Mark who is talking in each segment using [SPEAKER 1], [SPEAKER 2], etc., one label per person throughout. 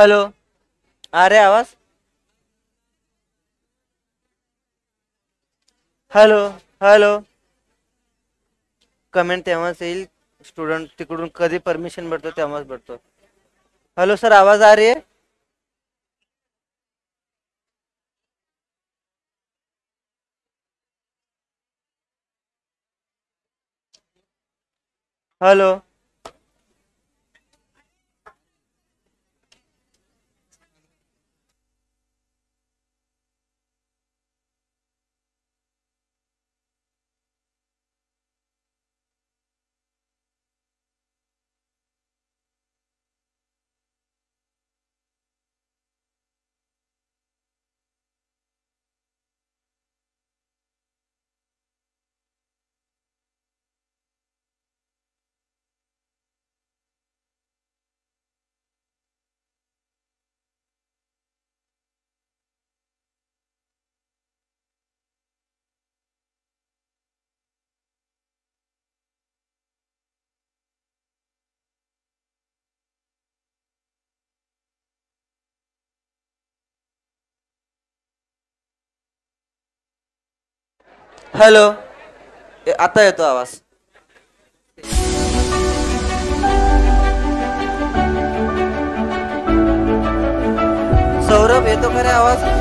[SPEAKER 1] Hello आ रहे आवाज hello hello comment तेव्हाच येईल स्टुडंट तिकडून कधी परमिशन भेटतो तेव्हाच भेटतो हॅलो सर आवाज आ रही है हॅलो हॅलो आता येतो आवाज सौरभ येतो खरे आवाज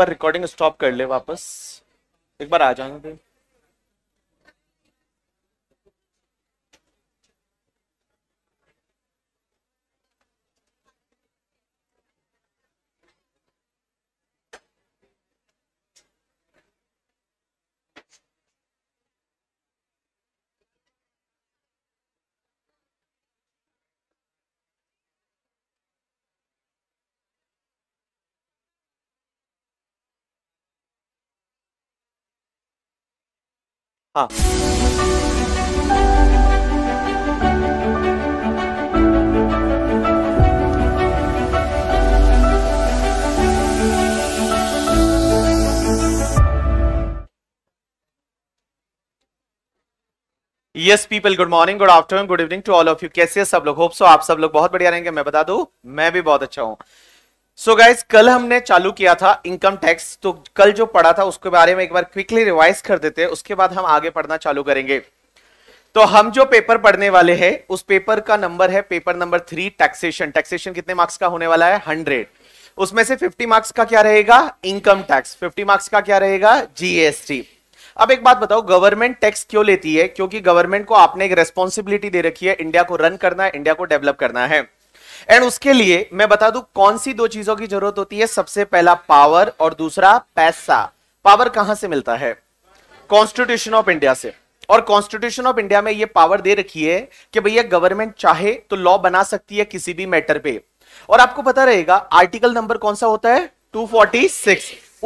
[SPEAKER 1] बार रिकॉर्डिंग स्टॉप कर ले वापस एक बार आ जाना फिर हाँ yes people good morning good afternoon good evening to all of you कैसे सब लोग होप सो आप सब लोग बहुत बढ़िया रहेंगे मैं बता दू मैं भी बहुत अच्छा हूं सो so गाइज कल हमने चालू किया था इनकम टैक्स तो कल जो पढ़ा था उसके बारे में एक बार क्विकली रिवाइज कर देते हैं उसके बाद हम आगे पढ़ना चालू करेंगे तो हम जो पेपर पढ़ने वाले हैं उस पेपर का नंबर है paper number three taxation taxation कितने मार्क्स का होने वाला है हंड्रेड उसमें से फिफ्टी मार्क्स का क्या रहेगा इनकम टैक्स फिफ्टी मार्क्स का क्या रहेगा जीएसटी अब एक बात बताओ गवर्नमेंट टैक्स क्यों लेती है क्योंकि गवर्नमेंट को आपने एक रेस्पॉन्सिबिलिटी दे रखी है इंडिया को रन करना है इंडिया को डेवलप करना है एंड उसके लिए मैं बता दू कौन सी दो चीजों की जरूरत होती है सबसे पहला पावर और दूसरा पैसा पावर कहां से मिलता है कॉन्स्टिट्यूशन ऑफ इंडिया से और कॉन्स्टिट्यूशन ऑफ इंडिया में ये पावर दे रखी है कि भैया गवर्नमेंट चाहे तो लॉ बना सकती है किसी भी मैटर पे और आपको पता रहेगा आर्टिकल नंबर कौन सा होता है 246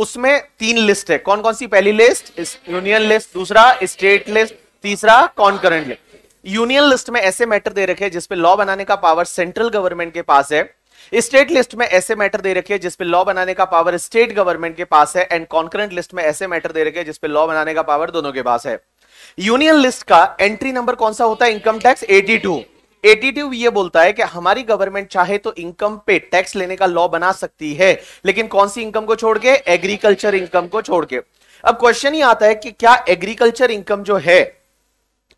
[SPEAKER 1] उसमें तीन लिस्ट है कौन कौन सी पहली लिस्ट यूनियन लिस्ट दूसरा स्टेट लिस्ट तीसरा कॉन्करेंट लिस्ट यूनियन लिस्ट में ऐसे मैटर दे रखे हैं जिसपे लॉ बनाने का पावर सेंट्रल गवर्नमेंट के पास है स्टेट लिस्ट में ऐसे मैटर दे रखे हैं जिसपे लॉ बनाने का पावर स्टेट गवर्नमेंट के पास है एंड कॉन्करेंट लिस्ट में ऐसे मैटर दे रखे हैं जिसपे लॉ बनाने का पावर दोनों के पास है यूनियन लिस्ट का एंट्री नंबर कौन सा होता है इनकम टैक्स एटी टू ये बोलता है कि हमारी गवर्नमेंट चाहे तो इनकम पे टैक्स लेने का लॉ बना सकती है लेकिन कौन सी इनकम को छोड़ के एग्रीकल्चर इनकम को छोड़ के अब क्वेश्चन ही आता है कि क्या एग्रीकल्चर इनकम जो है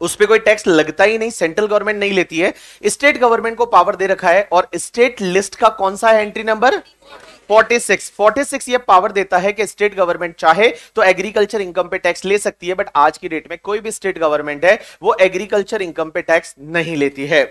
[SPEAKER 1] उस पर कोई टैक्स लगता ही नहीं सेंट्रल गवर्नमेंट नहीं लेती है स्टेट गवर्नमेंट को पावर दे रखा है और स्टेट लिस्ट का कौन सा है एंट्री नंबर 46 46 ये पावर देता है कि स्टेट गवर्नमेंट चाहे तो एग्रीकल्चर इनकम पे टैक्स ले सकती है बट आज की डेट में कोई भी स्टेट गवर्नमेंट है वो एग्रीकल्चर इनकम पे टैक्स नहीं लेती है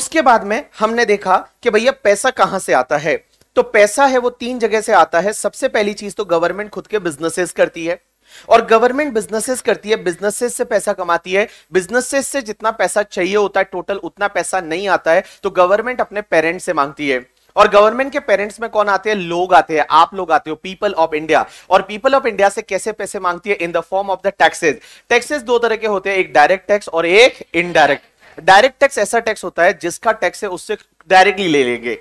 [SPEAKER 1] उसके बाद में हमने देखा कि भैया पैसा कहां से आता है तो पैसा है वो तीन जगह से आता है सबसे पहली चीज तो गवर्नमेंट खुद के बिजनेसेस करती है और गवर्नमेंट बिजनेसेस करती है बिजनेसेस से पैसा कमाती है बिजनेसेस से जितना पैसा चाहिए होता है टोटल उतना पैसा नहीं आता है तो गवर्नमेंट अपने पेरेंट्स से मांगती है और गवर्नमेंट के पेरेंट्स में कौन आते हैं लोग आते हैं आप लोग आते हो पीपल ऑफ इंडिया और पीपल ऑफ इंडिया से कैसे पैसे मांगती है in the form of the taxes taxes दो तरह के होते हैं एक डायरेक्ट टैक्स और एक इनडायरेक्ट डायरेक्ट टैक्स ऐसा टैक्स होता है जिसका टैक्स है उससे डायरेक्टली ले लेंगे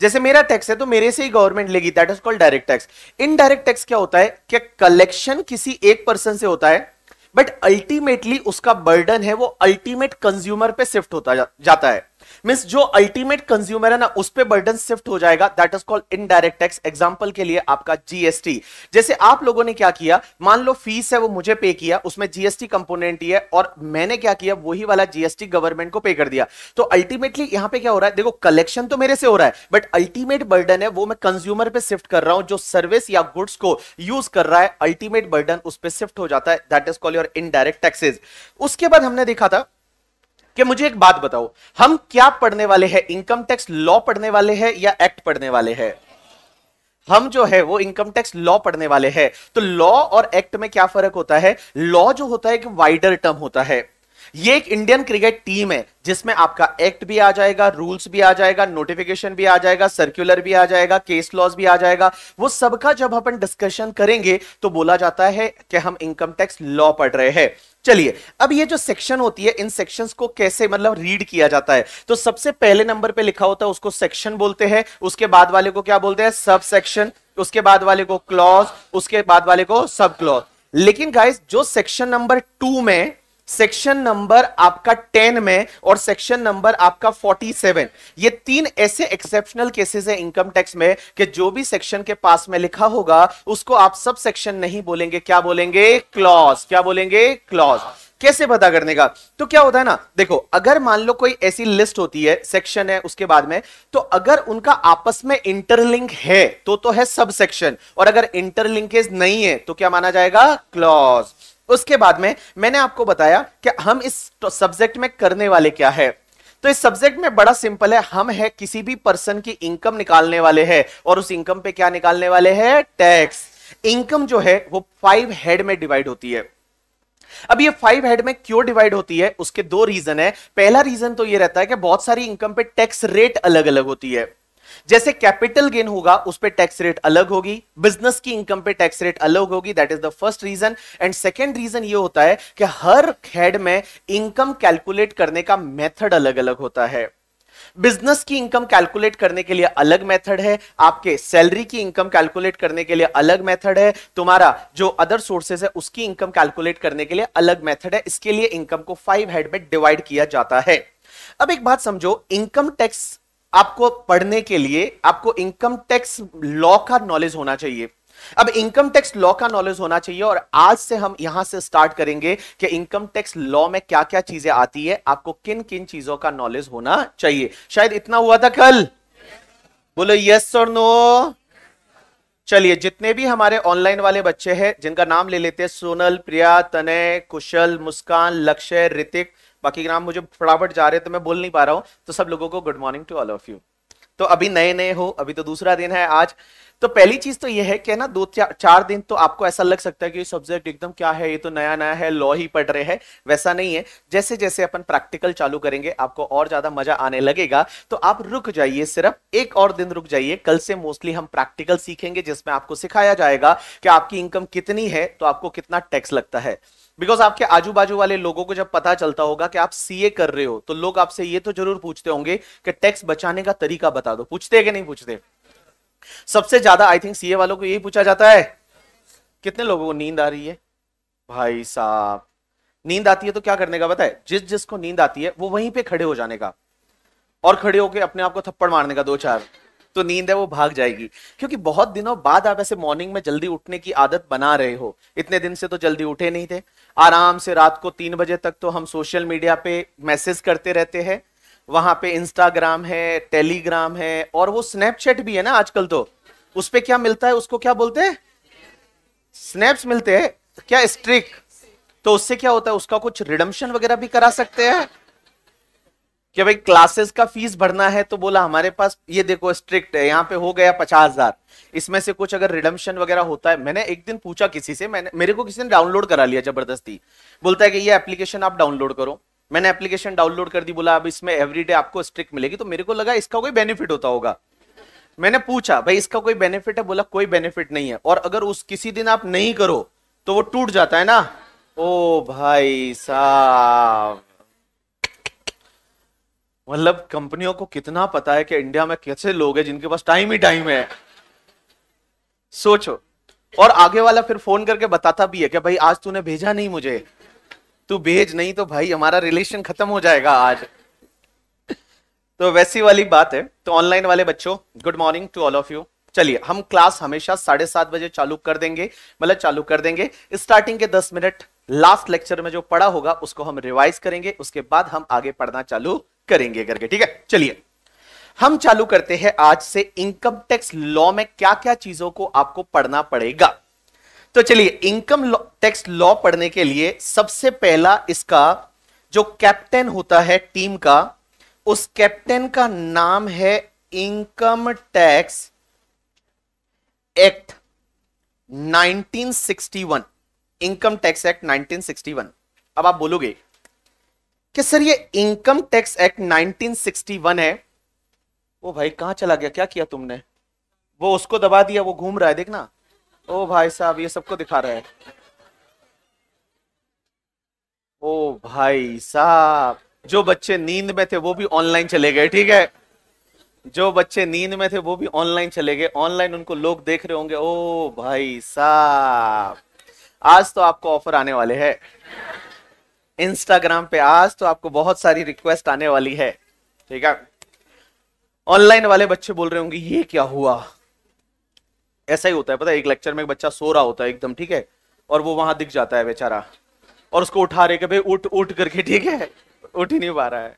[SPEAKER 1] जैसे मेरा टैक्स है तो मेरे से ही गवर्नमेंट लेगी that is called direct tax indirect tax क्या होता है कि कलेक्शन किसी एक पर्सन से होता है बट अल्टीमेटली उसका बर्डन है वो अल्टीमेट कंज्यूमर पे शिफ्ट होता जा, जाता है मीन जो अल्टीमेट कंज्यूमर है ना उस पर बर्डन शिफ्ट हो जाएगा that is called indirect tax example के लिए आपका जीएसटी जैसे आप लोगों ने क्या किया मान लो फीस है वो मुझे पे किया उसमें जीएसटी कंपोनेंट ही है और मैंने क्या किया वही वाला जीएसटी गवर्नमेंट को पे कर दिया तो अल्टीमेटली यहां पे क्या हो रहा है देखो कलेक्शन तो मेरे से हो रहा है बट अल्टीमेट बर्डन है वो मैं कंज्यूमर पे शिफ्ट कर रहा हूं जो सर्विस या गुड्स को यूज कर रहा है अल्टीमेट बर्डन उस पर शिफ्ट हो जाता है that is call your indirect taxes उसके बाद हमने देखा था कि मुझे एक बात बताओ हम क्या पढ़ने वाले हैं इनकम टैक्स लॉ पढ़ने वाले हैं या एक्ट पढ़ने वाले हैं हम जो है वो इनकम टैक्स लॉ पढ़ने वाले हैं तो लॉ और एक्ट में क्या फर्क होता है लॉ जो होता है एक वाइडर टर्म होता है ये एक इंडियन क्रिकेट टीम है जिसमें आपका एक्ट भी आ जाएगा रूल्स भी आ जाएगा नोटिफिकेशन भी आ जाएगा सर्कुलर भी आ जाएगा केस लॉज भी आ जाएगा वो सबका जब अपन डिस्कशन करेंगे तो बोला जाता है कि हम इनकम टैक्स लॉ पढ़ रहे हैं चलिए अब ये जो सेक्शन होती है इन सेक्शंस को कैसे मतलब रीड किया जाता है तो सबसे पहले नंबर पे लिखा होता है उसको सेक्शन बोलते हैं उसके बाद वाले को क्या बोलते हैं सब सेक्शन उसके बाद वाले को क्लॉज उसके बाद वाले को सब क्लॉज लेकिन गाइस जो सेक्शन नंबर टू में सेक्शन नंबर आपका 10 में और सेक्शन नंबर आपका 47 ये तीन ऐसे एक्सेप्शनल केसेस हैं इनकम टैक्स में कि जो भी सेक्शन के पास में लिखा होगा उसको आप सब सेक्शन नहीं बोलेंगे क्या बोलेंगे क्लॉज क्या बोलेंगे क्लॉज कैसे पता करने का तो क्या होता है ना देखो अगर मान लो कोई ऐसी लिस्ट होती है सेक्शन है उसके बाद में तो अगर उनका आपस में इंटरलिंक है तो तो है सब सेक्शन और अगर इंटरलिंकेज नहीं है तो क्या माना जाएगा क्लॉज उसके बाद में मैंने आपको बताया कि हम इस सब्जेक्ट में करने वाले क्या है तो इस सब्जेक्ट में बड़ा सिंपल है हम है किसी भी पर्सन की इनकम निकालने वाले हैं और उस इनकम पे क्या निकालने वाले हैं टैक्स इनकम जो है वो फाइव हेड में डिवाइड होती है अब ये फाइव हेड में क्यों डिवाइड होती है उसके दो रीजन है पहला रीजन तो ये रहता है कि बहुत सारी इनकम पे टैक्स रेट अलग अलग होती है जैसे कैपिटल गेन होगा उस पर टैक्स रेट अलग होगी बिजनेस की इनकम पे टैक्स रेट अलग होगी that is the first reason and second reason ये होता है कि हर हेड में इनकम कैलकुलेट करने का मेथड अलग अलग होता है बिजनेस की इनकम कैलकुलेट करने के लिए अलग मेथड है आपके सैलरी की इनकम कैलकुलेट करने के लिए अलग मेथड है तुम्हारा जो अदर सोर्सेज है उसकी इनकम कैलकुलेट करने के लिए अलग मेथड है इसके लिए इनकम को फाइव हेड में डिवाइड किया जाता है अब एक बात समझो इनकम टैक्स आपको पढ़ने के लिए आपको इनकम टैक्स लॉ का नॉलेज होना चाहिए अब इनकम टैक्स लॉ का नॉलेज होना चाहिए और आज से हम यहां से स्टार्ट करेंगे कि इनकम टैक्स लॉ में क्या क्या चीजें आती है आपको किन किन चीजों का नॉलेज होना चाहिए शायद इतना हुआ था कल बोलो यस और नो चलिए जितने भी हमारे ऑनलाइन वाले बच्चे हैं जिनका नाम ले लेते हैं सोनल प्रिया तनय कुशल मुस्कान लक्ष्य ऋतिक बाकी नाम मुझे फटाफट जा रहे हैं तो मैं बोल नहीं पा रहा हूँ तो सब लोगों को good morning to all of you तो अभी नए नए हो अभी तो दूसरा दिन है आज तो पहली चीज तो यह है कि ना दो चार चार दिन तो आपको ऐसा लग सकता है कि सब्जेक्ट एकदम क्या है ये तो नया नया है लॉ ही पढ़ रहे हैं वैसा नहीं है जैसे जैसे अपन प्रैक्टिकल चालू करेंगे आपको और ज्यादा मजा आने लगेगा तो आप रुक जाइए सिर्फ एक और दिन रुक जाइए कल से मोस्टली हम प्रैक्टिकल सीखेंगे जिसमें आपको सिखाया जाएगा कि आपकी इनकम कितनी है तो आपको कितना टैक्स लगता है बिकॉज आपके आजू बाजू वाले लोगों को जब पता चलता होगा कि आप सीए कर रहे हो तो लोग आपसे ये तो जरूर पूछते होंगे कि टैक्स बचाने का तरीका बता दो पूछते कि नहीं पूछते सबसे ज्यादा आई थिंक सीए वालों को यही पूछा जाता है कितने लोगों को नींद आ रही है भाई साहब नींद आती है तो क्या करने का बताए जिस जिसको नींद आती है वो वहीं पे खड़े हो जाने का और खड़े होके अपने आप को थप्पड़ मारने का दो चार तो नींद है वो भाग जाएगी क्योंकि बहुत दिनों बाद आप ऐसे मॉर्निंग में जल्दी उठने की आदत बना रहे हो इतने दिन से तो जल्दी उठे नहीं थे आराम से रात को तीन बजे तक तो हम सोशल मीडिया पे मैसेज करते रहते हैं वहां पे इंस्टाग्राम है टेलीग्राम है और वो स्नैपचैट भी है ना आजकल तो उस पर क्या मिलता है उसको क्या बोलते हैं स्नैप्स मिलते हैं क्या स्ट्रिक तो उससे क्या होता है उसका कुछ रिडम्शन वगैरह भी करा सकते हैं कि भाई क्लासेस का फीस भरना है तो बोला हमारे पास ये देखो स्ट्रिक्ट है यहाँ पे हो गया पचास हजार इसमें से कुछ अगर रिडम्शन वगैरह होता है मैंने एक दिन पूछा किसी से मैंने मेरे को किसी ने डाउनलोड करा लिया जबरदस्ती बोलता है कि ये एप्लीकेशन आप डाउनलोड करो मैंने एप्लीकेशन डाउनलोड कर दी बोला अब इसमें एवरीडे आपको स्ट्रिक्ट मिलेगी तो मेरे को लगा इसका कोई बेनिफिट होता होगा मैंने पूछा भाई इसका कोई बेनिफिट है बोला कोई बेनिफिट नहीं है और अगर उस किसी दिन आप नहीं करो तो वो टूट जाता है ना ओ भाई साहब मतलब कंपनियों को कितना पता है कि इंडिया में कैसे लोग हैं जिनके पास टाइम ही टाइम है सोचो और आगे वाला फिर फोन करके बताता भी है कि भाई आज तूने भेजा नहीं मुझे तू भेज नहीं तो भाई हमारा रिलेशन खत्म हो जाएगा आज तो वैसी वाली बात है तो ऑनलाइन वाले बच्चों good morning to all of you चलिए हम क्लास हमेशा साढ़े सात बजे चालू कर देंगे मतलब चालू कर देंगे स्टार्टिंग के दस मिनट लास्ट लेक्चर में जो पढ़ा होगा उसको हम रिवाइज करेंगे उसके बाद हम आगे पढ़ना चालू करेंगे करके ठीक है चलिए हम चालू करते हैं आज से इनकम टैक्स लॉ में क्या क्या चीजों को आपको पढ़ना पड़ेगा तो चलिए इनकम टैक्स लॉ पढ़ने के लिए सबसे पहला इसका जो कैप्टन होता है टीम का उस कैप्टन का नाम है income tax act 1961 income tax act 1961 अब आप बोलोगे कि सर ये इनकम टैक्स एक्ट 1961 है वो भाई कहाँ चला गया क्या किया तुमने वो उसको दबा दिया वो घूम रहा है देखना ओ भाई साहब ये सबको दिखा रहा है ओ भाई साहब जो बच्चे नींद में थे वो भी ऑनलाइन चले गए ठीक है जो बच्चे नींद में थे वो भी ऑनलाइन चले गए ऑनलाइन उनको लोग देख रहे होंगे ओ भाई साहब आज तो आपको ऑफर आने वाले हैं इंस्टाग्राम पे आज तो आपको बहुत सारी रिक्वेस्ट आने वाली है ठीक है ऑनलाइन वाले बच्चे बोल रहे होंगे ये क्या हुआ ऐसा ही होता है पता है एक लेक्चर में एक बच्चा सो रहा होता है एकदम ठीक है और वो वहां दिख जाता है बेचारा और उसको उठा रहे भाई उठ उठ करके ठीक है उठ ही नहीं पा रहा है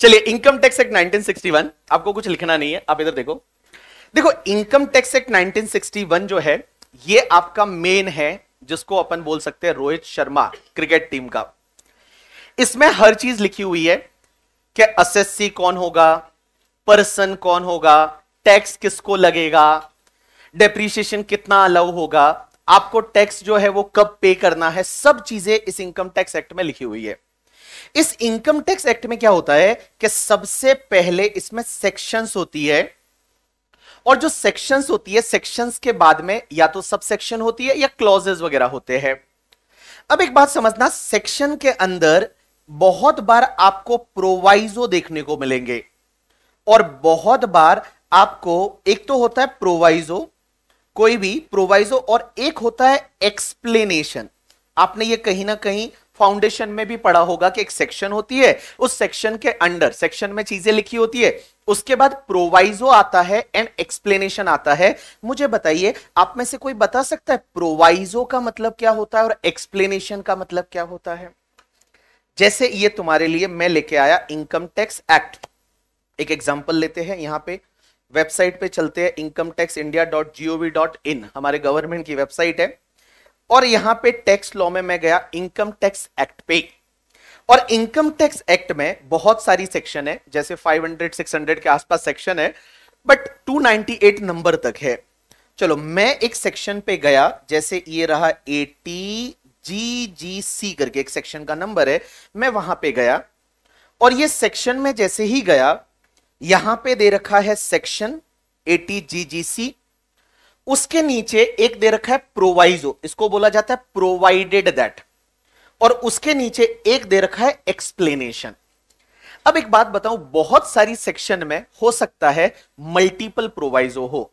[SPEAKER 1] चलिए इनकम टैक्स एक्ट 1961 आपको कुछ लिखना नहीं है आप इधर देखो देखो इनकम टैक्स एक्ट 1961 जो है ये आपका मेन है जिसको अपन बोल सकते हैं रोहित शर्मा क्रिकेट टीम का इसमें हर चीज लिखी हुई है कि असेसी कौन होगा पर्सन कौन होगा टैक्स किसको लगेगा डेप्रीशिएशन कितना अलाउ होगा आपको टैक्स जो है वो कब पे करना है सब चीजें इस इनकम टैक्स एक्ट में लिखी हुई है इस इनकम टैक्स एक्ट में क्या होता है कि सबसे पहले इसमें सेक्शंस होती है और जो सेक्शंस होती है सेक्शंस के बाद में या तो सब सेक्शन होती है या क्लॉजेस वगैरह होते हैं अब एक बात समझना सेक्शन के अंदर बहुत बार आपको प्रोवाइजो देखने को मिलेंगे और बहुत बार आपको एक तो होता है प्रोवाइजो कोई भी प्रोवाइजो और एक होता है एक्सप्लेनेशन आपने ये कहीं ना कहीं फाउंडेशन में भी पढ़ा होगा कि एक सेक्शन होती है उस सेक्शन के अंडर सेक्शन में चीजें लिखी होती है उसके बाद प्रोवाइजो आता है एंड एक्सप्लेनेशन आता है मुझे बताइए आप में से कोई बता सकता है प्रोवाइजो का मतलब क्या होता है और एक्सप्लेनेशन का मतलब क्या होता है जैसे ये तुम्हारे लिए मैं लेके आया इनकम टैक्स एक्ट एक एग्जाम्पल लेते हैं यहाँ पे वेबसाइट पे चलते हैं income tax India dot G O V dot in हमारे गवर्नमेंट की वेबसाइट है और यहाँ पे टैक्स लॉ में मैं गया इनकम टैक्स एक्ट पे और इनकम टैक्स एक्ट में बहुत सारी सेक्शन है जैसे 500 600 के आसपास सेक्शन है बट 298 नंबर तक है चलो मैं एक सेक्शन पे गया जैसे ये रहा जी जी सी करके एक सेक्शन का नंबर है मैं वहां पे गया और ये सेक्शन में जैसे ही गया यहां पे दे रखा है सेक्शन एटी जी जी सी उसके नीचे एक दे रखा है प्रोवाइजो इसको बोला जाता है प्रोवाइडेड दैट और उसके नीचे एक दे रखा है एक्सप्लेनेशन अब एक बात बताऊं बहुत सारी सेक्शन में हो सकता है मल्टीपल प्रोवाइजो हो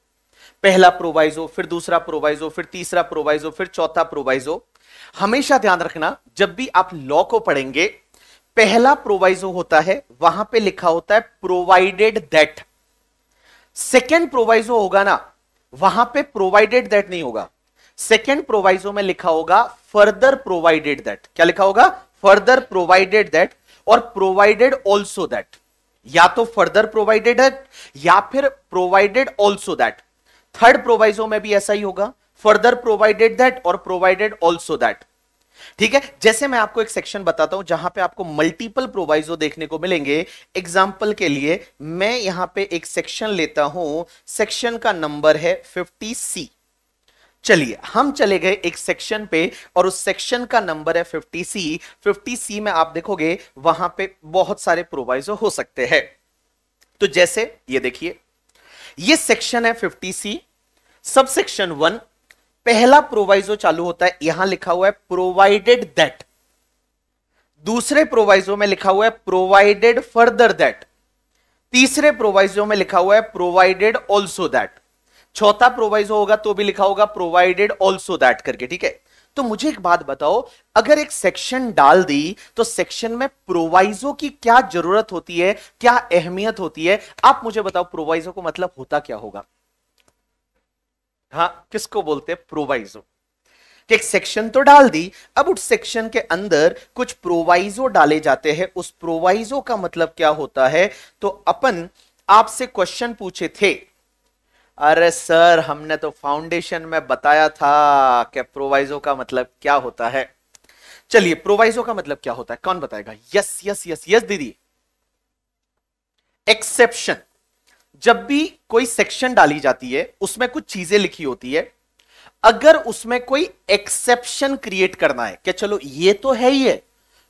[SPEAKER 1] पहला प्रोवाइजो फिर दूसरा प्रोवाइजो फिर तीसरा प्रोवाइजो फिर चौथा प्रोवाइजो हमेशा ध्यान रखना जब भी आप लॉ को पढ़ेंगे पहला प्रोवाइजो होता है वहां पे लिखा होता है प्रोवाइडेड दैट सेकेंड प्रोवाइजो होगा ना वहां पे प्रोवाइडेड दैट नहीं होगा सेकेंड प्रोवाइजो में लिखा होगा फर्दर प्रोवाइडेड दैट क्या लिखा होगा फर्दर प्रोवाइडेड दैट और प्रोवाइडेड ऑल्सो दैट या तो फर्दर प्रोवाइडेड है या फिर provided also that third proviso में भी ऐसा ही होगा फर्दर प्रोवाइडेड दैट और प्रोवाइडेड ऑल्सो दैट ठीक है जैसे मैं आपको एक सेक्शन बताता हूं जहां पे आपको मल्टीपल प्रोवाइजो देखने को मिलेंगे एग्जाम्पल के लिए मैं यहां पे एक सेक्शन लेता हूं सेक्शन का नंबर है फिफ्टी सी चलिए हम चले गए एक सेक्शन पे और उस सेक्शन का नंबर है सी 50 सी में आप देखोगे वहां पे बहुत सारे प्रोवाइजो हो सकते हैं तो जैसे ये देखिए ये सेक्शन है सी सब सेक्शन वन पहला प्रोवाइजो चालू होता है यहां लिखा हुआ है प्रोवाइडेड दैट दूसरे प्रोवाइजो में लिखा हुआ है प्रोवाइडेड फर्दर दैट तीसरे प्रोवाइजो में लिखा हुआ है प्रोवाइडेड ऑल्सो दैट चौथा प्रोवाइजो होगा तो भी लिखा होगा प्रोवाइडेड ऑल्सो दैट करके ठीक है तो मुझे एक बात बताओ अगर एक सेक्शन डाल दी तो सेक्शन में प्रोवाइजो की क्या जरूरत होती है क्या अहमियत होती है आप मुझे बताओ प्रोवाइजो को मतलब होता क्या होगा किसको बोलते हैं प्रोवाइजो कि एक सेक्शन तो डाल दी अब उस सेक्शन के अंदर कुछ प्रोवाइजो डाले जाते हैं उस प्रोवाइजो का मतलब क्या होता है तो अपन आपसे क्वेश्चन पूछे थे अरे सर हमने तो फाउंडेशन में बताया था कि प्रोवाइजो का मतलब क्या होता है चलिए प्रोवाइजो का मतलब क्या होता है कौन बताएगा यस यस यस यस दीदी एक्सेप्शन जब भी कोई सेक्शन डाली जाती है उसमें कुछ चीजें लिखी होती है अगर उसमें कोई एक्सेप्शन क्रिएट करना है क्या चलो ये तो है ही है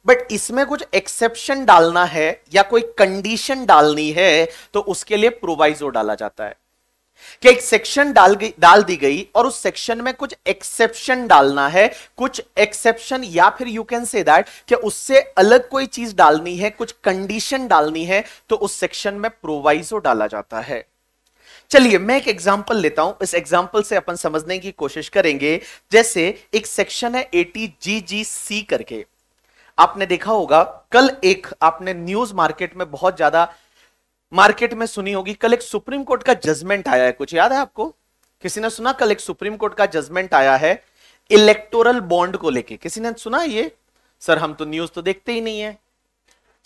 [SPEAKER 1] बट इसमें कुछ एक्सेप्शन डालना है या कोई कंडीशन डालनी है तो उसके लिए प्रोवाइजो डाला जाता है कि एक सेक्शन डाल गई डाल दी गई और उस सेक्शन में कुछ एक्सेप्शन डालना है कुछ एक्सेप्शन या फिर यू कैन से दैट कि उससे अलग कोई चीज डालनी है कुछ कंडीशन डालनी है तो उस सेक्शन में प्रोवाइजो डाला जाता है चलिए मैं एक एग्जांपल लेता हूं इस एग्जांपल से अपन समझने की कोशिश करेंगे जैसे एक सेक्शन है एटी जी जी सी करके आपने देखा होगा कल एक आपने न्यूज मार्केट में बहुत ज्यादा मार्केट में सुनी होगी कल एक सुप्रीम कोर्ट का जजमेंट आया है कुछ याद है आपको किसी ने सुना कल एक सुप्रीम कोर्ट का जजमेंट आया है इलेक्टोरल बॉन्ड को लेके किसी ने सुना ये सर हम तो न्यूज तो देखते ही नहीं है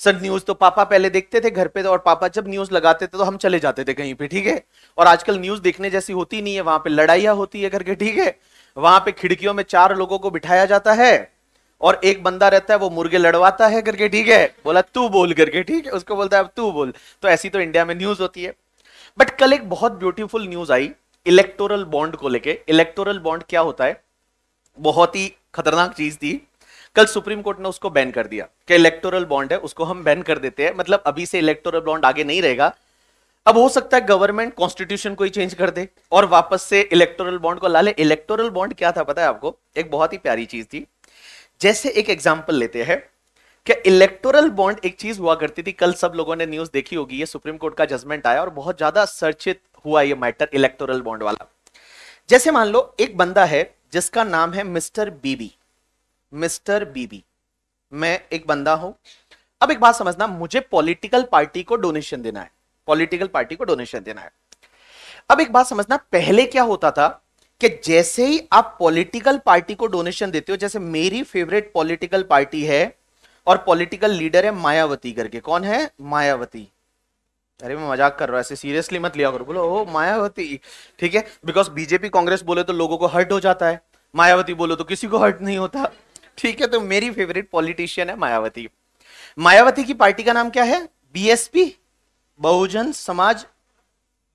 [SPEAKER 1] सर न्यूज तो पापा पहले देखते थे घर पे तो और पापा जब न्यूज लगाते थे तो हम चले जाते थे कहीं पे ठीक है और आजकल न्यूज देखने जैसी होती नहीं है वहां पे लड़ाइया होती है करके ठीक है वहां पे खिड़कियों में चार लोगों को बिठाया जाता है और एक बंदा रहता है वो मुर्गे लड़वाता है करके ठीक है बोला तू बोल करके ठीक है उसको बोलता है अब तू बोल तो ऐसी तो इंडिया में न्यूज होती है बट कल एक बहुत ब्यूटीफुल न्यूज आई इलेक्टोरल बॉन्ड को लेके इलेक्टोरल बॉन्ड क्या होता है बहुत ही खतरनाक चीज थी कल सुप्रीम कोर्ट ने उसको बैन कर दिया कि इलेक्टोरल बॉन्ड है उसको हम बैन कर देते हैं मतलब अभी से इलेक्टोरल बॉन्ड आगे नहीं रहेगा अब हो सकता है गवर्नमेंट कॉन्स्टिट्यूशन को ही चेंज कर दे और वापस से इलेक्टोरल बॉन्ड को ला ले इलेक्टोरल बॉन्ड क्या था पता है आपको एक बहुत ही प्यारी चीज थी जैसे एक एग्जाम्पल लेते हैं क्या इलेक्टोरल बॉन्ड एक चीज हुआ करती थी कल सब लोगों ने न्यूज देखी होगी ये सुप्रीम कोर्ट का जजमेंट आया और बहुत ज्यादा सर्चित हुआ ये मैटर इलेक्टोरल बॉन्ड वाला जैसे मान लो एक बंदा है जिसका नाम है मिस्टर बीबी मिस्टर बीबी मैं एक बंदा हूं अब एक बात समझना मुझे पॉलिटिकल पार्टी को डोनेशन देना है पॉलिटिकल पार्टी को डोनेशन देना है अब एक बात समझना पहले क्या होता था कि जैसे ही आप पॉलिटिकल पार्टी को डोनेशन देते हो जैसे मेरी फेवरेट पॉलिटिकल पार्टी है और पॉलिटिकल लीडर है मायावती करके कौन है मायावती अरे मैं मजाक कर रहा हूं ऐसे सीरियसली मत लिया करो बोलो ओ मायावती ठीक है बिकॉज बीजेपी कांग्रेस बोले तो लोगों को हर्ट हो जाता है मायावती बोलो तो किसी को हर्ट नहीं होता ठीक है तो मेरी फेवरेट पॉलिटिशियन है मायावती मायावती की पार्टी का नाम क्या है बीएसपी बहुजन समाज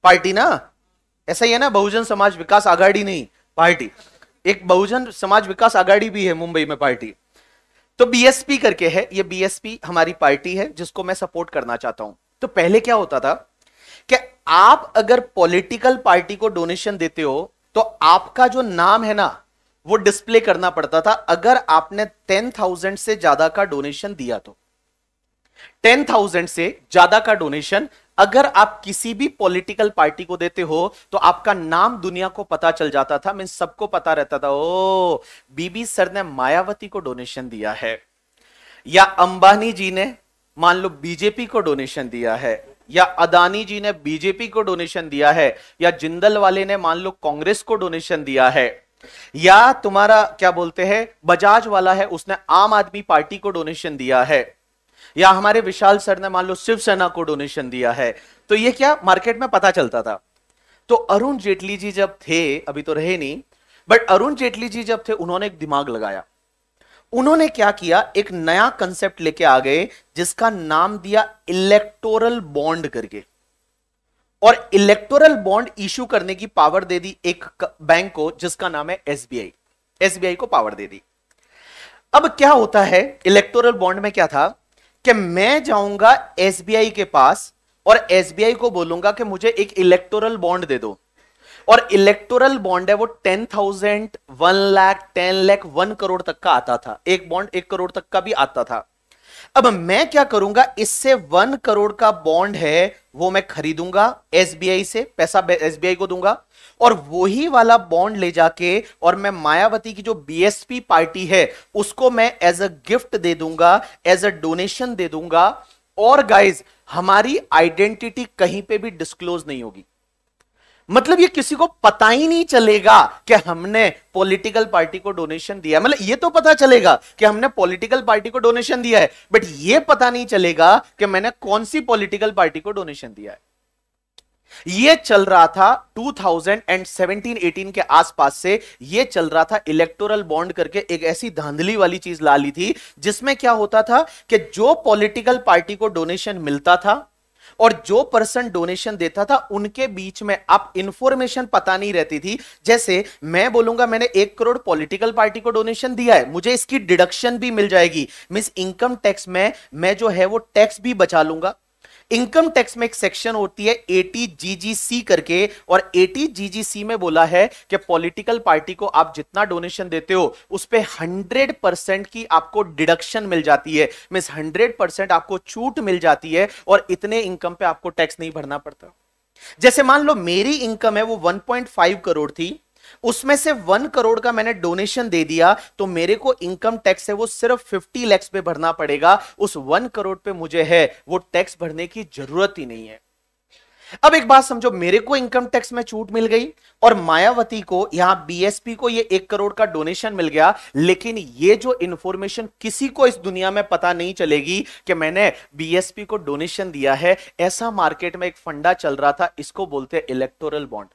[SPEAKER 1] पार्टी ना ऐसा ही है ना बहुजन समाज विकास आघाड़ी नहीं पार्टी एक बहुजन समाज विकास आघाड़ी भी है मुंबई में पार्टी तो बीएसपी करके है ये बीएसपी हमारी पार्टी है जिसको मैं सपोर्ट करना चाहता हूं तो पहले क्या होता था कि आप अगर पॉलिटिकल पार्टी को डोनेशन देते हो तो आपका जो नाम है ना वो डिस्प्ले करना पड़ता था अगर आपने टेन थाउजेंड से ज्यादा का डोनेशन दिया तो टेन थाउजेंड से ज्यादा का डोनेशन अगर आप किसी भी पॉलिटिकल पार्टी को देते हो तो आपका नाम दुनिया को पता चल जाता था मैं सबको पता रहता था ओ बीबी सर ने मायावती को डोनेशन दिया है या अंबानी जी ने मान लो बीजेपी को डोनेशन दिया है या अदानी जी ने बीजेपी को डोनेशन दिया है या जिंदल वाले ने मान लो कांग्रेस को डोनेशन दिया है या तुम्हारा क्या बोलते हैं बजाज वाला है उसने आम आदमी पार्टी को डोनेशन दिया है या हमारे विशाल सर ने मान लो शिवसेना को डोनेशन दिया है तो ये क्या मार्केट में पता चलता था तो अरुण जेटली जी जब थे अभी तो रहे नहीं बट अरुण जेटली जी जब थे उन्होंने एक दिमाग लगाया उन्होंने क्या किया एक नया कंसेप्ट लेके आ गए जिसका नाम दिया इलेक्टोरल बॉन्ड करके और इलेक्टोरल बॉन्ड इश्यू करने की पावर दे दी एक बैंक को जिसका नाम है एसबीआई एसबीआई को पावर दे दी अब क्या होता है इलेक्टोरल बॉन्ड में क्या था कि मैं जाऊंगा एसबीआई के पास और एसबीआई को बोलूंगा कि मुझे एक इलेक्टोरल बॉन्ड दे दो और इलेक्टोरल बॉन्ड है वो ten thousand one lakh ten lakh one crore तक का आता था एक बॉन्ड एक करोड़ तक का भी आता था अब मैं क्या करूंगा इससे वन करोड़ का बॉन्ड है वो मैं खरीदूंगा एसबीआई से पैसा एसबीआई को दूंगा और वही वाला बॉन्ड ले जाके और मैं मायावती की जो बीएसपी पार्टी है उसको मैं एज अ गिफ्ट दे दूंगा एज अ डोनेशन दे दूंगा और गाइज हमारी आइडेंटिटी कहीं पे भी डिस्क्लोज नहीं होगी मतलब ये किसी को पता ही नहीं चलेगा कि हमने पॉलिटिकल पार्टी को डोनेशन दिया मतलब ये तो पता चलेगा कि हमने पॉलिटिकल पार्टी को डोनेशन दिया है बट ये पता नहीं चलेगा कि मैंने कौन सी पॉलिटिकल पार्टी को डोनेशन दिया है ये चल रहा था 2017-18 के आसपास से ये चल रहा था इलेक्टोरल बॉन्ड करके एक ऐसी धांधली वाली चीज ला ली थी जिसमें क्या होता था कि जो पॉलिटिकल पार्टी को डोनेशन मिलता था और जो पर्सन डोनेशन देता था उनके बीच में आप इंफॉर्मेशन पता नहीं रहती थी जैसे मैं बोलूंगा मैंने एक करोड़ पॉलिटिकल पार्टी को डोनेशन दिया है मुझे इसकी डिडक्शन भी मिल जाएगी मिस इनकम टैक्स में मैं जो है वो टैक्स भी बचा लूंगा इनकम टैक्स में एक सेक्शन होती है एटी करके और एटी में बोला है कि पॉलिटिकल पार्टी को आप जितना डोनेशन देते हो उस पर हंड्रेड परसेंट की आपको डिडक्शन मिल जाती है मीन हंड्रेड परसेंट आपको छूट मिल जाती है और इतने इनकम पे आपको टैक्स नहीं भरना पड़ता जैसे मान लो मेरी इनकम है वो 1.5 करोड़ थी उसमें से वन करोड़ का मैंने डोनेशन दे दिया तो मेरे को इनकम टैक्स है वो सिर्फ फिफ्टी लैक्स पे भरना पड़ेगा उस वन करोड़ पे मुझे है वो टैक्स भरने की जरूरत ही नहीं है अब एक बात समझो मेरे को इनकम टैक्स में छूट मिल गई और मायावती को यहां बीएसपी को ये एक करोड़ का डोनेशन मिल गया लेकिन ये जो इंफॉर्मेशन किसी को इस दुनिया में पता नहीं चलेगी कि मैंने बीएसपी को डोनेशन दिया है ऐसा मार्केट में एक फंडा चल रहा था इसको बोलते हैं इलेक्टोरल बॉन्ड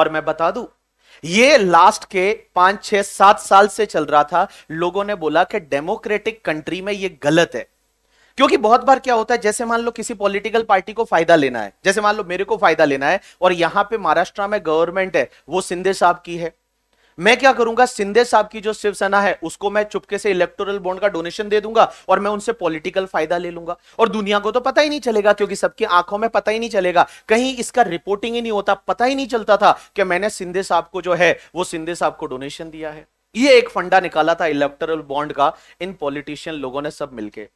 [SPEAKER 1] और मैं बता दू ये लास्ट के पांच छह सात साल से चल रहा था लोगों ने बोला कि डेमोक्रेटिक कंट्री में ये गलत है क्योंकि बहुत बार क्या होता है जैसे मान लो किसी पॉलिटिकल पार्टी को फायदा लेना है जैसे मान लो मेरे को फायदा लेना है और यहां पे महाराष्ट्र में गवर्नमेंट है वो सिंधे साहब की है मैं क्या करूंगा सिंधे साहब की जो शिवसेना है उसको मैं चुपके से इलेक्टोरल बॉन्ड का डोनेशन दे दूंगा और मैं उनसे पॉलिटिकल फायदा ले लूंगा और दुनिया को तो पता ही नहीं चलेगा क्योंकि सबकी आंखों में पता ही नहीं चलेगा कहीं इसका रिपोर्टिंग ही नहीं होता पता ही नहीं चलता था कि मैंने सिंधे साहब को जो है वो सिंधे साहब को डोनेशन दिया है ये एक फंडा निकाला था इलेक्टोरल बॉन्ड का इन पॉलिटिशियन लोगों ने सब मिलकर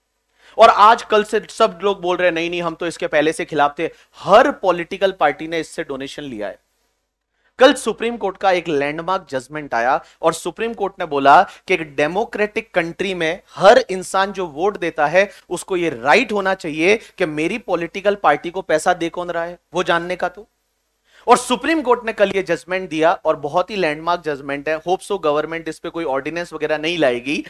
[SPEAKER 1] और आज कल से सब लोग बोल रहे हैं नहीं नहीं हम तो इसके पहले से खिलाफ थे हर पॉलिटिकल पार्टी ने इससे डोनेशन लिया है कल सुप्रीम कोर्ट का एक लैंडमार्क जजमेंट आया और सुप्रीम कोर्ट ने बोला कि एक डेमोक्रेटिक कंट्री में हर इंसान जो वोट देता है उसको ये राइट होना चाहिए कि मेरी पॉलिटिकल पार्टी को पैसा दे कौन रहा है वो जानने का तो और सुप्रीम कोर्ट ने कल ये जजमेंट दिया और बहुत ही लैंडमार्क जजमेंट है होप सो गवर्नमेंट इस पर कोई ऑर्डिनेंस वगैरह नहीं लाएगी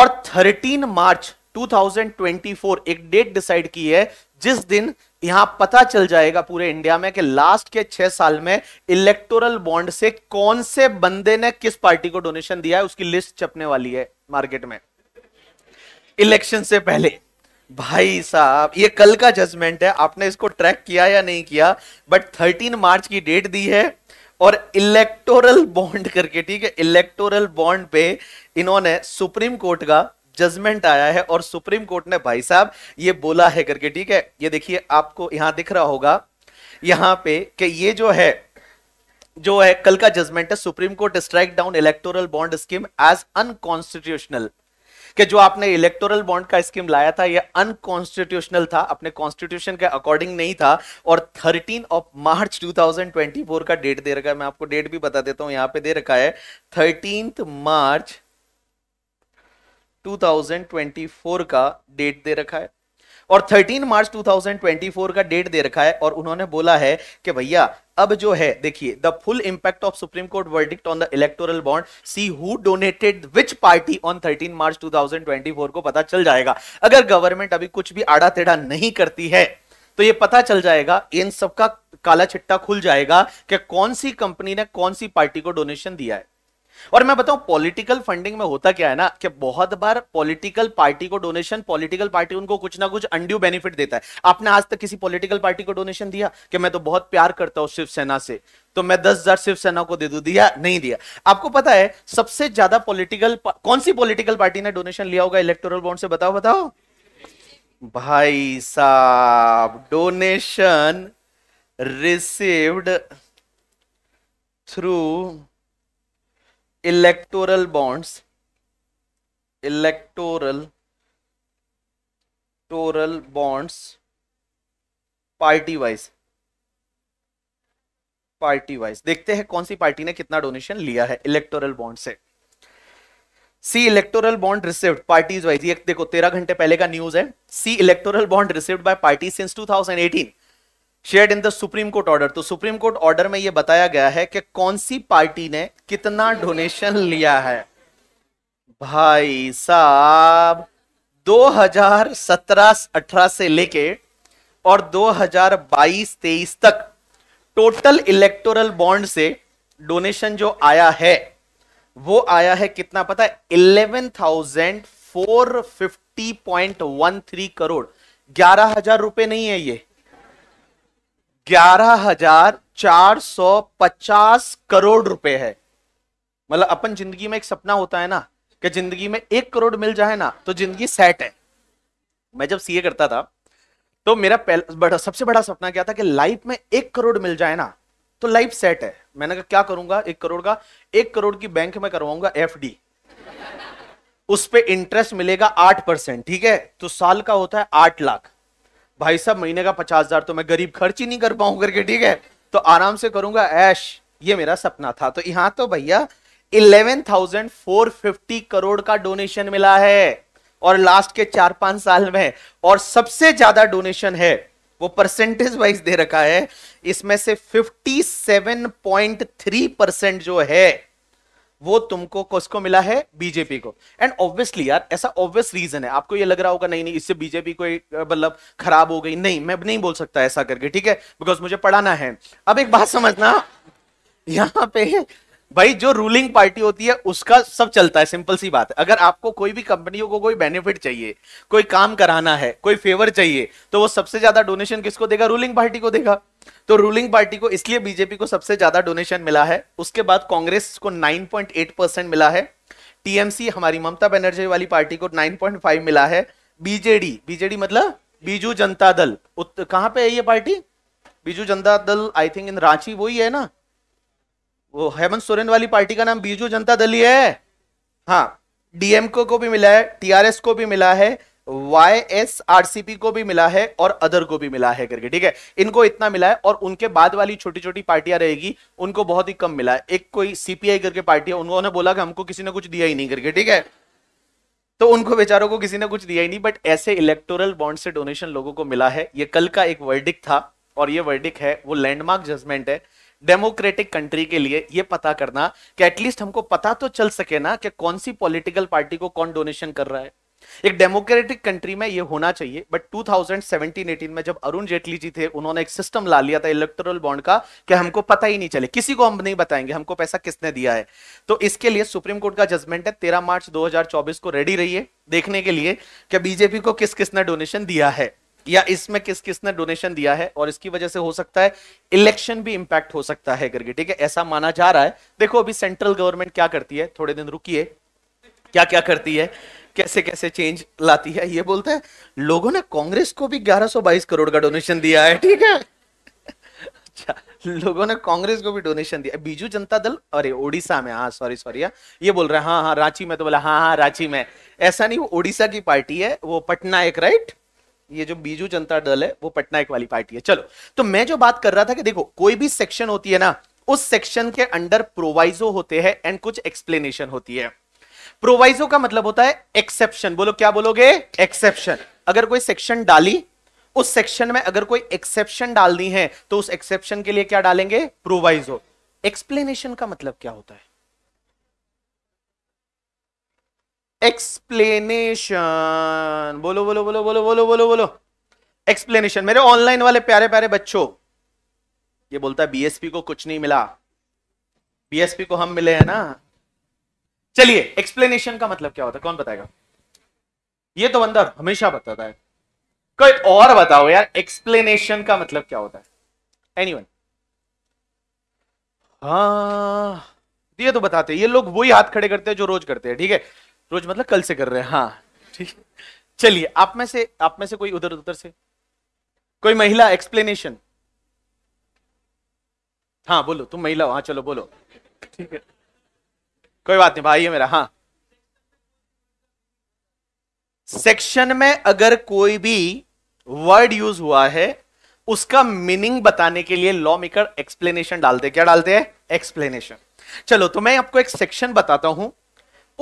[SPEAKER 1] और 13 मार्च 2024 एक डेट डिसाइड की है जिस दिन यहां पता चल जाएगा पूरे इंडिया में कि लास्ट के छह साल में इलेक्टोरल बॉन्ड से कौन से बंदे ने किस पार्टी को डोनेशन दिया है उसकी लिस्ट छपने वाली है मार्केट में इलेक्शन से पहले भाई साहब ये कल का जजमेंट है आपने इसको ट्रैक किया या नहीं किया बट थर्टीन मार्च की डेट दी है और इलेक्टोरल बॉन्ड करके ठीक है इलेक्टोरल बॉन्ड पे इन्होंने सुप्रीम कोर्ट का जजमेंट आया है और सुप्रीम कोर्ट ने भाई साहब ये बोला है करके ठीक है ये देखिए आपको यहां दिख रहा होगा यहां पे कि ये जो है जो है कल का जजमेंट है supreme Court strike down electoral bond scheme as unconstitutional कि जो आपने इलेक्टोरल बॉन्ड का स्कीम लाया था ये अनकॉन्स्टिट्यूशनल था अपने कॉन्स्टिट्यूशन के अकॉर्डिंग नहीं था और 13 ऑफ मार्च 2024 का डेट दे रखा है मैं आपको डेट भी बता देता हूं यहां पे दे रखा है थर्टीन मार्च 2024 2024 का डेट दे रखा है और 13 मार्च 2024 का डेट दे रखा है और उन्होंने बोला है कि भैया अब जो है देखिए the full impact of Supreme Court verdict on the electoral bond see who donated which party on 13 March 2024 को पता चल जाएगा अगर गवर्नमेंट अभी कुछ भी आड़ा टेढ़ा नहीं करती है तो ये पता चल जाएगा इन सबका काला छिट्टा खुल जाएगा कि कौन सी कंपनी ने कौन सी पार्टी को डोनेशन दिया है और मैं बताऊं पॉलिटिकल फंडिंग में होता क्या है ना कि बहुत बार पॉलिटिकल पार्टी को डोनेशन पॉलिटिकल पार्टी उनको कुछ ना कुछ अंड्यू बेनिफिट देता है आपने आज तक किसी पॉलिटिकल पार्टी को डोनेशन दिया कि मैं तो बहुत प्यार करता हूं शिवसेना से तो मैं दस हजार शिवसेना को दे दू दिया नहीं दिया आपको पता है सबसे ज्यादा पॉलिटिकल कौन सी पॉलिटिकल पार्टी ने डोनेशन लिया होगा इलेक्टोरल बॉन्ड से बताओ बताओ भाई साहब donation received through electoral bonds electoral toral bonds party wise party wise देखते हैं कौन सी पार्टी ने कितना डोनेशन लिया है इलेक्टोरल बॉन्ड से see electoral bond receive parties wise ये देखो तेरह घंटे पहले का न्यूज है see electoral bond receive by party since 2018 share in the Supreme Court order तो सुप्रीम कोर्ट ऑर्डर में यह बताया गया है कि कौन सी पार्टी ने कितना डोनेशन लिया है भाई साहब 2017-18 से लेके और 2022-23 तक टोटल इलेक्टोरल बॉन्ड से डोनेशन जो आया है वो आया है कितना पता है eleven thousand four fifty point one three crore ग्यारह हजार रुपए नहीं है ये ग्यारह हजार चार सौ पचास करोड़ रुपए है मतलब अपन जिंदगी में एक सपना होता है ना कि जिंदगी में एक करोड़ मिल जाए ना तो जिंदगी सेट है मैं जब सीए करता था तो मेरा बड़ा सबसे बड़ा सपना क्या था कि लाइफ में एक करोड़ मिल जाए ना तो लाइफ सेट है मैंने कहा क्या करूंगा एक करोड़ का एक करोड़ की बैंक में करवाऊंगा एफ उस पर इंटरेस्ट मिलेगा आठ परसेंट ठीक है तो साल का होता है आठ लाख भाई साहब महीने का पचास हजार तो मैं गरीब खर्च ही नहीं कर पाऊँ करके ठीक है तो आराम से करूंगा ऐश ये मेरा सपना था तो यहाँ तो भैया eleven thousand four fifty crore का डोनेशन मिला है और लास्ट के चार पांच साल में और सबसे ज्यादा डोनेशन है वो परसेंटेज वाइज दे रखा है इसमें से fifty seven point three percent जो है वो तुमको किसको मिला है बीजेपी को एंड ऑब्वियसली यार ऐसा ऑब्वियस रीजन है आपको ये लग रहा होगा नहीं नहीं इससे बीजेपी को मतलब खराब हो गई नहीं मैं नहीं बोल सकता ऐसा करके ठीक है बिकॉज मुझे पढ़ाना है अब एक बात समझना यहाँ पे भाई जो रूलिंग पार्टी होती है उसका सब चलता है सिंपल सी बात है अगर आपको कोई भी कंपनियों को कोई बेनिफिट चाहिए कोई काम कराना है कोई फेवर चाहिए तो वो सबसे ज्यादा डोनेशन किसको देगा रूलिंग पार्टी को देगा तो रूलिंग पार्टी को इसलिए बीजेपी को सबसे ज्यादा डोनेशन मिला है उसके बाद कांग्रेस को 9.8 परसेंट मिला है टीएमसी हमारी ममता बनर्जी वाली पार्टी को 9.5 मिला है बीजेडी बीजेडी मतलब बीजू जनता दल कहां पे है ये पार्टी बीजू जनता दल आई थिंक इन रांची वही है ना वो हेमंत सोरेन वाली पार्टी का नाम बीजू जनता दल ही है हाँ डीएमको को भी मिला है टीआरएस को भी मिला है Y S R C P को भी मिला है और अदर को भी मिला है करके ठीक है इनको इतना मिला है और उनके बाद वाली छोटी छोटी पार्टियां रहेगी उनको बहुत ही कम मिला है एक कोई सीपीआई करके पार्टी है उन्होंने बोला कि हमको किसी ने कुछ दिया ही नहीं करके ठीक है तो उनको बेचारों को किसी ने कुछ दिया ही नहीं बट ऐसे इलेक्टोरल बॉन्ड से डोनेशन लोगों को मिला है ये कल का एक वर्डिक था और ये वर्डिक है वो लैंडमार्क जजमेंट है डेमोक्रेटिक कंट्री के लिए ये पता करना कि एटलीस्ट हमको पता तो चल सके ना कि कौन सी पॉलिटिकल पार्टी को कौन डोनेशन कर रहा है एक डेमोक्रेटिक कंट्री में ये होना चाहिए बट 2017-18 में जब अरुण जेटली जी थे उन्होंने एक सिस्टम ला लिया था इलेक्टोरल बॉन्ड का कि हमको पता ही नहीं चले किसी को हम नहीं बताएंगे हमको पैसा किसने दिया है तो इसके लिए सुप्रीम कोर्ट का जजमेंट है 13 मार्च 2024 को रेडी रहिए देखने के लिए कि बीजेपी को किस किसने डोनेशन दिया है या इसमें किस किसने डोनेशन दिया है और इसकी वजह से हो सकता है इलेक्शन भी इंपैक्ट हो सकता है करके ठीक है ऐसा माना जा रहा है देखो अभी सेंट्रल गवर्नमेंट क्या करती है थोड़े दिन रुकी क्या क्या करती है कैसे कैसे चेंज लाती है ये बोलता है लोगों ने कांग्रेस को भी 1122 करोड़ का डोनेशन दिया है ठीक है अच्छा लोगों ने कांग्रेस को भी डोनेशन दिया बीजू जनता दल अरे ओडिशा में हाँ सॉरी सॉरी हाँ। ये बोल रहे हैं हाँ हाँ रांची में तो बोला हाँ हाँ रांची में ऐसा नहीं वो ओडिशा की पार्टी है वो पटना एक राइट ये जो बीजू जनता दल है वो पटना एक वाली पार्टी है चलो तो मैं जो बात कर रहा था कि देखो कोई भी सेक्शन होती है ना उस सेक्शन के अंडर प्रोवाइजो होते हैं एंड कुछ एक्सप्लेनेशन होती है प्रोवाइजो का मतलब होता है एक्सेप्शन बोलो क्या बोलोगे एक्सेप्शन अगर कोई सेक्शन डाली उस सेक्शन में अगर कोई एक्सेप्शन डालनी है तो उस एक्सेप्शन के लिए क्या डालेंगे प्रोवाइजो एक्सप्लेनेशन का मतलब क्या होता है एक्सप्लेनेशन बोलो बोलो बोलो बोलो बोलो बोलो बोलो एक्सप्लेनेशन मेरे ऑनलाइन वाले प्यारे प्यारे बच्चों ये बोलता है बीएसपी को कुछ नहीं मिला बीएसपी को हम मिले हैं ना चलिए एक्सप्लेनेशन का मतलब क्या होता है कौन बताएगा ये तो बंदर हमेशा बताता है कोई और बताओ यार एक्सप्लेनेशन का मतलब क्या होता है एनी हाँ ये तो बताते हैं ये लोग वही हाथ खड़े करते हैं जो रोज करते हैं ठीक है रोज मतलब कल से कर रहे हैं हाँ ठीक चलिए आप में से आप में से कोई उधर उधर से कोई महिला एक्सप्लेनेशन हाँ बोलो तुम महिला हो हाँ चलो बोलो ठीक है कोई बात नहीं भाई है मेरा हाँ सेक्शन में अगर कोई भी वर्ड यूज हुआ है उसका मीनिंग बताने के लिए लॉ मेकर एक्सप्लेनेशन डालते क्या डालते हैं एक्सप्लेनेशन चलो तो मैं आपको एक सेक्शन बताता हूं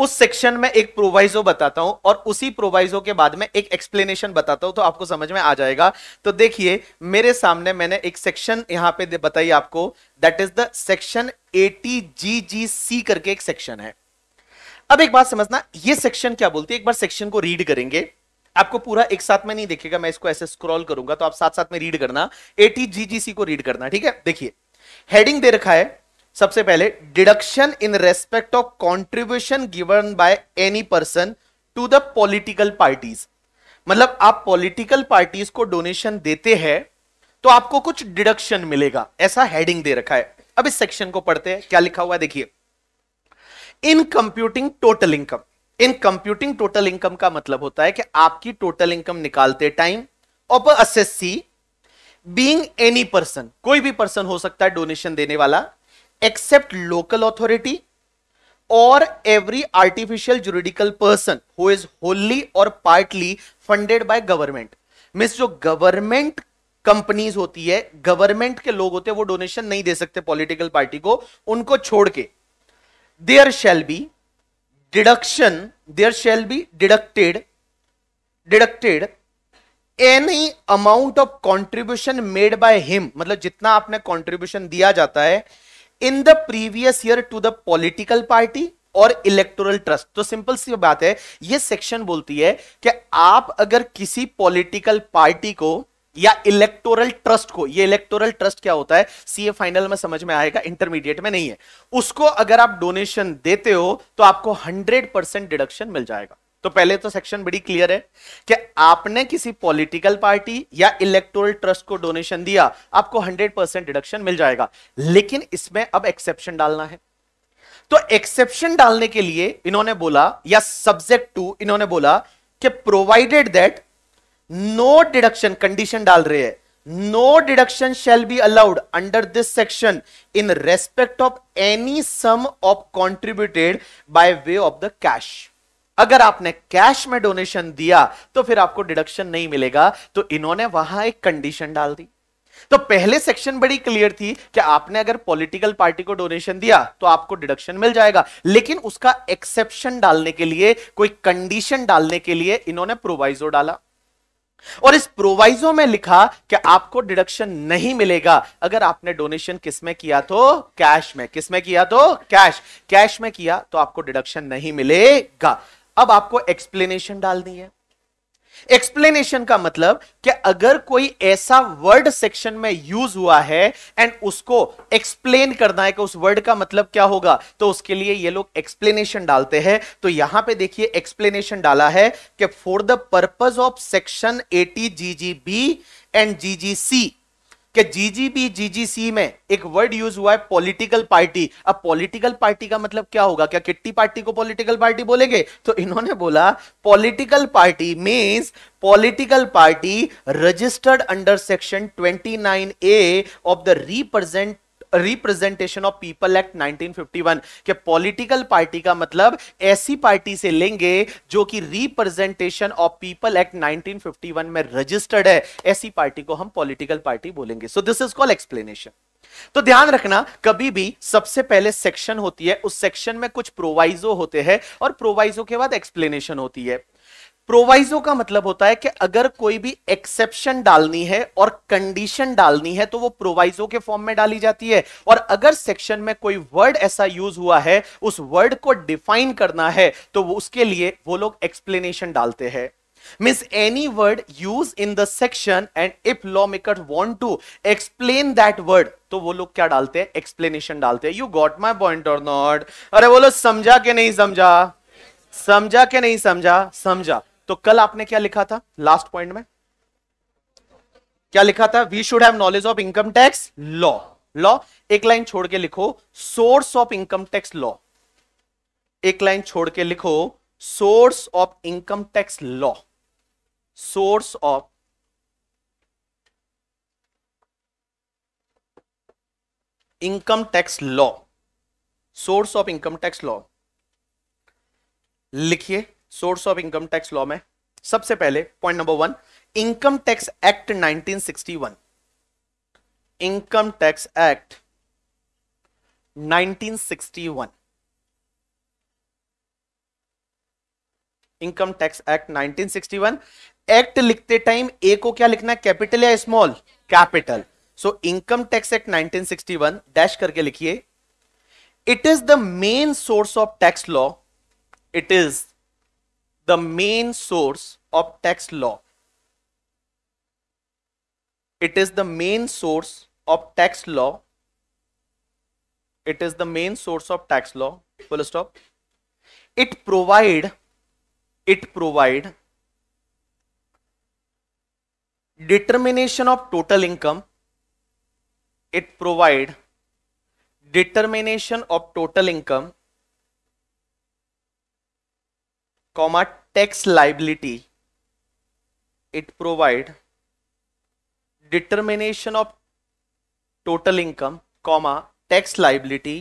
[SPEAKER 1] उस सेक्शन में एक प्रोवाइजो बताता हूं और उसी प्रोवाइजो के बाद में एक एक्सप्लेनेशन बताता हूं तो आपको समझ में आ जाएगा तो देखिए मेरे सामने मैंने एक सेक्शन यहां पे बताई आपको that is the section eighty G G C करके एक सेक्शन है अब एक बात समझना ये सेक्शन क्या बोलती है एक बार सेक्शन को रीड करेंगे आपको पूरा एक साथ में नहीं देखेगा मैं इसको ऐसे स्क्रॉल करूंगा तो आप साथ साथ में रीड करना एटी जी जी सी को रीड करना ठीक है देखिए हेडिंग दे रखा है सबसे पहले deduction in respect of contribution given by any person to the political parties मतलब आप पॉलिटिकल पार्टीज को डोनेशन देते हैं तो आपको कुछ डिडक्शन मिलेगा ऐसा हेडिंग दे रखा है अब इस सेक्शन को पढ़ते हैं क्या लिखा हुआ है देखिए in computing total income in computing total income का मतलब होता है कि आपकी टोटल इनकम निकालते time S C being any person कोई भी पर्सन हो सकता है डोनेशन देने वाला एक्सेप्ट लोकल ऑथोरिटी और every artificial juridical person who is wholly और partly funded by government means जो गवर्नमेंट कंपनीज होती है गवर्नमेंट के लोग होते हैं वो डोनेशन नहीं दे सकते पॉलिटिकल पार्टी को उनको छोड़ के there shall be deduction there shall be deducted deducted any amount of contribution made by him मतलब जितना आपने कॉन्ट्रीब्यूशन दिया जाता है in the previous year to the political party और इलेक्टोरल ट्रस्ट तो सिंपल सी बात है ये सेक्शन बोलती है कि आप अगर किसी पॉलिटिकल पार्टी को या इलेक्टोरल ट्रस्ट को ये इलेक्टोरल ट्रस्ट क्या होता है सीए फाइनल में समझ में आएगा इंटरमीडिएट में नहीं है उसको अगर आप डोनेशन देते हो तो आपको हंड्रेड परसेंट डिडक्शन मिल जाएगा तो पहले तो सेक्शन बड़ी क्लियर है कि आपने किसी पॉलिटिकल पार्टी या इलेक्टोरल ट्रस्ट को डोनेशन दिया आपको 100 परसेंट डिडक्शन मिल जाएगा लेकिन इसमें अब एक्सेप्शन डालना है तो एक्सेप्शन डालने के लिए इन्होंने बोला या सब्जेक्ट टू इन्होंने बोला कि provided that no deduction condition डाल रहे हैं no deduction shall be allowed under this section in respect of any sum of contributed by way of the cash अगर आपने कैश में डोनेशन दिया तो फिर आपको डिडक्शन नहीं मिलेगा तो इन्होंने वहां एक कंडीशन डाल दी तो पहले सेक्शन बड़ी क्लियर थी कि आपने अगर पॉलिटिकल पार्टी को डोनेशन दिया तो आपको डिडक्शन मिल जाएगा लेकिन उसका एक्सेप्शन डालने के लिए कोई कंडीशन डालने के लिए इन्होंने प्रोवाइजो डाला और इस प्रोवाइजो में लिखा कि आपको डिडक्शन नहीं मिलेगा अगर आपने डोनेशन किसमें किया तो कैश में किसमें किया तो कैश कैश में किया तो आपको डिडक्शन नहीं मिलेगा अब आपको एक्सप्लेनेशन डालनी है एक्सप्लेनेशन का मतलब कि अगर कोई ऐसा वर्ड सेक्शन में यूज हुआ है एंड उसको एक्सप्लेन करना है कि उस वर्ड का मतलब क्या होगा तो उसके लिए ये लोग एक्सप्लेनेशन डालते हैं तो यहां पे देखिए एक्सप्लेनेशन डाला है कि for the purpose of section eighty G G B and G G C कि जीजीबी जीजीसी में एक वर्ड यूज हुआ है पॉलिटिकल पार्टी अब पॉलिटिकल पार्टी का मतलब क्या होगा क्या किट्टी पार्टी को पॉलिटिकल पार्टी बोलेंगे तो इन्होंने बोला political party means political party registered under section 29 A of the represent representation of people act 1951 के पॉलिटिकल पार्टी का मतलब ऐसी पार्टी से लेंगे जो कि रिप्रेजेंटेशन ऑफ पीपल एक्ट 1951 में रजिस्टर्ड है ऐसी पार्टी को हम पॉलिटिकल पार्टी बोलेंगे so this is call explanation तो ध्यान रखना कभी भी सबसे पहले सेक्शन होती है उस सेक्शन में कुछ प्रोवाइजो होते हैं और प्रोवाइजो के बाद एक्सप्लेनेशन होती है प्रोवाइजो का मतलब होता है कि अगर कोई भी एक्सेप्शन डालनी है और कंडीशन डालनी है तो वो प्रोवाइजो के फॉर्म में डाली जाती है और अगर सेक्शन में कोई वर्ड ऐसा यूज हुआ है उस वर्ड को डिफाइन करना है तो वो उसके लिए वो लोग एक्सप्लेनेशन डालते हैं any word use in the section and if law maker want to explain that word तो वो लोग क्या डालते हैं एक्सप्लेनेशन डालते हैं यू गॉट माई पॉइंट और नॉट अरे बोलो समझा के नहीं समझा समझा के नहीं समझा समझा तो कल आपने क्या लिखा था लास्ट पॉइंट में क्या लिखा था we should have knowledge of income tax law law एक लाइन छोड़ के लिखो source of income tax law एक लाइन छोड़ के लिखो source of income tax law source of income tax law source of income tax law लिखिए source of income tax law में सबसे पहले point number one income tax act 1961 income tax act 1961 income tax act 1961 act लिखते time ए को क्या लिखना है capital या small capital so income tax act 1961 dash करके लिखिए it is the main source of tax law it is the main source of tax law. It is the main source of tax law. It is the main source of tax law. Full stop. It provide, it provide determination of total income. It provide determination of total income comma tax liability it provide determination of total income comma tax liability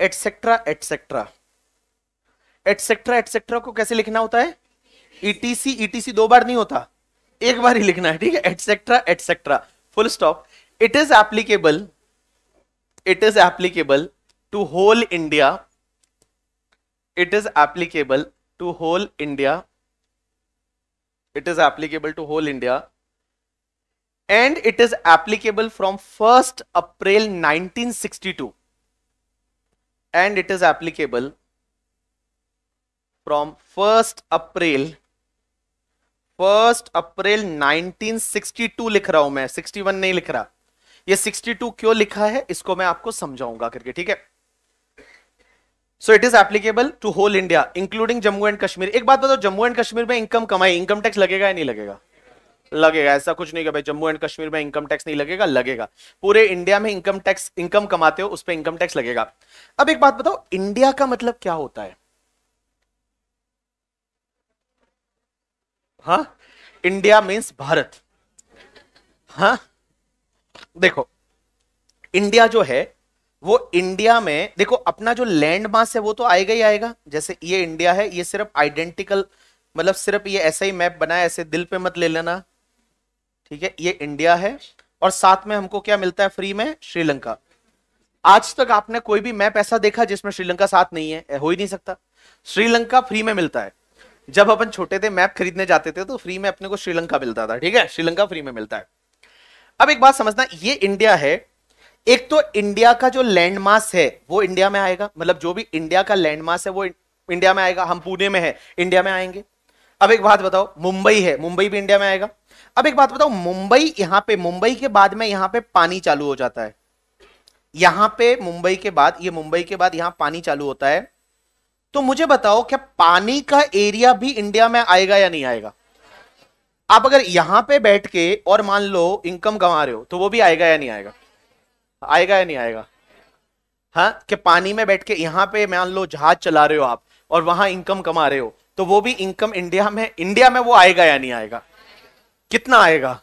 [SPEAKER 1] etcetera etcetera etcetera etcetera को कैसे लिखना होता है etc e etc e दो बार नहीं होता एक बार ही लिखना है ठीक है etcetera etcetera full stop it is applicable it is applicable to whole India it is applicable to whole India. It is applicable to whole India. And it is applicable from 1st April 1962. And it is applicable from 1st April 1st april 1962 लिख रहा हूं मैं 61 नहीं लिख रहा ये 62 क्यों लिखा है इसको मैं आपको समझाऊंगा करके ठीक है so it is applicable to whole India including Jammu and Kashmir एक बात बताओ जम्मू एंड कश्मीर में इनकम कमाई इनकम टैक्स लगेगा या नहीं लगेगा लगेगा ऐसा कुछ नहीं भाई जम्मू एंड कश्मीर में इनकम टैक्स नहीं लगेगा लगेगा पूरे इंडिया में इनकम टैक्स इनकम कमाते हो उस पर इनकम टैक्स लगेगा अब एक बात बताओ इंडिया का मतलब क्या होता है हा इंडिया मीन्स भारत हा देखो इंडिया जो है वो इंडिया में देखो अपना जो लैंड मास है वो तो आएगा ही आएगा जैसे ये इंडिया है ये सिर्फ आइडेंटिकल मतलब सिर्फ ये ऐसा ही मैप बनाया ऐसे दिल पे मत ले लेना ठीक है ये इंडिया है और साथ में हमको क्या मिलता है फ्री में श्रीलंका आज तक आपने कोई भी मैप ऐसा देखा जिसमें श्रीलंका साथ नहीं है हो ही नहीं सकता श्रीलंका फ्री में मिलता है जब अपन छोटे थे मैप खरीदने जाते थे तो फ्री में अपने को श्रीलंका मिलता था ठीक है श्रीलंका फ्री में मिलता है अब एक बात समझना ये इंडिया है एक तो इंडिया का जो लैंड मास है वो इंडिया में आएगा मतलब जो भी इंडिया का लैंड मास है वो इंडिया में आएगा हम पुणे में है इंडिया में आएंगे अब एक बात बताओ मुंबई है मुंबई भी इंडिया में आएगा अब एक बात बताओ मुंबई यहां पे मुंबई के बाद में यहां पे पानी चालू हो जाता है यहां पे मुंबई के बाद ये मुंबई के बाद यहां पानी चालू होता है तो मुझे बताओ क्या पानी का एरिया भी इंडिया में आएगा या नहीं आएगा आप अगर यहां पे बैठ के और मान लो इनकम कमा रहे हो तो वो भी आएगा या नहीं आएगा आएगा या नहीं आएगा हाँ कि पानी में बैठ के यहाँ पे मान लो जहाज चला रहे हो आप और वहां इनकम कमा रहे हो तो वो भी इनकम इंडिया में इंडिया में वो आएगा या नहीं आएगा कितना आएगा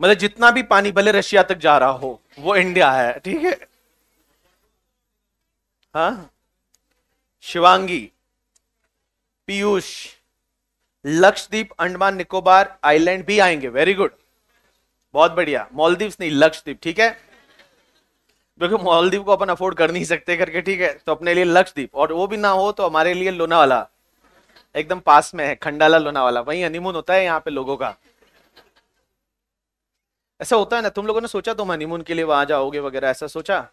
[SPEAKER 1] मतलब जितना भी पानी भले रशिया तक जा रहा हो वो इंडिया है ठीक है हाँ शिवांगी पीयूष लक्षद्वीप अंडमान निकोबार आइलैंड भी आएंगे वेरी गुड बहुत बढ़िया मॉलदीव्स नहीं लक्षद्वीप ठीक है देखो मॉलदीव को अपन अफोर्ड कर नहीं सकते करके ठीक है तो अपने लिए लक्षद्वीप और वो भी ना हो तो हमारे लिए लोनावाला एकदम पास में है खंडाला लोनावाला वही हनीमून होता है यहाँ पे लोगों का ऐसा होता है ना तुम लोगों ने सोचा तुम हनीमून के लिए वहां जाओगे वगैरह ऐसा सोचा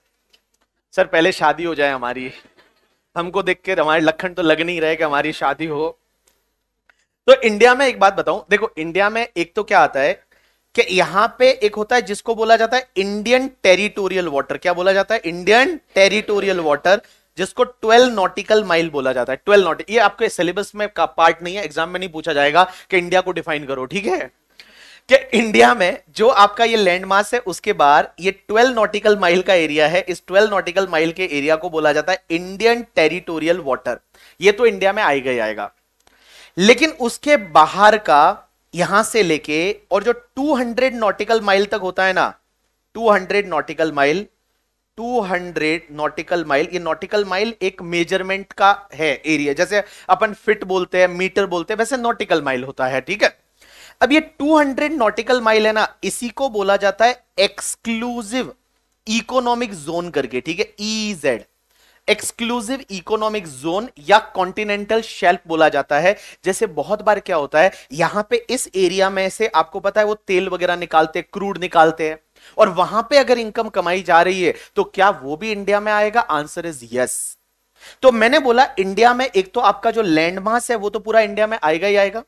[SPEAKER 1] सर पहले शादी हो जाए हमारी हमको देख के हमारे लखन तो लग नहीं रहे कि हमारी शादी हो तो इंडिया में एक बात बताऊं देखो इंडिया में एक तो क्या आता है कि यहां पे एक होता है जिसको बोला जाता है इंडियन टेरिटोरियल वाटर क्या बोला जाता है इंडियन टेरिटोरियल वाटर जिसको 12 नॉटिकल माइल बोला जाता है 12 नॉटिकल ये आपके सिलेबस में का पार्ट नहीं है एग्जाम में नहीं पूछा जाएगा कि इंडिया को डिफाइन करो ठीक है कि इंडिया में जो आपका ये लैंडमार्क है उसके बाहर ये 12 नॉटिकल माइल का एरिया है इस 12 नॉटिकल माइल के एरिया को बोला जाता है इंडियन टेरिटोरियल वाटर ये तो इंडिया में आई गई आएगा लेकिन उसके बाहर का यहां से लेके और जो 200 नॉटिकल माइल तक होता है ना 200 नॉटिकल माइल 200 नॉटिकल माइल ये नॉटिकल माइल एक मेजरमेंट का है एरिया जैसे अपन फिट बोलते हैं मीटर बोलते हैं वैसे नॉटिकल माइल होता है ठीक है अब ये 200 नॉटिकल माइल है ना इसी को बोला जाता है एक्सक्लूसिव इकोनॉमिक जोन करके ठीक है E e Z exclusive economic zone या कॉन्टिनेंटल शेल्फ बोला जाता है जैसे बहुत बार क्या होता है यहां पे इस एरिया में से आपको पता है वो तेल वगैरह निकालते क्रूड निकालते हैं और वहां पे अगर इनकम कमाई जा रही है तो क्या वो भी इंडिया में आएगा आंसर इज यस तो मैंने बोला इंडिया में एक तो आपका जो लैंड मास है वो तो पूरा इंडिया में आएगा ही आएगा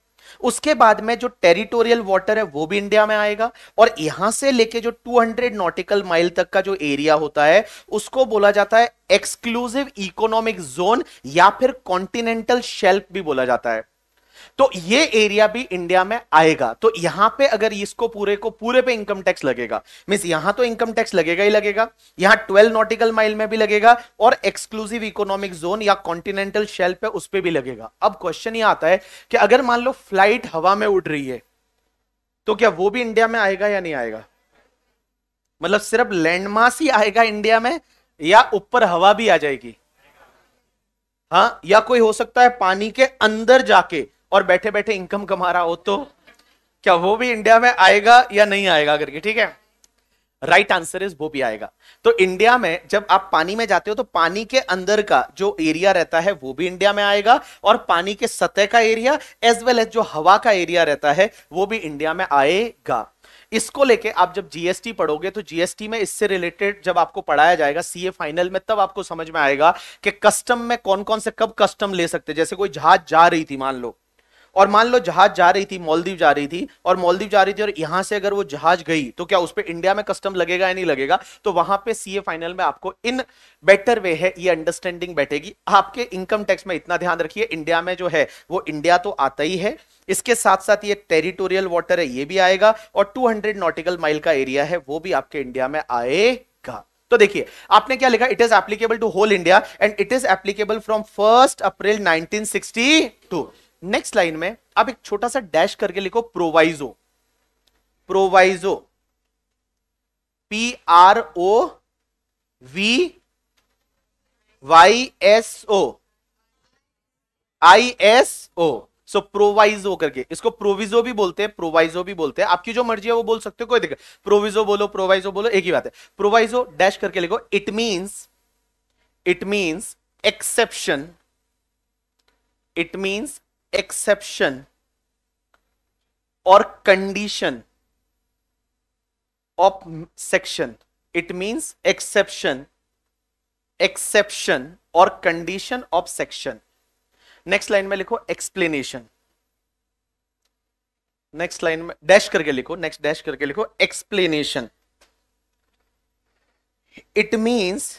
[SPEAKER 1] उसके बाद में जो टेरिटोरियल वाटर है वो भी इंडिया में आएगा और यहां से लेके जो 200 नॉटिकल माइल तक का जो एरिया होता है उसको बोला जाता है एक्सक्लूसिव इकोनॉमिक जोन या फिर कॉन्टिनेंटल शेल्फ भी बोला जाता है तो ये एरिया भी इंडिया में आएगा तो यहां पे अगर इसको पूरे को पूरे पे इनकम टैक्स लगेगा मीन यहां तो इनकम टैक्स लगेगा ही लगेगा यहां 12 नॉटिकल माइल में भी लगेगा और एक्सक्लूसिव इकोनॉमिक जोन या कॉन्टिनेंटल शेल पे उस पर भी लगेगा अब क्वेश्चन ये आता है कि अगर मान लो फ्लाइट हवा में उड़ रही है तो क्या वो भी इंडिया में आएगा या नहीं आएगा मतलब सिर्फ लैंडमास ही आएगा इंडिया में या ऊपर हवा भी आ जाएगी हाँ या कोई हो सकता है पानी के अंदर जाके और बैठे बैठे इनकम कमा रहा हो तो क्या वो भी इंडिया में आएगा या नहीं आएगा करके ठीक है राइट आंसर इज वो भी आएगा तो इंडिया में जब आप पानी में जाते हो तो पानी के अंदर का जो एरिया रहता है वो भी इंडिया में आएगा और पानी के सतह का एरिया एज वेल एज जो हवा का एरिया रहता है वो भी इंडिया में आएगा इसको लेके आप जब जीएसटी पढ़ोगे तो जीएसटी में इससे रिलेटेड जब आपको पढ़ाया जाएगा सीए फाइनल में तब आपको समझ में आएगा कि कस्टम में कौन कौन से कब कस्टम ले सकते जैसे कोई जहाज जा रही थी मान लो और मान लो जहाज जा रही थी मालदीव जा रही थी और मालदीव जा रही थी और यहां से अगर वो जहाज गई तो क्या उस पर इंडिया में कस्टम लगेगा या नहीं लगेगा तो वहां पे सीए फाइनल में आपको इन बेटर वे है ये अंडरस्टैंडिंग बैठेगी आपके इनकम टैक्स में इतना ध्यान रखिए इंडिया में जो है वो इंडिया तो आता ही है इसके साथ साथ ये टेरिटोरियल वाटर है ये भी आएगा और 200 नॉटिकल माइल का एरिया है वो भी आपके इंडिया में आएगा तो देखिए आपने क्या लिखा it is applicable to whole India and it is applicable from first April 1962 next line में आप एक छोटा सा डैश करके लिखो proviso proviso P R O V Y S O I S O so proviso करके इसको प्रोविजो भी बोलते हैं प्रोवाइजो भी बोलते हैं आपकी जो मर्जी है वो बोल सकते हो कोई दिक्कत प्रोविजो बोलो प्रोवाइजो बोलो एक ही बात है प्रोवाइजो डैश करके लिखो it means it means exception it means exception और condition of section it means exception exception और condition of section next line में लिखो एक्सप्लेनेशन नेक्स्ट लाइन में डैश करके लिखो नेक्स्ट डैश करके लिखो explanation it means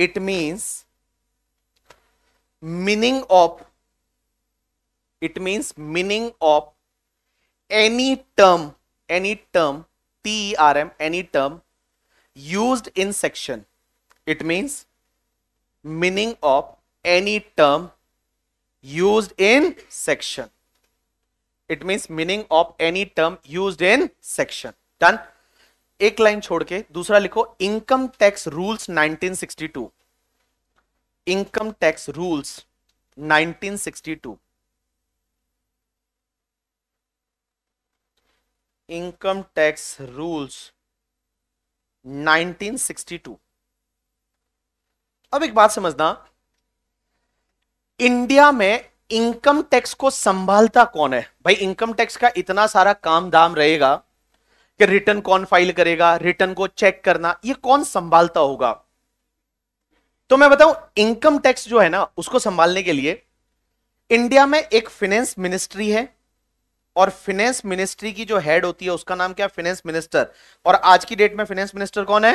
[SPEAKER 1] it means meaning of it means meaning of any term any term T R M any term use in section it means meaning of any term use in section it means meaning of any term use in section done एक line छोड़ के दूसरा लिखो income tax rules 1962 income tax rules 1962 income tax rules 1962 अब एक बात समझना India में इनकम टैक्स को संभालता कौन है भाई इनकम टैक्स का इतना सारा काम धाम रहेगा कि रिटर्न कौन फाइल करेगा रिटर्न को चेक करना ये कौन संभालता होगा तो मैं बताऊं इनकम टैक्स जो है ना उसको संभालने के लिए इंडिया में एक फाइनेंस मिनिस्ट्री है और फिनेंस मिनिस्ट्री की जो हेड होती है उसका नाम क्या फिनेंस मिनिस्टर और आज की डेट में फिनेंस मिनिस्टर कौन है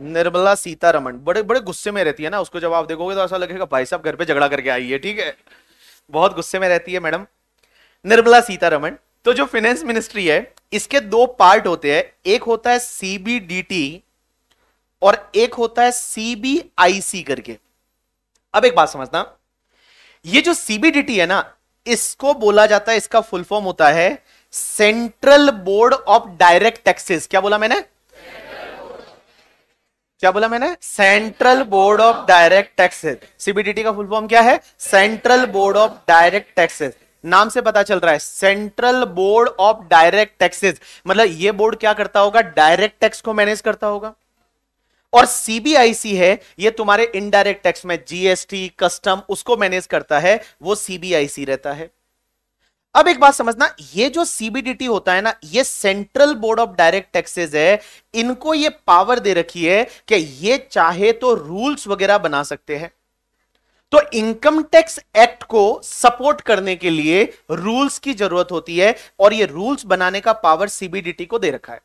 [SPEAKER 1] निर्मला सीतारमन बड़े बड़े गुस्से में रहती है ना उसको जब आप देखोगे तो ऐसा लगेगा भाई साहब घर पे झगड़ा करके आई है ठीक है बहुत गुस्से में रहती है मैडम निर्मला सीतारमन तो जो फिनेंस मिनिस्ट्री है इसके दो पार्ट होते हैं एक होता है सीबीडीटी और एक होता है सीबीआईसी करके अब एक बात समझना ये जो सीबीडीटी है ना इसको बोला जाता है इसका फुल फॉर्म होता है central board of direct taxes क्या बोला मैंने क्या बोला मैंने central board of direct taxes CBDT का फुल फॉर्म क्या है central board of direct taxes नाम से पता चल रहा है central board of direct taxes मतलब ये बोर्ड क्या करता होगा डायरेक्ट टैक्स को मैनेज करता होगा और सीबीआईसी है ये तुम्हारे इनडायरेक्ट टैक्स में जीएसटी कस्टम उसको मैनेज करता है वो सीबीआईसी रहता है अब एक बात समझना ये जो सीबीडीटी होता है ना ये central board of direct taxes है इनको ये पावर दे रखी है कि ये चाहे तो रूल्स वगैरह बना सकते हैं तो इनकम टैक्स एक्ट को सपोर्ट करने के लिए रूल्स की जरूरत होती है और ये रूल्स बनाने का पावर सीबीडीटी को दे रखा है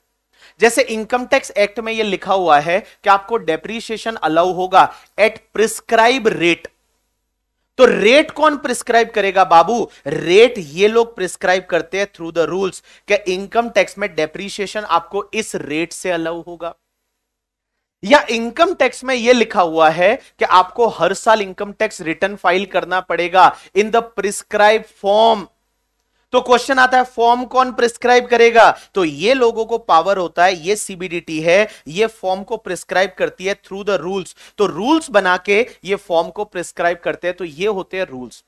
[SPEAKER 1] जैसे इनकम टैक्स एक्ट में यह लिखा हुआ है कि आपको डेप्रीशिएशन अलाउ होगा एट प्रिस्क्राइब रेट तो रेट कौन प्रिस्क्राइब करेगा बाबू रेट ये लोग प्रिस्क्राइब करते हैं थ्रू द रूल्स क्या इनकम टैक्स में डेप्रीशिएशन आपको इस रेट से अलाउ होगा या इनकम टैक्स में यह लिखा हुआ है कि आपको हर साल इनकम टैक्स रिटर्न फाइल करना पड़ेगा इन द प्रिस्क्राइब फॉर्म तो क्वेश्चन आता है फॉर्म कौन प्रिस्क्राइब करेगा तो ये लोगों को पावर होता है ये सीबीडीटी है ये फॉर्म को प्रिस्क्राइब करती है थ्रू द रूल्स तो रूल्स बना के ये फॉर्म को प्रिस्क्राइब करते हैं तो ये होते हैं रूल्स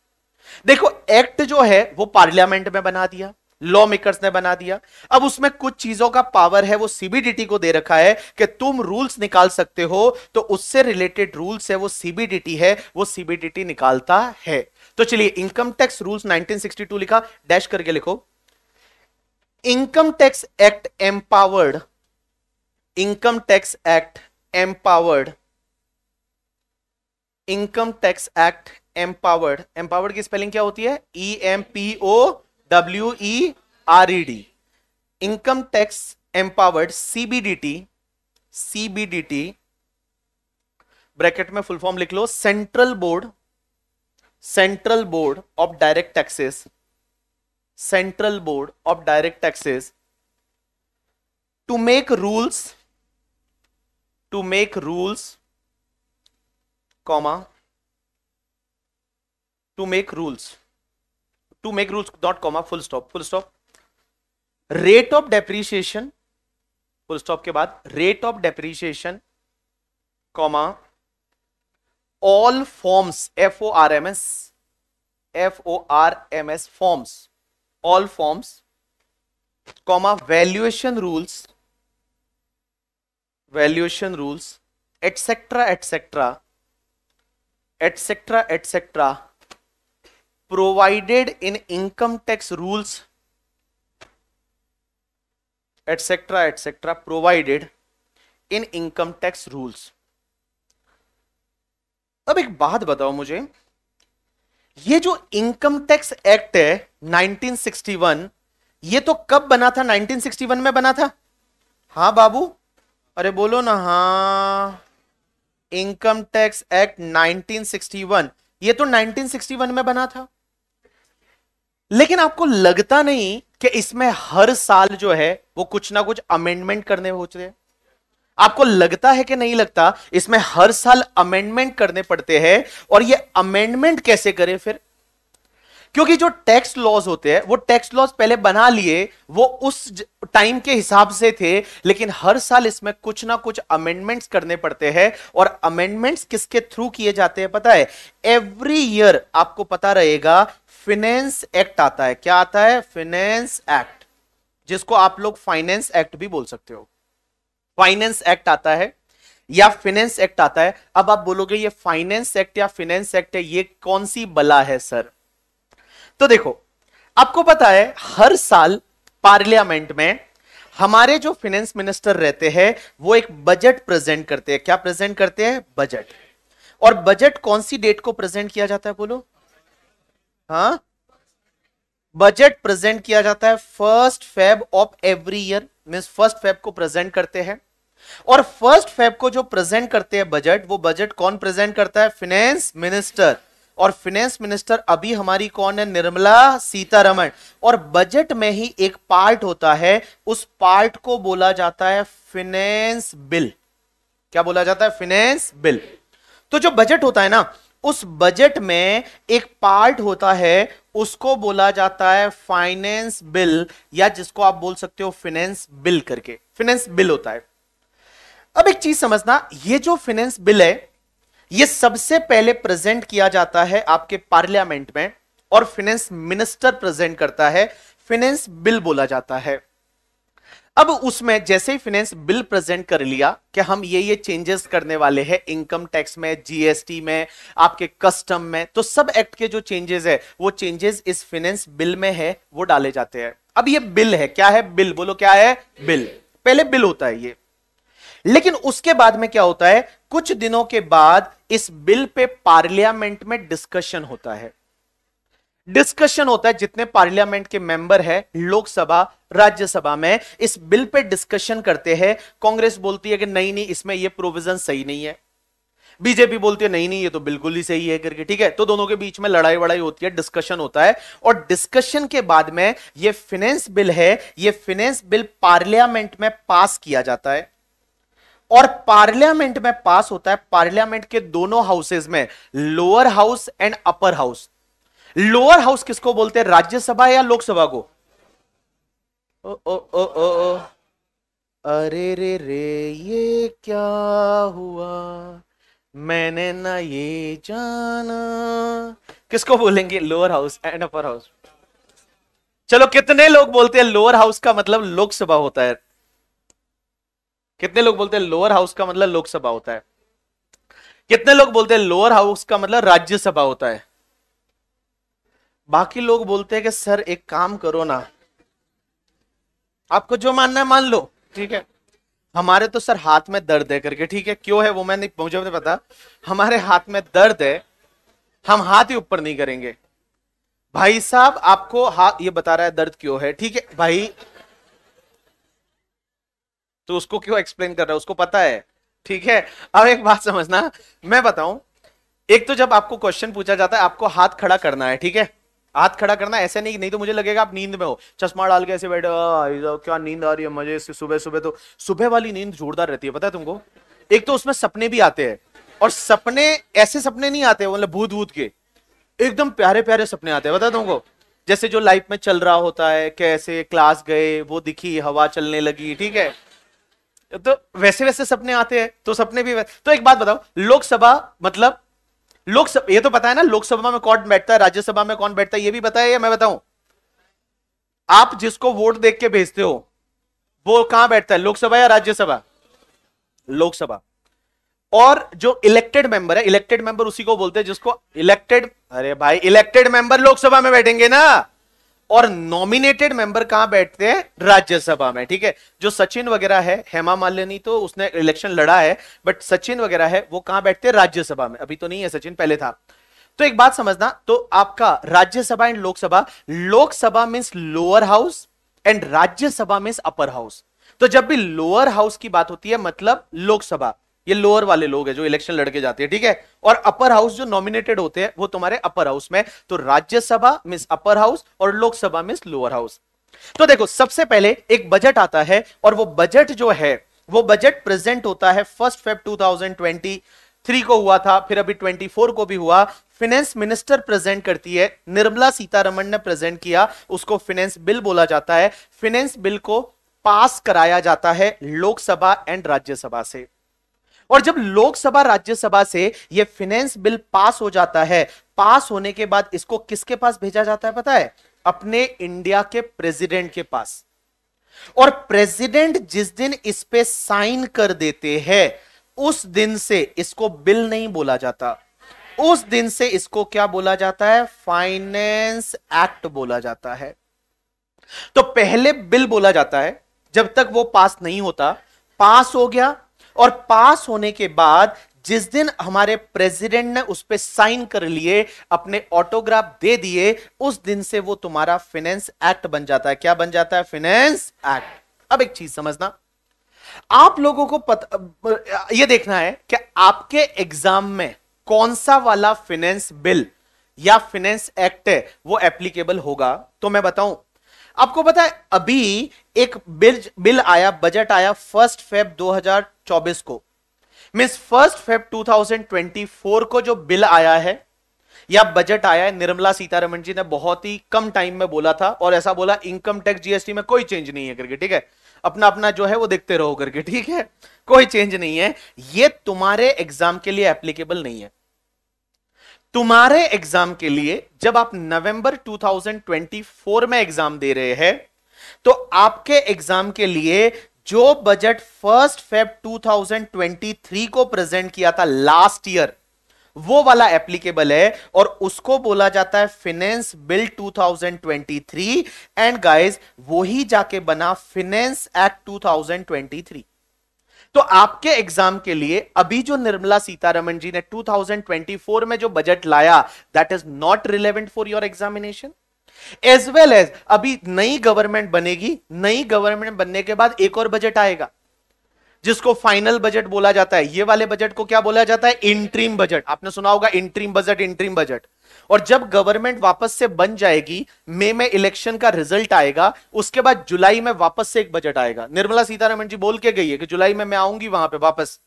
[SPEAKER 1] देखो एक्ट जो है वो पार्लियामेंट में बना दिया लॉ मेकर्स ने बना दिया अब उसमें कुछ चीजों का पावर है वो सीबीडीटी को दे रखा है कि तुम रूल्स निकाल सकते हो तो उससे रिलेटेड रूल्स है वो सीबीडीटी है वो सीबीडीटी निकालता है तो चलिए इनकम टैक्स रूल्स 1962 लिखा डैश करके लिखो income tax act empowered income tax act empowered income tax act empowered empowered की स्पेलिंग क्या होती है E M P O W E R E D income tax empowered CBDT CBDT bracket में full form लिख लो central board central board of direct taxes central board of direct taxes to make rules to make rules comma to make rules to make rules dot comma full stop full stop rate of depreciation full stop के बाद rate of depreciation comma all forms forms forms forms all forms comma valuation rules valuation rules etc etc etc etc provided in income tax rules etc etc provided in income tax rules अब एक बात बताओ मुझे ये जो income tax act है 1961 ये तो कब बना था 1961 में बना था हाँ बाबू अरे बोलो ना हा इनकम टैक्स एक्ट 1961 ये तो 1961 में बना था लेकिन आपको लगता नहीं कि इसमें हर साल जो है वो कुछ ना कुछ अमेंडमेंट करने होते हैं आपको लगता है कि नहीं लगता इसमें हर साल अमेंडमेंट करने पड़ते हैं और ये अमेंडमेंट कैसे करें फिर क्योंकि जो टैक्स लॉज होते हैं वो टैक्स लॉज पहले बना लिए वो उस टाइम के हिसाब से थे लेकिन हर साल इसमें कुछ ना कुछ अमेंडमेंट्स करने पड़ते हैं और अमेंडमेंट्स किसके थ्रू किए जाते हैं पता है एवरी ईयर आपको पता रहेगा फिनेंस एक्ट आता है क्या आता है फिनेंस एक्ट जिसको आप लोग फाइनेंस एक्ट भी बोल सकते हो फाइनेंस एक्ट आता है या फिनेंस एक्ट आता है अब आप बोलोगे ये फाइनेंस एक्ट या फिनेंस एक्ट है ये कौन सी बला है सर तो देखो आपको पता है हर साल पार्लियामेंट में हमारे जो फिनेंस मिनिस्टर रहते हैं वो एक बजट प्रेजेंट करते हैं क्या प्रेजेंट करते हैं बजट और बजट कौन सी डेट को प्रेजेंट किया जाता है बोलो हाँ बजट प्रेजेंट किया जाता है first Feb of every year mean first Feb को प्रेजेंट करते हैं और फर्स्ट फेब को जो प्रेजेंट करते हैं बजट वो बजट कौन प्रेजेंट करता है फिनेंस मिनिस्टर और फिनेंस मिनिस्टर अभी हमारी कौन है निर्मला सीतारमण और बजट में ही एक पार्ट होता है उस पार्ट को बोला जाता है फिनेंस बिल क्या बोला जाता है फिनेंस बिल तो जो बजट होता है ना उस बजट में एक पार्ट होता है उसको बोला जाता है फाइनेंस बिल या जिसको आप बोल सकते हो फिनेंस बिल करके फिनेंस बिल होता है अब एक चीज समझना ये जो फिनेंस बिल है ये सबसे पहले प्रेजेंट किया जाता है आपके पार्लियामेंट में और फिनेंस मिनिस्टर प्रेजेंट करता है फिनेंस बिल बोला जाता है अब उसमें जैसे ही फिनेंस बिल प्रेजेंट कर लिया कि हम ये ये चेंजेस करने वाले हैं इनकम टैक्स में जीएसटी में आपके कस्टम में तो सब एक्ट के जो चेंजेस है वो चेंजेस इस फिनेंस बिल में है वो डाले जाते हैं अब ये बिल है क्या है बिल बोलो क्या है बिल पहले बिल होता है ये लेकिन उसके बाद में क्या होता है कुछ दिनों के बाद इस बिल पे पार्लियामेंट में डिस्कशन होता है डिस्कशन होता है जितने पार्लियामेंट के मेंबर है लोकसभा राज्यसभा में इस बिल पे डिस्कशन करते हैं कांग्रेस बोलती है कि नहीं नहीं इसमें यह प्रोविजन सही नहीं है बीजेपी बोलती है नहीं नहीं ये तो बिल्कुल ही सही है करके ठीक है तो दोनों के बीच में लड़ाई वड़ाई होती है डिस्कशन होता है और डिस्कशन के बाद में ये फिनेंस बिल है ये फिनेंस बिल पार्लियामेंट में पास किया जाता है और पार्लियामेंट में पास होता है पार्लियामेंट के दोनों हाउसेज में lower house and upper house lower house किसको बोलते हैं राज्यसभा या लोकसभा को ओ, ओ, ओ, ओ, ओ, अरे रे रे ये क्या हुआ मैंने ना ये जाना किसको बोलेंगे lower house and upper house चलो कितने लोग बोलते हैं लोअर हाउस का मतलब लोकसभा होता है कितने लोग बोलते हैं लोअर हाउस का मतलब लोकसभा होता है कितने लोग बोलते हैं लोअर हाउस का मतलब राज्यसभा होता है बाकी लोग बोलते हैं कि सर एक काम करो ना आपको जो मानना है मान लो ठीक है हमारे तो सर हाथ में दर्द है करके ठीक है क्यों है वो मैं नहीं मुझे पता हमारे हाथ में दर्द है हम हाथ ही ऊपर नहीं करेंगे भाई साहब आपको हाथ ये बता रहा है दर्द क्यों है ठीक है भाई तो उसको क्यों एक्सप्लेन कर रहा है उसको पता है ठीक है अब एक बात समझना मैं बताऊं एक तो जब आपको क्वेश्चन पूछा जाता है आपको हाथ खड़ा करना है ठीक है हाथ खड़ा करना ऐसे नहीं नहीं तो मुझे लगेगा आप नींद में हो चश्मा डाल के ऐसे बैठे तो क्या नींद आ रही है से सुबह सुबह तो सुबह वाली नींद जोरदार रहती है पता है तुमको एक तो उसमें सपने भी आते हैं और सपने ऐसे सपने नहीं आते मतलब भूत भूत के एकदम प्यारे प्यारे सपने आते हैं पता तुमको जैसे जो लाइफ में चल रहा होता है कैसे क्लास गए वो दिखी हवा चलने लगी ठीक है तो वैसे वैसे सपने आते हैं तो सपने भी तो एक बात बताओ लोकसभा मतलब लोकसभा ये तो पता है ना लोकसभा में कौन बैठता है राज्यसभा में कौन बैठता है ये भी पता है या मैं बताऊं आप जिसको वोट देख के भेजते हो वो कहां बैठता है लोकसभा या राज्यसभा लोकसभा और जो इलेक्टेड मेंबर है इलेक्टेड मेंबर उसी को बोलते हैं जिसको इलेक्टेड अरे भाई इलेक्टेड मेंबर लोकसभा में बैठेंगे ना और नॉमिनेटेड मेंबर कहां बैठते हैं राज्यसभा में ठीक है जो सचिन वगैरह है हेमा मालिनी तो उसने इलेक्शन लड़ा है बट सचिन वगैरह है वो कहां बैठते हैं राज्यसभा में अभी तो नहीं है सचिन पहले था तो एक बात समझना तो आपका Rajya Sabha and Lok Sabha Lok Sabha means lower house and Rajya Sabha means upper house तो जब भी लोअर हाउस की बात होती है मतलब लोकसभा ये लोअर वाले लोग हैं जो इलेक्शन लड़के जाते हैं ठीक है और अपर हाउस जो नॉमिनेटेड होते हैं वो तुम्हारे अपर हाउस में तो राज्यसभा मिस अपर हाउस और लोकसभा मिस लोअर हाउस तो देखो सबसे पहले एक बजट आता है और वो बजट जो है वो बजट प्रेजेंट होता है फर्स्ट फेब 2023 को हुआ था फिर अभी 24 को भी हुआ फिनेंस मिनिस्टर प्रेजेंट करती है निर्मला सीतारमण ने प्रेजेंट किया उसको फिनेंस बिल बोला जाता है फिनेंस बिल को पास कराया जाता है लोकसभा एंड राज्यसभा से और जब लोकसभा राज्यसभा से ये फिनेंस बिल पास हो जाता है पास होने के बाद इसको किसके पास भेजा जाता है पता है अपने इंडिया के प्रेसिडेंट के पास और प्रेसिडेंट जिस दिन इस पे साइन कर देते हैं उस दिन से इसको बिल नहीं बोला जाता उस दिन से इसको क्या बोला जाता है फाइनेंस एक्ट बोला जाता है तो पहले बिल बोला जाता है जब तक वो पास नहीं होता पास हो गया और पास होने के बाद जिस दिन हमारे प्रेसिडेंट ने उस पर साइन कर लिए अपने ऑटोग्राफ दे दिए उस दिन से वो तुम्हारा फिनेंस एक्ट बन जाता है क्या बन जाता है फिनेंस एक्ट अब एक चीज समझना आप लोगों को पत, ये देखना है कि आपके एग्जाम में कौन सा वाला फिनेंस बिल या फिनेंस एक्ट है वो एप्लीकेबल होगा तो मैं बताऊं आपको पता है अभी एक बिल बिल आया बजट आया फर्स्ट फेब 2024 को मीन फर्स्ट फेब 2024 को जो बिल आया है या बजट आया है निर्मला सीतारमन जी ने बहुत ही कम टाइम में बोला था और ऐसा बोला इनकम टैक्स जीएसटी में कोई चेंज नहीं है करके ठीक है अपना अपना जो है वो देखते रहो करके ठीक है कोई चेंज नहीं है ये तुम्हारे एग्जाम के लिए एप्लीकेबल नहीं है तुम्हारे एग्जाम के लिए जब आप नवंबर 2024 में एग्जाम दे रहे हैं तो आपके एग्जाम के लिए जो बजट फर्स्ट फेब 2023 को प्रेजेंट किया था लास्ट ईयर वो वाला एप्लीकेबल है और उसको बोला जाता है फिनेंस बिल 2023 एंड गाइस वो ही जाके बना फिनेंस एक्ट 2023 तो आपके एग्जाम के लिए अभी जो निर्मला सीतारमन जी ने 2024 में जो बजट लाया that is not relevant for your examination as well as अभी नई गवर्नमेंट बनेगी नई गवर्नमेंट बनने के बाद एक और बजट आएगा जिसको फाइनल बजट बोला जाता है ये वाले बजट को क्या बोला जाता है इंट्रीम बजट आपने सुना होगा इंट्रीम बजट इंट्रीम बजट और जब गवर्नमेंट वापस से बन जाएगी मई में इलेक्शन का रिजल्ट आएगा उसके बाद जुलाई में वापस से एक बजट आएगा निर्मला सीतारमण जी बोल के गई है कि जुलाई में मैं आऊंगी वहां पे वापस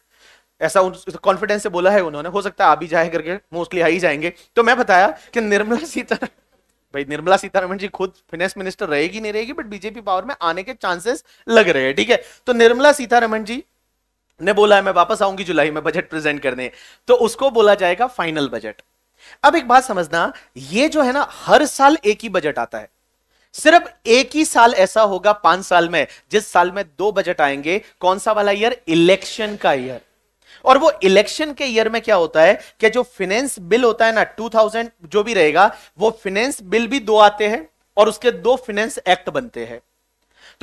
[SPEAKER 1] ऐसा कॉन्फिडेंस से बोला है उन्होंने हो सकता है आप ही जाए करके मोस्टली आ ही जाएंगे तो मैं बताया कि निर्मला सीतारमण भाई निर्मला सीतारमण जी खुद फाइनेंस मिनिस्टर रहेगी नहीं रहेगी बट बीजेपी पावर में आने के चांसेस लग रहे हैं ठीक है तो निर्मला सीतारमण जी ने बोला है मैं वापस आऊंगी जुलाई में बजट प्रेजेंट करने तो उसको बोला जाएगा फाइनल बजट अब एक बात समझना ये जो है ना हर साल एक ही बजट आता है सिर्फ एक ही साल ऐसा होगा पांच साल में जिस साल में दो बजट आएंगे कौन सा वाला ईयर इलेक्शन का ईयर और वो इलेक्शन के ईयर में क्या होता है कि जो फिनेंस बिल होता है ना 2000 जो भी रहेगा वो फिनेंस बिल भी दो आते हैं और उसके दो फिनेंस एक्ट बनते हैं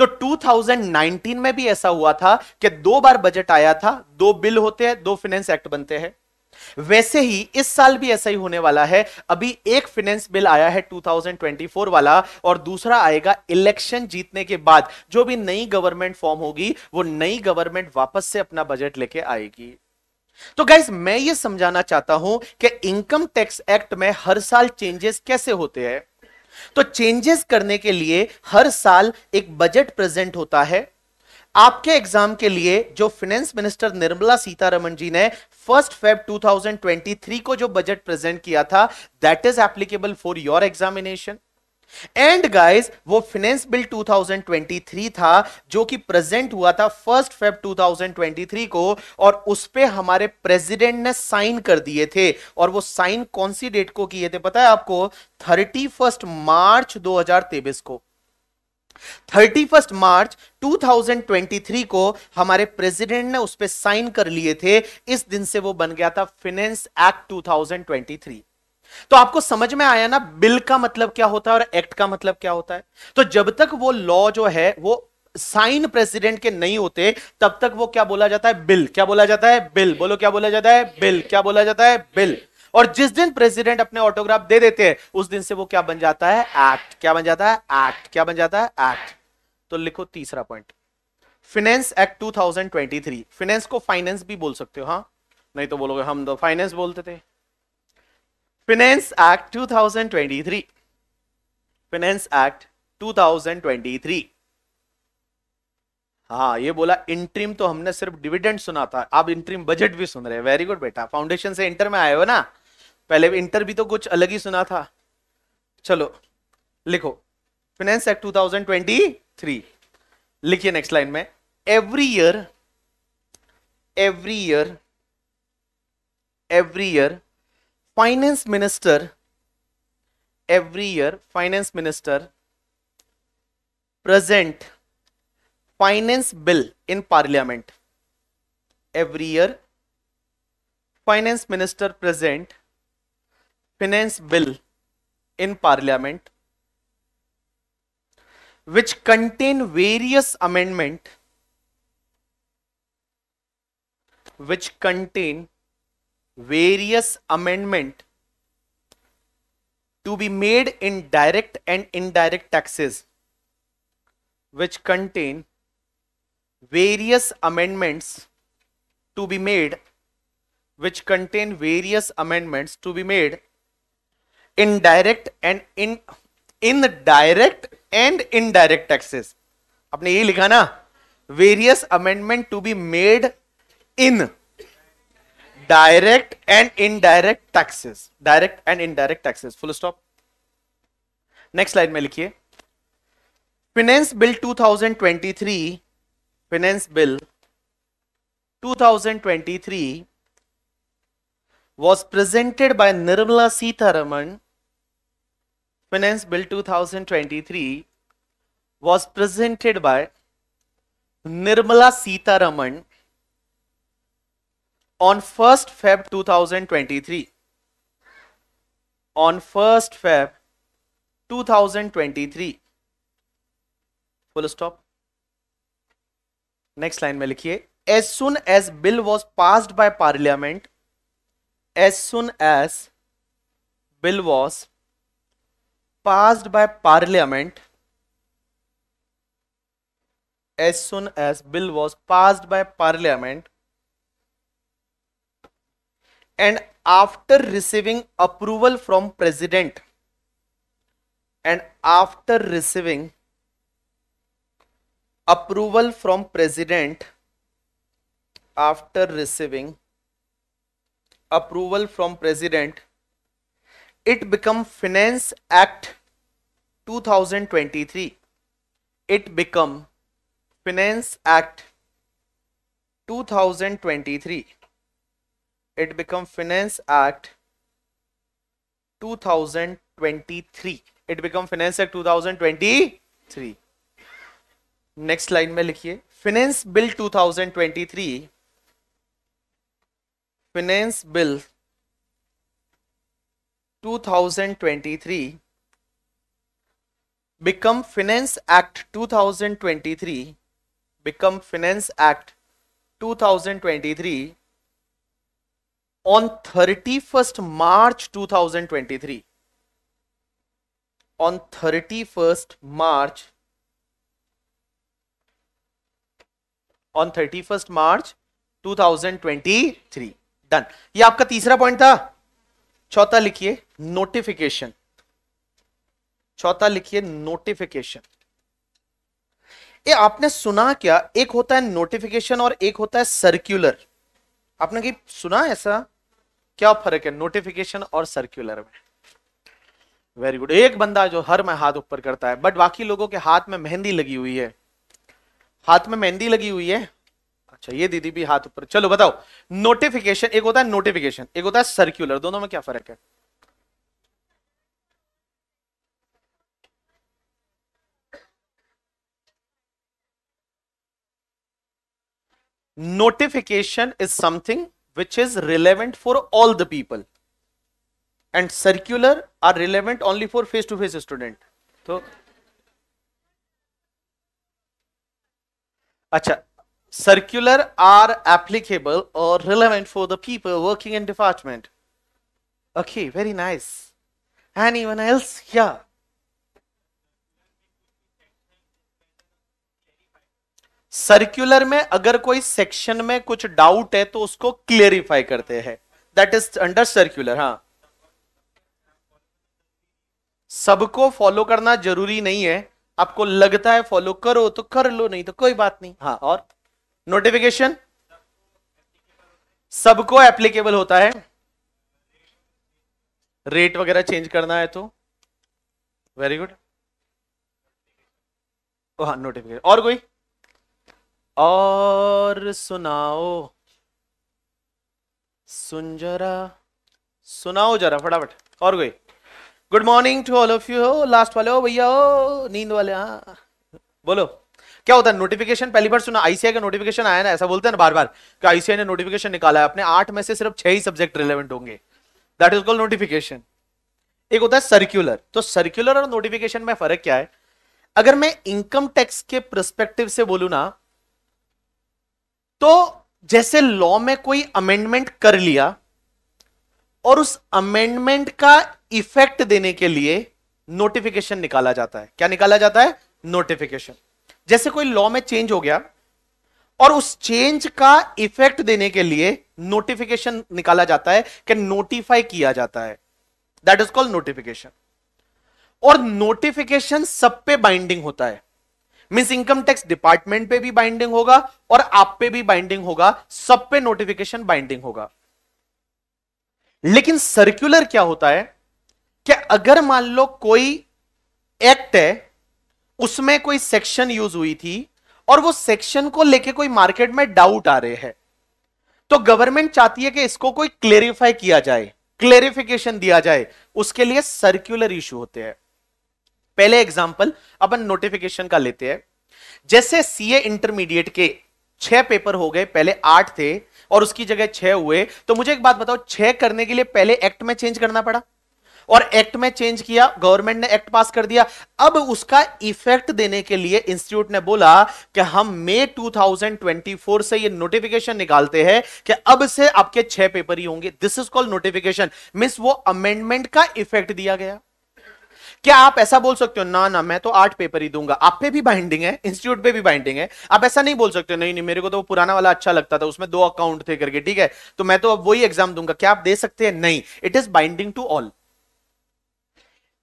[SPEAKER 1] तो 2019 में भी ऐसा हुआ था कि दो बार बजट आया था दो बिल होते हैं दो फिनेंस एक्ट बनते हैं वैसे ही इस साल भी ऐसा ही होने वाला है अभी एक फिनेंस बिल आया है 2024 वाला और दूसरा आएगा इलेक्शन जीतने के बाद जो भी नई गवर्नमेंट फॉर्म होगी वो नई गवर्नमेंट वापस से अपना बजट लेके आएगी तो गाइज मैं ये समझाना चाहता हूं कि इनकम टैक्स एक्ट में हर साल चेंजेस कैसे होते हैं तो चेंजेस करने के लिए हर साल एक बजट प्रेजेंट होता है आपके एग्जाम के लिए जो फाइनेंस मिनिस्टर निर्मला सीतारमन जी ने फर्स्ट फेब 2023 को जो बजट प्रेजेंट किया था that is applicable for your examination and guys वो फिनेंस बिल 2023 था जो कि प्रेजेंट हुआ था फर्स्ट फेब 2023 को और उस पर हमारे प्रेसिडेंट ने साइन कर दिए थे और वो साइन कौन सी डेट को किए थे पता है आपको थर्टी फर्स्ट मार्च दो को थर्टी फर्स्ट मार्च 2023 को हमारे प्रेसिडेंट ने उस पर साइन कर लिए थे इस दिन से वो बन गया था फिनेंस एक्ट 2023 तो आपको समझ में आया ना बिल का मतलब क्या होता है और एक्ट का मतलब क्या होता है तो जब तक वो लॉ जो है वो साइन प्रेसिडेंट के नहीं होते तब तक वो क्या बोला जाता है बिल क्या बोला जाता है बिल बोलो क्या बोला जाता है बिल क्या बोला जाता है बिल और जिस दिन प्रेसिडेंट अपने ऑटोग्राफ दे देते हैं उस दिन से वो क्या बन जाता है एक्ट क्या बन जाता है एक्ट क्या बन जाता है एक्ट तो लिखो तीसरा पॉइंट फिनेंस एक्ट 2023 फिनेंस को फाइनेंस भी बोल सकते हो हाँ नहीं तो बोलोगे हम तो फाइनेंस बोलते थे फिनेंस एक्ट 2023. Finance act 2023. हाँ ये बोला इंट्रीम तो हमने सिर्फ डिविडेंड सुना था आप इंट्रीम बजट भी सुन रहे हैं वेरी गुड बेटा फाउंडेशन से इंटर में आए हो ना पहले इंटर भी तो कुछ अलग ही सुना था चलो लिखो फिनेंस एक्ट 2023 लिखिए नेक्स्ट लाइन में every year every year every year finance minister every year finance minister present finance bill in parliament every year finance minister present finance bill in parliament which contain various amendment which contain various amendment to be made in direct and indirect taxes which contain various amendments to be made which contain various amendments to be made in direct and in in direct and indirect taxes आपने यही लिखा ना various amendment to be made in direct and indirect taxes direct and indirect taxes full stop next slide में लिखिए finance bill 2023 finance bill 2023 was presented by Nirmala Sitharaman finance bill 2023 was presented by Nirmala Sitharaman on 1st Feb 2023 on 1st Feb 2023 full stop next line में लिखिए as soon as bill was passed by parliament as soon as bill was passed by parliament as soon as bill was passed by parliament and after receiving approval from president and after receiving approval from president after receiving approval from president it become finance act 2023 it become finance act 2023 it become finance act 2023 it become finance act 2023 next line में लिखिए finance bill 2023 finance bill 2023 become finance act 2023 become finance act 2023 on 31st March 2023 on 31st March on 31st March 2023 done ये आपका तीसरा point था चौथा लिखिए notification चौथा लिखिए नोटिफिकेशन ये आपने सुना क्या एक होता है नोटिफिकेशन और एक होता है सर्क्यूलर आपने कहीं सुना ऐसा क्या फर्क है नोटिफिकेशन और सर्क्यूलर में वेरी गुड एक बंदा जो हर में हाथ ऊपर करता है बट बाकी लोगों के हाथ में मेहंदी लगी हुई है हाथ में मेहंदी लगी हुई है अच्छा ये दीदी भी हाथ ऊपर चलो बताओ नोटिफिकेशन एक होता है नोटिफिकेशन एक होता है सर्क्यूलर दोनों में क्या फर्क है notification is something which is relevant for all the people and circular are relevant only for face to face student so acha circular are applicable or relevant for the people working in department okay very nice anyone else yeah circular में अगर कोई section में कुछ doubt है तो उसको clarify करते हैं दैट इज अंडर सर्क्यूलर हाँ सबको फॉलो करना जरूरी नहीं है आपको लगता है फॉलो करो तो कर लो नहीं तो कोई बात नहीं हाँ और नोटिफिकेशन सबको एप्लीकेबल होता है रेट वगैरह चेंज करना है तो वेरी गुड हाँ नोटिफिकेशन और कोई और सुनाओ सुन जरा सुनाओ जरा फटाफट और कोई good morning to all of you हो लास्ट वाले हो भैया हो नींद वाले हाँ बोलो क्या होता है नोटिफिकेशन पहली बार सुना आईसीआई का नोटिफिकेशन आया ना ऐसा बोलते हैं ना बार बार कि आईसीआई ने नोटिफिकेशन निकाला है अपने आठ में से सिर्फ छह ही सब्जेक्ट रिलेवेंट होंगे दैट इज कॉल्ड नोटिफिकेशन एक होता है सर्क्यूलर तो सर्क्यूलर और नोटिफिकेशन में फर्क क्या है अगर मैं इनकम टैक्स के प्रस्पेक्टिव से बोलू ना तो जैसे लॉ में कोई अमेंडमेंट कर लिया और उस अमेंडमेंट का इफेक्ट देने के लिए नोटिफिकेशन निकाला जाता है क्या निकाला जाता है नोटिफिकेशन जैसे कोई लॉ में चेंज हो गया और उस चेंज का इफेक्ट देने के लिए नोटिफिकेशन निकाला जाता है कि नोटिफाई किया जाता है दैट इज कॉल्ड नोटिफिकेशन और नोटिफिकेशन सब पे बाइंडिंग होता है मीन इनकम टैक्स डिपार्टमेंट पे भी बाइंडिंग होगा और आप पे भी बाइंडिंग होगा सब पे नोटिफिकेशन बाइंडिंग होगा लेकिन सर्कुलर क्या होता है कि अगर मान लो कोई एक्ट है उसमें कोई सेक्शन यूज हुई थी और वो सेक्शन को लेके कोई मार्केट में डाउट आ रहे हैं तो गवर्नमेंट चाहती है कि इसको कोई क्लेरिफाई किया जाए क्लेरिफिकेशन दिया जाए उसके लिए सर्क्यूलर इशू होते हैं पहले एग्जाम्पल अपन नोटिफिकेशन का लेते हैं जैसे सीए इंटरमीडिएट के छह पेपर हो गए पहले आठ थे और उसकी जगह छह हुए तो मुझे एक बात बताओ छह करने के लिए पहले एक्ट में चेंज करना पड़ा और एक्ट में चेंज किया गवर्नमेंट ने एक्ट पास कर दिया अब उसका इफेक्ट देने के लिए इंस्टीट्यूट ने बोला कि हम मई 2024 से ये नोटिफिकेशन निकालते हैं कि अब से आपके छह पेपर ही होंगे this is called notification miss वो अमेंडमेंट का इफेक्ट दिया गया क्या आप ऐसा बोल सकते हो ना ना मैं तो आठ पेपर ही दूंगा आप पे भी बाइंडिंग है इंस्टीट्यूट पे भी बाइंडिंग है आप ऐसा नहीं बोल सकते नहीं नहीं मेरे को तो पुराना वाला अच्छा लगता था उसमें दो अकाउंट थे करके ठीक है तो मैं तो अब वही एग्जाम दूंगा क्या आप दे सकते हैं नहीं it is binding to all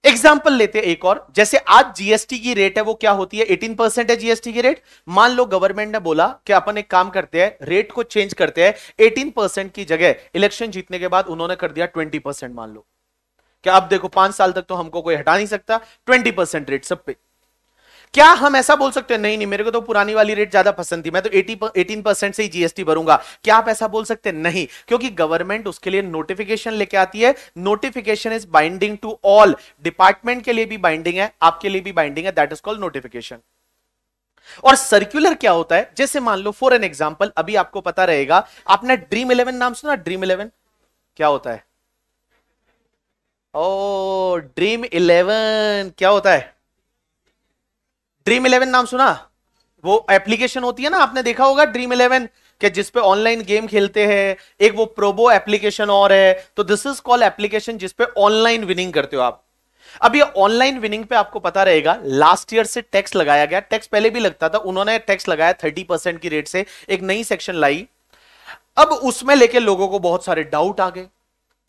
[SPEAKER 1] example लेते हैं एक और जैसे आज जीएसटी की रेट है वो क्या होती है 18 परसेंट है जीएसटी की रेट मान लो गवर्नमेंट ने बोला कि अपन एक काम करते हैं रेट को चेंज करते हैं 18 परसेंट की जगह इलेक्शन जीतने के बाद उन्होंने कर दिया 20 परसेंट मान लो कि अब देखो पांच साल तक तो हमको कोई हटा नहीं सकता ट्वेंटी परसेंट रेट सब पे क्या हम ऐसा बोल सकते हैं नहीं नहीं मेरे को तो पुरानी वाली रेट ज्यादा पसंद थी मैं तो 80 एटीन परसेंट से ही जीएसटी भरूंगा क्या आप ऐसा बोल सकते हैं नहीं क्योंकि गवर्नमेंट उसके लिए नोटिफिकेशन लेके आती है notification is binding to all department के लिए भी बाइंडिंग है आपके लिए भी बाइंडिंग है दैट इज कॉल्ड नोटिफिकेशन और सर्कुलर क्या होता है जैसे मान लो फॉर एन एग्जाम्पल अभी आपको पता रहेगा आपने ड्रीम इलेवन नाम सुना ड्रीम इलेवन क्या होता है ओ ड्रीम इलेवन क्या होता है ड्रीम इलेवन नाम सुना वो एप्लीकेशन होती है ना आपने देखा होगा ड्रीम इलेवन के जिसपे ऑनलाइन गेम खेलते हैं एक वो प्रोबो एप्लीकेशन और है तो दिस इज कॉल एप्लीकेशन जिसपे ऑनलाइन विनिंग करते हो आप अब ये ऑनलाइन विनिंग पे आपको पता रहेगा लास्ट ईयर से टैक्स लगाया गया टैक्स पहले भी लगता था उन्होंने टैक्स लगाया थर्टी परसेंट की रेट से एक नई सेक्शन लाई अब उसमें लेके लोगों को बहुत सारे डाउट आ गए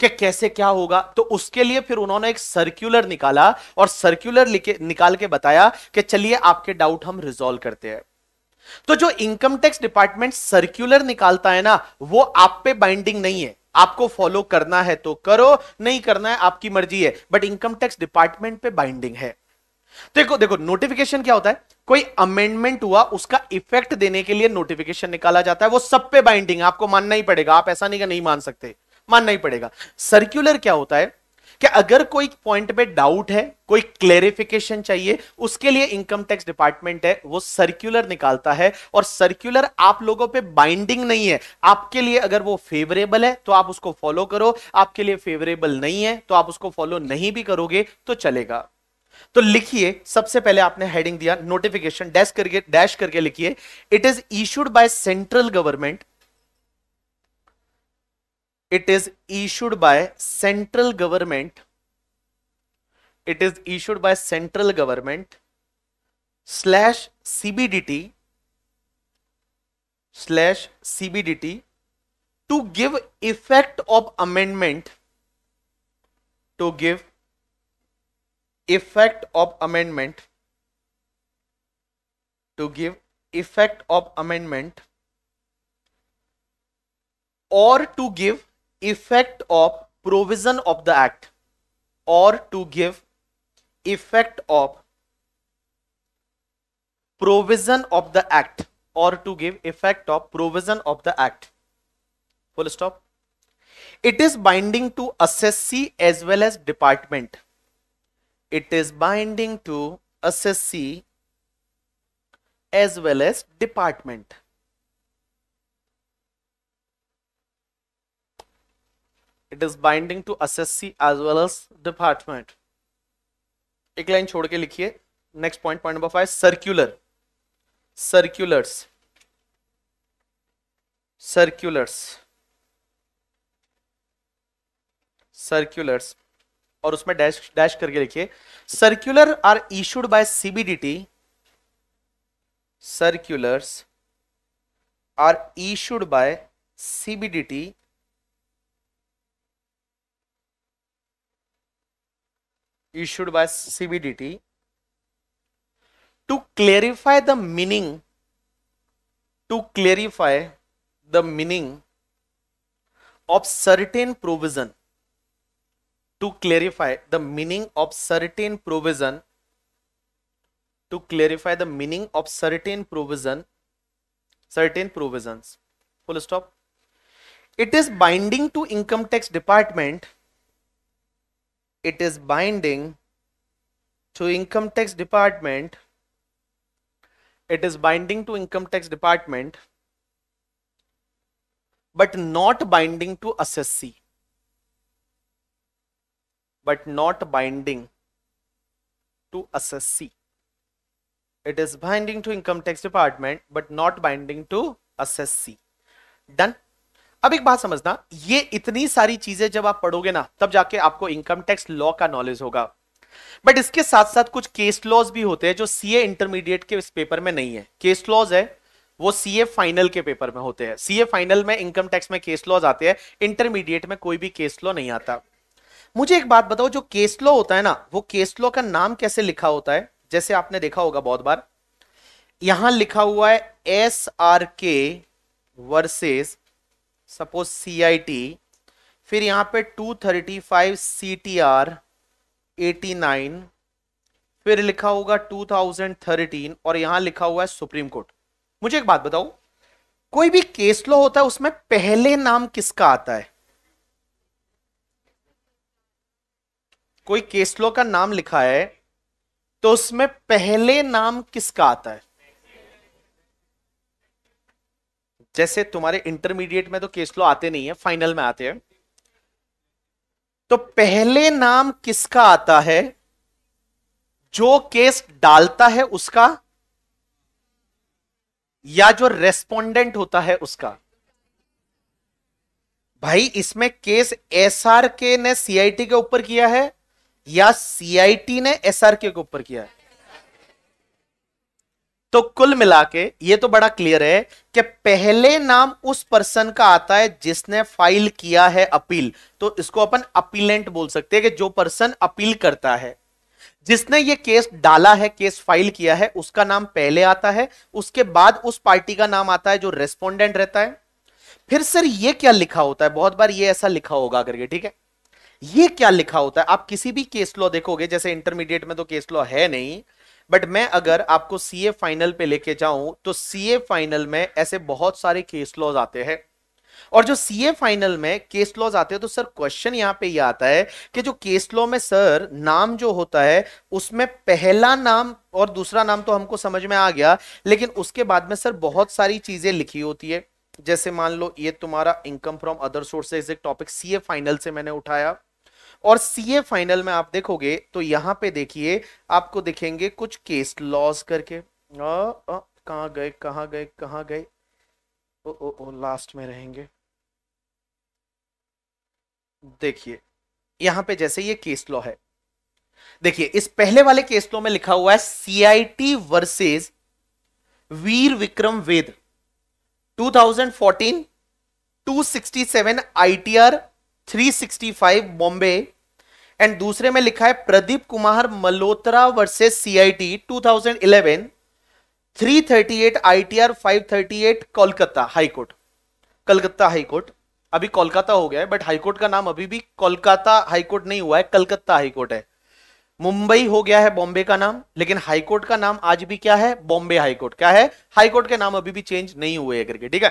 [SPEAKER 1] कि कैसे क्या होगा तो उसके लिए फिर उन्होंने एक सर्क्यूलर निकाला और सर्क्यूलर निकाल के बताया कि चलिए आपके डाउट हम रिजोल्व करते हैं तो जो इनकम टैक्स डिपार्टमेंट सर्क्यूलर निकालता है ना वो आप पे बाइंडिंग नहीं है आपको फॉलो करना है तो करो नहीं करना है आपकी मर्जी है बट इनकम टैक्स डिपार्टमेंट पे बाइंडिंग है देखो देखो नोटिफिकेशन क्या होता है कोई अमेंडमेंट हुआ उसका इफेक्ट देने के लिए नोटिफिकेशन निकाला जाता है वो सब पे बाइंडिंग है आपको मानना ही पड़ेगा आप ऐसा नहीं कि नहीं मान सकते मानना ही पड़ेगा सर्क्यूलर क्या होता है कि अगर कोई पॉइंट में डाउट है कोई क्लेरिफिकेशन चाहिए उसके लिए इनकम टैक्स डिपार्टमेंट है वो सर्कुलर निकालता है और सर्कुलर आप लोगों पे बाइंडिंग नहीं है आपके लिए अगर वो फेवरेबल है तो आप उसको फॉलो करो आपके लिए फेवरेबल नहीं है तो आप उसको फॉलो नहीं भी करोगे तो चलेगा तो लिखिए सबसे पहले आपने हेडिंग दिया नोटिफिकेशन डैश करके डैश करके लिखिए it is issued by central government it is issued by central government it is issued by central government slash cbdt slash cbdt to give effect of amendment to give effect of amendment to give effect of amendment or to give effect of provision of the act or to give effect of provision of the act or to give effect of provision of the act full stop it is binding to assessee as well as department it is binding to assessee as well as department it is binding to see as well as department एक line छोड़ के लिखिए next point point number five circular circulars circulars circulars और उसमें dash dash करके लिखिए circular are issued by CBDT circulars are issued by CBDT issued by CBDT to clarify the meaning to clarify the meaning of certain provision to clarify the meaning of certain provision to clarify the meaning of certain provision certain provisions full stop it is binding to income tax department it is binding to income tax department it is binding to income tax department but not binding to assessee but not binding to assessee it is binding to income tax department but not binding to assessee done अब एक बात समझना ये इतनी सारी चीजें जब आप पढ़ोगे ना तब जाके आपको इनकम टैक्स लॉ का नॉलेज होगा बट इसके साथ साथ कुछ केस लॉज भी होते हैं जो सीए इंटरमीडिएट के इस पेपर में नहीं है केस लॉज है वो सीए फाइनल के पेपर में होते हैं सीए फाइनल में इनकम टैक्स में केस लॉज आते हैं इंटरमीडिएट में कोई भी केस लॉ नहीं आता मुझे एक बात बताओ जो केस लॉ होता है ना वो केस लॉ का नाम कैसे लिखा होता है जैसे आपने देखा होगा बहुत बार यहां लिखा हुआ है S R K versus suppose C I T फिर यहाँ पे two thirty five C T R eighty nine फिर लिखा होगा टू थाउजेंड थर्टीन और यहां लिखा हुआ है सुप्रीम कोर्ट मुझे एक बात बताओ कोई भी केस लो होता है उसमें पहले नाम किसका आता है कोई केस लो का नाम लिखा है तो उसमें पहले नाम किसका आता है जैसे तुम्हारे इंटरमीडिएट में तो केस लॉ आते नहीं है फाइनल में आते हैं तो पहले नाम किसका आता है जो केस डालता है उसका या जो रेस्पोंडेंट होता है उसका भाई इसमें केस एसआरके ने सीआईटी के ऊपर किया है या सीआईटी ने एसआरके के ऊपर किया है तो कुल मिला के ये तो बड़ा क्लियर है कि पहले नाम उस पर्सन का आता है जिसने फाइल किया है अपील तो इसको अपन अपीलेंट बोल सकते हैं कि जो पर्सन अपील करता है जिसने ये केस डाला है केस फाइल किया है उसका नाम पहले आता है उसके बाद उस पार्टी का नाम आता है जो रेस्पोंडेंट रहता है फिर सर ये क्या लिखा होता है बहुत बार ये ऐसा लिखा होगा करके ठीक है ये क्या लिखा होता है आप किसी भी केस लॉ देखोगे जैसे इंटरमीडिएट में तो केस लॉ है नहीं बट मैं अगर आपको सीए फाइनल पे लेके जाऊं तो सीए फाइनल में ऐसे बहुत सारे केस लॉज आते हैं और जो सीए फाइनल में केस लॉज आते हैं तो सर क्वेश्चन यहां पे ये यह आता है कि जो केस लॉ में सर नाम जो होता है उसमें पहला नाम और दूसरा नाम तो हमको समझ में आ गया लेकिन उसके बाद में सर बहुत सारी चीजें लिखी होती है जैसे मान लो ये तुम्हारा इनकम फ्रॉम अदर सोर्सेज एक टॉपिक सीए फाइनल से मैंने उठाया और सीए फाइनल में आप देखोगे तो यहाँ पे देखिए आपको दिखेंगे कुछ केस लॉस करके कहा गए कहा गए कहा गए ओ ओ ओ लास्ट में रहेंगे देखिए यहां पे जैसे ये केस लॉ है देखिए इस पहले वाले केस लॉ में लिखा हुआ है CIT versus Veer Vikram Ved 2014 267 ITR 365 Bombay and दूसरे में लिखा है Pradeep Kumar Malhotra versus CIT 2011 338 ITR 538 Kolkata high court Calcutta high court अभी कोलकाता हो गया है बट हाईकोर्ट का नाम अभी भी कोलकाता हाईकोर्ट नहीं हुआ है कलकत्ता हाईकोर्ट है मुंबई हो गया है बॉम्बे का नाम लेकिन हाईकोर्ट का नाम आज भी क्या है बॉम्बे हाईकोर्ट क्या है हाईकोर्ट के नाम अभी भी चेंज नहीं हुए है करके ठीक है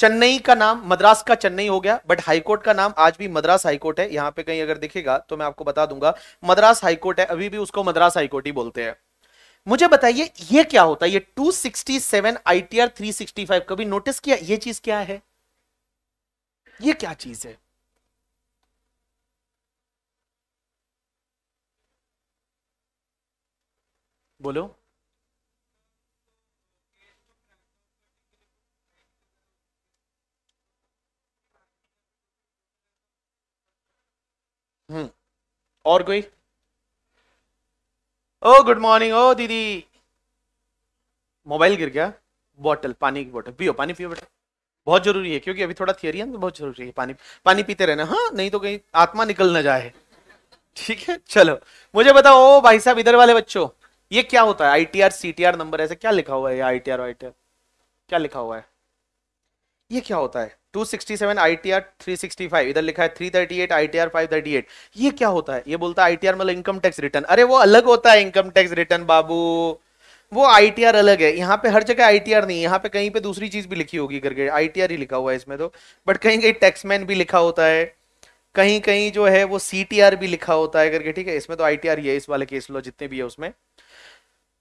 [SPEAKER 1] चेन्नई का नाम मद्रास का चेन्नई हो गया बट हाईकोर्ट का नाम आज भी मद्रास हाईकोर्ट है यहां पे कहीं अगर दिखेगा तो मैं आपको बता दूंगा मद्रास हाईकोर्ट है अभी भी उसको मद्रास हाईकोर्ट ही बोलते हैं मुझे बताइए ये क्या होता है ये 267 ITR 365 कभी नोटिस किया ये चीज क्या है ये क्या चीज है बोलो हम्म। और कोई ओ गुड मॉर्निंग ओ दीदी मोबाइल गिर गया बोतल पानी की बॉटल पियो पानी पियो बेटा बहुत जरूरी है क्योंकि अभी थोड़ा थियरी है तो बहुत जरूरी है पानी पानी पीते रहना हाँ नहीं तो कहीं आत्मा निकल ना जाए ठीक है चलो मुझे बताओ ओ भाई साहब इधर वाले बच्चों ये क्या होता है I T R C T R number ऐसे क्या लिखा हुआ है ये टी आर क्या लिखा हुआ है ये क्या होता है ITR 365 इधर लिखा है 338 ITR 538 ये क्या होता है ये बोलता है ITR मतलब इनकम टैक्स रिटर्न अरे वो अलग होता है इनकम टैक्स रिटर्न बाबू वो अलग है यहाँ पे हर जगह नहीं यहाँ पे कहीं पे दूसरी चीज भी लिखी होगी करके आईटीआर ही लिखा हुआ है इसमें तो बट कहीं कहीं टैक्समैन भी लिखा होता है कहीं कहीं जो है वो सीटीआर भी लिखा होता है करके ठीक है इसमें तो आईटीआर ही है इस वाले केस लो जितने भी है उसमें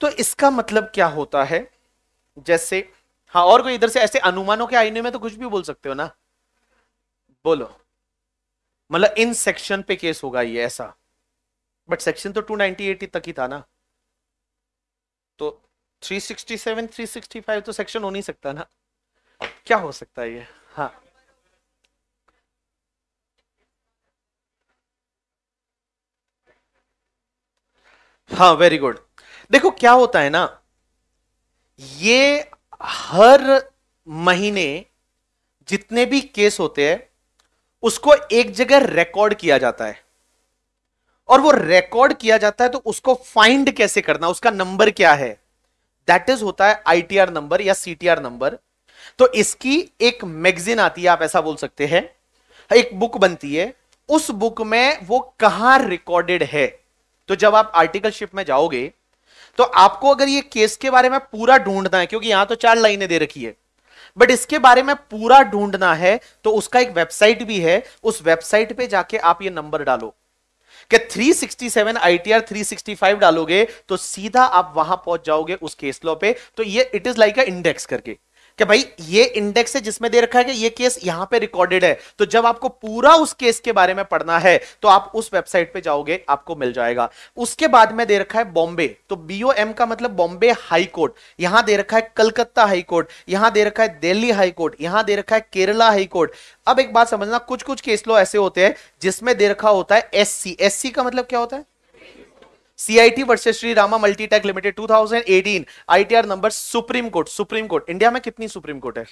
[SPEAKER 1] तो इसका मतलब क्या होता है जैसे हाँ और कोई इधर से ऐसे अनुमानों के आईने में तो कुछ भी बोल सकते हो ना बोलो मतलब इन सेक्शन पे केस होगा ये ऐसा बट सेक्शन तो 298 तक ही था ना तो 367 365 तो सेक्शन हो नहीं सकता ना क्या हो सकता है ये हाँ हाँ वेरी गुड देखो क्या होता है ना ये हर महीने जितने भी केस होते हैं उसको एक जगह रिकॉर्ड किया जाता है और वो रिकॉर्ड किया जाता है तो उसको फाइंड कैसे करना उसका नंबर क्या है दैट इज होता है आईटीआर नंबर या सीटीआर नंबर तो इसकी एक मैगजीन आती है आप ऐसा बोल सकते हैं एक बुक बनती है उस बुक में वो कहां रिकॉर्डेड है तो जब आप आर्टिकलशिप में जाओगे तो आपको अगर ये केस के बारे में पूरा ढूंढना है क्योंकि यहां तो चार लाइनें दे रखी है बट इसके बारे में पूरा ढूंढना है तो उसका एक वेबसाइट भी है उस वेबसाइट पे जाके आप ये नंबर डालो कि 367 ITR 365 डालोगे तो सीधा आप वहां पहुंच जाओगे उस केस लॉ पे तो ये it is like a index करके कि भाई ये इंडेक्स है जिसमें दे रखा है कि ये केस यहां पे रिकॉर्डेड है तो जब आपको पूरा उस केस के बारे में पढ़ना है तो आप उस वेबसाइट पे जाओगे आपको मिल जाएगा उसके बाद में दे रखा है बॉम्बे तो बीओएम का मतलब बॉम्बे हाई कोर्ट यहां दे रखा है कलकत्ता हाई कोर्ट यहां दे रखा है दिल्ली हाई कोर्ट यहां दे रखा है केरला हाई कोर्ट अब एक बात समझना कुछ कुछ केस लो ऐसे होते हैं जिसमें दे रखा होता है एस सी का मतलब क्या होता है CIT versus Shri Rama multitech limited 2018 ITR number supreme court supreme court India में कितनी सुप्रीम कोर्ट है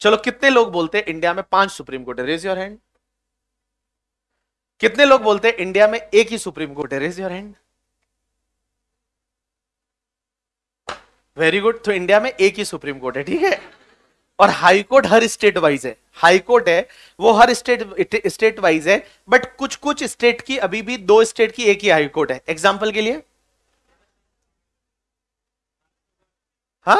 [SPEAKER 1] चलो कितने लोग बोलते हैं इंडिया में पांच सुप्रीम कोर्ट है रेज योर हैंड कितने लोग बोलते हैं इंडिया में एक ही सुप्रीम कोर्ट है raise your hand very good तो इंडिया में एक ही सुप्रीम कोर्ट है ठीक है और हाई कोर्ट हर स्टेट वाइज है हाई कोर्ट है वो हर स्टेट स्टेट वाइज है बट कुछ कुछ स्टेट की अभी भी दो स्टेट की एक ही हाई कोर्ट है एग्जाम्पल के लिए हा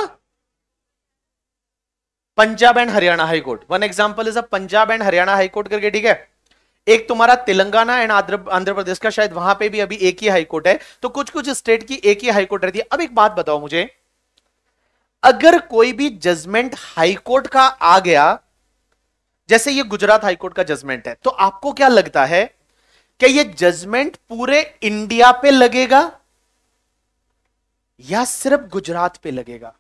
[SPEAKER 1] Punjab and Haryana high court one example is a Punjab and Haryana high court करके ठीक है एक तुम्हारा तेलंगाना एंड आंध्र प्रदेश का शायद वहां पे भी अभी एक ही हाई कोर्ट है तो कुछ कुछ स्टेट की एक ही हाई कोर्ट रहती है अब एक बात बताओ मुझे अगर कोई भी जजमेंट हाईकोर्ट का आ गया जैसे ये गुजरात हाईकोर्ट का जजमेंट है तो आपको क्या लगता है कि ये जजमेंट पूरे इंडिया पे लगेगा या सिर्फ गुजरात पे लगेगा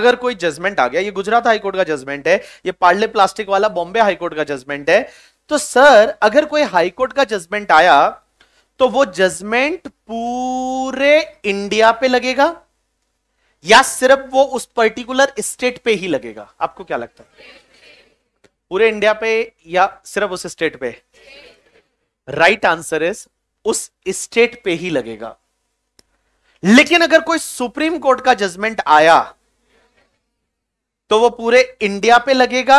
[SPEAKER 1] अगर कोई जजमेंट आ गया ये गुजरात हाईकोर्ट का जजमेंट है ये पार्ले प्लास्टिक वाला बॉम्बे हाईकोर्ट का जजमेंट है तो सर अगर कोई हाईकोर्ट का जजमेंट आया तो वो जजमेंट पूरे इंडिया पे लगेगा या सिर्फ वो उस पर्टिकुलर स्टेट पे ही लगेगा आपको क्या लगता है पूरे इंडिया पे या सिर्फ उस स्टेट पे राइट आंसर इज उस स्टेट पे ही लगेगा लेकिन अगर कोई सुप्रीम कोर्ट का जजमेंट आया तो वो पूरे इंडिया पे लगेगा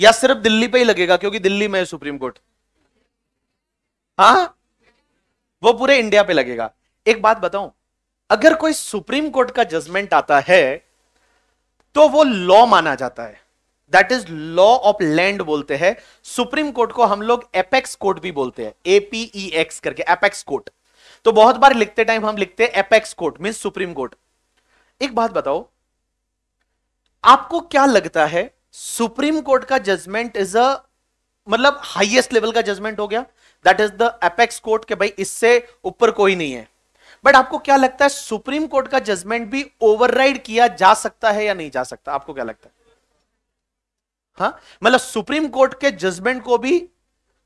[SPEAKER 1] या सिर्फ दिल्ली पे ही लगेगा क्योंकि दिल्ली में है सुप्रीम कोर्ट हाँ वो पूरे इंडिया पे लगेगा एक बात बताऊं अगर कोई सुप्रीम कोर्ट का जजमेंट आता है तो वो लॉ माना जाता है that is law of land बोलते हैं सुप्रीम कोर्ट को हम लोग एपेक्स कोर्ट भी बोलते हैं एक्स e करके एपेक्स कोर्ट तो बहुत बार लिखते टाइम हम लिखते हैं apex court mean supreme court एक बात बताओ आपको क्या लगता है सुप्रीम कोर्ट का जजमेंट इज अ मतलब हाईएस्ट लेवल का जजमेंट हो गया that is the apex court के भाई इससे ऊपर कोई नहीं है बट आपको क्या लगता है सुप्रीम कोर्ट का जजमेंट भी ओवरराइड किया जा सकता है या नहीं जा सकता आपको क्या लगता है हाँ मतलब सुप्रीम कोर्ट के जजमेंट को भी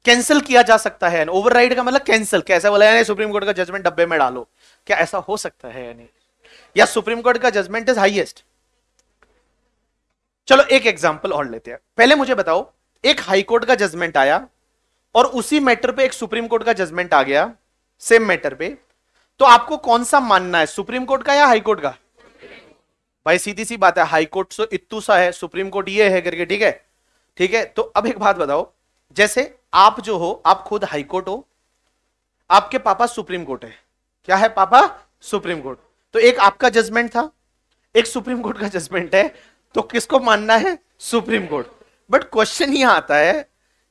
[SPEAKER 1] कैंसिल किया जा सकता है ओवरराइड का मतलब कैंसिल कैसे बोला यानी सुप्रीम कोर्ट का जजमेंट डब्बे में डालो क्या ऐसा हो सकता है यानी या सुप्रीम कोर्ट का जजमेंट इज हाईएस्ट चलो एक एग्जांपल और लेते हैं पहले मुझे बताओ एक हाई कोर्ट का जजमेंट आया और उसी मैटर पे एक सुप्रीम कोर्ट का जजमेंट आ गया सेम मैटर पे तो आपको कौन सा मानना है सुप्रीम कोर्ट का या हाईकोर्ट का भाई सीधी सी बात है हाईकोर्ट सो इतू सा है सुप्रीम कोर्ट ये है करके ठीक है ठीक है तो अब एक बात बताओ जैसे आप जो हो आप खुद हाईकोर्ट हो आपके पापा सुप्रीम कोर्ट है क्या है पापा सुप्रीम कोर्ट तो एक आपका जजमेंट था एक सुप्रीम कोर्ट का जजमेंट है तो किसको मानना है सुप्रीम कोर्ट बट क्वेश्चन ये आता है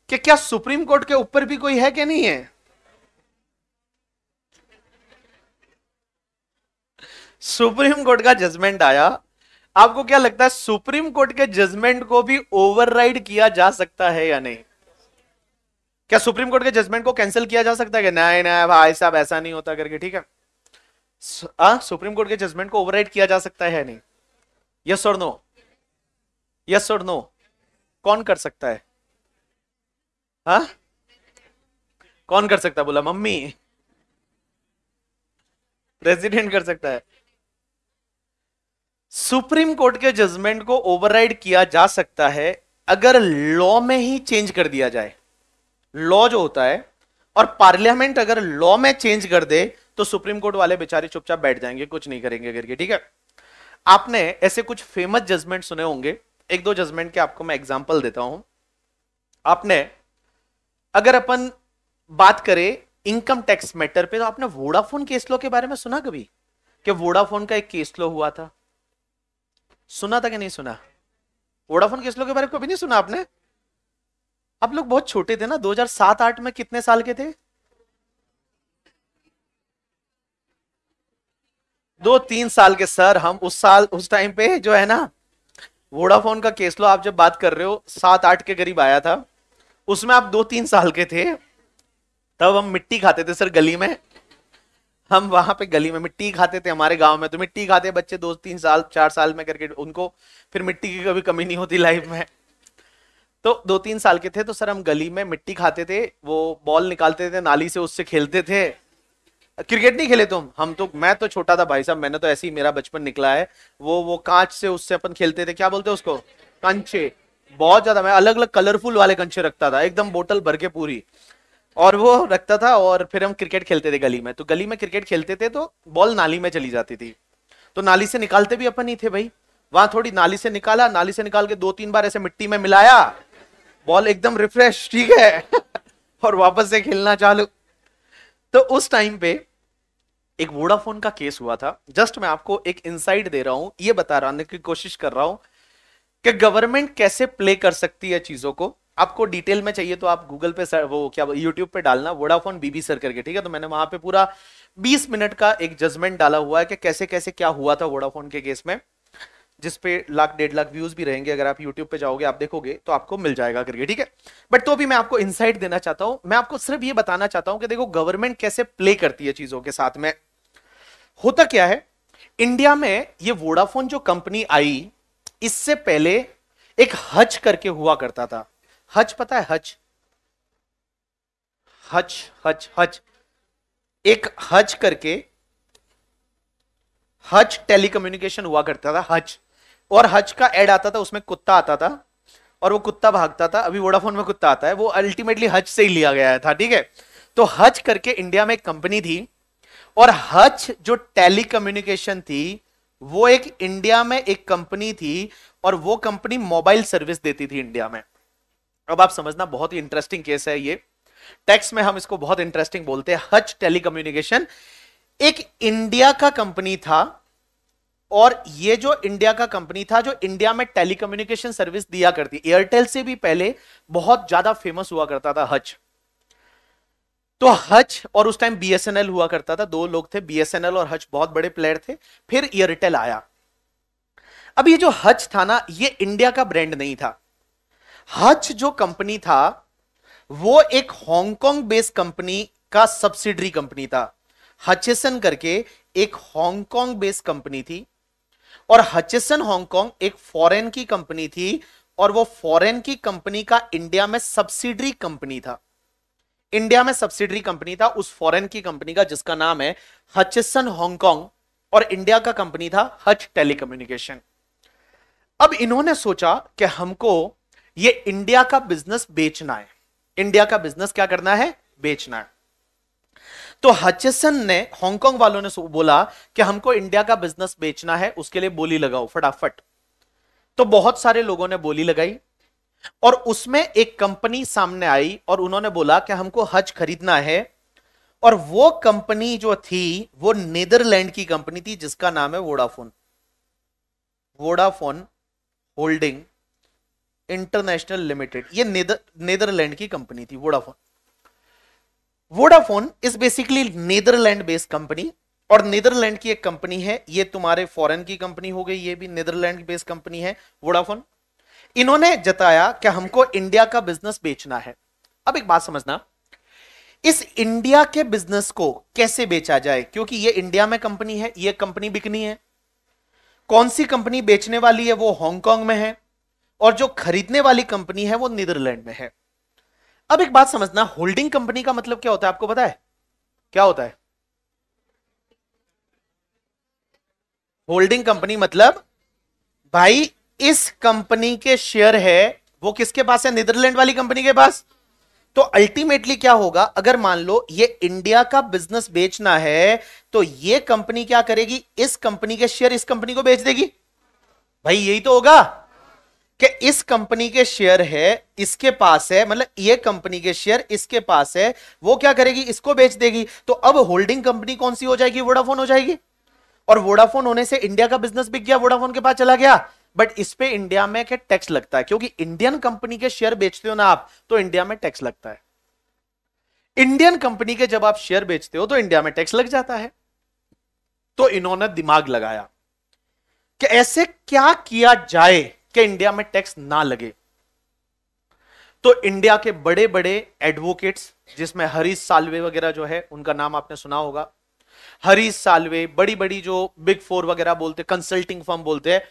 [SPEAKER 1] कि क्या सुप्रीम कोर्ट के ऊपर भी कोई है कि नहीं है सुप्रीम कोर्ट का जजमेंट आया आपको क्या लगता है सुप्रीम कोर्ट के जजमेंट को भी ओवरराइड किया जा सकता है या नहीं क्या सुप्रीम कोर्ट के जजमेंट को कैंसिल किया जा सकता है क्या नहीं नहीं भाई साहब ऐसा नहीं होता करके ठीक है आ, सुप्रीम कोर्ट के जजमेंट को ओवरराइड किया जा सकता है नहीं यस और नो यस और नो कौन कर सकता है हा? कौन कर सकता है बोला मम्मी प्रेसिडेंट कर सकता है सुप्रीम कोर्ट के जजमेंट को ओवरराइड किया जा सकता है अगर लॉ में ही चेंज कर दिया जाए लॉ जो होता है और पार्लियामेंट अगर लॉ में चेंज कर दे तो सुप्रीम कोर्ट वाले बेचारे चुपचाप बैठ जाएंगे कुछ नहीं करेंगे करके ठीक है आपने ऐसे कुछ फेमस जजमेंट सुने होंगे एक दो जजमेंट के आपको मैं एग्जाम्पल देता हूं आपने अगर अपन बात करें इनकम टैक्स मैटर पे तो आपने वोडाफोन केस लो के बारे में सुना कभी कि वोडाफोन का एक केस लो हुआ था सुना था कि नहीं सुना वोडाफोन के स्लो के बारे में कभी नहीं सुना आपने आप लोग बहुत छोटे थे ना 2007-8 में कितने साल के थे दो तीन साल के सर हम उस साल उस टाइम पे जो है ना वोडाफोन का केस लो आप जब बात कर रहे हो सात आठ के करीब आया था उसमें आप दो तीन साल के थे तब हम मिट्टी खाते थे सर गली में हम वहां पे गली में मिट्टी खाते थे हमारे गांव में तो मिट्टी खाते बच्चे दो तीन साल चार साल में करके उनको फिर मिट्टी की कभी कमी नहीं होती लाइफ में तो दो तीन साल के थे तो सर हम गली में मिट्टी खाते थे वो बॉल निकालते थे नाली से उससे खेलते थे क्रिकेट नहीं खेले तुम हम तो मैं तो छोटा था भाई साहब मैंने तो ऐसे ही मेरा बचपन निकला है वो वो कांच से उससे अपन खेलते थे क्या बोलते उसको कंचे बहुत ज्यादा मैं अलग अलग कलरफुल वाले कंचे रखता था एकदम बोतल भर के पूरी और वो रखता था और फिर हम क्रिकेट खेलते थे गली में तो गली में क्रिकेट खेलते थे तो बॉल नाली में चली जाती थी तो नाली से निकालते भी अपन ही थे भाई वहां थोड़ी नाली से निकाला नाली से निकाल के दो तीन बार ऐसे मिट्टी में मिलाया बॉल एकदम रिफ्रेश ठीक है और वापस से खेलना चालू तो उस टाइम पे एक वोडाफोन का केस हुआ था जस्ट मैं आपको एक इंसाइट दे रहा हूं ये बता रहा की कोशिश कर रहा हूं कि गवर्नमेंट कैसे प्ले कर सकती है चीजों को आपको डिटेल में चाहिए तो आप गूगल पे सर वो क्या यूट्यूब पे डालना वोडाफोन बीबी सर करके ठीक है तो मैंने वहां पे पूरा 20 मिनट का एक जजमेंट डाला हुआ है कि कैसे कैसे क्या हुआ था वोडाफोन के केस में जिस पे लाख डेढ़ लाख व्यूज भी रहेंगे अगर आप यूट्यूब पे जाओगे आप देखोगे तो आपको मिल जाएगा करके ठीक है बट तो भी मैं आपको इनसाइट देना चाहता हूं मैं आपको सिर्फ ये बताना चाहता हूं कि देखो गवर्नमेंट कैसे प्ले करती है चीजों के साथ में होता क्या है इंडिया में ये वोडाफोन जो कंपनी आई इससे पहले एक हज करके हुआ करता था हज पता है हज हज हज हज एक हज करके हज टेलीकम्युनिकेशन हुआ करता था हज और हज का एड आता था उसमें कुत्ता आता था और वो कुत्ता भागता था अभी वोडाफोन में कुत्ता आता है वो अल्टीमेटली हज से ही लिया गया था ठीक है तो हज करके इंडिया में एक कंपनी थी और हज जो टेलीकम्युनिकेशन थी वो एक इंडिया में एक कंपनी थी और वो कंपनी मोबाइल सर्विस देती थी इंडिया में अब आप समझना बहुत ही इंटरेस्टिंग केस है ये टैक्स में हम इसको बहुत इंटरेस्टिंग बोलते हैं हच टेलीकम्युनिकेशन एक इंडिया का कंपनी था और ये जो इंडिया का कंपनी था जो इंडिया में टेलीकम्युनिकेशन सर्विस दिया करती एयरटेल से भी पहले बहुत ज्यादा फेमस हुआ करता था हच तो हच और उस टाइम बीएसएनएल हुआ करता था दो लोग थे बीएसएनएल और हच बहुत बड़े प्लेयर थे फिर एयरटेल आया अब ये जो हच था ना ये इंडिया का ब्रांड नहीं था हच जो कंपनी था वो एक हांगकांग बेस्ड कंपनी का सब्सिडरी कंपनी था हचेसन करके एक हांगकांग बेस्ड कंपनी थी और हचेसन हांगकांग एक फॉरेन की कंपनी थी और वो फॉरेन की कंपनी का इंडिया में सब्सिडरी कंपनी था इंडिया में सब्सिडरी कंपनी था उस फॉरेन की कंपनी का जिसका नाम है हचेसन हांगकांग और इंडिया का कंपनी था हच टेलीकम्युनिकेशन अब इन्होंने सोचा कि हमको ये इंडिया का बिजनेस बेचना है इंडिया का बिजनेस क्या करना है बेचना है तो हचिसन ने हांगकांग वालों ने बोला कि हमको इंडिया का बिजनेस बेचना है उसके लिए बोली लगाओ फटाफट तो बहुत सारे लोगों ने बोली लगाई और उसमें एक कंपनी सामने आई और उन्होंने बोला कि हमको हज खरीदना है और वो कंपनी जो थी वो नीदरलैंड की कंपनी थी जिसका नाम है Vodafone Vodafone holding international limited ये नेदरलैंड की कंपनी थी Vodafone Vodafone is basically Netherland based company और नेदरलैंड की एक कंपनी है ये तुम्हारे फॉरेन की कंपनी हो गई ये भी नेदरलैंड बेस्ड कंपनी है वोडाफोन इन्होंने जताया कि हमको इंडिया का बिजनेस बेचना है अब एक बात समझना इस इंडिया के बिजनेस को कैसे बेचा जाए क्योंकि ये इंडिया में कंपनी है ये कंपनी बिकनी है कौन सी कंपनी बेचने वाली है वो हांगकांग में है और जो खरीदने वाली कंपनी है वो नीदरलैंड में है अब एक बात समझना होल्डिंग कंपनी का मतलब क्या होता है आपको पता है क्या होता है होल्डिंग कंपनी मतलब भाई इस कंपनी के शेयर है वो किसके पास है नीदरलैंड वाली कंपनी के पास तो अल्टीमेटली क्या होगा अगर मान लो ये इंडिया का बिजनेस बेचना है तो ये कंपनी क्या करेगी इस कंपनी के शेयर इस कंपनी को बेच देगी भाई यही तो होगा कि इस कंपनी के शेयर है इसके पास है मतलब ये कंपनी के शेयर इसके पास है वो क्या करेगी इसको बेच देगी तो अब होल्डिंग कंपनी कौन सी हो जाएगी वोडाफोन हो जाएगी और वोडाफोन होने से इंडिया का बिजनेस बिक गया वोडाफोन के पास चला गया बट इस पे इंडिया में क्या टैक्स लगता है क्योंकि इंडियन कंपनी के शेयर बेचते हो ना आप तो इंडिया में टैक्स लगता है इंडियन कंपनी के जब आप शेयर बेचते हो तो इंडिया में टैक्स लग जाता है तो इन्होंने दिमाग लगाया कि ऐसे क्या किया जाए कि इंडिया में टैक्स ना लगे तो इंडिया के बड़े बड़े एडवोकेट्स जिसमें हरीश सालवे वगैरह जो है उनका नाम आपने सुना होगा हरीश सालवे बड़ी बड़ी जो बिग फोर वगैरह बोलते कंसल्टिंग फर्म बोलते हैं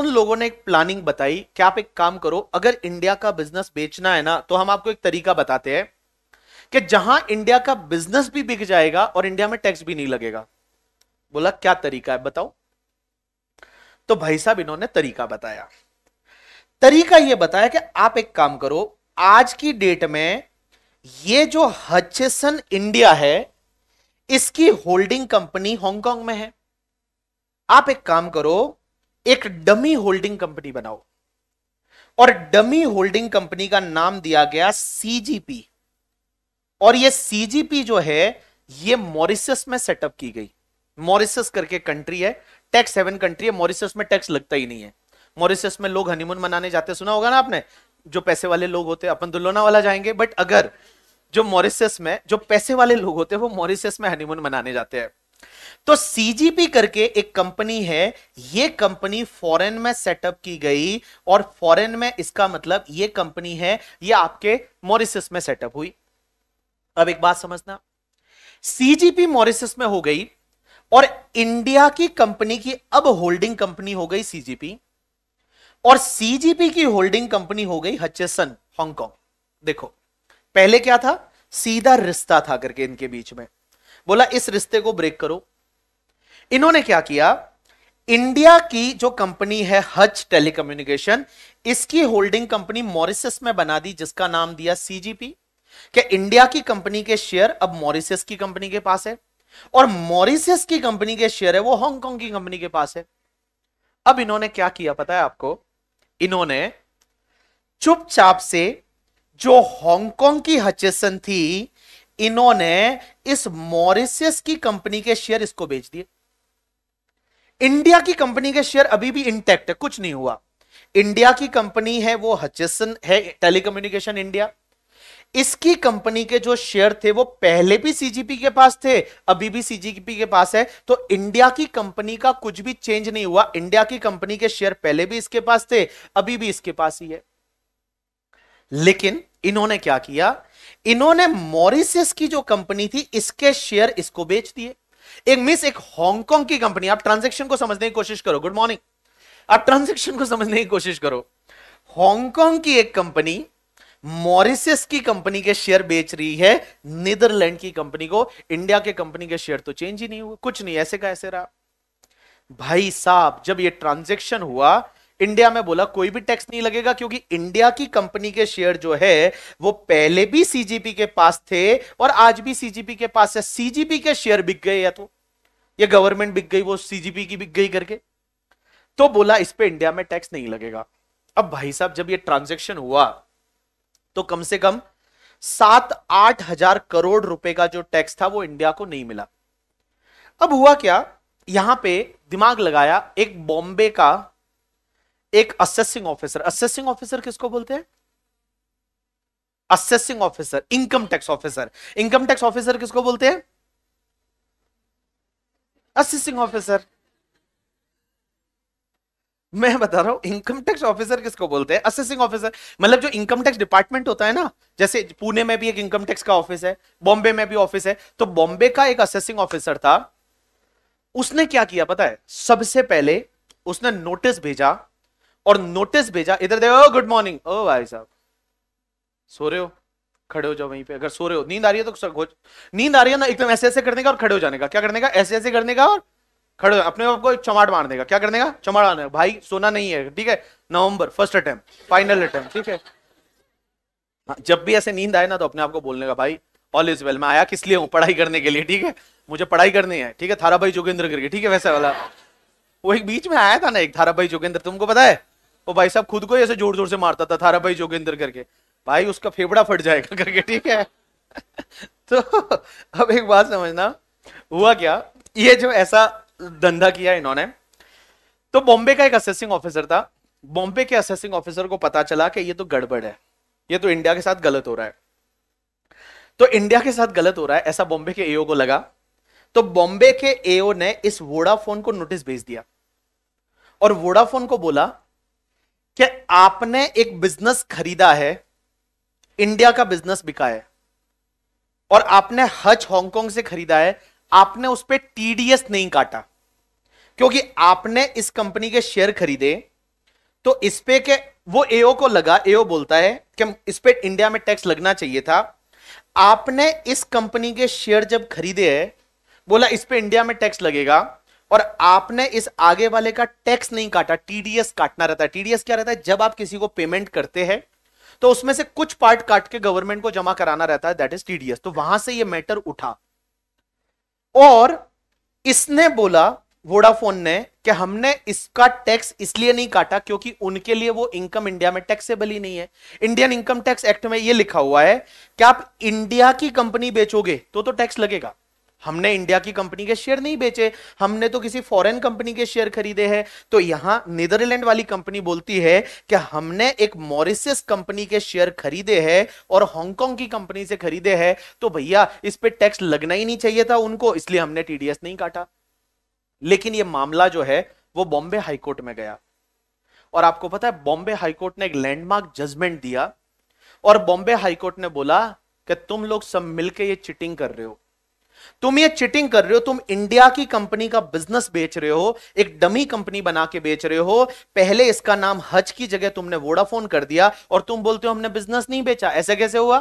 [SPEAKER 1] उन लोगों ने एक प्लानिंग बताई कि आप एक काम करो अगर इंडिया का बिजनेस बेचना है ना तो हम आपको एक तरीका बताते हैं कि जहां इंडिया का बिजनेस भी बिक जाएगा और इंडिया में टैक्स भी नहीं लगेगा बोला क्या तरीका है बताओ तो भाई साहब इन्होंने तरीका बताया तरीका यह बताया कि आप एक काम करो आज की डेट में ये जो हचेसन इंडिया है इसकी होल्डिंग कंपनी हांगकांग में है आप एक काम करो एक डमी होल्डिंग कंपनी बनाओ और डमी होल्डिंग कंपनी का नाम दिया गया सीजीपी और ये सीजीपी जो है ये मॉरिसस में सेटअप की गई मॉरिसस करके कंट्री है टैक्स सेवन कंट्री है मॉरिसस में टैक्स लगता ही नहीं है मॉरिशस में लोग हनीमून मनाने जाते सुना होगा ना आपने जो पैसे वाले लोग होते अपन तो वाला जाएंगे बट अगर जो मॉरिसस में जो पैसे वाले लोग होते हैं वो मॉरिशस में हनीमून मनाने जाते हैं तो सीजीपी करके एक कंपनी है ये कंपनी फॉरेन में सेटअप की गई और फॉरेन में इसका मतलब ये कंपनी है ये आपके मॉरिसस में सेटअप हुई अब एक बात समझना सीजीपी मॉरिसस में हो गई और इंडिया की कंपनी की अब होल्डिंग कंपनी हो गई सीजीपी और सीजीपी की होल्डिंग कंपनी हो गई हचेसन हांगकॉन्ग देखो पहले क्या था सीधा रिश्ता था करके इनके बीच में बोला इस रिश्ते को ब्रेक करो इन्होंने क्या किया इंडिया की जो कंपनी है हज टेलीकम्युनिकेशन इसकी होल्डिंग कंपनी मॉरिसस में बना दी जिसका नाम दिया सीजीपी क्या इंडिया की कंपनी के शेयर अब मॉरिसस की कंपनी के पास है और मॉरिसस की कंपनी के शेयर है वो हांगकॉन्ग की कंपनी के पास है अब इन्होंने क्या किया पता है आपको इन्होंने चुपचाप से जो हांगकांग की हचेसन थी इन्होंने इस मॉरिशियस की कंपनी के शेयर इसको बेच दिए इंडिया की कंपनी के शेयर अभी भी इंटैक्ट है कुछ नहीं हुआ इंडिया की कंपनी है वो हचेसन है टेलीकम्युनिकेशन इंडिया इसकी कंपनी के जो शेयर थे वो पहले भी सीजीपी के पास थे अभी भी सीजीपी के पास है तो इंडिया की कंपनी का कुछ भी चेंज नहीं हुआ इंडिया की कंपनी के शेयर पहले भी इसके पास थे अभी भी इसके पास ही है लेकिन इन्होंने क्या किया इन्होंने मॉरिसियस की जो कंपनी थी इसके शेयर इसको बेच दिए एक मिस एक हांगकांग की कंपनी आप ट्रांजेक्शन को समझने की कोशिश करो गुड मॉर्निंग आप ट्रांजेक्शन को समझने की कोशिश करो हांगकांग की एक कंपनी मॉरिसस की कंपनी के शेयर बेच रही है नीदरलैंड की कंपनी को इंडिया के कंपनी के शेयर तो चेंज ही नहीं हुए कुछ नहीं ऐसे का ऐसे रहा भाई साहब जब ये ट्रांजेक्शन हुआ इंडिया में बोला कोई भी टैक्स नहीं लगेगा क्योंकि इंडिया की कंपनी के शेयर जो है वो पहले भी सीजीपी के पास थे और आज भी सीजीपी के पास है सीजीपी के शेयर बिक गए या तो ये गवर्नमेंट बिक गई वो सीजीपी की बिक गई करके तो बोला इस पे इंडिया में टैक्स नहीं लगेगा अब भाई साहब जब ये ट्रांजेक्शन हुआ तो कम से कम सात आठ हजार करोड़ रुपए का जो टैक्स था वो इंडिया को नहीं मिला अब हुआ क्या यहां पे दिमाग लगाया एक बॉम्बे का एक असेसिंग ऑफिसर असेसिंग ऑफिसर किसको बोलते हैं assessing officer income tax officer income tax officer किसको बोलते हैं असेसिंग ऑफिसर मैं बता रहा हूँ इनकम टैक्स ऑफिसर किसको बोलते हैं असेसिंग ऑफिसर मतलब जो इनकम टैक्स डिपार्टमेंट होता है ना जैसे पुणे में भी एक इनकम टैक्स का ऑफिस है बॉम्बे में भी ऑफिस है तो बॉम्बे का एक असेसिंग ऑफिसर था उसने क्या किया पता है सबसे पहले उसने नोटिस भेजा और नोटिस भेजा इधर देखो गुड मॉर्निंग ओ भाई साहब सो रहे हो खड़े हो जाओ वहीं पे अगर सो रहे हो नींद आ रही है तो नींद आ रही है ना एकदम ऐसे ऐसे करने का और खड़े हो जाने का क्या करने का ऐसे ऐसे करने का और खड़े अपने आप को चमाट मार देगा क्या कर देगा चमाट मार देगा भाई सोना नहीं है ठीक है November first attempt final attempt ठीक है हाँ, जब भी ऐसे नींद आए ना तो अपने आप को बोलने का भाई ऑल इज वेल मैं आया किस लिए हूँ पढ़ाई करने के लिए ठीक है मुझे पढ़ाई करनी है ठीक है थारा भाई जोगेंद्र करके ठीक है वैसा वाला वो एक बीच में आया था ना एक थारा भाई जोगेंद्र तुमको पता है वो भाई साहब खुद को ऐसे जोर जोर से मारता था थारा भाई जोगेंद्र करके भाई उसका फेफड़ा फट जाएगा करके ठीक है तो अब एक बात समझना हुआ क्या ये जो ऐसा धंधा किया इन्होंने तो बॉम्बे का एक असेसिंग ऑफिसर था बॉम्बे के असेसिंग ऑफिसर को पता चला कि ये तो गड़बड़ है ये तो इंडिया के साथ गलत हो रहा है तो इंडिया के साथ गलत हो रहा है ऐसा बॉम्बे के एओ को लगा तो बॉम्बे के एओ ने इस वोडाफोन को नोटिस भेज दिया और वोडाफोन को बोला कि आपने एक बिजनेस खरीदा है इंडिया का बिजनेस बिका है और आपने हज हांगकांग से खरीदा है आपने उस पर टीडीएस नहीं काटा क्योंकि आपने इस कंपनी के शेयर खरीदे तो इस पे के वो एओ को लगा एओ बोलता है कि इस पे इंडिया में टैक्स लगना चाहिए था आपने इस कंपनी के शेयर जब खरीदे है बोला इस पे इंडिया में टैक्स लगेगा और आपने इस आगे वाले का टैक्स नहीं काटा टीडीएस काटना रहता है टीडीएस क्या रहता है जब आप किसी को पेमेंट करते हैं तो उसमें से कुछ पार्ट काट के गवर्नमेंट को जमा कराना रहता है दैट इज टीडीएस तो वहां से ये मैटर उठा और इसने बोला वोडाफोन ने कि हमने इसका टैक्स इसलिए नहीं काटा क्योंकि उनके लिए वो इनकम इंडिया में टैक्सेबल ही नहीं है इंडियन इनकम टैक्स एक्ट में ये लिखा हुआ है कि आप इंडिया की कंपनी बेचोगे तो तो टैक्स लगेगा हमने इंडिया की कंपनी के शेयर नहीं बेचे हमने तो किसी फॉरेन कंपनी के शेयर खरीदे हैं तो यहां नीदरलैंड वाली कंपनी बोलती है कि हमने एक मॉरिसस कंपनी के शेयर खरीदे हैं और हांगकांग की कंपनी से खरीदे हैं तो भैया इस पर टैक्स लगना ही नहीं चाहिए था उनको इसलिए हमने टीडीएस नहीं काटा लेकिन ये मामला जो है वो बॉम्बे हाईकोर्ट में गया और आपको पता है बॉम्बे हाईकोर्ट ने एक लैंडमार्क जजमेंट दिया और बॉम्बे हाईकोर्ट ने बोला कि तुम लोग सब मिलके ये चिटिंग कर रहे हो तुम ये चिटिंग कर रहे हो तुम इंडिया की कंपनी का बिजनेस बेच रहे हो एक डमी कंपनी बना के बेच रहे हो पहले इसका नाम हज की जगह तुमने वोडाफोन कर दिया और तुम बोलते हो हमने बिजनेस नहीं बेचा ऐसे कैसे हुआ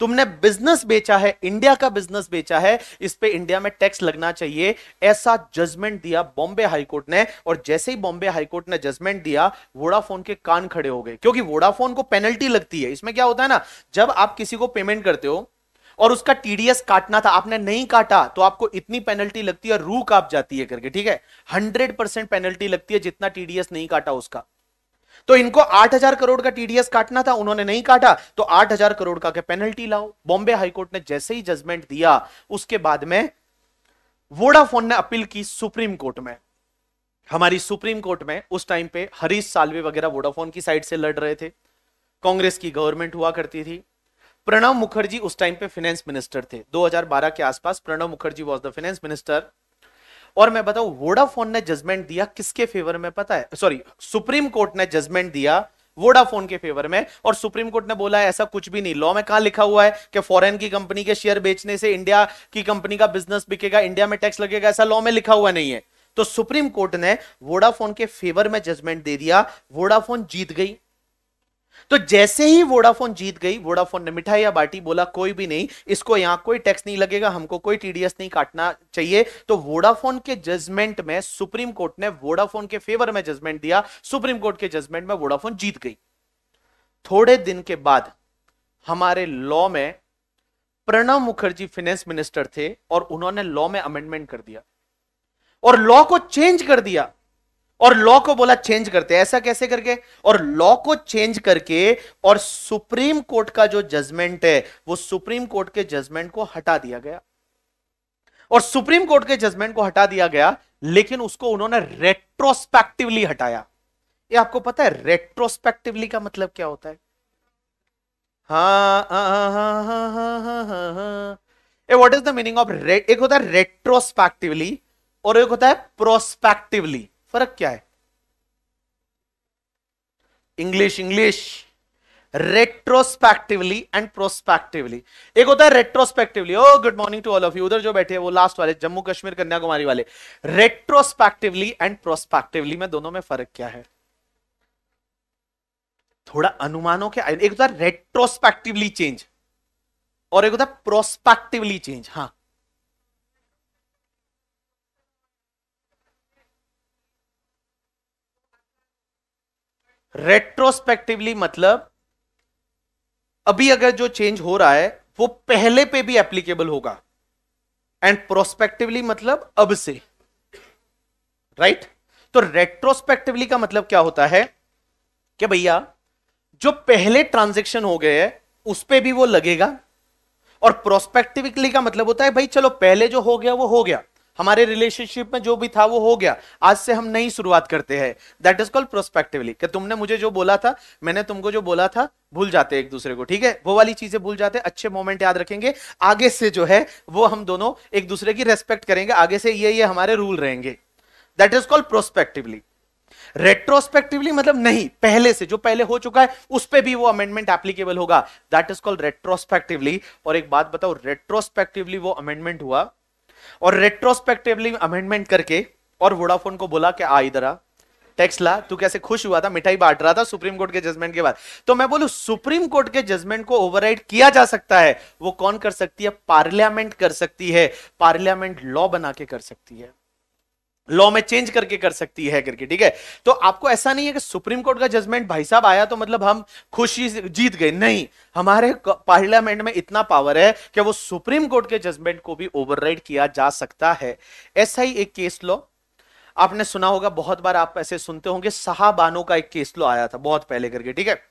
[SPEAKER 1] तुमने बिजनेस बेचा है इंडिया का बिजनेस बेचा है इस पे इंडिया में टैक्स लगना चाहिए ऐसा जजमेंट दिया बॉम्बे हाईकोर्ट ने और जैसे ही बॉम्बे हाईकोर्ट ने जजमेंट दिया वोडाफोन के कान खड़े हो गए क्योंकि वोडाफोन को पेनल्टी लगती है इसमें क्या होता है ना जब आप किसी को पेमेंट करते हो और उसका टीडीएस काटना था आपने नहीं काटा तो आपको इतनी पेनल्टी लगती है रू काप जाती है करके ठीक है हंड्रेड परसेंट पेनल्टी लगती है जितना टीडीएस नहीं काटा उसका तो इनको 8000 करोड़ का टीडीएस काटना था उन्होंने नहीं काटा तो 8000 करोड़ का पेनल्टी लाओ बॉम्बे हाईकोर्ट ने जैसे ही जजमेंट दिया उसके बाद में वोडाफोन ने अपील की सुप्रीम कोर्ट में हमारी सुप्रीम कोर्ट में उस टाइम पे हरीश सालवे वगैरह वोडाफोन की साइड से लड़ रहे थे कांग्रेस की गवर्नमेंट हुआ करती थी प्रणब मुखर्जी उस टाइम पे फाइनेंस मिनिस्टर थे 2012 के आसपास Pranab Mukherjee was the finance minister और मैं बताऊं वोडाफोन ने जजमेंट दिया किसके फेवर में पता है सॉरी सुप्रीम कोर्ट ने जजमेंट दिया वोडाफोन के फेवर में और सुप्रीम कोर्ट ने बोला है ऐसा कुछ भी नहीं लॉ में कहा लिखा हुआ है कि फॉरेन की कंपनी के शेयर बेचने से इंडिया की कंपनी का बिजनेस बिकेगा इंडिया में टैक्स लगेगा ऐसा लॉ में लिखा हुआ नहीं है तो सुप्रीम कोर्ट ने वोडाफोन के फेवर में जजमेंट दे दिया वोडाफोन जीत गई तो जैसे ही वोडाफोन जीत गई वोडाफोन ने मिठाइया बाटी बोला कोई भी नहीं इसको यहां कोई टैक्स नहीं लगेगा हमको कोई टीडीएस नहीं काटना चाहिए तो वोडाफोन के जजमेंट में सुप्रीम कोर्ट ने वोडाफोन के फेवर में जजमेंट दिया सुप्रीम कोर्ट के जजमेंट में वोडाफोन जीत गई थोड़े दिन के बाद हमारे लॉ में प्रणब मुखर्जी फाइनेंस मिनिस्टर थे और उन्होंने लॉ में अमेंडमेंट कर दिया और लॉ को चेंज कर दिया और लॉ को बोला चेंज करते ऐसा कैसे करके और लॉ को चेंज करके और सुप्रीम कोर्ट का जो जजमेंट है वो सुप्रीम कोर्ट के जजमेंट को हटा दिया गया और सुप्रीम कोर्ट के जजमेंट को हटा दिया गया लेकिन उसको उन्होंने रेट्रोस्पेक्टिवली हटाया ये आपको पता है रेट्रोस्पेक्टिवली का मतलब क्या होता है हाँ what is the meaning of एक होता है रेट्रोस्पेक्टिवली और एक होता है प्रोस्पेक्टिवली फर्क क्या है English English retrospectively and prospectively एक होता है retrospectively oh good morning to all of you उधर जो बैठे हैं वो लास्ट वाले जम्मू कश्मीर कन्याकुमारी वाले रेट्रोस्पेक्टिवली एंड प्रोस्पेक्टिवली में दोनों में फर्क क्या है थोड़ा अनुमानों के एक होता है रेट्रोस्पेक्टिवली चेंज और एक होता है प्रोस्पेक्टिवली चेंज हाँ रेट्रोस्पेक्टिवली मतलब अभी अगर जो चेंज हो रहा है वो पहले पे भी एप्लीकेबल होगा एंड प्रोस्पेक्टिवली मतलब अब से राइट right? तो रेट्रोस्पेक्टिवली का मतलब क्या होता है कि भैया जो पहले ट्रांजेक्शन हो गए है उस पर भी वो लगेगा और प्रोस्पेक्टिवली का मतलब होता है भाई चलो पहले जो हो गया वो हो गया हमारे रिलेशनशिप में जो भी था वो हो गया आज से हम नई शुरुआत करते हैं दैट इज कॉल्ड प्रोस्पेक्टिवली कि तुमने मुझे जो बोला था मैंने तुमको जो बोला था भूल जाते एक दूसरे को ठीक है वो वाली चीजें भूल जाते अच्छे मोमेंट याद रखेंगे आगे से जो है वो हम दोनों एक दूसरे की रेस्पेक्ट करेंगे आगे से ये ये हमारे रूल रहेंगे that is called prospectively retrospectively मतलब नहीं पहले से जो पहले हो चुका है उस पर भी वो अमेंडमेंट एप्लीकेबल होगा दैट इज कॉल्ड रेट्रोस्पेक्टिवली और एक बात बताओ रेट्रोस्पेक्टिवली वो अमेंडमेंट हुआ और रेट्रोस्पेक्टिवली अमेंडमेंट करके और वोडाफोन को बोला कि आ इधर आ टैक्स ला तू कैसे खुश हुआ था मिठाई बांट रहा था सुप्रीम कोर्ट के जजमेंट के बाद तो मैं बोलू सुप्रीम कोर्ट के जजमेंट को ओवरराइड किया जा सकता है वो कौन कर सकती है पार्लियामेंट कर सकती है पार्लियामेंट लॉ बना के कर सकती है लॉ में चेंज करके कर सकती है करके ठीक है तो आपको ऐसा नहीं है कि सुप्रीम कोर्ट का जजमेंट भाई साहब आया तो मतलब हम खुशी जीत गए नहीं हमारे पार्लियामेंट में इतना पावर है कि वो सुप्रीम कोर्ट के जजमेंट को भी ओवरराइड किया जा सकता है ऐसा ही एक केस लॉ आपने सुना होगा बहुत बार आप ऐसे सुनते होंगे साहबानो का एक केस लॉ आया था बहुत पहले करके ठीक है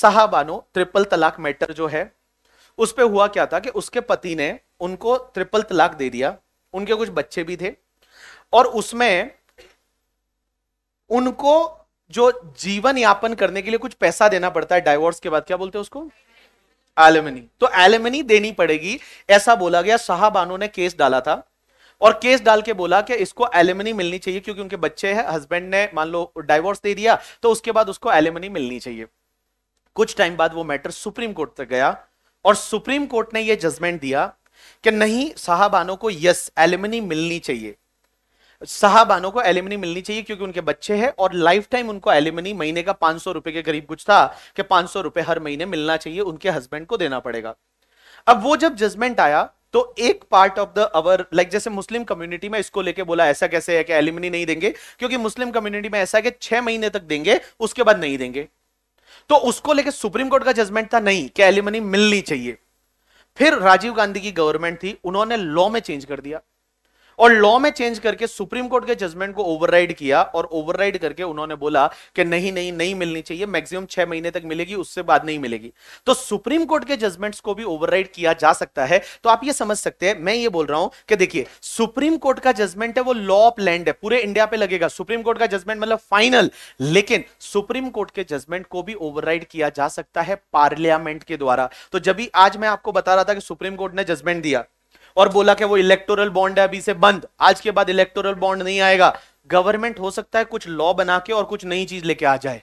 [SPEAKER 1] साहबानो ट्रिपल तलाक मैटर जो है उस पर हुआ क्या था कि उसके पति ने उनको ट्रिपल तलाक दे दिया उनके कुछ बच्चे भी थे और उसमें उनको जो जीवन यापन करने के लिए कुछ पैसा देना पड़ता है डाइवोर्स के बाद क्या बोलते हैं उसको एलिमनी तो एलिमनी देनी पड़ेगी ऐसा बोला गया साहबानो ने केस डाला था और केस डाल के बोला कि इसको एलिमनी मिलनी चाहिए क्योंकि उनके बच्चे हैं हस्बैंड ने मान लो डाइवोर्स दे दिया तो उसके बाद उसको एलिमनी मिलनी चाहिए कुछ टाइम बाद वो मैटर सुप्रीम कोर्ट तक गया और सुप्रीम कोर्ट ने यह जजमेंट दिया कि नहीं साहबानों को यस एलिमनी मिलनी चाहिए साहबानों को एलिमनी मिलनी चाहिए क्योंकि उनके बच्चे हैं और लाइफ टाइम उनको एलिमनी महीने का पांच सौ रुपए के करीब कुछ था कि पांच सौ रुपए हर महीने मिलना चाहिए उनके हस्बैंड को देना पड़ेगा अब वो जब जजमेंट आया तो एक part of the hour like जैसे मुस्लिम कम्युनिटी में इसको लेके बोला ऐसा कैसे है कि एलिमनी नहीं देंगे क्योंकि मुस्लिम कम्युनिटी में ऐसा है कि छह महीने तक देंगे उसके बाद नहीं देंगे तो उसको लेके सुप्रीम कोर्ट का जजमेंट था नहीं कि एलिमनी मिलनी चाहिए फिर राजीव गांधी की गवर्नमेंट थी उन्होंने लॉ में चेंज कर दिया और लॉ में चेंज करके सुप्रीम कोर्ट के जजमेंट को ओवरराइड किया और ओवरराइड करके उन्होंने बोला कि नहीं नहीं नहीं मिलनी चाहिए मैक्सिमम छह महीने तक मिलेगी उससे बाद नहीं मिलेगी तो सुप्रीम कोर्ट के जजमेंट्स को भी ओवरराइड किया जा सकता है तो आप ये समझ सकते हैं मैं ये बोल रहा हूं कि देखिए सुप्रीम कोर्ट का जजमेंट है वो लॉ ऑफ लैंड है पूरे इंडिया पे लगेगा सुप्रीम कोर्ट का जजमेंट मतलब फाइनल लेकिन सुप्रीम कोर्ट के जजमेंट को भी ओवरराइड किया जा सकता है पार्लियामेंट के द्वारा तो जब भी आज मैं आपको बता रहा था कि सुप्रीम कोर्ट ने जजमेंट दिया और बोला कि वो इलेक्टोरल बॉन्ड है अभी से बंद आज के बाद इलेक्टोरल बॉन्ड नहीं आएगा गवर्नमेंट हो सकता है कुछ लॉ बना के और कुछ नई चीज लेके आ जाए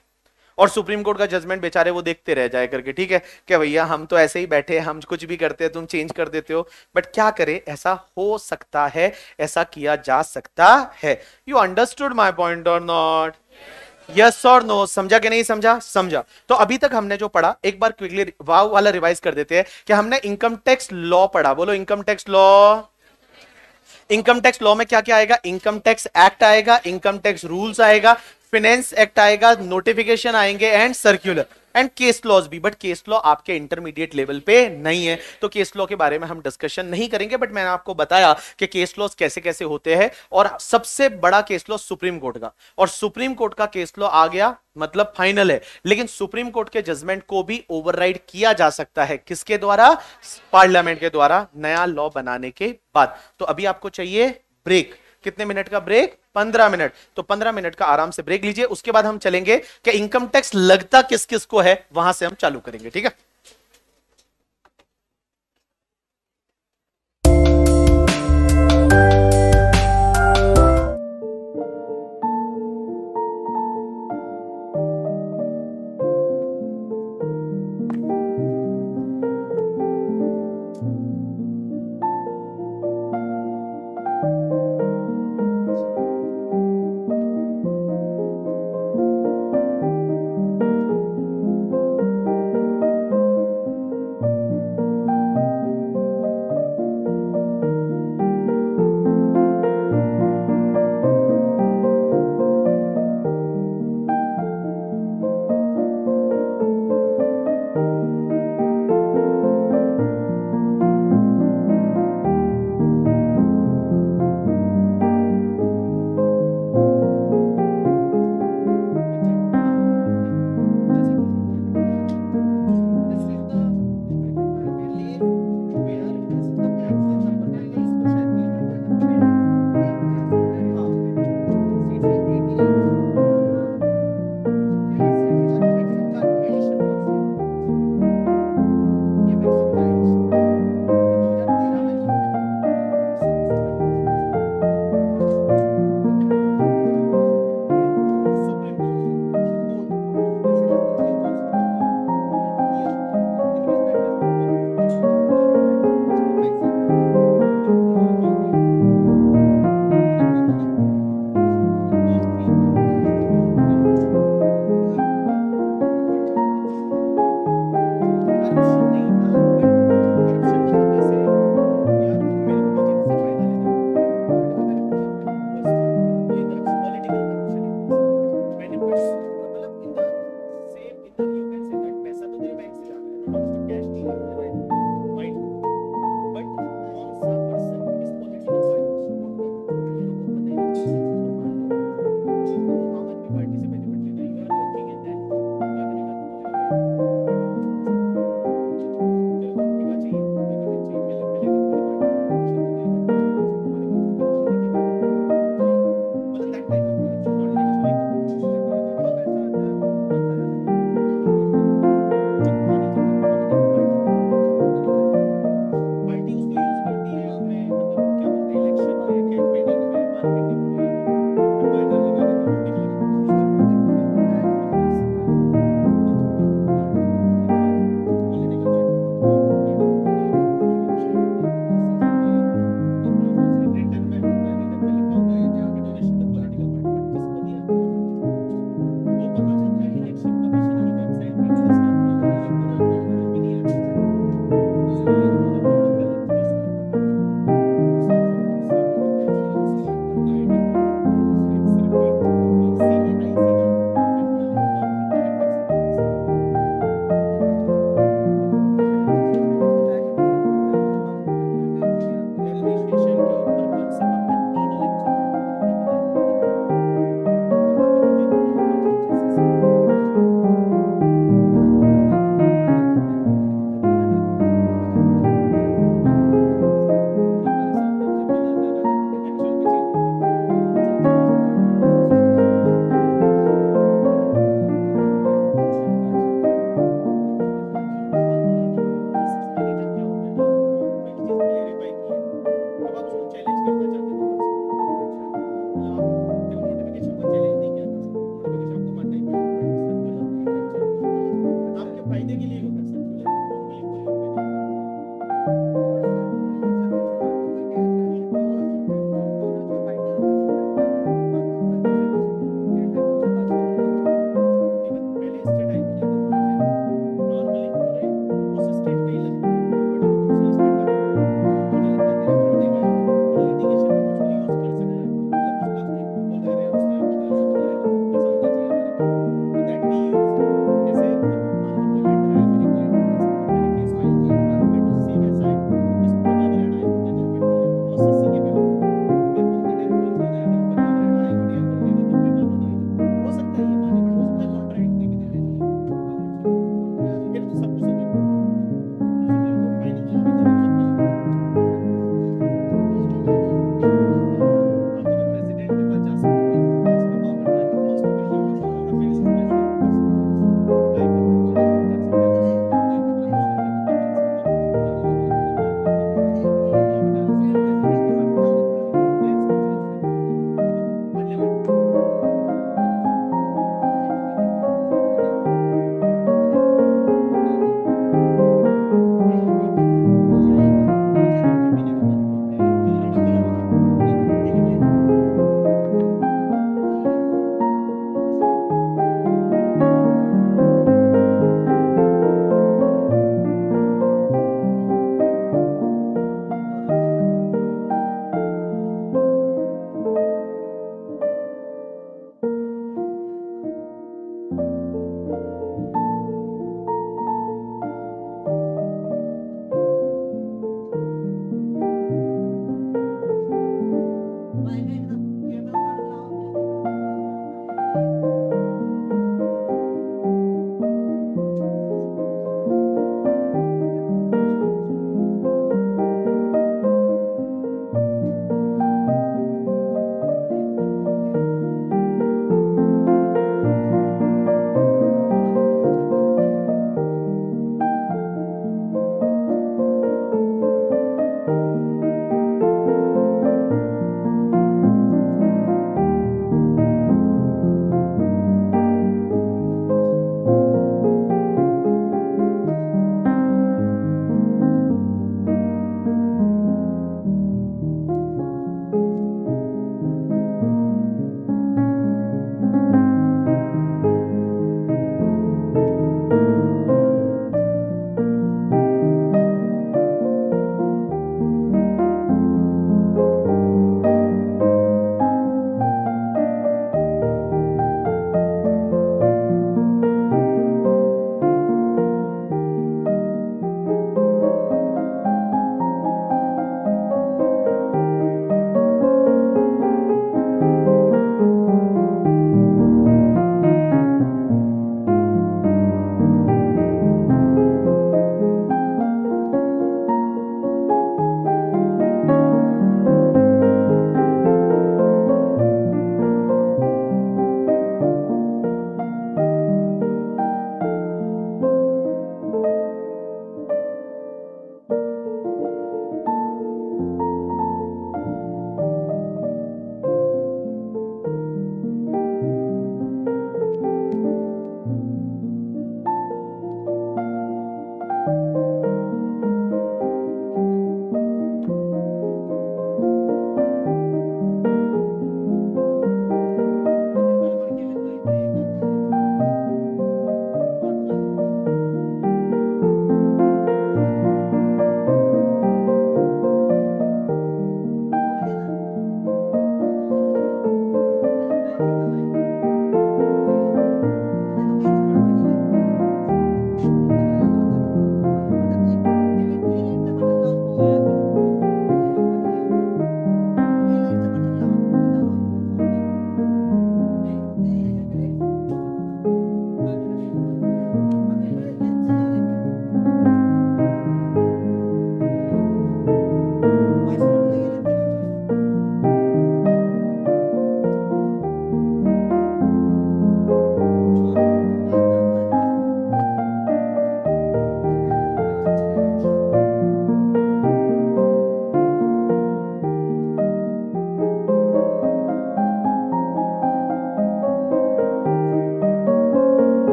[SPEAKER 1] और सुप्रीम कोर्ट का जजमेंट बेचारे वो देखते रह जाए करके ठीक है क्या भैया हम तो ऐसे ही बैठे हम कुछ भी करते हैं तुम चेंज कर देते हो बट क्या करे ऐसा हो सकता है ऐसा किया जा सकता है यू अंडरस्टूड माई पॉइंट और नॉट यस और नो समझा कि नहीं समझा समझा तो अभी तक हमने जो पढ़ा एक बार क्विकली वाव वाला रिवाइज कर देते हैं कि हमने इनकम टैक्स लॉ पढ़ा बोलो income tax law income tax law में क्या क्या आएगा इनकम टैक्स एक्ट आएगा इनकम टैक्स रूल्स आएगा फिनेंस एक्ट आएगा नोटिफिकेशन आएंगे and circular and case laws भी बट केस लॉ आपके इंटरमीडिएट लेवल पे नहीं है तो केस लॉ के बारे में हम डिस्कशन नहीं करेंगे बट मैंने आपको बताया कि केस लॉज कैसे कैसे होते हैं और सबसे बड़ा केस लॉ सुप्रीम कोर्ट का और सुप्रीम कोर्ट का केस लॉ आ गया मतलब फाइनल है लेकिन सुप्रीम कोर्ट के जजमेंट को भी ओवरराइड किया जा सकता है किसके द्वारा पार्लियामेंट के द्वारा नया लॉ बनाने के बाद तो अभी आपको चाहिए ब्रेक कितने मिनट का ब्रेक पंद्रह मिनट तो पंद्रह मिनट का आराम से ब्रेक लीजिए उसके बाद हम चलेंगे कि इनकम टैक्स लगता किस किस को है वहां से हम चालू करेंगे ठीक है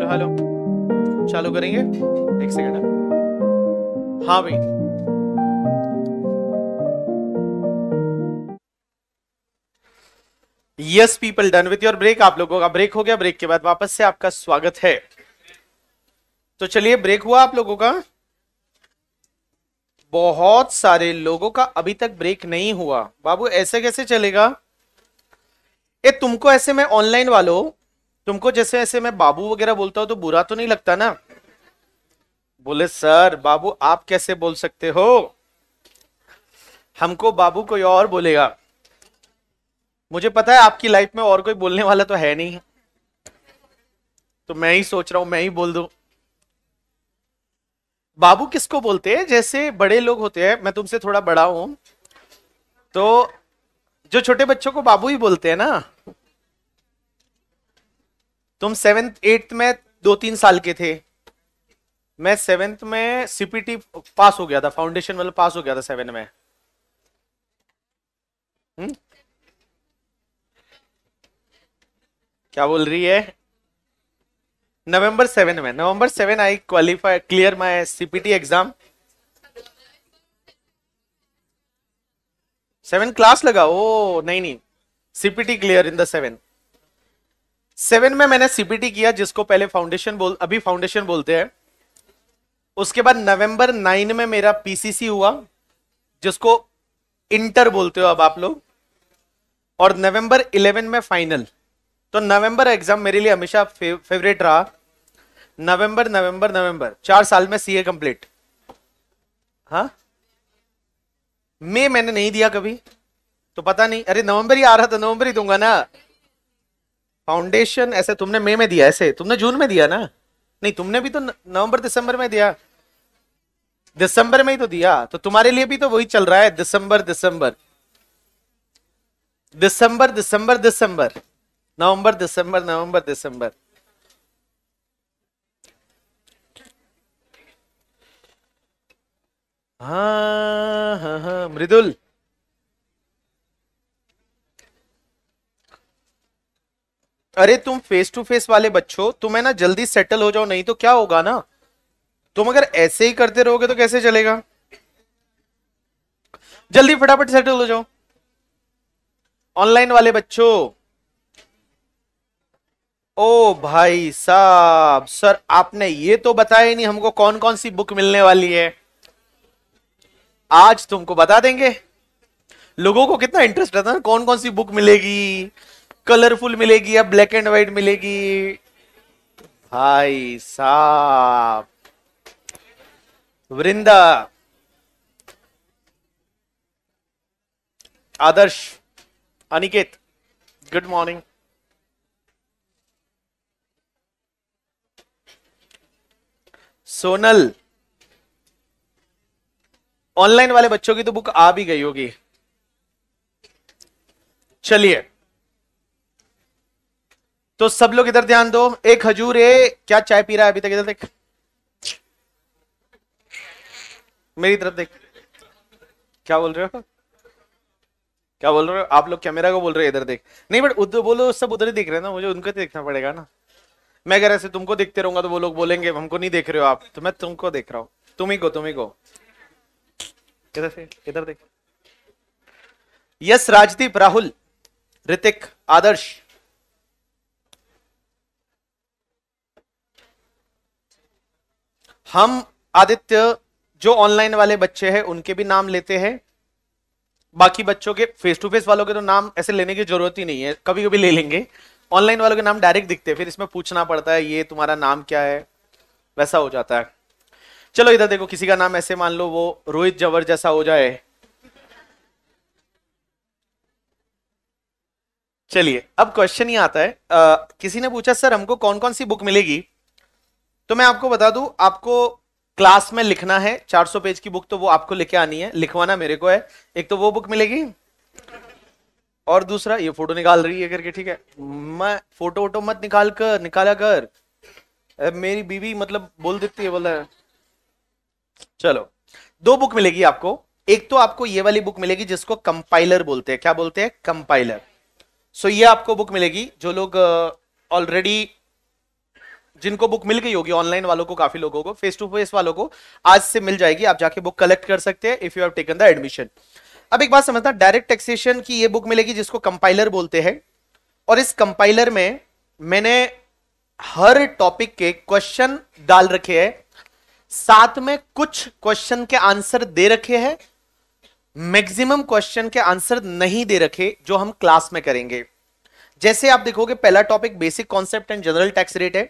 [SPEAKER 1] हेलो हेलो चालू करेंगे एक सेकेंड हाँ।, हाँ भाई yes people done with your break आप लोगों का ब्रेक हो गया ब्रेक के बाद वापस से आपका स्वागत है तो चलिए ब्रेक हुआ आप लोगों का बहुत सारे लोगों का अभी तक ब्रेक नहीं हुआ बाबू ऐसे कैसे चलेगा ए तुमको ऐसे मैं ऑनलाइन वालों तुमको जैसे ऐसे मैं बाबू वगैरह बोलता हूँ तो बुरा तो नहीं लगता ना बोले सर बाबू आप कैसे बोल सकते हो हमको बाबू कोई और बोलेगा मुझे पता है आपकी लाइफ में और कोई बोलने वाला तो है नहीं तो मैं ही सोच रहा हूं मैं ही बोल दू बाबू किसको बोलते हैं जैसे बड़े लोग होते हैं मैं तुमसे थोड़ा बड़ा हूं तो जो छोटे बच्चों को बाबू ही बोलते हैं ना तुम सेवेंथ एट्थ में दो तीन साल के थे मैं सेवेंथ में सीपीटी पास हो गया था फाउंडेशन वाला पास हो गया था सेवन में हुँ? हम्म? क्या बोल रही है नवंबर सेवन में November seven I qualify clear my CPT exam seven class लगा ओ नहीं नहीं CPT clear in the seven seven में मैंने सीपीटी किया जिसको पहले फाउंडेशन बोल अभी फाउंडेशन बोलते हैं उसके बाद नवंबर नाइन में मेरा पीसीसी हुआ जिसको इंटर बोलते हो अब आप लोग और नवंबर इलेवन में फाइनल तो नवंबर एग्जाम मेरे लिए हमेशा फे, फेवरेट रहा नवंबर नवंबर नवंबर चार साल में सीए कंप्लीट हाँ मई मैंने नहीं दिया कभी तो पता नहीं अरे नवंबर ही आ रहा था नवंबर ही दूंगा ना फाउंडेशन ऐसे तुमने मई में दिया ऐसे तुमने जून में दिया ना नहीं तुमने भी तो नवंबर दिसंबर में दिया दिसंबर में ही तो दिया तो तुम्हारे लिए भी तो वही चल रहा है दिसंबर दिसंबर दिसंबर दिसंबर दिसंबर नवंबर दिसंबर नवंबर दिसंबर हाँ हाँ हाँ मृदुल अरे तुम फेस टू फेस वाले बच्चों तुम है ना जल्दी सेटल हो जाओ नहीं तो क्या होगा ना तुम अगर ऐसे ही करते रहोगे तो कैसे चलेगा जल्दी फटाफट सेटल हो जाओ ऑनलाइन वाले बच्चों ओ भाई साहब सर आपने ये तो बताया ही नहीं हमको कौन कौन सी बुक मिलने वाली है आज तुमको बता देंगे लोगों को कितना इंटरेस्ट रहता है कौन कौन सी बुक मिलेगी कलरफुल मिलेगी या ब्लैक एंड व्हाइट मिलेगी भाई साहब Vrinda Adarsh Aniket good morning Sonal online वाले बच्चों की तो बुक आ भी गई होगी चलिए तो सब लोग इधर ध्यान दो एक हजूर है क्या चाय पी रहा है अभी तक इधर देख मेरी तरफ देख क्या बोल रहे हो क्या बोल रहे हो आप लोग कैमरा को बोल रहे हो इधर देख नहीं बट उधर बोलो सब उधर ही देख रहे हैं ना मुझे उनको तो देखना पड़ेगा ना मैं अगर ऐसे तुमको देखते रहूंगा तो वो लोग बोलेंगे हमको नहीं देख रहे हो आप तो मैं तुमको देख रहा हूँ तुम ही को तुम ही को इधर से इधर देख यस राजदीप राहुल ऋतिक आदर्श हम आदित्य जो ऑनलाइन वाले बच्चे हैं उनके भी नाम लेते हैं बाकी बच्चों के फेस टू फेस वालों के तो नाम ऐसे लेने की जरूरत ही नहीं है कभी कभी ले लेंगे ऑनलाइन वालों के नाम डायरेक्ट दिखते हैं फिर इसमें पूछना पड़ता है ये तुम्हारा नाम क्या है वैसा हो जाता है चलो इधर देखो किसी का नाम ऐसे मान लो वो रोहित जवर जैसा हो जाए चलिए अब क्वेश्चन ये आता है आ, किसी ने पूछा सर हमको कौन कौन सी बुक मिलेगी तो मैं आपको बता दूं आपको क्लास में लिखना है 400 पेज की बुक तो वो आपको लेके आनी है लिखवाना मेरे को है एक तो वो बुक मिलेगी और दूसरा ये फोटो निकाल रही है करके ठीक है मैं फोटो वोटो मत निकाल कर निकाला कर मेरी बीवी मतलब बोल देती है बोला चलो दो बुक मिलेगी आपको एक तो आपको ये वाली बुक मिलेगी जिसको कंपाइलर बोलते हैं क्या बोलते हैं कंपाइलर सो so, ये आपको बुक मिलेगी जो लोग ऑलरेडी जिनको बुक मिल गई होगी ऑनलाइन वालों को काफी लोगों को फेस टू फेस वालों को आज से मिल जाएगी आप जाके बुक कलेक्ट कर सकते हैं if you have taken the admission अब एक बात समझना डायरेक्ट टैक्सेशन की ये बुक मिलेगी जिसको कंपाइलर बोलते हैं और इस कंपाइलर में मैंने हर टॉपिक के क्वेश्चन डाल रखे है साथ में कुछ क्वेश्चन के आंसर दे रखे हैं मैक्सिमम क्वेश्चन के आंसर नहीं दे रखे जो हम क्लास में करेंगे जैसे आप देखोगे पहला topic basic concept and general tax rate है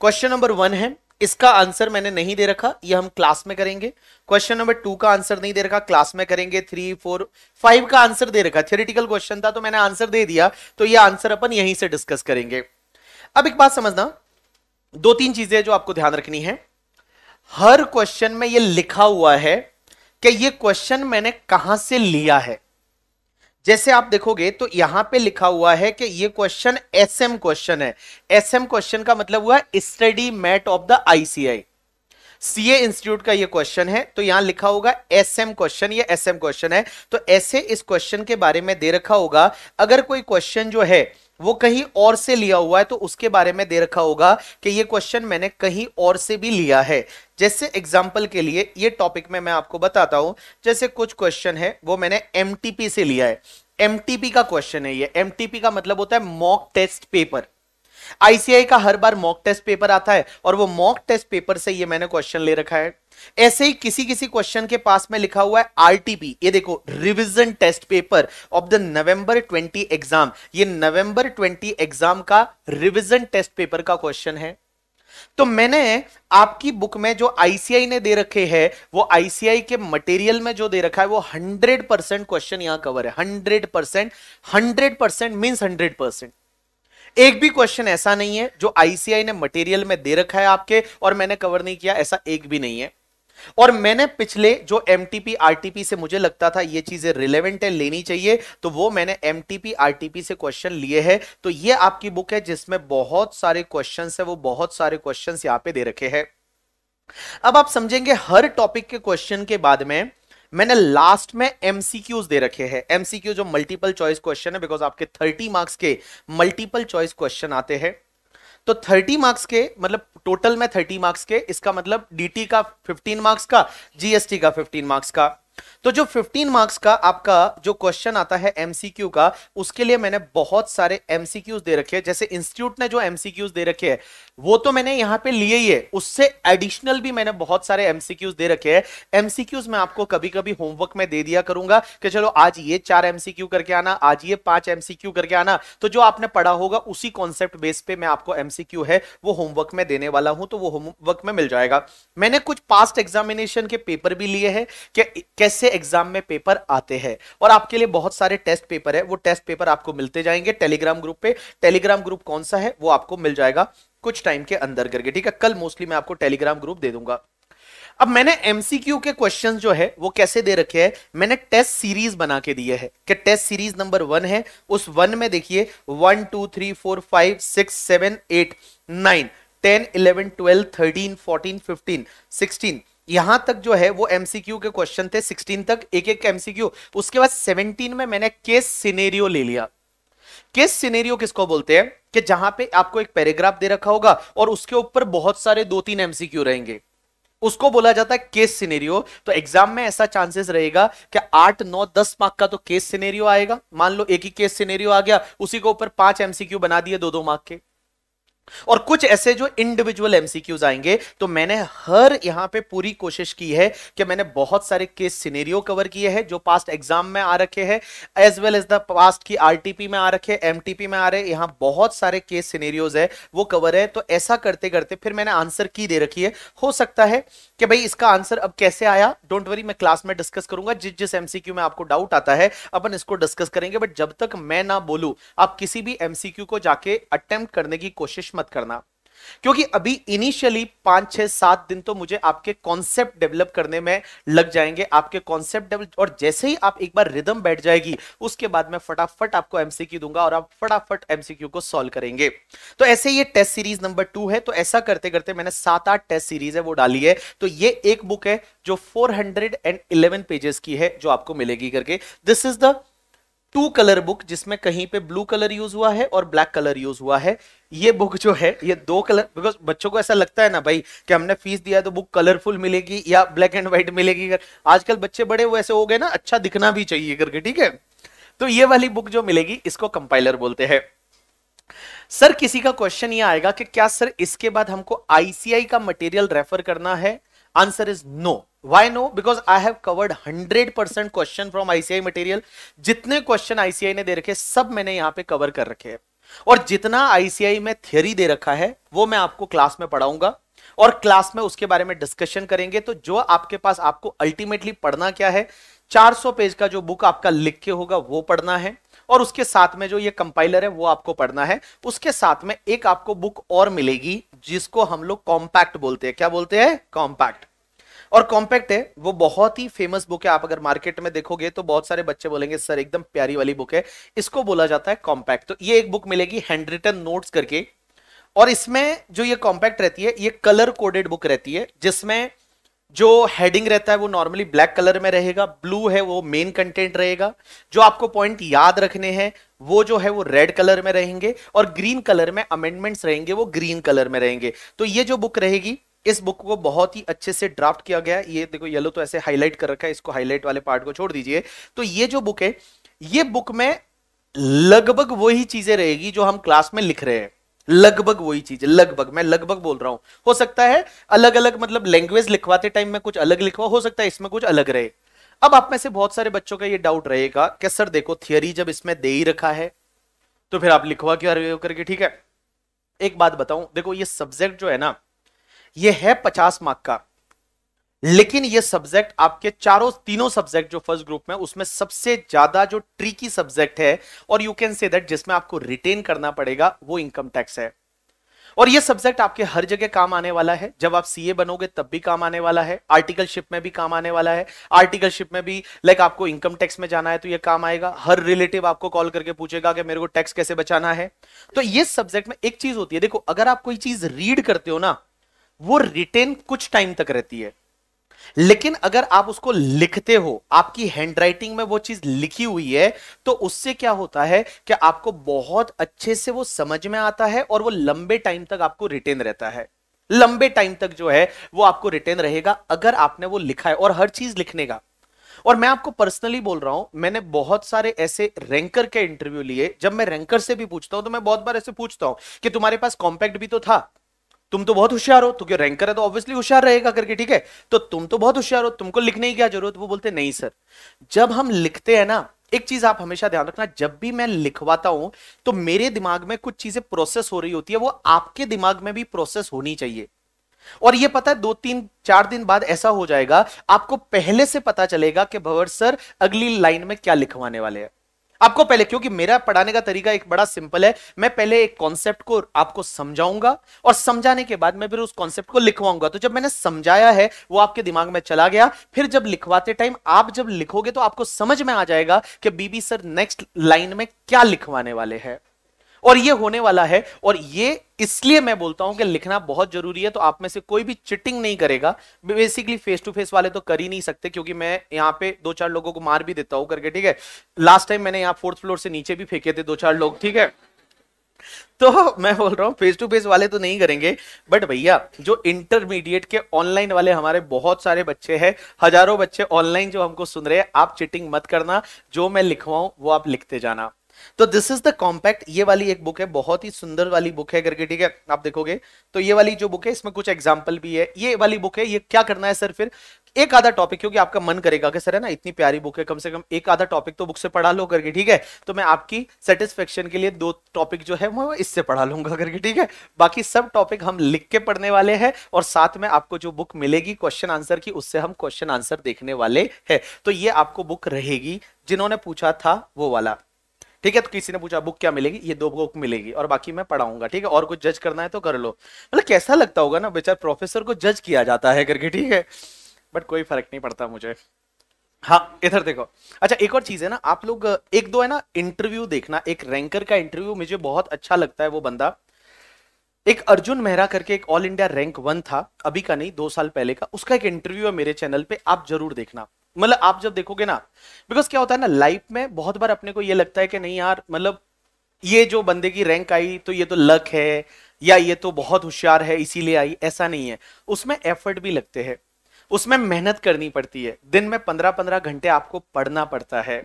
[SPEAKER 1] क्वेश्चन नंबर वन है इसका आंसर मैंने नहीं दे रखा ये हम क्लास में करेंगे क्वेश्चन नंबर टू का आंसर नहीं दे रखा क्लास में करेंगे थ्री फोर फाइव का आंसर दे रखा थियोरिटिकल क्वेश्चन था तो मैंने आंसर दे दिया तो ये आंसर अपन यहीं से डिस्कस करेंगे अब एक बात समझना दो तीन चीजें जो आपको ध्यान रखनी है हर क्वेश्चन में यह लिखा हुआ है कि यह क्वेश्चन मैंने कहां से लिया है जैसे आप देखोगे तो यहां पे लिखा हुआ है कि ये क्वेश्चन एसएम क्वेश्चन है एसएम क्वेश्चन का मतलब हुआ study mat of the ICAI CA institute का ये क्वेश्चन है तो यहां लिखा होगा एसएम क्वेश्चन या एसएम क्वेश्चन है तो ऐसे इस क्वेश्चन के बारे में दे रखा होगा अगर कोई क्वेश्चन जो है वो कहीं और से लिया हुआ है तो उसके बारे में दे रखा होगा कि ये क्वेश्चन मैंने कहीं और से भी लिया है जैसे एग्जाम्पल के लिए ये टॉपिक में मैं आपको बताता हूं जैसे कुछ क्वेश्चन है वो मैंने एम से लिया है एम का क्वेश्चन है ये एम का मतलब होता है मॉक टेस्ट पेपर आईसीआई का हर बार मॉक टेस्ट पेपर आता है और वो मॉक टेस्ट पेपर से ये मैंने क्वेश्चन ले रखा है ऐसे ही किसी किसी क्वेश्चन के पास में लिखा हुआ है आरटीपी ये देखो revision test paper of the November 20 exam ये नवंबर 20 एग्जाम का रिवीजन टेस्ट पेपर का क्वेश्चन है तो मैंने आपकी बुक में जो आईसीआई ने दे रखे हैं वो आईसीआई के मटेरियल में जो दे रखा है वो 100 परसेंट क्वेश्चन यहां कवर है 100 percent hundred percent means hundred percent एक भी क्वेश्चन ऐसा नहीं है जो आईसीआई ने मटेरियल में दे रखा है आपके और मैंने कवर नहीं किया ऐसा एक भी नहीं है और मैंने पिछले जो एम टीपी से मुझे लगता था ये चीजें रिलेवेंट है लेनी चाहिए तो वो मैंने एम टीपी से क्वेश्चन लिए है तो ये आपकी बुक है जिसमें बहुत सारे क्वेश्चन है वो बहुत सारे क्वेश्चन यहाँ पे दे रखे है अब आप समझेंगे हर टॉपिक के क्वेश्चन के बाद में मैंने लास्ट में एमसीक्यूज दे रखे हैं एमसीक्यू जो मल्टीपल चॉइस क्वेश्चन है बिकॉज आपके 30 मार्क्स के मल्टीपल चॉइस क्वेश्चन आते हैं तो 30 मार्क्स के मतलब टोटल में 30 मार्क्स के इसका मतलब डीटी का 15 मार्क्स का जीएसटी का 15 मार्क्स का तो जो 15 मार्क्स का आपका जो क्वेश्चन आता है एमसीक्यू का उसके लिए मैंने बहुत सारे एमसीक्यूज दे रखे हैं जैसे इंस्टीट्यूट ने जो एमसीक्यूज दे रखे हैं वो तो मैंने यहाँ पे लिए ही है उससे एडिशनल भी मैंने बहुत सारे एमसीक्यूज दे रखे हैं एमसीक्यूज मैं आपको कभी कभी होमवर्क में दे दिया करूंगा कि चलो आज ये चार एमसीक्यू करके आना आज ये पांच एमसीक्यू करके आना तो जो आपने पढ़ा होगा उसी कॉन्सेप्ट बेस पे मैं आपको एमसीक्यू है वो होमवर्क में देने वाला हूं तो वो होमवर्क में मिल जाएगा मैंने कुछ पास्ट एग्जामिनेशन के पेपर भी लिए है कैसे एग्जाम में पेपर आते हैं और आपके लिए बहुत सारे टेस्ट पेपर है वो टेस्ट पेपर आपको मिलते जाएंगे टेलीग्राम ग्रुप पे टेलीग्राम ग्रुप कौन सा है वो आपको मिल जाएगा कुछ टाइम के अंदर करके ठीक है कल मोस्टली मैं आपको टेलीग्राम ग्रुप दे दूंगा अब मैंने एमसीक्यू के क्वेश्चंस जो है वो कैसे दे रखे हैं मैंने टेस्ट सीरीज बना के दिए हैं कि टेस्ट सीरीज नंबर वन है उस वन में देखिए one two three four five six seven eight nine ten eleven twelve thirteen fourteen fifteen sixteen यहां तक जो है वो एमसीक्यू के क्वेश्चन थे 16 तक एक एक एमसीक्यू उसके बाद 17 में मैंने केस सिनेरियो ले लिया केस सिनेरियो किसको बोलते हैं कि जहां पे आपको एक पैराग्राफ दे रखा होगा और उसके ऊपर बहुत सारे दो तीन एमसीक्यू रहेंगे उसको बोला जाता है केस सिनेरियो तो एग्जाम में ऐसा चांसेस रहेगा कि आठ नौ दस मार्क का तो केस सिनेरियो आएगा मान लो एक ही केस सिनेरियो आ गया उसी के ऊपर पांच एमसीक्यू बना दिए दो दो मार्क के और कुछ ऐसे जो इंडिविजुअल एमसीक्यूज आएंगे तो मैंने हर यहां पे पूरी कोशिश की है कि मैंने बहुत सारे केस सिनेरियो कवर किए हैं जो पास्ट एग्जाम में आ रखे हैं as well as the past की आरटीपी में आ रखे एमटीपी में आ रहे यहां बहुत सारे केस सिनेरियोज है वो कवर है तो ऐसा करते करते फिर मैंने आंसर की दे रखी है हो सकता है कि भाई इसका आंसर अब कैसे आया डोंट वरी मैं क्लास में डिस्कस करूंगा जिस जिस एमसीक्यू में आपको डाउट आता है अपन इसको डिस्कस करेंगे बट जब तक मैं ना बोलू आप किसी भी एमसीक्यू को जाके अटेम्प्ट करने की कोशिश मत करना क्योंकि अभी इनिशियली पांच छह सात दिन तो मुझे आपके कॉन्सेप्ट डेवलप करने में लग जाएंगे आपके कॉन्सेप्ट डेवलप और जैसे ही आप एक बार रिदम बैठ जाएगी उसके बाद मैं फटाफट आपको एमसीक्यू दूंगा और आप फटाफट एमसीक्यू को सॉल्व करेंगे तो ऐसे ये टेस्ट सीरीज नंबर टू है तो ऐसा करते करते मैंने सात आठ टेस्ट सीरीज है वो डाली है तो ये एक बुक है जो फोर पेजेस की है जो आपको मिलेगी करके this is the two colour book जिसमें कहीं पे ब्लू कलर यूज हुआ है और ब्लैक कलर यूज हुआ है ये बुक जो है ये दो कलर बिकॉज बच्चों को ऐसा लगता है ना भाई कि हमने फीस दिया तो बुक कलरफुल मिलेगी या ब्लैक एंड व्हाइट मिलेगी अगर आजकल बच्चे बड़े वो ऐसे हो गए ना अच्छा दिखना भी चाहिए करके ठीक है तो ये वाली बुक जो मिलेगी इसको कंपाइलर बोलते हैं सर किसी का क्वेश्चन ये आएगा कि क्या सर इसके बाद हमको आईसीआई का मटेरियल रेफर करना है answer is no why no because i have covered 100% question from ici material जितने question ici ने दे रखे सब मैंने यहाँ पे cover कर रखे हैं और जितना आईसीआई में थियोरी दे रखा है वो मैं आपको क्लास में पढ़ाऊंगा और क्लास में उसके बारे में डिस्कशन करेंगे तो जो आपके पास आपको अल्टीमेटली पढ़ना क्या है 400 पेज का जो बुक आपका लिख के होगा वो पढ़ना है और उसके साथ में जो ये कंपाइलर है वो आपको पढ़ना है उसके साथ में एक आपको बुक और मिलेगी जिसको हम लोग कॉम्पैक्ट बोलते हैं क्या बोलते हैं कॉम्पैक्ट और कॉम्पैक्ट है वो बहुत ही फेमस बुक है आप अगर मार्केट में देखोगे तो बहुत सारे बच्चे बोलेंगे सर एकदम प्यारी वाली बुक है इसको बोला जाता है कॉम्पैक्ट तो ये एक बुक मिलेगी हैंड रिटन नोट्स करके और इसमें जो ये कॉम्पैक्ट रहती है ये कलर कोडेड बुक रहती है जिसमें जो हेडिंग रहता है वो नॉर्मली ब्लैक कलर में रहेगा ब्लू है वो मेन कंटेंट रहेगा जो आपको पॉइंट याद रखने हैं वो जो है वो रेड कलर में रहेंगे और ग्रीन कलर में अमेंडमेंट्स रहेंगे वो ग्रीन कलर में रहेंगे तो ये जो बुक रहेगी इस बुक को बहुत ही अच्छे से ड्राफ्ट किया गया ये देखो येलो तो ऐसे हाईलाइट कर रखा है इसको हाईलाइट वाले पार्ट को छोड़ दीजिए तो ये जो बुक है ये बुक में लगभग वही चीजें रहेगी जो हम क्लास में लिख रहे हैं लगभग वही चीज लगभग मैं लगभग बोल रहा हूं हो सकता है अलग अलग मतलब लैंग्वेज लिखवाते टाइम में कुछ अलग लिखवा हो सकता है इसमें कुछ अलग रहे अब आप में से बहुत सारे बच्चों का ये डाउट रहेगा कि सर देखो थियोरी जब इसमें दे ही रखा है तो फिर आप लिखवा क्यों रहे हो करके ठीक है एक बात बताऊं देखो ये सब्जेक्ट जो है ना ये है पचास मार्क का लेकिन ये सब्जेक्ट आपके चारों तीनों सब्जेक्ट जो फर्स्ट ग्रुप में उसमें सबसे ज्यादा जो ट्रिकी सब्जेक्ट है और यू कैन से दैट जिसमें आपको रिटेन करना पड़ेगा वो इनकम टैक्स है और ये सब्जेक्ट आपके हर जगह काम आने वाला है जब आप सीए बनोगे तब भी काम आने वाला है आर्टिकलशिप में भी काम आने वाला है आर्टिकलशिप में भी लाइक आपको इनकम टैक्स में जाना है तो ये काम आएगा हर रिलेटिव आपको कॉल करके पूछेगा कि मेरे को टैक्स कैसे बचाना है तो ये सब्जेक्ट में एक चीज होती है देखो अगर आप कोई चीज रीड करते हो ना वो रिटेन कुछ टाइम तक रहती है लेकिन अगर आप उसको लिखते हो आपकी हैंडराइटिंग में वो चीज लिखी हुई है तो उससे क्या होता है कि आपको बहुत अच्छे से वो समझ में आता है और वो लंबे टाइम तक आपको रिटेन रहता है लंबे टाइम तक जो है वो आपको रिटेन रहेगा अगर आपने वो लिखा है और हर चीज लिखने का और मैं आपको पर्सनली बोल रहा हूं मैंने बहुत सारे ऐसे रैंकर के इंटरव्यू लिए जब मैं रैंकर से भी पूछता हूं तो मैं बहुत बार ऐसे पूछता हूं कि तुम्हारे पास कॉम्पैक्ट भी तो था तुम तो बहुत होशियार हो तो क्यों रैंकर है तो ऑब्वियसली होशियार रहेगा करके ठीक है तो तुम तो बहुत होशियार हो तुमको लिखने की क्या जरूरत वो बोलते नहीं सर जब हम लिखते हैं ना एक चीज आप हमेशा ध्यान रखना जब भी मैं लिखवाता हूं तो मेरे दिमाग में कुछ चीजें प्रोसेस हो रही होती है वो आपके दिमाग में भी प्रोसेस होनी चाहिए और ये पता है दो तीन चार दिन बाद ऐसा हो जाएगा आपको पहले से पता चलेगा कि भवर सर अगली लाइन में क्या लिखवाने वाले हैं आपको पहले क्योंकि मेरा पढ़ाने का तरीका एक बड़ा सिंपल है मैं पहले एक कॉन्सेप्ट को आपको समझाऊंगा और समझाने के बाद मैं फिर उस कॉन्सेप्ट को लिखवाऊंगा तो जब मैंने समझाया है वो आपके दिमाग में चला गया फिर जब लिखवाते टाइम आप जब लिखोगे तो आपको समझ में आ जाएगा कि बीबी सर नेक्स्ट लाइन में क्या लिखवाने वाले हैं और ये होने वाला है और ये इसलिए मैं बोलता हूं कि लिखना बहुत जरूरी है तो आप में से कोई भी चिटिंग नहीं करेगा बेसिकली फेस टू फेस वाले तो कर ही नहीं सकते क्योंकि मैं यहाँ पे दो चार लोगों को मार भी देता हूं करके ठीक है लास्ट टाइम मैंने यहाँ फोर्थ फ्लोर से नीचे भी फेंके थे दो चार लोग ठीक है तो मैं बोल रहा हूँ फेस टू फेस वाले तो नहीं करेंगे बट भैया जो इंटरमीडिएट के ऑनलाइन वाले हमारे बहुत सारे बच्चे हैं हजारों बच्चे ऑनलाइन जो हमको सुन रहे हैं आप चिटिंग मत करना जो मैं लिखवाऊं वो आप लिखते जाना तो दिस इज द कॉम्पैक्ट ये वाली एक बुक है बहुत ही सुंदर वाली बुक है करके ठीक है आप देखोगे तो ये वाली जो बुक है इसमें कुछ एग्जाम्पल भी है ये वाली बुक है ये क्या करना है सर फिर एक आधा टॉपिक क्योंकि आपका मन करेगा कि सर है ना इतनी प्यारी बुक है कम से कम एक आधा टॉपिक तो बुक से पढ़ा लो करके ठीक है तो मैं आपकी सेटिस्फेक्शन के लिए दो टॉपिक जो है वो इससे पढ़ा लूंगा करके ठीक है बाकी सब टॉपिक हम लिख के पढ़ने वाले हैं और साथ में आपको जो बुक मिलेगी क्वेश्चन आंसर की उससे हम क्वेश्चन आंसर देखने वाले हैं तो ये आपको बुक रहेगी जिन्होंने पूछा था वो वाला ठीक है तो किसी ने पूछा बुक क्या मिलेगी ये दो बुक मिलेगी और बाकी मैं पढ़ाऊंगा ठीक है और कुछ जज करना है तो कर लो मतलब कैसा लगता होगा ना बेचार प्रोफेसर को जज किया जाता है करके ठीक है बट कोई फर्क नहीं पड़ता मुझे हाँ इधर देखो अच्छा एक और चीज है ना आप लोग एक दो है ना इंटरव्यू देखना एक रैंकर का इंटरव्यू मुझे बहुत अच्छा लगता है वो बंदा एक अर्जुन मेहरा करके एक ऑल इंडिया रैंक वन था अभी का नहीं दो साल पहले का उसका एक इंटरव्यू है मेरे चैनल पे आप जरूर देखना मतलब आप जब देखोगे ना बिकॉज क्या होता है ना लाइफ में बहुत बार अपने को ये लगता है कि नहीं यार मतलब ये जो बंदे की रैंक आई तो ये तो लक है या ये तो बहुत होशियार है इसीलिए आई ऐसा नहीं है उसमें एफर्ट भी लगते हैं उसमें मेहनत करनी पड़ती है दिन में पंद्रह पंद्रह घंटे आपको पढ़ना पड़ता है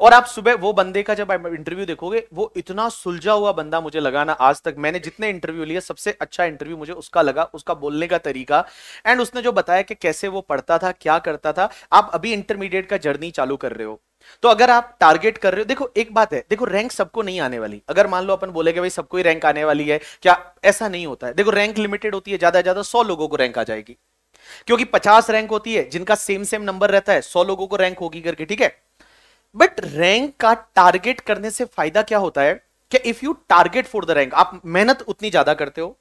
[SPEAKER 1] और आप सुबह वो बंदे का जब इंटरव्यू देखोगे वो इतना सुलझा हुआ बंदा मुझे लगा ना आज तक मैंने जितने इंटरव्यू लिए सबसे अच्छा इंटरव्यू मुझे उसका लगा उसका बोलने का तरीका एंड उसने जो बताया कि कैसे वो पढ़ता था क्या करता था आप अभी इंटरमीडिएट का जर्नी चालू कर रहे हो तो अगर आप टारगेट कर रहे हो देखो एक बात है देखो रैंक सबको नहीं आने वाली अगर मान लो अपन बोले भाई सबको ही रैंक आने वाली है क्या ऐसा नहीं होता है देखो रैंक लिमिटेड होती है ज्यादा ज्यादा सौ लोगों को रैंक आ जाएगी क्योंकि पचास रैंक होती है जिनका सेम सेम नंबर रहता है सौ लोगों को रैंक होगी करके ठीक है बट रैंक का टारगेट करने से फायदा क्या होता है कि if you target for the rank आप मेहनत उतनी ज्यादा करते हो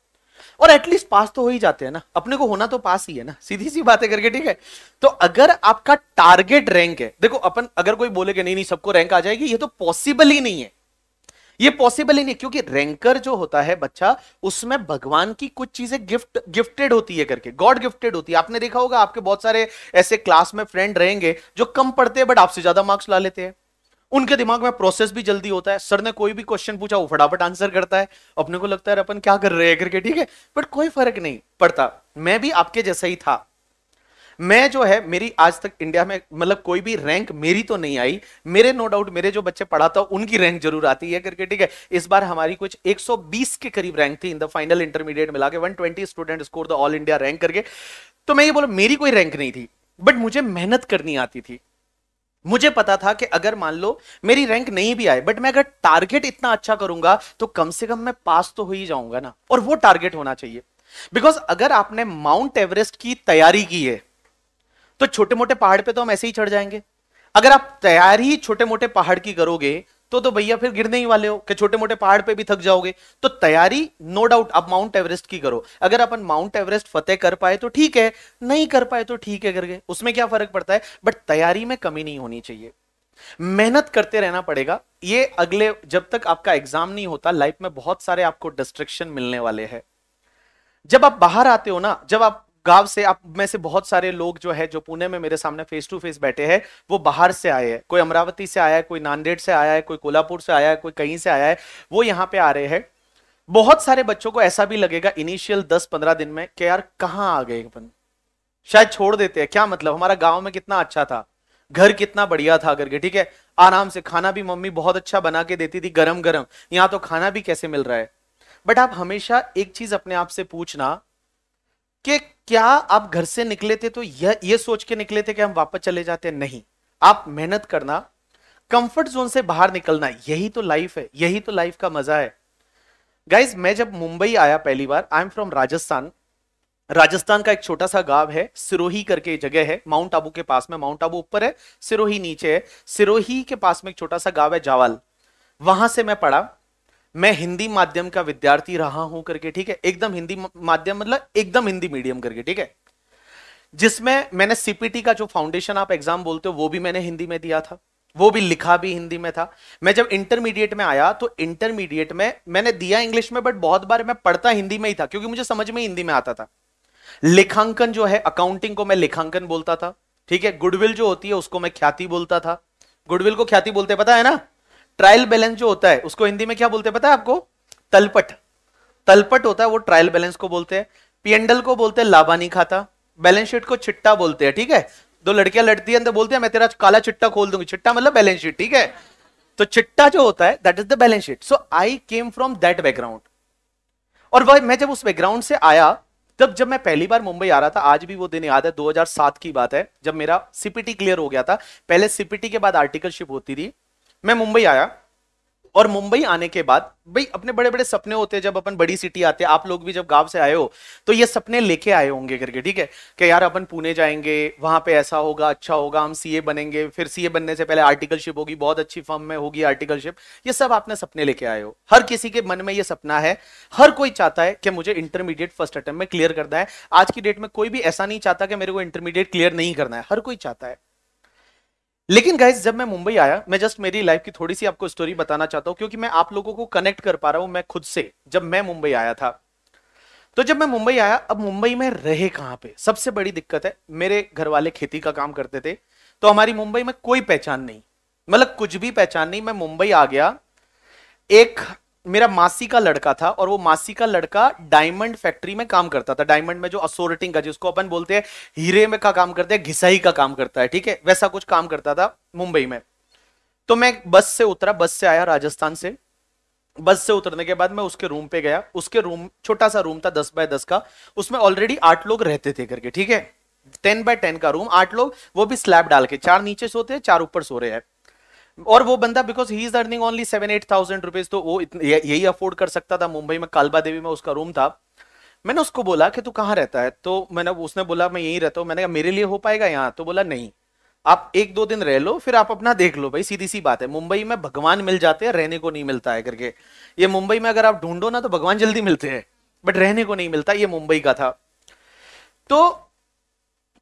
[SPEAKER 1] और एटलीस्ट पास तो हो ही जाते हैं ना अपने को होना तो पास ही है ना सीधी सी बातें करके ठीक है तो अगर आपका टारगेट रैंक है देखो अपन अगर कोई बोले कि नहीं नहीं सबको रैंक आ जाएगी ये तो पॉसिबल ही नहीं है ये पॉसिबल ही नहीं क्योंकि रैंकर जो होता है बच्चा उसमें भगवान की कुछ चीजें गिफ्ट गिफ्टेड होती है करके गॉड गिफ्टेड होती है आपने देखा होगा आपके बहुत सारे ऐसे क्लास में फ्रेंड रहेंगे जो कम पढ़ते हैं बट आपसे ज्यादा मार्क्स ला लेते हैं उनके दिमाग में प्रोसेस भी जल्दी होता है सर ने कोई भी क्वेश्चन पूछा वो फटाफट आंसर करता है अपने को लगता है अपन क्या कर रहे हैं करके ठीक है बट कोई फर्क नहीं पड़ता मैं भी आपके जैसा ही था मैं जो है मेरी आज तक इंडिया में मतलब कोई भी रैंक मेरी तो नहीं आई मेरे नो डाउट मेरे जो बच्चे पढ़ाता उनकी रैंक जरूर आती है करके ठीक है इस बार हमारी कुछ 120 के करीब रैंक थी इन द फाइनल इंटरमीडिएट मिला के one student score the all India rank करके तो मैं ये बोलू मेरी कोई रैंक नहीं थी बट मुझे मेहनत करनी आती थी मुझे पता था कि अगर मान लो मेरी रैंक नहीं भी आए बट मैं अगर टारगेट इतना अच्छा करूंगा तो कम से कम मैं पास तो हो ही जाऊंगा ना और वो टारगेट होना चाहिए बिकॉज अगर आपने माउंट एवरेस्ट की तैयारी की है तो छोटे मोटे पहाड़ पे तो हम ऐसे ही चढ़ जाएंगे अगर आप तैयारी छोटे मोटे पहाड़ की करोगे तो तो भैया फिर गिरने ही वाले हो कि छोटे मोटे पहाड़ पे भी थक जाओगे तो तैयारी नो डाउट आप माउंट एवरेस्ट की करो अगर अपन माउंट एवरेस्ट फतेह कर पाए तो ठीक है नहीं कर पाए तो ठीक है करके उसमें क्या फर्क पड़ता है बट तैयारी में कमी नहीं होनी चाहिए मेहनत करते रहना पड़ेगा ये अगले जब तक आपका एग्जाम नहीं होता लाइफ में बहुत सारे आपको डिस्ट्रेक्शन मिलने वाले हैं जब आप बाहर आते हो ना जब आप गांव से आप में से बहुत सारे लोग जो है जो पुणे में मेरे सामने फेस टू फेस बैठे हैं वो बाहर से आए हैं कोई अमरावती से आया है कोई नांदेड़ से आया है कोई कोल्हापुर से आया है कोई कहीं से आया है वो यहाँ पे आ रहे हैं बहुत सारे बच्चों को ऐसा भी लगेगा इनिशियल दस पंद्रह दिन में कि यार कहाँ आ गए अपन शायद छोड़ देते हैं क्या मतलब हमारा गाँव में कितना अच्छा था घर कितना बढ़िया था करके ठीक है आराम से खाना भी मम्मी बहुत अच्छा बना के देती थी गरम गरम यहाँ तो खाना भी कैसे मिल रहा है बट आप हमेशा एक चीज अपने आप से पूछना कि क्या आप घर से निकले थे तो यह ये सोच के निकले थे कि हम वापस चले जाते हैं नहीं आप मेहनत करना कंफर्ट जोन से बाहर निकलना यही तो लाइफ है यही तो लाइफ का मजा है गाइज मैं जब मुंबई आया पहली बार I am from Rajasthan Rajasthan का एक छोटा सा गांव है सिरोही करके जगह है माउंट आबू के पास में माउंट आबू ऊपर है सिरोही नीचे है सिरोही के पास में एक छोटा सा गांव है जावाल वहां से मैं पढ़ा मैं हिंदी माध्यम का विद्यार्थी रहा हूं करके ठीक है एकदम हिंदी माध्यम मतलब एकदम हिंदी मीडियम करके ठीक है जिसमें मैंने सीपीटी का जो फाउंडेशन आप एग्जाम बोलते हो वो भी मैंने हिंदी में दिया था वो भी लिखा भी हिंदी में था मैं जब इंटरमीडिएट में आया तो इंटरमीडिएट में मैंने दिया इंग्लिश में बट बहुत बार मैं पढ़ता हिंदी में ही था क्योंकि मुझे समझ में हिंदी में आता था लेखांकन जो है अकाउंटिंग को मैं लेखांकन बोलता था ठीक है गुडविल जो होती है उसको मैं ख्याति बोलता था गुडविल को ख्याति बोलते पता है ना ट्रायल बैलेंस जो होता है उसको हिंदी में क्या बोलते हैं पता है आपको तलपट तलपट होता है वो ट्रायल बैलेंस को बोलते हैं पीएनडल को बोलते हैं लाभानी खाता बैलेंस शीट को छिट्टा बोलते हैं ठीक है दो लड़कियां लड़ती है अंदर तो बोलते हैं मैं तेरा काला छिट्टा खोल दूंगी छिट्टा मतलब बैलेंस शीट ठीक है तो छिट्टा जो होता है that is the balance sheet so I came from that background और वह मैं जब उस बैकग्राउंड से आया तब जब मैं पहली बार मुंबई आ रहा था आज भी वो दिन याद है 2007 की बात है जब मेरा सीपीटी क्लियर हो गया था पहले सीपीटी के बाद आर्टिकलशिप होती थी मैं मुंबई आया और मुंबई आने के बाद भाई अपने बड़े बड़े सपने होते हैं जब अपन बड़ी सिटी आते हैं आप लोग भी जब गांव से आए हो तो ये सपने लेके आए होंगे करके ठीक है कि यार अपन पुणे जाएंगे वहां पे ऐसा होगा अच्छा होगा हम सीए बनेंगे फिर सीए बनने से पहले आर्टिकलशिप होगी बहुत अच्छी फर्म में होगी आर्टिकलशिप ये सब आपने सपने लेके आए हो हर किसी के मन में ये सपना है हर कोई चाहता है कि मुझे इंटरमीडिएट फर्स्ट अटेम्प्ट में क्लियर करना है आज की डेट में कोई भी ऐसा नहीं चाहता कि मेरे को इंटरमीडिएट क्लियर नहीं करना है हर कोई चाहता है लेकिन गाइज जब मैं मुंबई आया मैं जस्ट मेरी लाइफ की थोड़ी सी आपको स्टोरी बताना चाहता हूँ क्योंकि मैं आप लोगों को कनेक्ट कर पा रहा हूँ मैं खुद से जब मैं मुंबई आया था तो जब मैं मुंबई आया अब मुंबई में रहे कहाँ पे सबसे बड़ी दिक्कत है मेरे घर वाले खेती का काम करते थे तो हमारी मुंबई में कोई पहचान नहीं मतलब कुछ भी पहचान नहीं मैं मुंबई आ गया एक मेरा मासी का लड़का था और वो मासी का लड़का डायमंड फैक्ट्री में काम करता था डायमंड में जो असोरिटिंग का जिसको अपन बोलते हैं हीरे में का काम करते हैं घिसाई का काम करता है ठीक है वैसा कुछ काम करता था मुंबई में तो मैं बस से उतरा बस से आया राजस्थान से बस से उतरने के बाद मैं उसके रूम पे गया उसके रूम छोटा सा रूम था दस बाय दस का उसमें ऑलरेडी आठ लोग रहते थे करके ठीक है टेन बाय टेन का रूम आठ लोग वो भी स्लैब डाल के चार नीचे सोते हैं चार ऊपर सो रहे हैं और वो बंदा because he is earning only seven eight thousand rupees तो वो यही अफोर्ड कर सकता था मुंबई में कालबा देवी में उसका रूम था मैंने उसको बोला कि तू कहाँ रहता है तो मैंने उसने बोला मैं यहीं रहता हूँ मैंने कहा मेरे लिए हो पाएगा यहाँ तो बोला नहीं आप एक दो दिन रह लो फिर आप अपना देख लो भाई सीधी सी बात है मुंबई में भगवान मिल जाते हैं रहने को नहीं मिलता है करके ये मुंबई में अगर आप ढूंढो ना तो भगवान जल्दी मिलते हैं बट रहने को नहीं मिलता ये मुंबई का था तो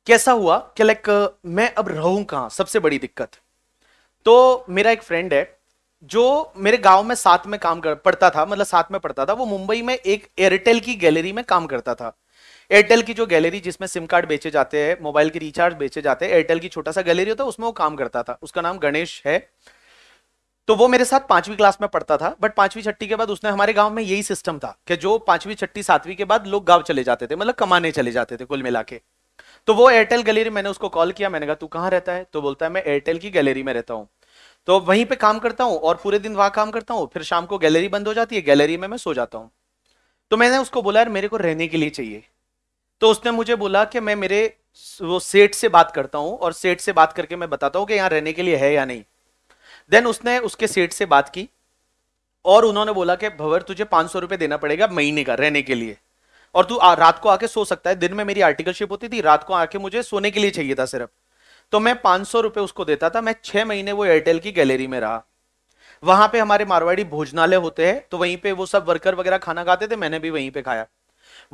[SPEAKER 1] कैसा हुआ कि लाइक मैं अब रहूं कहाँ सबसे बड़ी दिक्कत तो मेरा एक फ्रेंड है जो मेरे गांव में साथ में काम कर पढ़ता था मतलब साथ में पढ़ता था वो मुंबई में एक एयरटेल की गैलरी में काम करता था एयरटेल की जो गैलरी जिसमें सिम कार्ड बेचे जाते हैं मोबाइल के रिचार्ज बेचे जाते हैं एयरटेल की छोटा सा गैलरी होता है उसमें वो काम करता था उसका नाम गणेश है तो वो मेरे साथ पांचवी क्लास में पढ़ता था बट पांचवी छठी के बाद उसने हमारे गांव में यही सिस्टम था कि जो पांचवी छठी सातवीं के बाद लोग गांव चले जाते थे मतलब कमाने चले जाते थे कुल मिला के तो वो एयरटेल गैलरी मैंने उसको कॉल किया मैंने कहा तू कहाँ रहता है तो बोलता है मैं एयरटेल की गैलरी में रहता हूँ तो वहीं पे काम करता हूँ और पूरे दिन वहां काम करता हूँ फिर शाम को गैलरी बंद हो जाती है गैलरी में मैं सो जाता हूँ तो मैंने उसको बोला यार मेरे को रहने के लिए चाहिए तो उसने मुझे बोला कि मैं मेरे वो सेठ से बात करता हूँ और सेठ से बात करके मैं बताता हूँ कि यहाँ रहने के लिए है या नहीं देन उसने उसके सेठ से बात की और उन्होंने बोला कि भवर तुझे पाँच सौ रुपये देना पड़ेगा महीने का रहने के लिए और तू रात को आके सो सकता है दिन में मेरी आर्टिकलशिप होती थी रात को आके मुझे सोने के लिए चाहिए था सिर्फ तो मैं पांच सौ रुपए उसको देता था मैं छह महीने वो एयरटेल की गैलरी में रहा वहां पे हमारे मारवाड़ी भोजनालय होते हैं तो वहीं पे वो सब वर्कर वगैरह खाना खाते थे मैंने भी वहीं पे खाया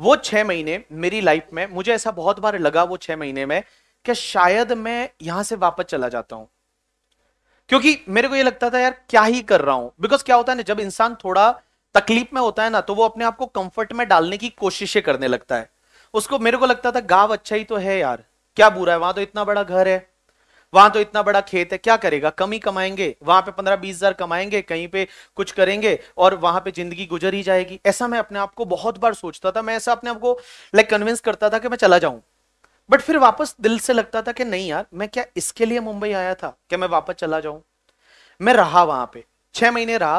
[SPEAKER 1] वो छह महीने मेरी लाइफ में मुझे ऐसा बहुत बार लगा वो छह महीने में कि शायद मैं यहां से वापस चला जाता हूं क्योंकि मेरे को ये लगता था यार क्या ही कर रहा हूं बिकॉज क्या होता है ना जब इंसान थोड़ा तकलीफ में होता है ना तो वो अपने आप को कंफर्ट में डालने की कोशिशें करने लगता है उसको मेरे को लगता था गांव अच्छा ही तो है यार क्या बुरा है वहां तो इतना बड़ा घर है वहां तो इतना बड़ा खेत है क्या करेगा कम ही कमाएंगे वहां पे पंद्रह बीस हजार कमाएंगे कहीं पे कुछ करेंगे और वहां पे जिंदगी गुजर ही जाएगी ऐसा मैं अपने आप को बहुत बार सोचता था मैं ऐसा अपने आप को लाइक कन्विंस करता था कि मैं चला जाऊं बट फिर वापस दिल से लगता था कि नहीं यार मैं क्या इसके लिए मुंबई आया था क्या मैं वापस चला जाऊं मैं रहा वहां पे छह महीने रहा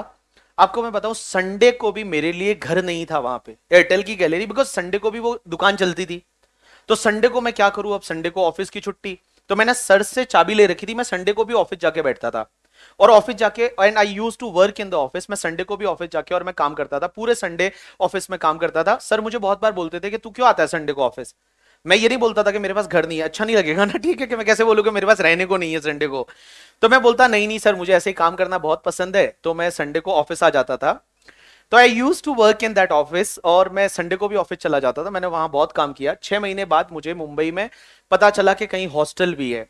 [SPEAKER 1] आपको मैं बताऊं संडे को भी मेरे लिए घर नहीं था वहां पे एयरटेल की गैलरी बिकॉज संडे को भी वो दुकान चलती थी तो संडे को मैं क्या करूं अब संडे को ऑफिस की छुट्टी तो मैंने सर से चाबी ले रखी थी मैं संडे को भी ऑफिस जाके बैठता था और ऑफिस जाके and I used to work in the office मैं संडे को भी ऑफिस जाके और मैं काम करता था पूरे संडे ऑफिस में काम करता था सर मुझे बहुत बार बोलते थे कि तू क्यों आता है संडे को ऑफिस मैं ये नहीं बोलता था कि मेरे पास घर नहीं है अच्छा नहीं लगेगा ना ठीक है कि मैं कैसे कि मेरे पास रहने को नहीं है संडे को तो मैं बोलता नहीं नहीं सर मुझे ऐसे ही काम करना बहुत पसंद है तो मैं संडे को ऑफिस आ जाता था तो I used to work in that office और मैं संडे को भी ऑफिस चला जाता था मैंने वहां बहुत काम किया छह महीने बाद मुझे मुंबई में पता चला कि कहीं हॉस्टल भी है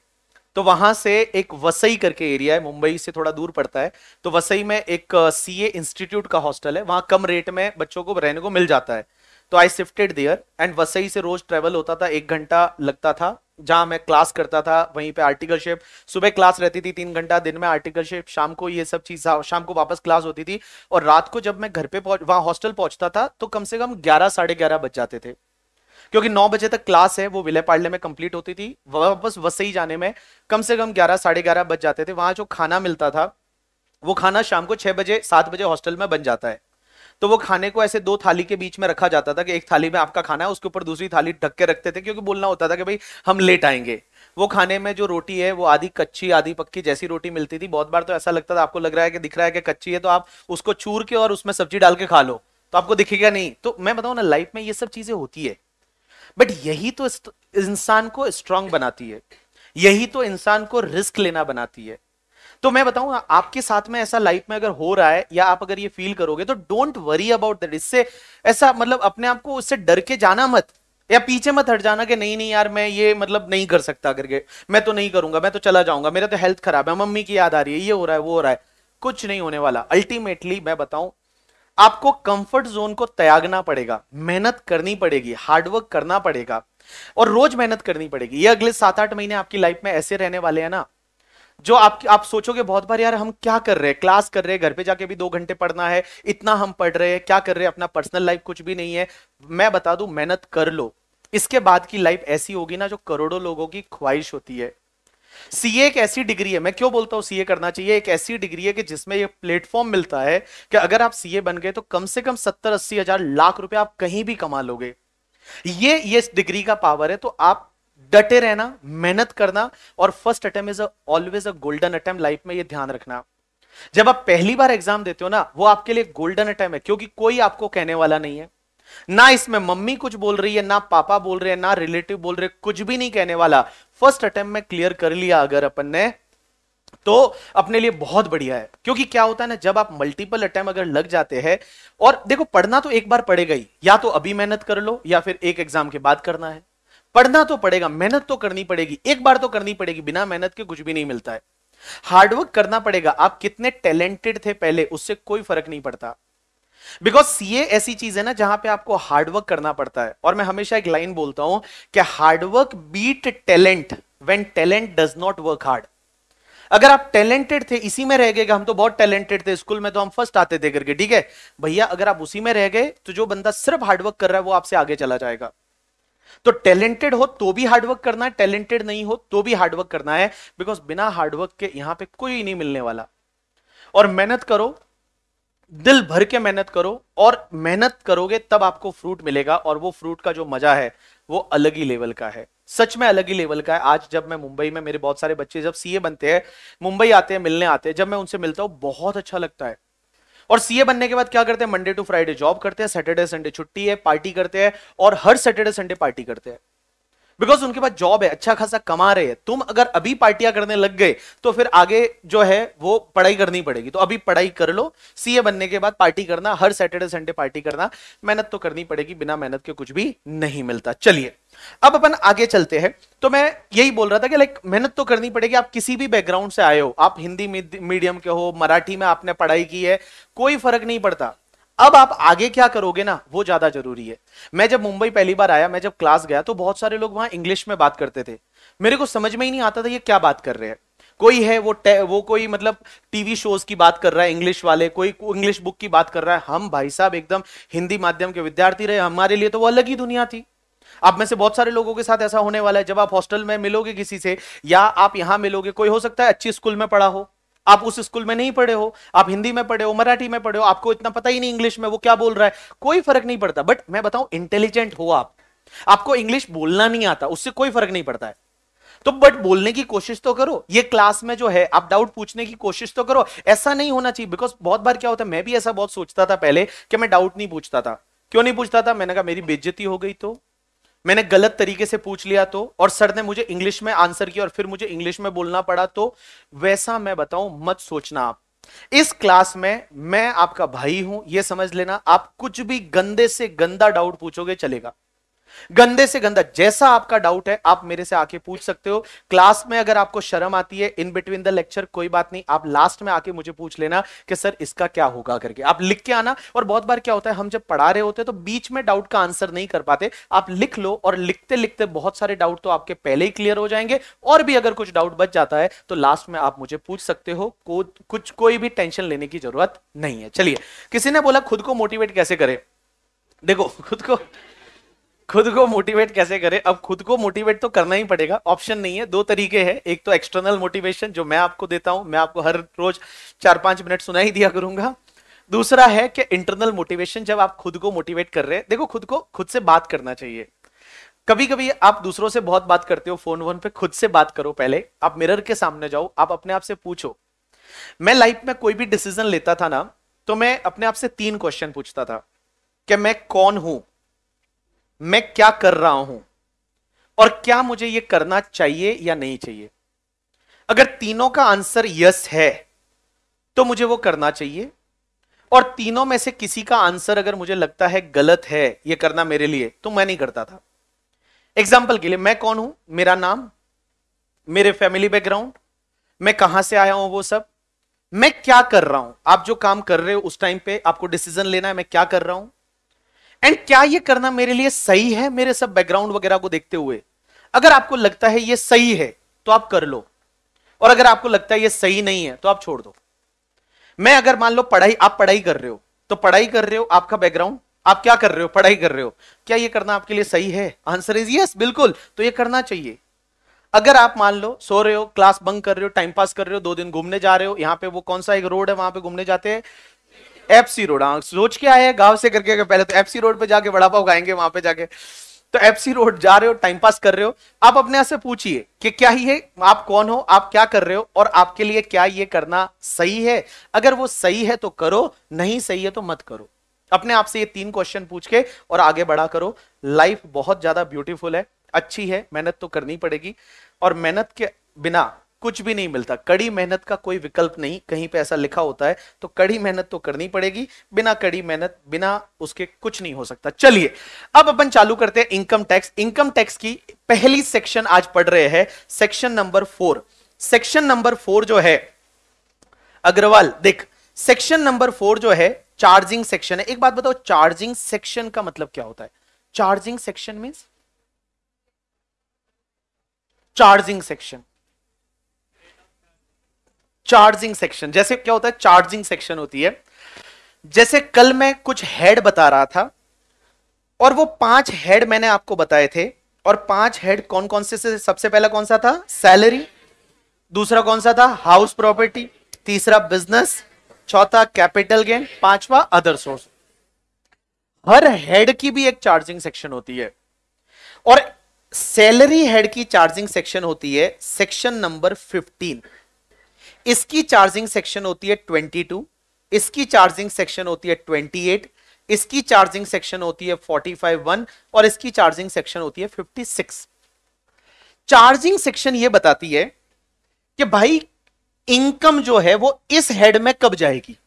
[SPEAKER 1] तो वहां से एक वसई करके एरिया है मुंबई से थोड़ा दूर पड़ता है तो वसई में एक सी ए इंस्टीट्यूट का हॉस्टल है वहां कम रेट में बच्चों को रहने को मिल जाता है तो I shifted there and Vasai से रोज ट्रेवल होता था एक घंटा लगता था जहां मैं क्लास करता था वहीं पे शेप सुबह क्लास रहती थी तीन घंटा दिन में आर्टिकल शेप शाम को ये सब चीज हाँ, शाम को वापस क्लास होती थी और रात को जब मैं घर पे पहुंच वहां हॉस्टल पहुंचता था तो कम से कम ग्यारह साढ़े ग्यारह बज जाते थे क्योंकि नौ बजे तक क्लास है वो विलय पार्ले में कंप्लीट होती थी वापस वसई जाने में कम से कम ग्यारह साढ़े ग्यारह बज जाते थे वहां जो खाना मिलता था वो खाना शाम को छह बजे सात बजे हॉस्टल में बन जाता है तो वो खाने को ऐसे दो थाली के बीच में रखा जाता था कि एक थाली में आपका खाना है उसके ऊपर दूसरी थाली ढक के रखते थे क्योंकि बोलना होता था कि भाई हम लेट आएंगे वो खाने में जो रोटी है वो आधी कच्ची आधी पक्की जैसी रोटी मिलती थी बहुत बार तो ऐसा लगता था आपको लग रहा है कि दिख रहा है कि कच्ची है तो आप उसको चूर के और उसमें सब्जी डाल के खा लो तो आपको दिखेगा नहीं तो मैं बताऊँ ना लाइफ में ये सब चीजें होती है बट यही तो इंसान को स्ट्रांग बनाती है यही तो इंसान को रिस्क लेना बनाती है तो मैं बताऊं आपके साथ में ऐसा लाइफ में अगर हो रहा है या आप अगर ये फील करोगे तो डोंट वरी अबाउट दैट इससे ऐसा मतलब अपने आप को उससे डर के जाना मत या पीछे मत हट जाना कि नहीं नहीं यार मैं ये मतलब नहीं कर सकता करके मैं तो नहीं करूंगा मैं तो चला जाऊंगा मेरा तो हेल्थ खराब है मम्मी की याद आ रही है ये हो रहा है वो हो रहा है कुछ नहीं होने वाला अल्टीमेटली मैं बताऊं आपको कंफर्ट जोन को त्यागना पड़ेगा मेहनत करनी पड़ेगी हार्डवर्क करना पड़ेगा और रोज मेहनत करनी पड़ेगी ये अगले सात आठ महीने आपकी लाइफ में ऐसे रहने वाले हैं ना जो आप आप सोचोगे बहुत बार यार हम क्या कर रहे हैं क्लास कर रहे हैं घर पे जाके भी दो घंटे पढ़ना है इतना हम पढ़ रहे हैं क्या कर रहे हैं अपना पर्सनल लाइफ कुछ भी नहीं है मैं बता दू मेहनत कर लो इसके बाद की लाइफ ऐसी होगी ना जो करोड़ों लोगों की ख्वाहिश होती है सीए एक ऐसी डिग्री है मैं क्यों बोलता हूँ सीए करना चाहिए एक ऐसी डिग्री है कि जिसमें ये प्लेटफॉर्म मिलता है कि अगर आप सीए बन गए तो कम से कम सत्तर अस्सी हजार लाख रुपए आप कहीं भी कमा लोगे ये ये डिग्री का पावर है तो आप डटे रहना मेहनत करना और first attempt is always a golden attempt life में ये ध्यान रखना जब आप पहली बार एग्जाम देते हो ना वो आपके लिए गोल्डन अटेम्प है क्योंकि कोई आपको कहने वाला नहीं है ना इसमें मम्मी कुछ बोल रही है ना पापा बोल रहे हैं ना रिलेटिव बोल रहे कुछ भी नहीं कहने वाला फर्स्ट अटेम्प में क्लियर कर लिया अगर अपन ने तो अपने लिए बहुत बढ़िया है क्योंकि क्या होता है ना जब आप मल्टीपल अटैम्प अगर लग जाते हैं और देखो पढ़ना तो एक बार पड़ेगा ही या तो अभी मेहनत कर लो या फिर एक एग्जाम के बाद करना है पढ़ना तो पड़ेगा मेहनत तो करनी पड़ेगी एक बार तो करनी पड़ेगी बिना मेहनत के कुछ भी नहीं मिलता है हार्डवर्क करना पड़ेगा आप कितने टैलेंटेड थे पहले उससे कोई फर्क नहीं पड़ता बिकॉज सीए ऐसी चीज है ना जहां पे आपको हार्डवर्क करना पड़ता है और मैं हमेशा एक लाइन बोलता हूं कि hard work beat talent when talent does not work hard अगर आप टैलेंटेड थे इसी में रह गए हम तो बहुत टैलेंटेड थे स्कूल में तो हम फर्स्ट आते थे करके ठीक है भैया अगर आप उसी में रह गए तो जो बंदा सिर्फ हार्डवर्क कर रहा है वो आपसे आगे चला जाएगा तो टैलेंटेड हो तो भी हार्डवर्क करना है टैलेंटेड नहीं हो तो भी हार्डवर्क करना है बिकॉज बिना हार्डवर्क के यहां पे कोई नहीं मिलने वाला और मेहनत करो दिल भर के मेहनत करो और मेहनत करोगे तब आपको फ्रूट मिलेगा और वो फ्रूट का जो मजा है वो अलग ही लेवल का है सच में अलग ही लेवल का है आज जब मैं मुंबई में मेरे बहुत सारे बच्चे जब सीए बनते हैं मुंबई आते हैं मिलने आते हैं जब मैं उनसे मिलता हूँ बहुत अच्छा लगता है और सीए बनने के बाद क्या करते हैं मंडे टू फ्राइडे जॉब करते हैं सैटरडे संडे छुट्टी है पार्टी करते हैं और हर सैटरडे संडे पार्टी करते हैं बिकॉज उनके पास जॉब है अच्छा खासा कमा रहे हैं तुम अगर अभी पार्टियां करने लग गए तो फिर आगे जो है वो पढ़ाई करनी पड़ेगी तो अभी पढ़ाई कर लो सीए बनने के बाद पार्टी करना हर सैटरडे संडे पार्टी करना मेहनत तो करनी पड़ेगी बिना मेहनत के कुछ भी नहीं मिलता चलिए अब अपन आगे चलते हैं तो मैं यही बोल रहा था कि लाइक मेहनत तो करनी पड़ेगी आप किसी भी बैकग्राउंड से आए हो आप हिंदी मीडियम के हो मराठी में आपने पढ़ाई की है कोई फर्क नहीं पड़ता अब आप आगे क्या करोगे ना वो ज्यादा जरूरी है मैं जब मुंबई पहली बार आया मैं जब क्लास गया तो बहुत सारे लोग वहां इंग्लिश में बात करते थे मेरे को समझ में ही नहीं आता था ये क्या बात कर रहे हैं कोई है वो वो कोई मतलब टीवी शोज की बात कर रहा है इंग्लिश वाले कोई इंग्लिश बुक की बात कर रहा है हम भाई साहब एकदम हिंदी माध्यम के विद्यार्थी रहे हमारे लिए तो वो अलग ही दुनिया थी आप में से बहुत सारे लोगों के साथ ऐसा होने वाला है जब आप हॉस्टल में मिलोगे किसी से या आप यहां मिलोगे कोई हो सकता है अच्छी स्कूल में पढ़ा हो आप उस स्कूल में नहीं पढ़े हो आप हिंदी में पढ़े हो मराठी में पढ़े हो आपको इतना पता ही नहीं इंग्लिश में वो क्या बोल रहा है कोई फर्क नहीं पड़ता बट मैं बताऊं इंटेलिजेंट हो आप आपको इंग्लिश बोलना नहीं आता उससे कोई फर्क नहीं पड़ता है तो बट बोलने की कोशिश तो करो ये क्लास में जो है आप डाउट पूछने की कोशिश तो करो ऐसा नहीं होना चाहिए बिकॉज बहुत बार क्या होता है मैं भी ऐसा बहुत सोचता था पहले कि मैं डाउट नहीं पूछता था क्यों नहीं पूछता था मैंने कहा मेरी बेज्जती हो गई तो मैंने गलत तरीके से पूछ लिया तो और सर ने मुझे इंग्लिश में आंसर किया और फिर मुझे इंग्लिश में बोलना पड़ा तो वैसा मैं बताऊं मत सोचना आप इस क्लास में मैं आपका भाई हूं यह समझ लेना आप कुछ भी गंदे से गंदा डाउट पूछोगे चलेगा गंदे से गंदा जैसा आपका डाउट है आप मेरे से आके पूछ सकते हो क्लास में अगर आपको शर्म आती है इन बिटवीन द लेक्चर कोई बात नहीं आप लास्ट में आके मुझे पूछ लेना कि सर इसका क्या होगा करके आप लिख के आना और बहुत बार क्या होता है हम जब पढ़ा रहे होते हैं तो बीच में डाउट का आंसर नहीं कर पाते आप लिख लो और लिखते लिखते बहुत सारे डाउट तो आपके पहले ही क्लियर हो जाएंगे और भी अगर कुछ डाउट बच जाता है तो लास्ट में आप मुझे पूछ सकते हो को, कुछ कोई भी टेंशन लेने की जरूरत नहीं है चलिए किसी ने बोला खुद को मोटिवेट कैसे करें देखो खुद को खुद को मोटिवेट कैसे करें अब खुद को मोटिवेट तो करना ही पड़ेगा ऑप्शन नहीं है दो तरीके हैं एक तो एक्सटर्नल मोटिवेशन जो मैं आपको देता हूं मैं आपको हर रोज चार पांच मिनट सुना ही दिया करूंगा दूसरा है कि इंटरनल मोटिवेशन जब आप खुद को मोटिवेट कर रहे हैं देखो खुद को खुद से बात करना चाहिए कभी कभी आप दूसरों से बहुत बात करते हो फोन वोन पे खुद से बात करो पहले आप मिरर के सामने जाओ आप अपने आप से पूछो मैं लाइफ में कोई भी डिसीजन लेता था ना तो मैं अपने आप से तीन क्वेश्चन पूछता था कि मैं कौन हूं मैं क्या कर रहा हूं और क्या मुझे यह करना चाहिए या नहीं चाहिए अगर तीनों का आंसर यस है तो मुझे वो करना चाहिए और तीनों में से किसी का आंसर अगर मुझे लगता है गलत है ये करना मेरे लिए तो मैं नहीं करता था एग्जाम्पल के लिए मैं कौन हूं मेरा नाम मेरे फैमिली बैकग्राउंड मैं कहां से आया हूं वो सब मैं क्या कर रहा हूं आप जो काम कर रहे हो उस टाइम पे आपको डिसीजन लेना है मैं क्या कर रहा हूं एंड क्या ये करना मेरे लिए सही है मेरे सब बैकग्राउंड वगैरह को देखते हुए अगर आपको लगता है ये सही है तो आप कर लो और अगर आपको लगता है ये सही नहीं है तो आप छोड़ दो मैं अगर मान लो पढ़ाई आप पढ़ाई कर रहे हो तो पढ़ाई कर रहे हो आपका बैकग्राउंड आप क्या कर रहे हो पढ़ाई कर रहे हो क्या ये करना आपके लिए सही है आंसर इज यस बिल्कुल तो ये करना चाहिए अगर आप मान लो सो रहे हो क्लास बंक कर रहे हो टाइम पास कर रहे हो दो दिन घूमने जा रहे हो यहाँ पे वो कौन सा एक रोड है वहां पे घूमने जाते हैं एफसी रोड हाँ सोच के आए गांव से करके पहले तो एफसी रोड पे जाके बड़ा पाव खाएंगे वहां पे जाके तो एफसी रोड जा रहे हो टाइम पास कर रहे हो आप अपने आप से पूछिए कि क्या ही है आप कौन हो आप क्या कर रहे हो और आपके लिए क्या ये करना सही है अगर वो सही है तो करो नहीं सही है तो मत करो अपने आप से ये तीन क्वेश्चन पूछ के और आगे बढ़ा करो लाइफ बहुत ज्यादा ब्यूटीफुल है अच्छी है मेहनत तो करनी पड़ेगी और मेहनत के बिना कुछ भी नहीं मिलता कड़ी मेहनत का कोई विकल्प नहीं कहीं पे ऐसा लिखा होता है तो कड़ी मेहनत तो करनी पड़ेगी बिना कड़ी मेहनत बिना उसके कुछ नहीं हो सकता चलिए अब अपन चालू करते हैं इनकम टैक्स इनकम टैक्स की पहली सेक्शन आज पढ़ रहे हैं section number four section number four जो है अग्रवाल देख सेक्शन नंबर फोर जो है चार्जिंग सेक्शन है एक बात बताओ चार्जिंग सेक्शन का मतलब क्या होता है charging section means charging section charging section जैसे क्या होता है चार्जिंग सेक्शन होती है जैसे कल मैं कुछ हेड बता रहा था और वो पांच हेड मैंने आपको बताए थे और पांच हेड कौन कौन से सबसे पहला कौन सा था सैलरी दूसरा कौन सा था हाउस प्रॉपर्टी तीसरा बिजनेस चौथा कैपिटल गेन पांचवा अदर सोर्स हर हेड की भी एक चार्जिंग सेक्शन होती है और सैलरी हेड की चार्जिंग सेक्शन होती है सेक्शन नंबर फिफ्टीन इसकी चार्जिंग सेक्शन होती है ट्वेंटी टू इसकी चार्जिंग सेक्शन होती है ट्वेंटी एट इसकी चार्जिंग सेक्शन होती है फोर्टी फाइव वन और इसकी चार्जिंग सेक्शन होती है फिफ्टी सिक्स चार्जिंग सेक्शन ये बताती है कि भाई इनकम जो है वो इस हेड में कब जाएगी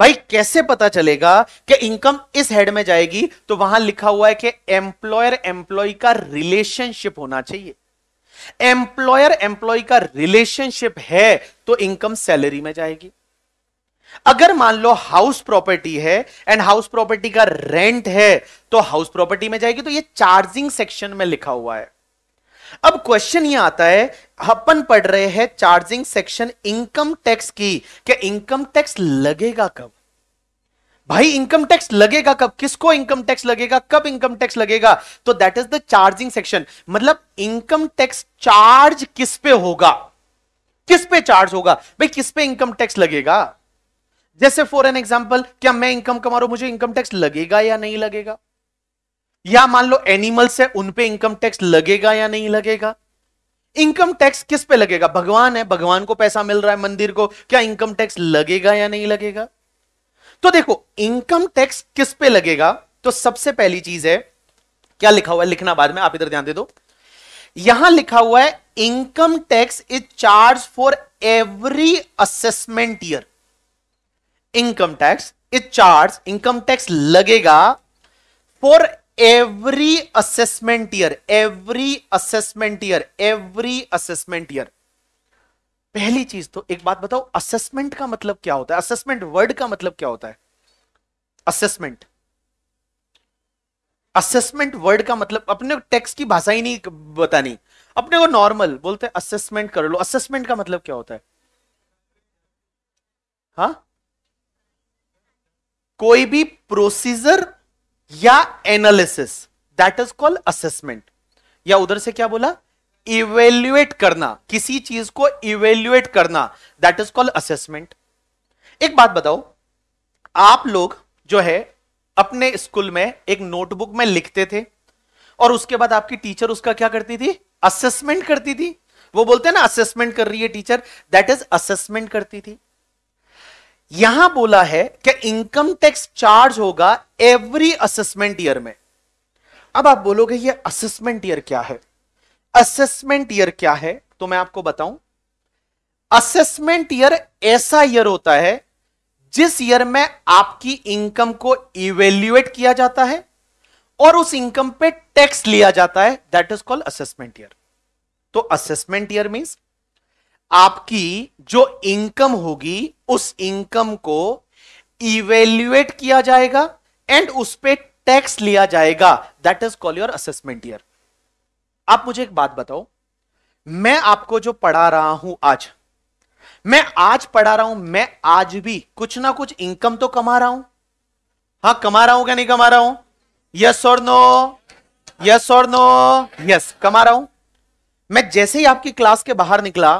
[SPEAKER 1] भाई कैसे पता चलेगा कि इनकम इस हेड में जाएगी तो वहां लिखा हुआ है कि एम्प्लॉयर एम्प्लॉय का रिलेशनशिप होना चाहिए एम्प्लॉयर एम्प्लॉय का रिलेशनशिप है तो इनकम सैलरी में जाएगी अगर मान लो हाउस प्रॉपर्टी है एंड हाउस प्रॉपर्टी का रेंट है तो हाउस प्रॉपर्टी में जाएगी तो ये चार्जिंग सेक्शन में लिखा हुआ है अब क्वेश्चन ये आता है अपन पढ़ रहे हैं चार्जिंग सेक्शन इनकम टैक्स की क्या इनकम टैक्स लगेगा कब भाई इनकम टैक्स लगेगा कब किसको इनकम टैक्स लगेगा कब इनकम टैक्स लगेगा तो that is the charging section मतलब इनकम टैक्स चार्ज किस पे होगा किस पे चार्ज होगा भाई किस पे इनकम टैक्स लगेगा जैसे फॉर एन एग्जाम्पल क्या मैं इनकम कमा रहा हूं मुझे इनकम टैक्स लगेगा या नहीं लगेगा या मान लो एनिमल्स है उनपे इनकम टैक्स लगेगा या नहीं लगेगा इनकम टैक्स किस पे लगेगा भगवान है भगवान को पैसा मिल रहा है मंदिर को क्या इनकम टैक्स लगेगा या नहीं लगेगा तो देखो इनकम टैक्स किस पे लगेगा तो सबसे पहली चीज है क्या लिखा हुआ है लिखना बाद में आप इधर ध्यान दे दो यहां लिखा हुआ है income tax is charge for every assessment year income tax is charge income tax लगेगा for every assessment year every assessment year every assessment year पहली चीज तो एक बात बताओ असेसमेंट का मतलब क्या होता है असेसमेंट वर्ड का मतलब क्या होता है असेसमेंट असेसमेंट वर्ड का मतलब अपने टेक्स्ट की भाषा ही नहीं बतानी अपने को नॉर्मल बोलते हैं असेसमेंट कर लो असेसमेंट का मतलब क्या होता है हा कोई भी प्रोसीजर या analysis that is called assessment या उधर से क्या बोला इवेल्युएट करना किसी चीज को इवेल्युएट करना दैट इज कॉल्ड असेसमेंट एक बात बताओ आप लोग जो है अपने स्कूल में एक नोटबुक में लिखते थे और उसके बाद आपकी टीचर उसका क्या करती थी असेसमेंट करती थी वो बोलते हैं ना असेसमेंट कर रही है टीचर दैट इज असेसमेंट करती थी यहां बोला है कि इनकम टैक्स चार्ज होगा एवरी असेसमेंट ईयर में अब आप बोलोगे ये असेसमेंट ईयर क्या है असेसमेंट ईयर क्या है तो मैं आपको बताऊं असेसमेंट ईयर ऐसा ईयर होता है जिस ईयर में आपकी इनकम को इवेल्युएट किया जाता है और उस इनकम पे टैक्स लिया जाता है that is called assessment year तो असेसमेंट ईयर मींस आपकी जो इनकम होगी उस इनकम को इवेल्युएट किया जाएगा एंड उस पर टैक्स लिया जाएगा that is call your assessment year आप मुझे एक बात बताओ मैं आपको जो पढ़ा रहा हूं आज मैं आज पढ़ा रहा हूं मैं आज भी कुछ ना कुछ इनकम तो कमा रहा हूं हां कमा रहा हूं क्या नहीं कमा रहा हूं यस और नो यस और नो यस कमा रहा हूं मैं जैसे ही आपकी क्लास के बाहर निकला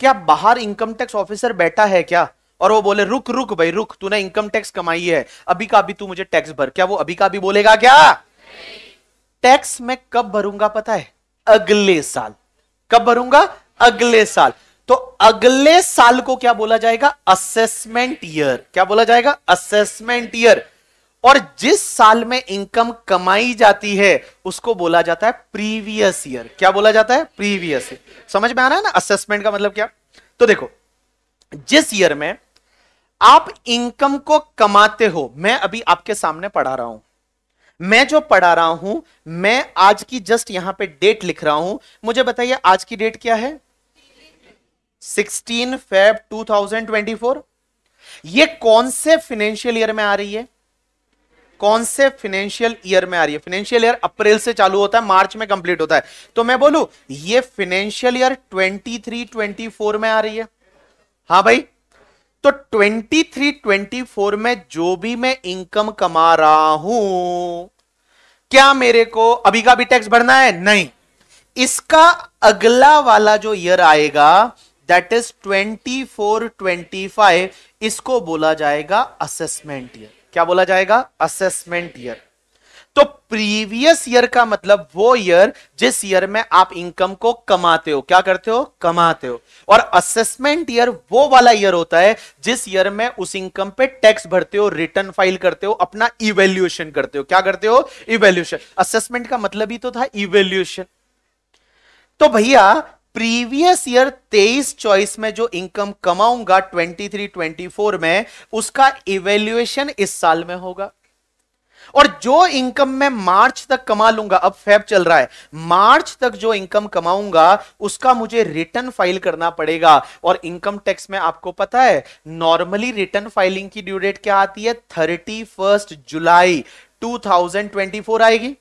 [SPEAKER 1] क्या बाहर इनकम टैक्स ऑफिसर बैठा है क्या और वो बोले रुक रुक भाई रुक तूने इनकम टैक्स कमाई है अभी का अभी तू मुझे टैक्स भर क्या वो अभी का अभी बोलेगा क्या टैक्स मैं कब भरूंगा पता है अगले साल कब भरूंगा अगले साल तो अगले साल को क्या बोला जाएगा असेसमेंट ईयर क्या बोला जाएगा असेसमेंट ईयर और जिस साल में इनकम कमाई जाती है उसको बोला जाता है प्रीवियस ईयर क्या बोला जाता है प्रीवियस ईयर समझ में आ रहा है ना असेसमेंट का मतलब क्या तो देखो जिस ईयर में आप इनकम को कमाते हो मैं अभी आपके सामने पढ़ा रहा हूं मैं जो पढ़ा रहा हूं मैं आज की जस्ट यहां पे डेट लिख रहा हूं मुझे बताइए आज की डेट क्या है 16 फेब 2024 ये कौन से फाइनेंशियल ईयर में आ रही है कौन से फाइनेंशियल ईयर में आ रही है फाइनेंशियल ईयर अप्रैल से चालू होता है मार्च में कंप्लीट होता है तो मैं बोलू ये फाइनेंशियल ईयर 23 24 में आ रही है हाँ भाई तो 23, 24 में जो भी मैं इनकम कमा रहा हूं क्या मेरे को अभी का भी टैक्स भरना है नहीं इसका अगला वाला जो ईयर आएगा दैट इज 24, 25 इसको बोला जाएगा असेसमेंट ईयर क्या बोला जाएगा असेसमेंट ईयर तो प्रीवियस ईयर का मतलब वो ईयर जिस ईयर में आप इनकम को कमाते हो क्या करते हो कमाते हो और असेसमेंट ईयर वो वाला ईयर होता है जिस ईयर में उस इनकम पे टैक्स भरते हो रिटर्न फाइल करते हो अपना इवेल्युएशन करते हो क्या करते हो इवेल्यूएशन असेसमेंट का मतलब ही तो था इवेल्युएशन तो भैया प्रीवियस ईयर 23 चॉइस में जो इनकम कमाऊंगा 23 24 में उसका इवेल्युएशन इस साल में होगा और जो इनकम मैं मार्च तक कमा लूंगा अब फैब चल रहा है मार्च तक जो इनकम कमाऊंगा उसका मुझे रिटर्न फाइल करना पड़ेगा और इनकम टैक्स में आपको पता है नॉर्मली रिटर्न फाइलिंग की ड्यू डेट क्या आती है थर्टी जुलाई 2024 आएगी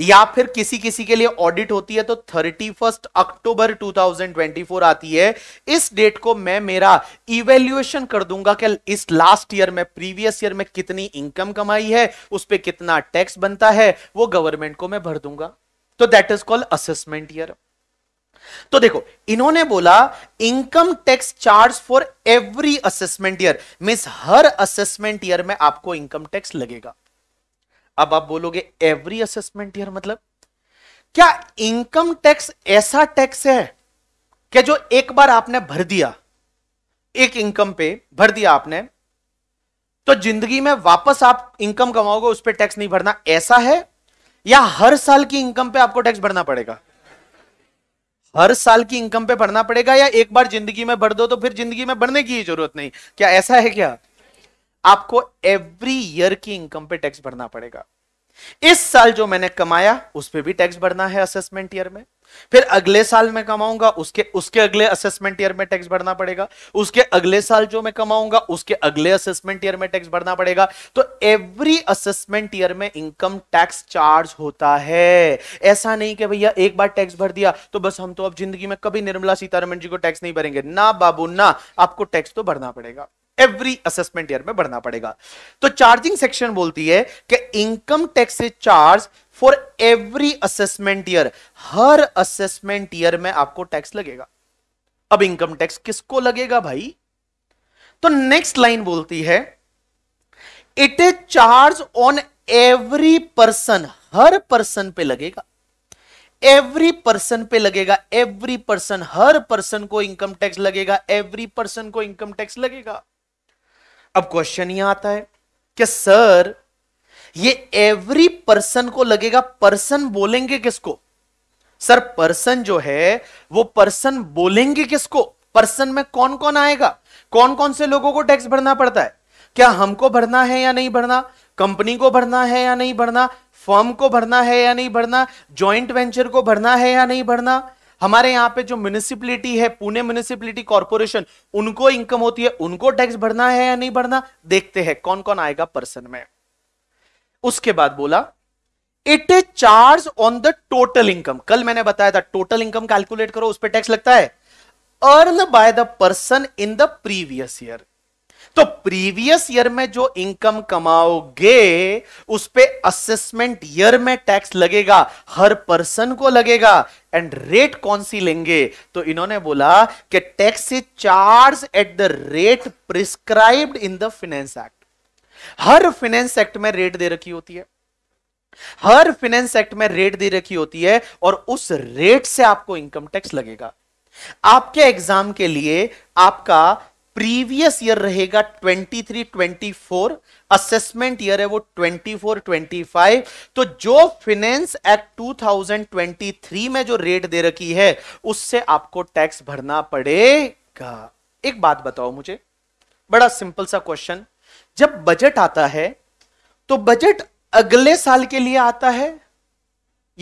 [SPEAKER 1] या फिर किसी किसी के लिए ऑडिट होती है तो thirty first October two thousand twenty four आती है इस डेट को मैं मेरा इवेल्युएशन कर दूंगा कि इस लास्ट ईयर में प्रीवियस ईयर में कितनी इनकम कमाई है उस पर कितना टैक्स बनता है वो गवर्नमेंट को मैं भर दूंगा तो that is called assessment year तो देखो इन्होंने बोला income tax charge for every assessment year mean हर असेसमेंट ईयर में आपको इनकम टैक्स लगेगा अब आप बोलोगे एवरी असेसमेंट ईयर मतलब क्या इनकम टैक्स ऐसा टैक्स है कि जो एक बार आपने भर दिया एक इनकम पे भर दिया आपने तो जिंदगी में वापस आप इनकम कमाओगे उस पर टैक्स नहीं भरना ऐसा है या हर साल की इनकम पे आपको टैक्स भरना पड़ेगा हर साल की इनकम पे भरना पड़ेगा या एक बार जिंदगी में भर दो तो फिर जिंदगी में भरने की जरूरत नहीं क्या ऐसा है क्या आपको एवरी ईयर की इनकम पे टैक्स भरना पड़ेगा इस साल जो मैंने कमाया उस पर भी टैक्स भरना है असेसमेंट ईयर में फिर अगले साल में कमाऊंगा उसके उसके अगले असेसमेंट ईयर में टैक्स भरना पड़ेगा उसके अगले साल जो मैं कमाऊंगा उसके अगले असेसमेंट ईयर में टैक्स भरना पड़ेगा तो एवरी असेसमेंट ईयर में इनकम टैक्स चार्ज होता है ऐसा नहीं कि भैया एक बार टैक्स भर दिया तो बस हम तो अब जिंदगी में कभी निर्मला सीतारमन जी को टैक्स नहीं भरेंगे ना बाबू ना आपको टैक्स तो भरना पड़ेगा एवरी असेसमेंट ईयर में भरना पड़ेगा तो चार्जिंग सेक्शन बोलती है कि income tax is charge for every assessment year हर असेसमेंट ईयर में आपको टैक्स लगेगा अब इनकम टैक्स किसको लगेगा भाई तो नेक्स्ट लाइन बोलती है it is charge on every person हर पर्सन पे लगेगा एवरी पर्सन पे लगेगा एवरी पर्सन हर पर्सन को इनकम टैक्स लगेगा एवरी पर्सन को इनकम टैक्स लगेगा अब क्वेश्चन यह आता है कि सर ये एवरी पर्सन को लगेगा पर्सन बोलेंगे किसको सर पर्सन जो है वो पर्सन बोलेंगे किसको पर्सन में कौन कौन आएगा कौन कौन से लोगों को टैक्स भरना पड़ता है क्या हमको भरना है या नहीं भरना कंपनी को भरना है या नहीं भरना फर्म को भरना है या नहीं भरना ज्वाइंट वेंचर को भरना है या नहीं भरना हमारे यहाँ पे जो म्यूनिसिपलिटी है पुणे म्यूनिसिपलिटी कॉर्पोरेशन उनको इनकम होती है उनको टैक्स भरना है या नहीं भरना देखते हैं कौन कौन आएगा पर्सन में उसके बाद बोला it is charge on the total income कल मैंने बताया था टोटल इनकम कैलकुलेट करो उस पर टैक्स लगता है earn by the person in the previous year तो प्रीवियस ईयर में जो इनकम कमाओगे उस पे असेसमेंट ईयर में टैक्स लगेगा हर पर्सन को लगेगा एंड रेट कौन सी लेंगे तो इन्होंने बोला कि tax charge at the rate prescribed in the finance act हर फिनेंस एक्ट में रेट दे रखी होती है हर फिनेंस एक्ट में रेट दे रखी होती है और उस रेट से आपको इनकम टैक्स लगेगा आपके एग्जाम के लिए आपका प्रीवियस ईयर रहेगा 23 24 असेसमेंट ईयर है वो 24 25 तो जो फिनेंस एक्ट 2023 में जो रेट दे रखी है उससे आपको टैक्स भरना पड़ेगा एक बात बताओ मुझे बड़ा सिंपल सा क्वेश्चन जब बजट आता है तो बजट अगले साल के लिए आता है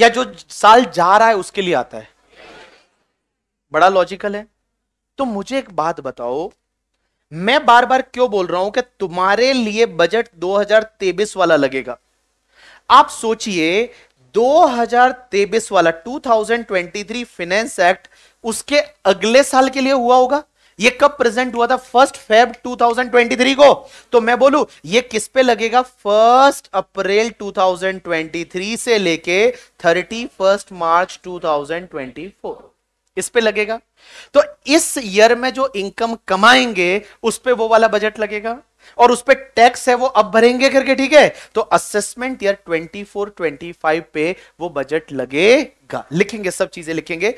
[SPEAKER 1] या जो साल जा रहा है उसके लिए आता है बड़ा लॉजिकल है तो मुझे एक बात बताओ मैं बार बार क्यों बोल रहा हूं कि तुम्हारे लिए बजट 2023 वाला लगेगा आप सोचिए 2023 वाला 2023 फाइनेंस एक्ट उसके अगले साल के लिए हुआ होगा ये कब प्रेजेंट हुआ था फर्स्ट फेब 2023 को तो मैं बोलू ये किस पे लगेगा फर्स्ट अप्रैल 2023 से लेके थर्टी फर्स्ट मार्च 2024 इस पे लगेगा तो इस ईयर में जो इनकम कमाएंगे उस पे वो वाला बजट लगेगा और उस पर टैक्स है वो अब भरेंगे करके ठीक है तो असेसमेंट ईयर 24 25 पे वो बजट लगेगा लिखेंगे सब चीजें लिखेंगे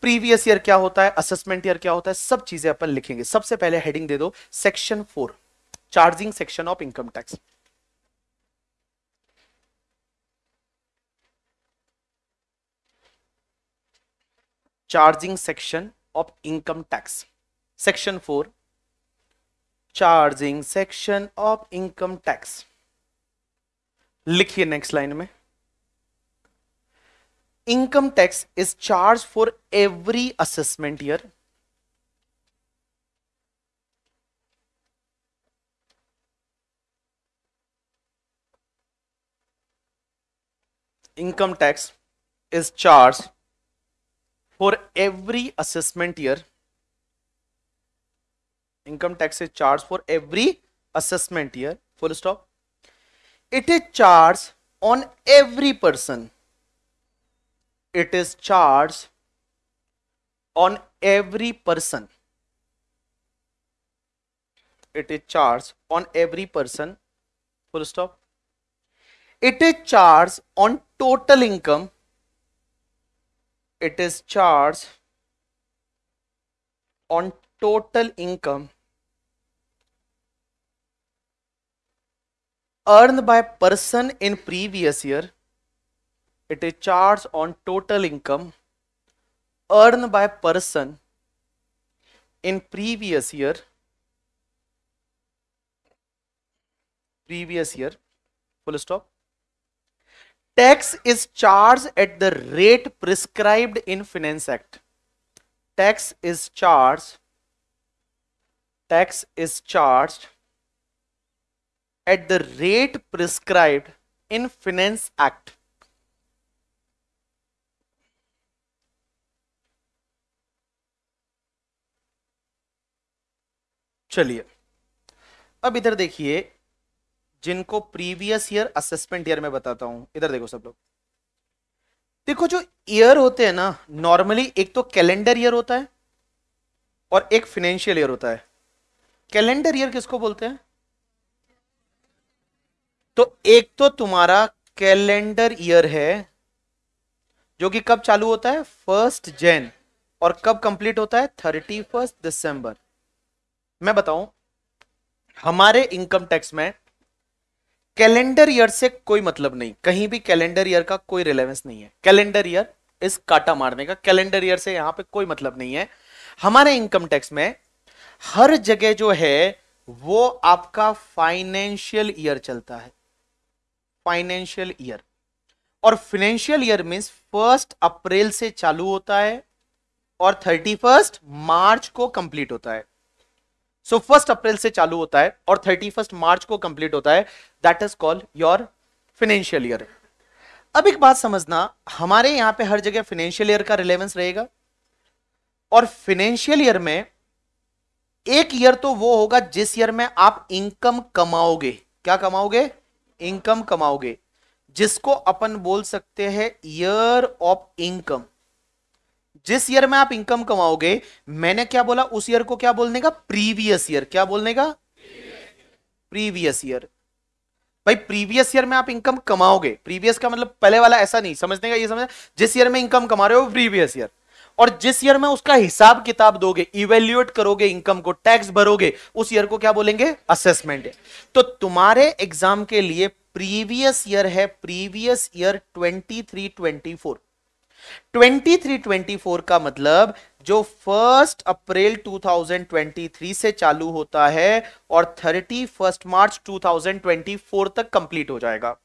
[SPEAKER 1] प्रीवियस ईयर क्या होता है असेसमेंट ईयर क्या होता है सब चीजें अपन लिखेंगे सबसे पहले हेडिंग दे दो section four charging section of income tax charging section of income tax section four charging section of income tax लिखिए नेक्स्ट लाइन में income tax is charge for every assessment year income tax is charge for every assessment year income tax is charged for every assessment year full stop it is charged on every person it is charged on every person it is charged on every person full stop it is charged on total income it is charged on total income earned by person in previous year it is charged on total income earned by person in previous year previous year full stop tax is charge at the rate prescribed in finance act tax is charge tax is charge at the rate prescribed in finance act चलिए अब इधर देखिए जिनको previous year assessment year में बताता हूं इधर देखो सब लोग देखो जो ईयर होते हैं ना नॉर्मली एक तो कैलेंडर ईयर होता है और एक फाइनेंशियल ईयर होता है कैलेंडर ईयर किसको बोलते हैं तो एक तो तुम्हारा कैलेंडर ईयर है जो कि कब चालू होता है फर्स्ट जैन और कब कंप्लीट होता है थर्टी फर्स्ट दिसंबर मैं बताऊं हमारे इनकम टैक्स में कैलेंडर ईयर से कोई मतलब नहीं कहीं भी कैलेंडर ईयर का कोई रिलेवेंस नहीं है कैलेंडर ईयर इस काटा मारने का कैलेंडर ईयर से यहां पे कोई मतलब नहीं है हमारे इनकम टैक्स में हर जगह जो है वो आपका फाइनेंशियल ईयर चलता है फाइनेंशियल ईयर और financial year mean first April से चालू होता है और थर्टी फर्स्ट मार्च को कंप्लीट होता है सो फर्स्ट अप्रैल से चालू होता है और थर्टी फर्स्ट मार्च को कंप्लीट होता है that is called your financial year अब एक बात समझना हमारे यहां पे हर जगह फाइनेंशियल ईयर का रिलेवेंस रहेगा और फाइनेंशियल ईयर में एक ईयर तो वो होगा जिस ईयर में आप इनकम कमाओगे क्या कमाओगे इनकम कमाओगे जिसको अपन बोल सकते हैं ईयर ऑफ इनकम जिस ईयर में आप इनकम कमाओगे मैंने क्या बोला उस ईयर को क्या बोलने का प्रीवियस ईयर क्या बोलने का प्रीवियस ईयर भाई प्रीवियस ईयर में आप इनकम कमाओगे प्रीवियस का मतलब पहले वाला ऐसा नहीं समझने का ये समझ जिस ईयर में इनकम कमा रहे हो प्रीवियस ईयर और जिस ईयर में उसका हिसाब किताब दोगे इवेल्युएट करोगे इनकम को टैक्स भरोगे उस ईयर को क्या बोलेंगे असेसमेंट तो तुम्हारे एग्जाम के लिए प्रीवियस ईयर है प्रीवियस ईयर 23 24 23 24 का मतलब जो फर्स्ट अप्रैल 2023 से चालू होता है और थर्टी फर्स्ट मार्च 2024 तक कंप्लीट हो जाएगा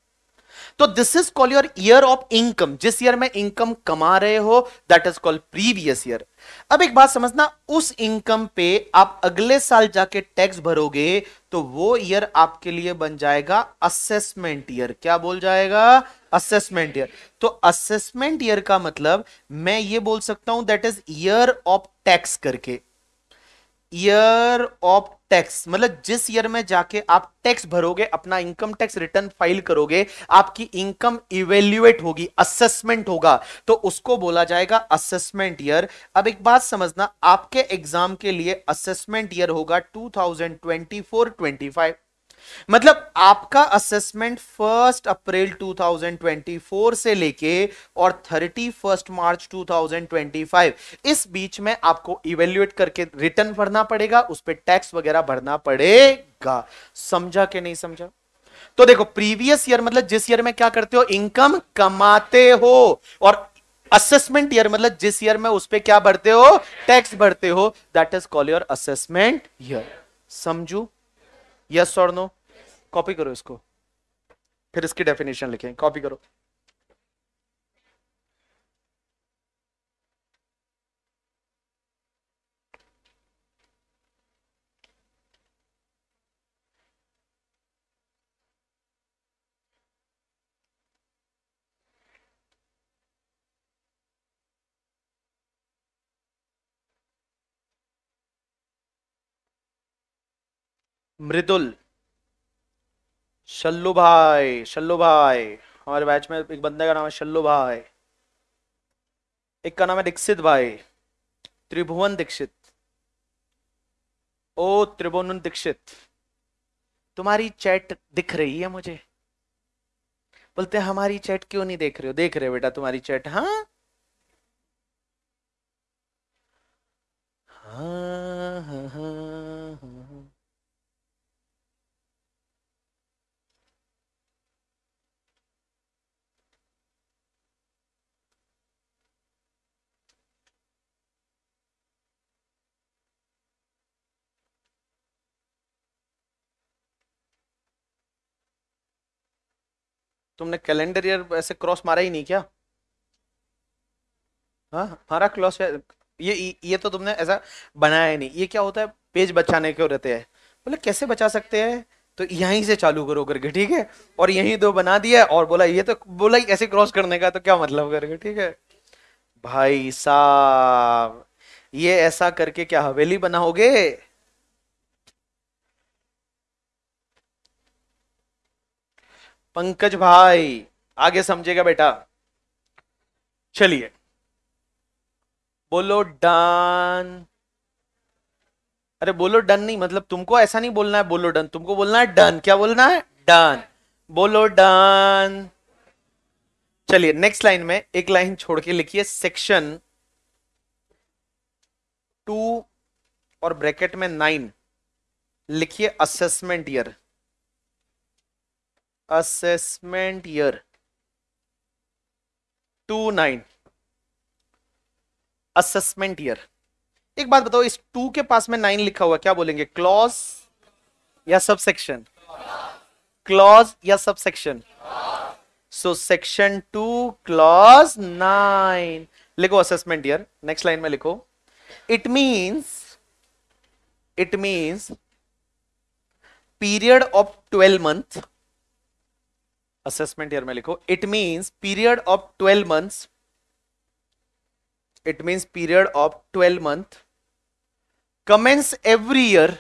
[SPEAKER 1] तो this is call your year of income जिस ईयर में इनकम कमा रहे हो that is called previous year अब एक बात समझना उस इनकम पे आप अगले साल जाके टैक्स भरोगे तो वो ईयर आपके लिए बन जाएगा असेसमेंट ईयर क्या बोल जाएगा असेसमेंट ईयर तो असेसमेंट ईयर का मतलब मैं ये बोल सकता हूं that is year of tax करके ईयर ऑफ टैक्स मतलब जिस ईयर में जाके आप टैक्स भरोगे अपना इनकम टैक्स रिटर्न फाइल करोगे आपकी इनकम इवेल्युएट होगी असेसमेंट होगा तो उसको बोला जाएगा असेसमेंट ईयर अब एक बात समझना आपके एग्जाम के लिए असेसमेंट ईयर होगा 2024-25 मतलब आपका असेसमेंट फर्स्ट अप्रैल 2024 से लेके और थर्टी फर्स्ट मार्च 2025 इस बीच में आपको इवेल्युएट करके रिटर्न भरना पड़ेगा उस पर टैक्स वगैरह भरना पड़ेगा समझा के नहीं समझा तो देखो प्रीवियस ईयर मतलब जिस ईयर में क्या करते हो इनकम कमाते हो और असेसमेंट ईयर मतलब जिस ईयर में उस पर क्या भरते हो टैक्स भरते हो that is call your assessment year समझू यस और नो कॉपी करो इसको फिर इसकी डेफिनेशन लिखें कॉपी करो मृदुल शल्लू भाई शल्लू भाई हमारे बैच में एक बंदे का नाम है शल्लू भाई एक का नाम है दीक्षित भाई त्रिभुवन दीक्षित ओ त्रिभुवन दीक्षित तुम्हारी चैट दिख रही है मुझे बोलते हमारी चैट क्यों नहीं देख रहे हो देख रहे हो बेटा तुम्हारी चैट हाँ हाँ हाँ, हाँ। तुमने कैलेंडर ईयर ऐसे क्रॉस मारा ही नहीं क्या हाँ हमारा क्रॉस ये ये तो तुमने ऐसा बनाया ही नहीं ये क्या होता है पेज बचाने के रहते हैं बोले कैसे बचा सकते हैं तो यहीं से चालू करो करके ठीक है और यहीं दो बना दिया और बोला ये तो बोला ऐसे क्रॉस करने का तो क्या मतलब करके ठीक है भाई साहब ये ऐसा करके क्या हवेली बनाओगे पंकज भाई आगे समझेगा बेटा चलिए बोलो डन अरे बोलो डन नहीं मतलब तुमको ऐसा नहीं बोलना है बोलो डन तुमको बोलना है डन क्या बोलना है डन बोलो डन चलिए नेक्स्ट लाइन में एक लाइन छोड़ के लिखिए सेक्शन टू और ब्रैकेट में नाइन लिखिए assessment year assessment year 29 assessment year एक बात बताओ इस टू के पास में नाइन लिखा हुआ क्या बोलेंगे क्लॉज या सब सेक्शन क्लॉज या sub section so section two clause nine लिखो असेसमेंट ईयर नेक्स्ट लाइन में लिखो it means it means period of twelve month assessment year में लिखो it means period of twelve months it means period of twelve month commences every year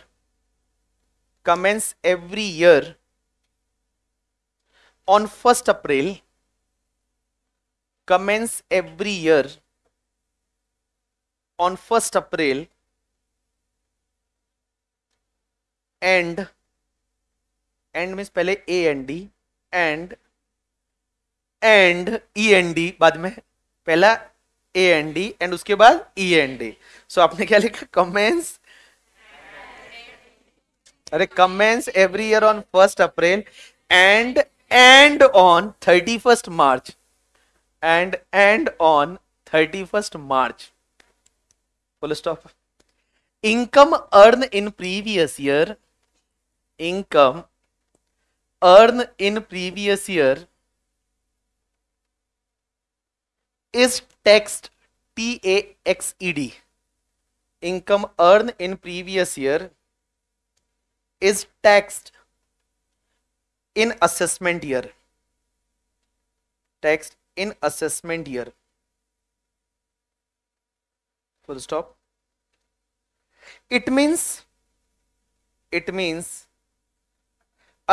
[SPEAKER 1] commences every year on first April commences every year on first April and and means पहले A and D and end E N D बाद में पहला A N D and उसके बाद ई N D so आपने क्या लिखा commences अरे commences every year on first April and end on thirty first March and end on thirty first March full stop income earn in previous year income earn in previous year is taxed T A X E D. Income earned in previous year is taxed in assessment year. Taxed in assessment year. Full stop. It means, it means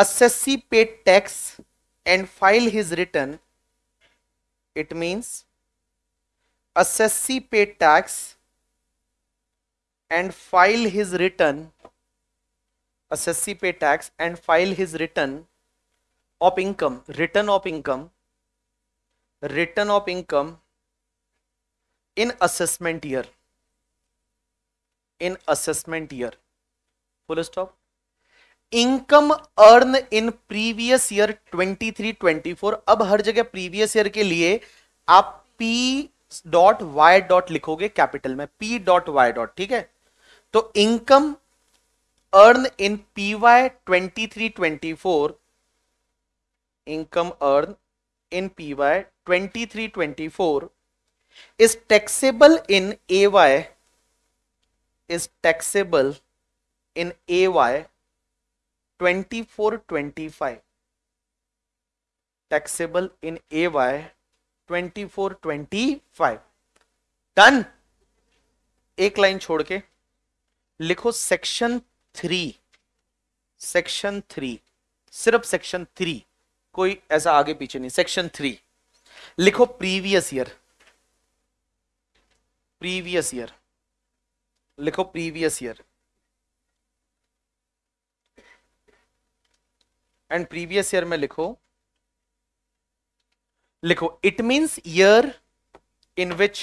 [SPEAKER 1] assessee paid tax and file his return, it means assessee paid tax and file his return, assessee paid tax and file his return of income, return of income, return of income in assessment year, in assessment year, full stop income earn in previous year 23 24 अब हर जगह previous year के लिए आप P dot Y dot लिखोगे capital में P dot Y dot ठीक है तो income earn in P Y twenty three twenty four income earn in P Y twenty three twenty four is taxable in A Y is taxable in A Y 2425 taxable in AY 2425 done एक line छोड़ के लिखो section three section three सिर्फ section three कोई ऐसा आगे पीछे नहीं सेक्शन थ्री लिखो प्रीवियस ईयर प्रीवियस ईयर लिखो previous year and previous year में लिखो लिखो it means year in which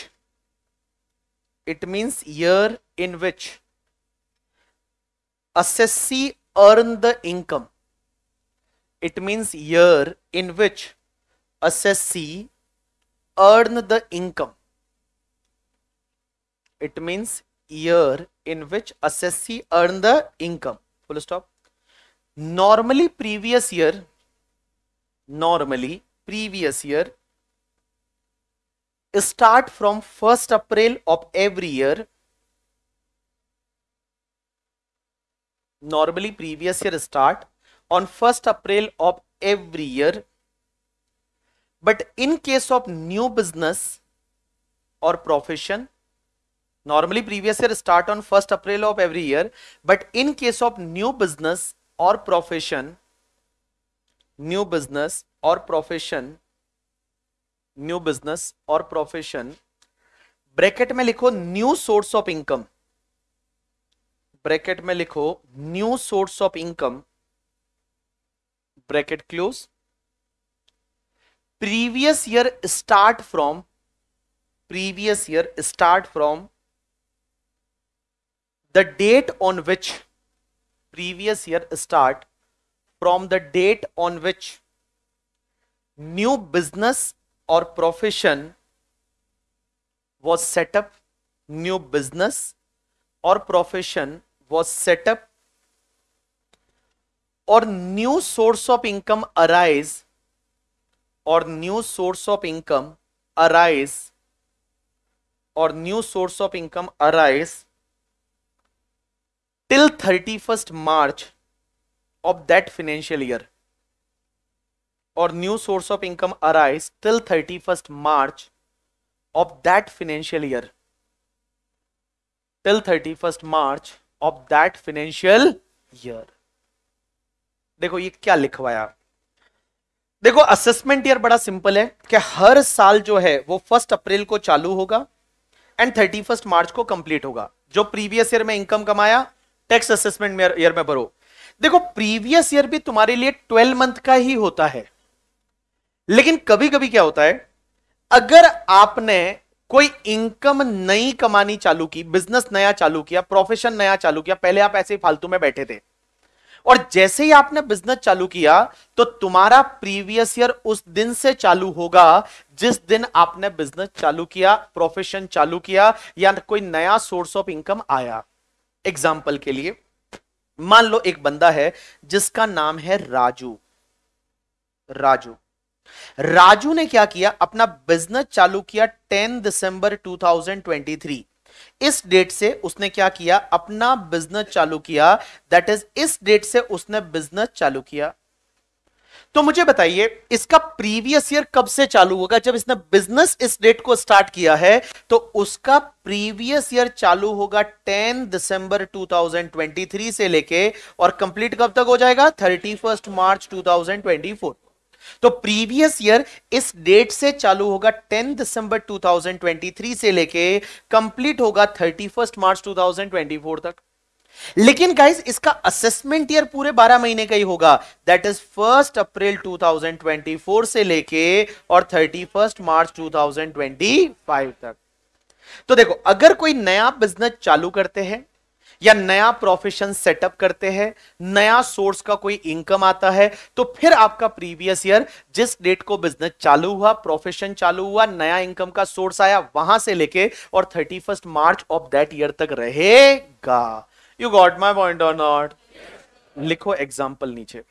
[SPEAKER 1] it means year in which assessee earn the income it means year in which assessee earn the income it means year in which assessee earn the income full stop normally previous year normally previous year start from 1st April of every year normally previous year start on 1st April of every year but in case of new business or profession normally previous year start on 1st April of every year but in case of new business और profession new business और profession new business और profession bracket में लिखो new source of income bracket में लिखो new source of income bracket close previous year start from previous year start from the date on which previous year start from the date on which new business or profession was set up new business or profession was set up or new source of income arise or new source of income arise or new source of income arise till 31st March of that financial year or new source of income arise till 31st March of that financial year till 31st March of that financial year देखो ये क्या लिखवाया देखो assessment year बड़ा simple है कि हर साल जो है वो फर्स्ट अप्रैल को चालू होगा एंड थर्टी फर्स्ट मार्च को कंप्लीट होगा जो प्रीवियस ईयर में इनकम कमाया टैक्स असेसमेंट ईयर में भरो देखो प्रीवियस ईयर भी तुम्हारे लिए ट्वेल्व मंथ का ही होता है लेकिन कभी कभी क्या होता है अगर आपने कोई इनकम नई कमानी चालू की बिजनेस नया चालू किया प्रोफेशन नया चालू किया पहले आप ऐसे ही फालतू में बैठे थे और जैसे ही आपने बिजनेस चालू किया तो तुम्हारा प्रीवियस ईयर उस दिन से चालू होगा जिस दिन आपने बिजनेस चालू किया प्रोफेशन चालू किया या कोई नया सोर्स ऑफ इनकम आया एग्जाम्पल के लिए मान लो एक बंदा है जिसका नाम है राजू राजू राजू ने क्या किया अपना बिजनेस चालू किया 10 दिसंबर 2023 इस डेट से उसने क्या किया अपना बिजनेस चालू किया दैट इज इस डेट से उसने बिजनेस चालू किया तो मुझे बताइए इसका प्रीवियस ईयर कब से चालू होगा जब इसने बिजनेस इस डेट को स्टार्ट किया है तो उसका प्रीवियस ईयर चालू होगा 10 दिसंबर 2023 से लेके और कंप्लीट कब तक हो जाएगा 31 मार्च 2024 तो प्रीवियस ईयर इस डेट से चालू होगा 10 दिसंबर 2023 से लेके कंप्लीट होगा 31 मार्च 2024 तक लेकिन गाइज इसका असेसमेंट ईयर पूरे 12 महीने का ही होगा दैट इज फर्स्ट अप्रैल 2024 से लेके और 31 मार्च 2025 तक तो देखो अगर कोई नया बिजनेस चालू करते हैं या नया प्रोफेशन सेटअप करते हैं नया सोर्स का कोई इनकम आता है तो फिर आपका प्रीवियस ईयर जिस डेट को बिजनेस चालू हुआ प्रोफेशन चालू हुआ नया इनकम का सोर्स आया वहां से लेके और thirty March of that year तक रहेगा You got my point or not? लिखो example नीचे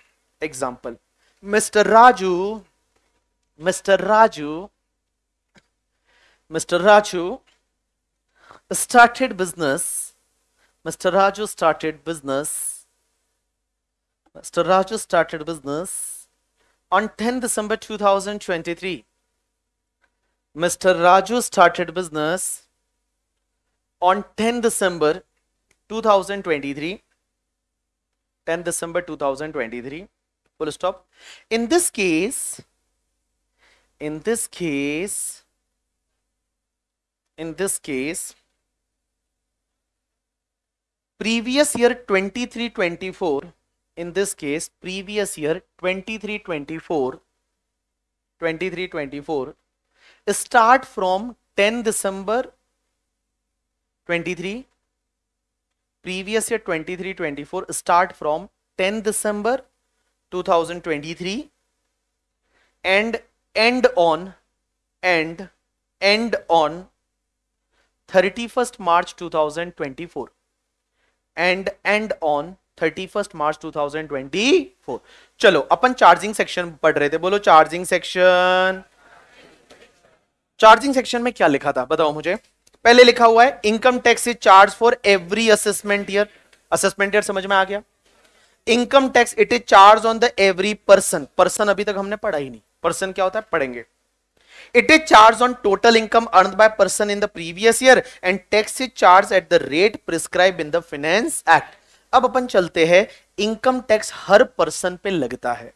[SPEAKER 1] Example. Mr. Raju, Mr. Raju, Mr. Raju started business Mr. Raju started business. Mr. Raju started business on 10 December 2023. Mr. Raju started business on 10 December 2023 10 December 2023 full stop in this case in this case in this case previous year 23 24 in this case previous year 23 24 23 24 start from 10 december 23 previous year 23 24 start from 10 December 2023 and end on and end on 31st March 2024 and end on 31st March 2024 चलो अपन charging section पढ़ रहे थे बोलो charging section charging section में क्या लिखा था बताओ मुझे पहले लिखा हुआ है income tax is charge for every assessment year assessment year समझ में आ गया income tax it is charge on the every person person अभी तक हमने पढ़ा ही नहीं पर्सन क्या होता है पढ़ेंगे it is charge on total income earn by person in the previous year and tax is charge at the rate prescribe in the finance act अब अपन चलते हैं इनकम टैक्स हर पर्सन पे लगता है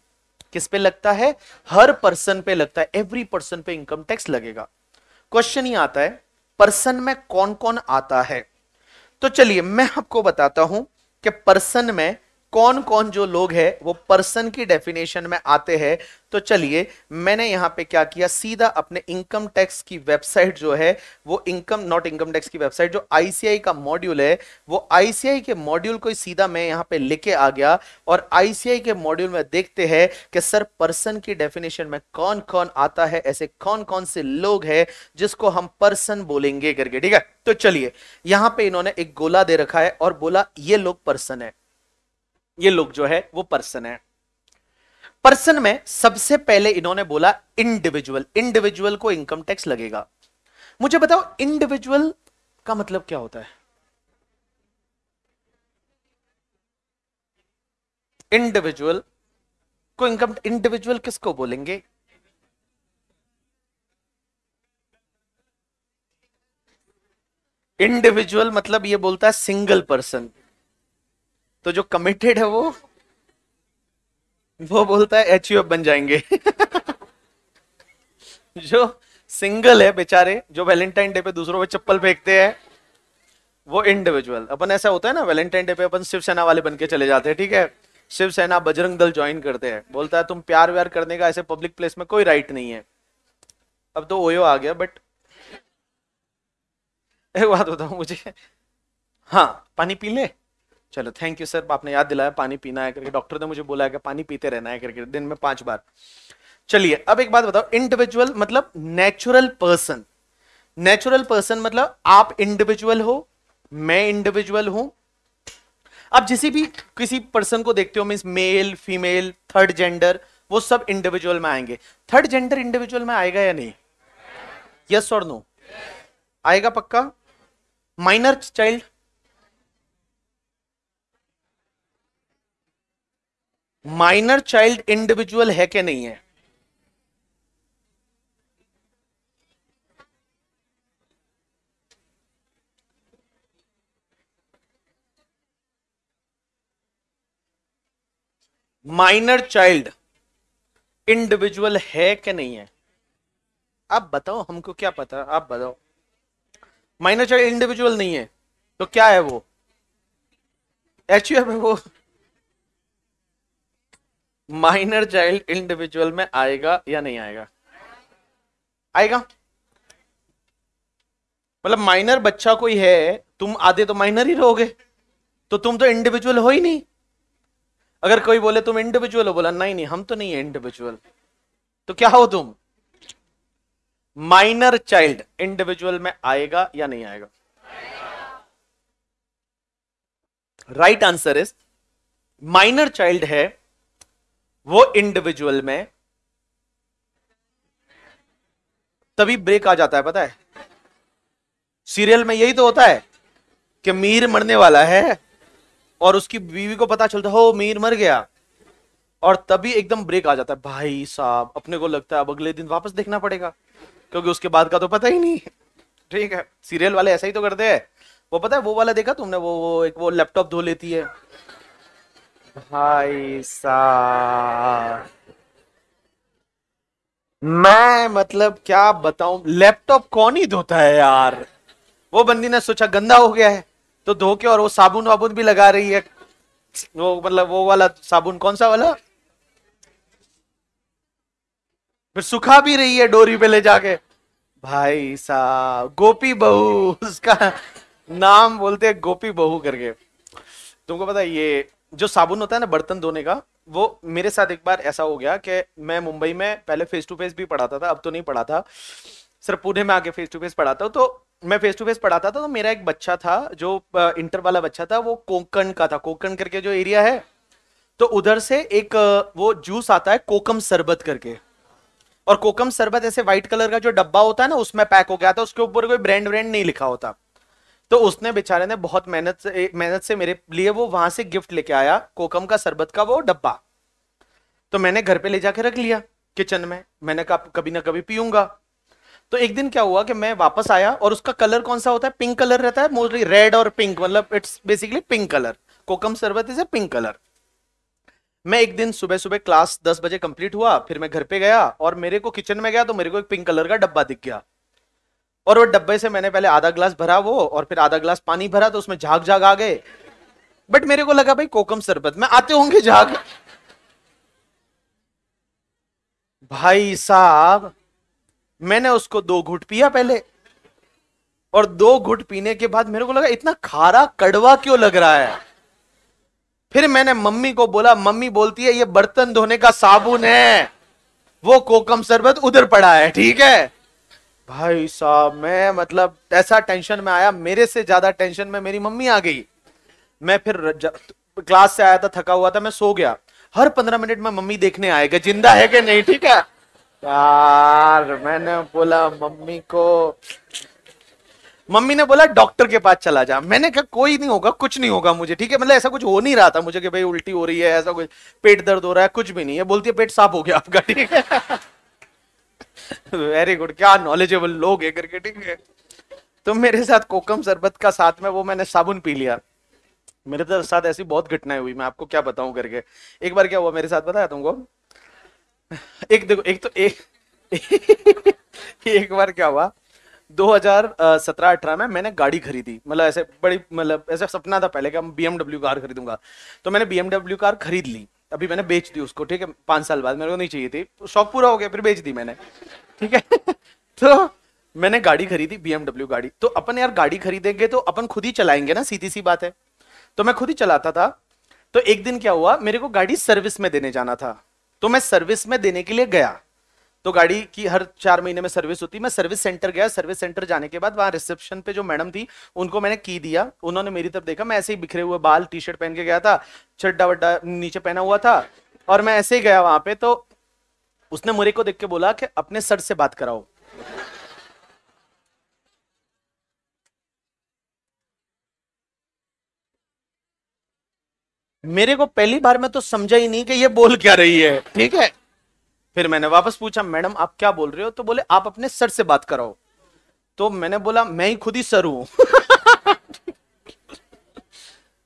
[SPEAKER 1] किस पे लगता है हर पर्सन पे लगता है एवरी पर्सन पे इनकम टैक्स लगेगा क्वेश्चन ही आता है पर्सन में कौन कौन आता है तो चलिए मैं आपको बताता हूं कि पर्सन में कौन कौन जो लोग है वो पर्सन की डेफिनेशन में आते हैं तो चलिए मैंने यहाँ पे क्या किया सीधा अपने इनकम टैक्स की वेबसाइट जो है वो इनकम नॉट इनकम टैक्स की वेबसाइट जो आईसीआई का मॉड्यूल है वो आईसीआई के मॉड्यूल को सीधा मैं यहाँ पे लेके आ गया और आईसीआई के मॉड्यूल में देखते हैं कि सर पर्सन की डेफिनेशन में कौन कौन आता है ऐसे कौन कौन से लोग है जिसको हम पर्सन बोलेंगे करके ठीक है तो चलिए यहाँ पे इन्होंने एक गोला दे रखा है और बोला ये लोग पर्सन है ये लोग जो है वो पर्सन है पर्सन में सबसे पहले इन्होंने बोला इंडिविजुअल इंडिविजुअल को इनकम टैक्स लगेगा मुझे बताओ इंडिविजुअल का मतलब क्या होता है इंडिविजुअल को इनकम इंडिविजुअल किसको बोलेंगे इंडिविजुअल मतलब ये बोलता है सिंगल पर्सन तो जो कमिटेड है वो वो बोलता है एच बन जाएंगे जो सिंगल है बेचारे जो वैलेंटाइन डे पे दूसरों पे चप्पल फेंकते हैं वो इंडिविजुअल अपन ऐसा होता है ना वैलेंटाइन डे पे अपन शिवसेना वाले बन के चले जाते हैं ठीक है शिवसेना बजरंग दल ज्वाइन करते हैं बोलता है तुम प्यार व्यार करने का ऐसे पब्लिक प्लेस में कोई राइट नहीं है अब तो ओयो आ गया बट एक बात बताऊ मुझे हाँ पानी पी ले चलो थैंक यू सर आपने याद दिलाया पानी पीना है करके डॉक्टर ने मुझे बोला है कि पानी पीते रहना है करके दिन में पांच बार चलिए अब एक बात बताओ इंडिविजुअल मतलब नेचुरल पर्सन नेचुरल पर्सन मतलब आप इंडिविजुअल हो मैं इंडिविजुअल हूं आप जिसी भी किसी पर्सन को देखते हो mean male female third gender वो सब इंडिविजुअल में आएंगे थर्ड जेंडर इंडिविजुअल में आएगा या नहीं यस और नो आएगा पक्का minor child minor child individual है कि नहीं है माइनर चाइल्ड इंडिविजुअल है कि नहीं है आप बताओ हमको क्या पता आप बताओ माइनर चाइल्ड इंडिविजुअल नहीं है तो क्या है वो एच है वो माइनर चाइल्ड इंडिविजुअल में आएगा या नहीं आएगा आएगा मतलब माइनर बच्चा कोई है तुम आधे तो माइनर ही रहोगे तो तुम तो इंडिविजुअल हो ही नहीं अगर कोई बोले तुम इंडिविजुअल हो बोला नहीं नहीं हम तो नहीं है इंडिविजुअल तो क्या हो तुम माइनर चाइल्ड इंडिविजुअल में आएगा या नहीं आएगा right answer is minor child है वो इंडिविजुअल में तभी ब्रेक आ जाता है पता है सीरियल में यही तो होता है कि मीर मरने वाला है और उसकी बीवी को पता चलता हो मीर मर गया और तभी एकदम ब्रेक आ जाता है भाई साहब अपने को लगता है अब अगले दिन वापस देखना पड़ेगा क्योंकि उसके बाद का तो पता ही नहीं ठीक है सीरियल वाले ऐसा ही तो करते हैं वो पता है वो वाला देखा तुमने वो वो एक वो लैपटॉप धो लेती है भाई साहब मैं मतलब क्या बताऊं लैपटॉप कौन ही धोता है यार वो बंदी ने सोचा गंदा हो गया है तो धो के और वो साबुन वाबुन भी लगा रही है वो मतलब वो वाला साबुन कौन सा वाला फिर सुखा भी रही है डोरी पे ले जाके भाई साहब गोपी बहू उसका नाम बोलते गोपी बहू करके तुमको पता ये जो साबुन होता है ना बर्तन धोने का वो मेरे साथ एक बार ऐसा हो गया कि मैं मुंबई में पहले फेस टू फेस भी पढ़ाता था अब तो नहीं पढ़ा था सर पुणे में आके फेस टू फेस पढ़ाता हूँ तो मैं फेस टू फेस पढ़ाता था तो मेरा एक बच्चा था जो इंटर वाला बच्चा था वो कोकण का था कोकण करके जो एरिया है तो उधर से एक वो जूस आता है कोकम शरबत करके और कोकम शरबत ऐसे व्हाइट कलर का जो डब्बा होता है ना उसमें पैक हो गया था उसके ऊपर कोई ब्रांड व्रेंड नहीं लिखा होता तो उसने बेचारे ने बहुत मेहनत से मेहनत से मेरे लिए वो वहां से गिफ्ट लेके आया कोकम का शरबत का वो डब्बा तो मैंने घर पे ले जाके रख लिया किचन में मैंने कहा कभी ना कभी पीऊंगा तो एक दिन क्या हुआ कि मैं वापस आया और उसका कलर कौन सा होता है पिंक कलर रहता है मोस्टली रेड और पिंक मतलब it's basically pink colour kokum sharbat is A pink colour मैं एक दिन सुबह सुबह क्लास दस बजे कंप्लीट हुआ फिर मैं घर पे गया और मेरे को किचन में गया तो मेरे को एक पिंक कलर का डब्बा दिख गया और वो डब्बे से मैंने पहले आधा ग्लास भरा वो और फिर आधा ग्लास पानी भरा तो उसमें झाग झाग आ गए बट मेरे को लगा भाई कोकम शरबत में आते होंगे झाग भाई साहब मैंने उसको दो घुट पिया पहले और दो घुट पीने के बाद मेरे को लगा इतना खारा कड़वा क्यों लग रहा है फिर मैंने मम्मी को बोला मम्मी बोलती है ये बर्तन धोने का साबुन है वो कोकम शरबत उधर पड़ा है ठीक है भाई साहब मैं मतलब ऐसा टेंशन में आया मेरे से ज्यादा टेंशन में मेरी मम्मी आ गई मैं फिर क्लास से आया था थका हुआ था मैं सो गया हर पंद्रह मिनट में मम्मी देखने आएगा जिंदा है कि नहीं ठीक है यार मैंने बोला मम्मी को मम्मी ने बोला डॉक्टर के पास चला जा मैंने कहा कोई नहीं होगा कुछ नहीं होगा मुझे ठीक है मतलब ऐसा कुछ हो नहीं रहा था मुझे कि भाई उल्टी हो रही है ऐसा कुछ पेट दर्द हो रहा है कुछ भी नहीं है बोलती है पेट साफ हो गया आपका ठीक है वेरी गुड क्या नॉलेजेबल लोग है क्रिकेटिंग के तो मेरे साथ कोकम शरबत का साथ में वो मैंने साबुन पी लिया मेरे तो साथ ऐसी बहुत घटनाएं हुई मैं आपको क्या बताऊं करके एक बार क्या हुआ मेरे साथ बताया तुमको एक देखो एक तो एक एक बार क्या हुआ 2017-18 में मैंने गाड़ी खरीदी मतलब ऐसे बड़ी मतलब ऐसा सपना था पहले कि हम बीएमडब्ल्यू कार खरीदूंगा तो मैंने बीएमडब्ल्यू कार खरीद ली अभी मैंने बेच दी उसको ठीक है पांच साल बाद मेरे को नहीं चाहिए थी तो शौक पूरा हो गया फिर बेच दी मैंने ठीक है तो मैंने गाड़ी खरीदी बीएमडब्ल्यू गाड़ी तो अपन यार गाड़ी खरीदेंगे तो अपन खुद ही चलाएंगे ना सीधी सी बात है तो मैं खुद ही चलाता था तो एक दिन क्या हुआ मेरे को गाड़ी सर्विस में देने जाना था तो मैं सर्विस में देने के लिए गया तो गाड़ी की हर चार महीने में सर्विस होती मैं सर्विस सेंटर गया सर्विस सेंटर जाने के बाद वहां रिसेप्शन पे जो मैडम थी उनको मैंने की दिया उन्होंने मेरी तरफ देखा मैं ऐसे ही बिखरे हुए बाल टी शर्ट पहन के गया था चड्डा वड्डा नीचे पहना हुआ था और मैं ऐसे ही गया वहां पे तो उसने मुरे को देख के बोला कि अपने सर से बात कराओ मेरे को पहली बार में तो समझा ही नहीं कि ये बोल क्या रही है ठीक है फिर मैंने वापस पूछा मैडम आप क्या बोल रहे हो तो बोले आप अपने सर से बात कराओ तो मैंने बोला मैं ही खुद ही सर हूं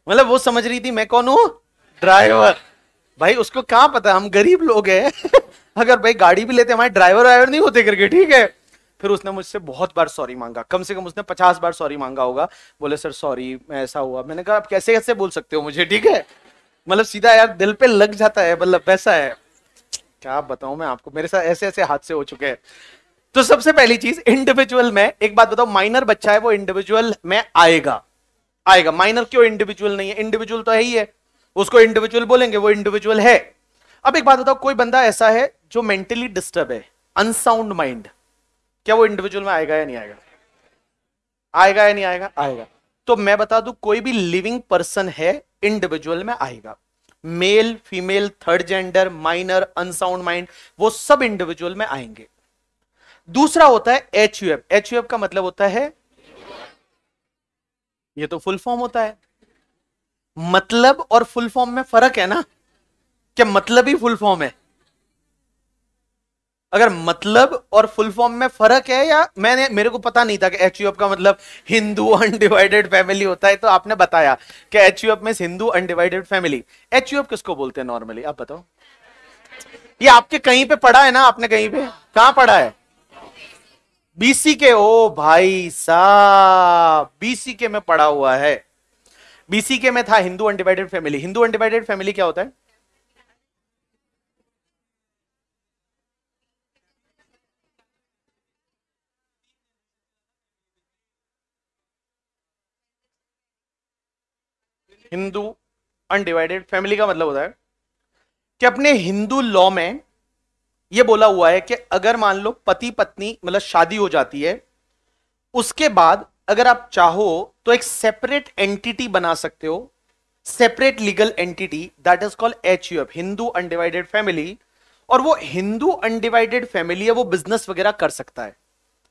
[SPEAKER 1] मतलब वो समझ रही थी मैं कौन हूं ड्राइवर भाई उसको कहा पता हम गरीब लोग हैं अगर भाई गाड़ी भी लेते हमारे ड्राइवर वाइवर नहीं होते करके ठीक है फिर उसने मुझसे बहुत बार सॉरी मांगा कम से कम उसने पचास बार सॉरी मांगा होगा बोले सर सॉरी ऐसा हुआ मैंने कहा आप कैसे कैसे बोल सकते हो मुझे ठीक है मतलब सीधा यार दिल पे लग जाता है मतलब वैसा है क्या बताऊं मैं आपको मेरे साथ ऐसे ऐसे हादसे हो चुके हैं तो सबसे पहली चीज इंडिविजुअल में एक बात बताओ माइनर बच्चा है वो इंडिविजुअल में आएगा आएगा माइनर क्यों इंडिविजुअल नहीं है इंडिविजुअल तो है ही है उसको इंडिविजुअल बोलेंगे वो इंडिविजुअल है अब एक बात बताओ कोई बंदा ऐसा है जो मेंटली डिस्टर्ब है अनसाउंड माइंड क्या वो इंडिविजुअल में आएगा या नहीं आएगा आएगा या नहीं आएगा आएगा तो मैं बता दू कोई भी लिविंग पर्सन है इंडिविजुअल में आएगा male female third gender minor unsound mind वो सब इंडिविजुअल में आएंगे दूसरा होता है H U F H U F का मतलब होता है ये तो फुल फॉर्म होता है मतलब और फुल फॉर्म में फर्क है ना क्या मतलब ही फुल फॉर्म है अगर मतलब और फुल फॉर्म में फर्क है या मैंने मेरे को पता नहीं था कि एच का मतलब हिंदू अनडिवाइडेड फैमिली होता है तो आपने बताया कि एच में हिंदू अनडिवाइडेड फैमिली एच किसको बोलते हैं नॉर्मली आप बताओ ये आपके कहीं पे पढ़ा है ना आपने कहीं पे कहा पढ़ा है बीसी के ओ भाई साहब बीसी के में पढ़ा हुआ है बीसी के में था Hindu undivided family Hindu undivided family क्या होता है हिंदू अनडिवाइडेड फैमिली का मतलब होता है कि अपने हिंदू लॉ में यह बोला हुआ है कि अगर मान लो पति पत्नी मतलब शादी हो जाती है उसके बाद अगर आप चाहो तो एक सेपरेट एंटिटी बना सकते हो separate legal entity that is called H U F Hindu undivided family और वो हिंदू अनडिवाइडेड फैमिली है वो बिजनेस वगैरह कर सकता है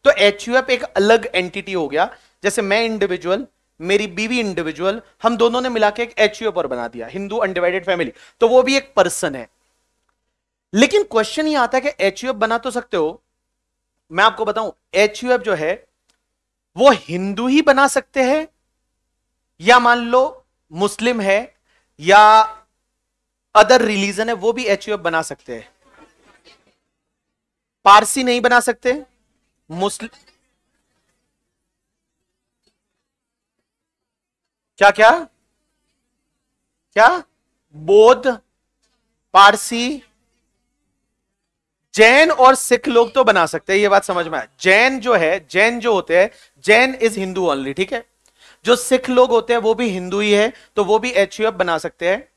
[SPEAKER 1] तो एच यू एफ एक अलग एंटिटी हो गया जैसे मैं इंडिविजुअल मेरी बीवी इंडिविजुअल हम दोनों ने मिला के एक एच पर बना दिया हिंदू अनडिवाइडेड फैमिली तो वो भी एक पर्सन है लेकिन क्वेश्चन ये आता है कि एच बना तो सकते हो मैं आपको बताऊं एच जो है वो हिंदू ही बना सकते हैं या मान लो मुस्लिम है या अदर रिलीजन है वो भी एच बना सकते हैं पारसी नहीं बना सकते मुस्लिम क्या क्या क्या बोध पारसी जैन और सिख लोग तो बना सकते हैं ये बात समझ में आए जैन जो है जैन जो होते हैं जैन इज हिंदू ओनली ठीक है जो सिख लोग होते हैं वो भी हिंदू ही है तो वो भी एच बना सकते हैं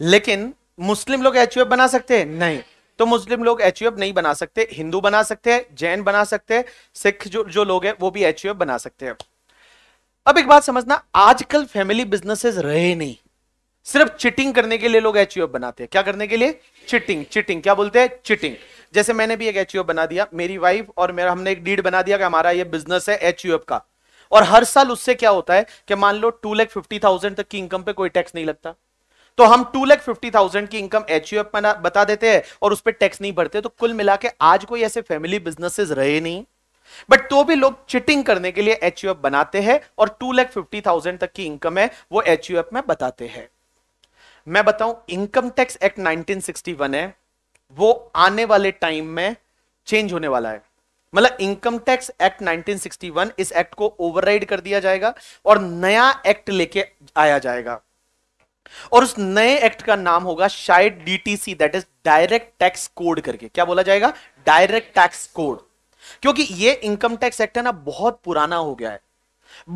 [SPEAKER 1] लेकिन मुस्लिम लोग एच बना सकते हैं नहीं तो मुस्लिम लोग एच नहीं बना सकते हिंदू बना सकते हैं जैन बना सकते हैं सिख जो जो लोग हैं वो भी एच बना सकते हैं अब एक बात समझना आजकल फैमिली बिजनेसेस रहे नहीं सिर्फ चिटिंग करने के लिए लोग एच e बनाते हैं क्या करने के लिए चिटिंग चिटिंग क्या बोलते हैं चिटिंग जैसे मैंने भी एक एच e बना दिया मेरी वाइफ और मेरा हमने एक डीड बना दिया कि हमारा ये बिजनेस है एच e का और हर साल उससे क्या होता है कि मान लो टू लैख फिफ्टी थाउजेंड तक की इनकम पे कोई टैक्स नहीं लगता तो हम टू लैख फिफ्टी थाउजेंड की इनकम एच बता देते हैं और उस पर टैक्स नहीं भरते तो कुल मिला के आज कोई ऐसे फैमिली बिजनेसेस रहे नहीं बट तो भी लोग चिटिंग करने के लिए एच बनाते हैं और टू लैख फिफ्टी थाउजेंड तक की इनकम है वो एच में बताते हैं मैं बताऊं इनकम टैक्स एक्ट 1961 है वो आने वाले टाइम में चेंज होने वाला है मतलब इनकम टैक्स एक्ट 1961 इस एक्ट को ओवरराइड कर दिया जाएगा और नया एक्ट लेके आया जाएगा और उस नए एक्ट का नाम होगा शायद DTC that is direct tax code करके क्या बोला जाएगा डायरेक्ट टैक्स कोड क्योंकि ये इनकम टैक्स एक्ट है ना बहुत पुराना हो गया है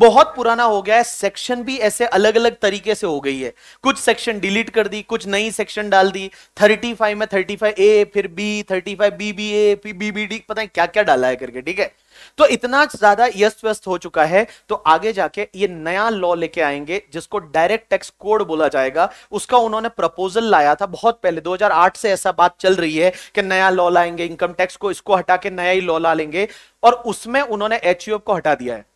[SPEAKER 1] बहुत पुराना हो गया है सेक्शन भी ऐसे अलग अलग तरीके से हो गई है कुछ सेक्शन डिलीट कर दी कुछ नई सेक्शन डाल दी 35 में 35 ए फिर B 35 B B A BBD पता है क्या क्या डाला है करके ठीक है तो इतना ज्यादा यस्त व्यस्त हो चुका है तो आगे जाके ये नया लॉ लेके आएंगे जिसको डायरेक्ट टैक्स कोड बोला जाएगा उसका उन्होंने प्रपोजल लाया था बहुत पहले 2008 से ऐसा बात चल रही है कि नया लॉ लाएंगे इनकम टैक्स को इसको हटा के नया ही लॉ ला लेंगे और उसमें उन्होंने एच को हटा दिया है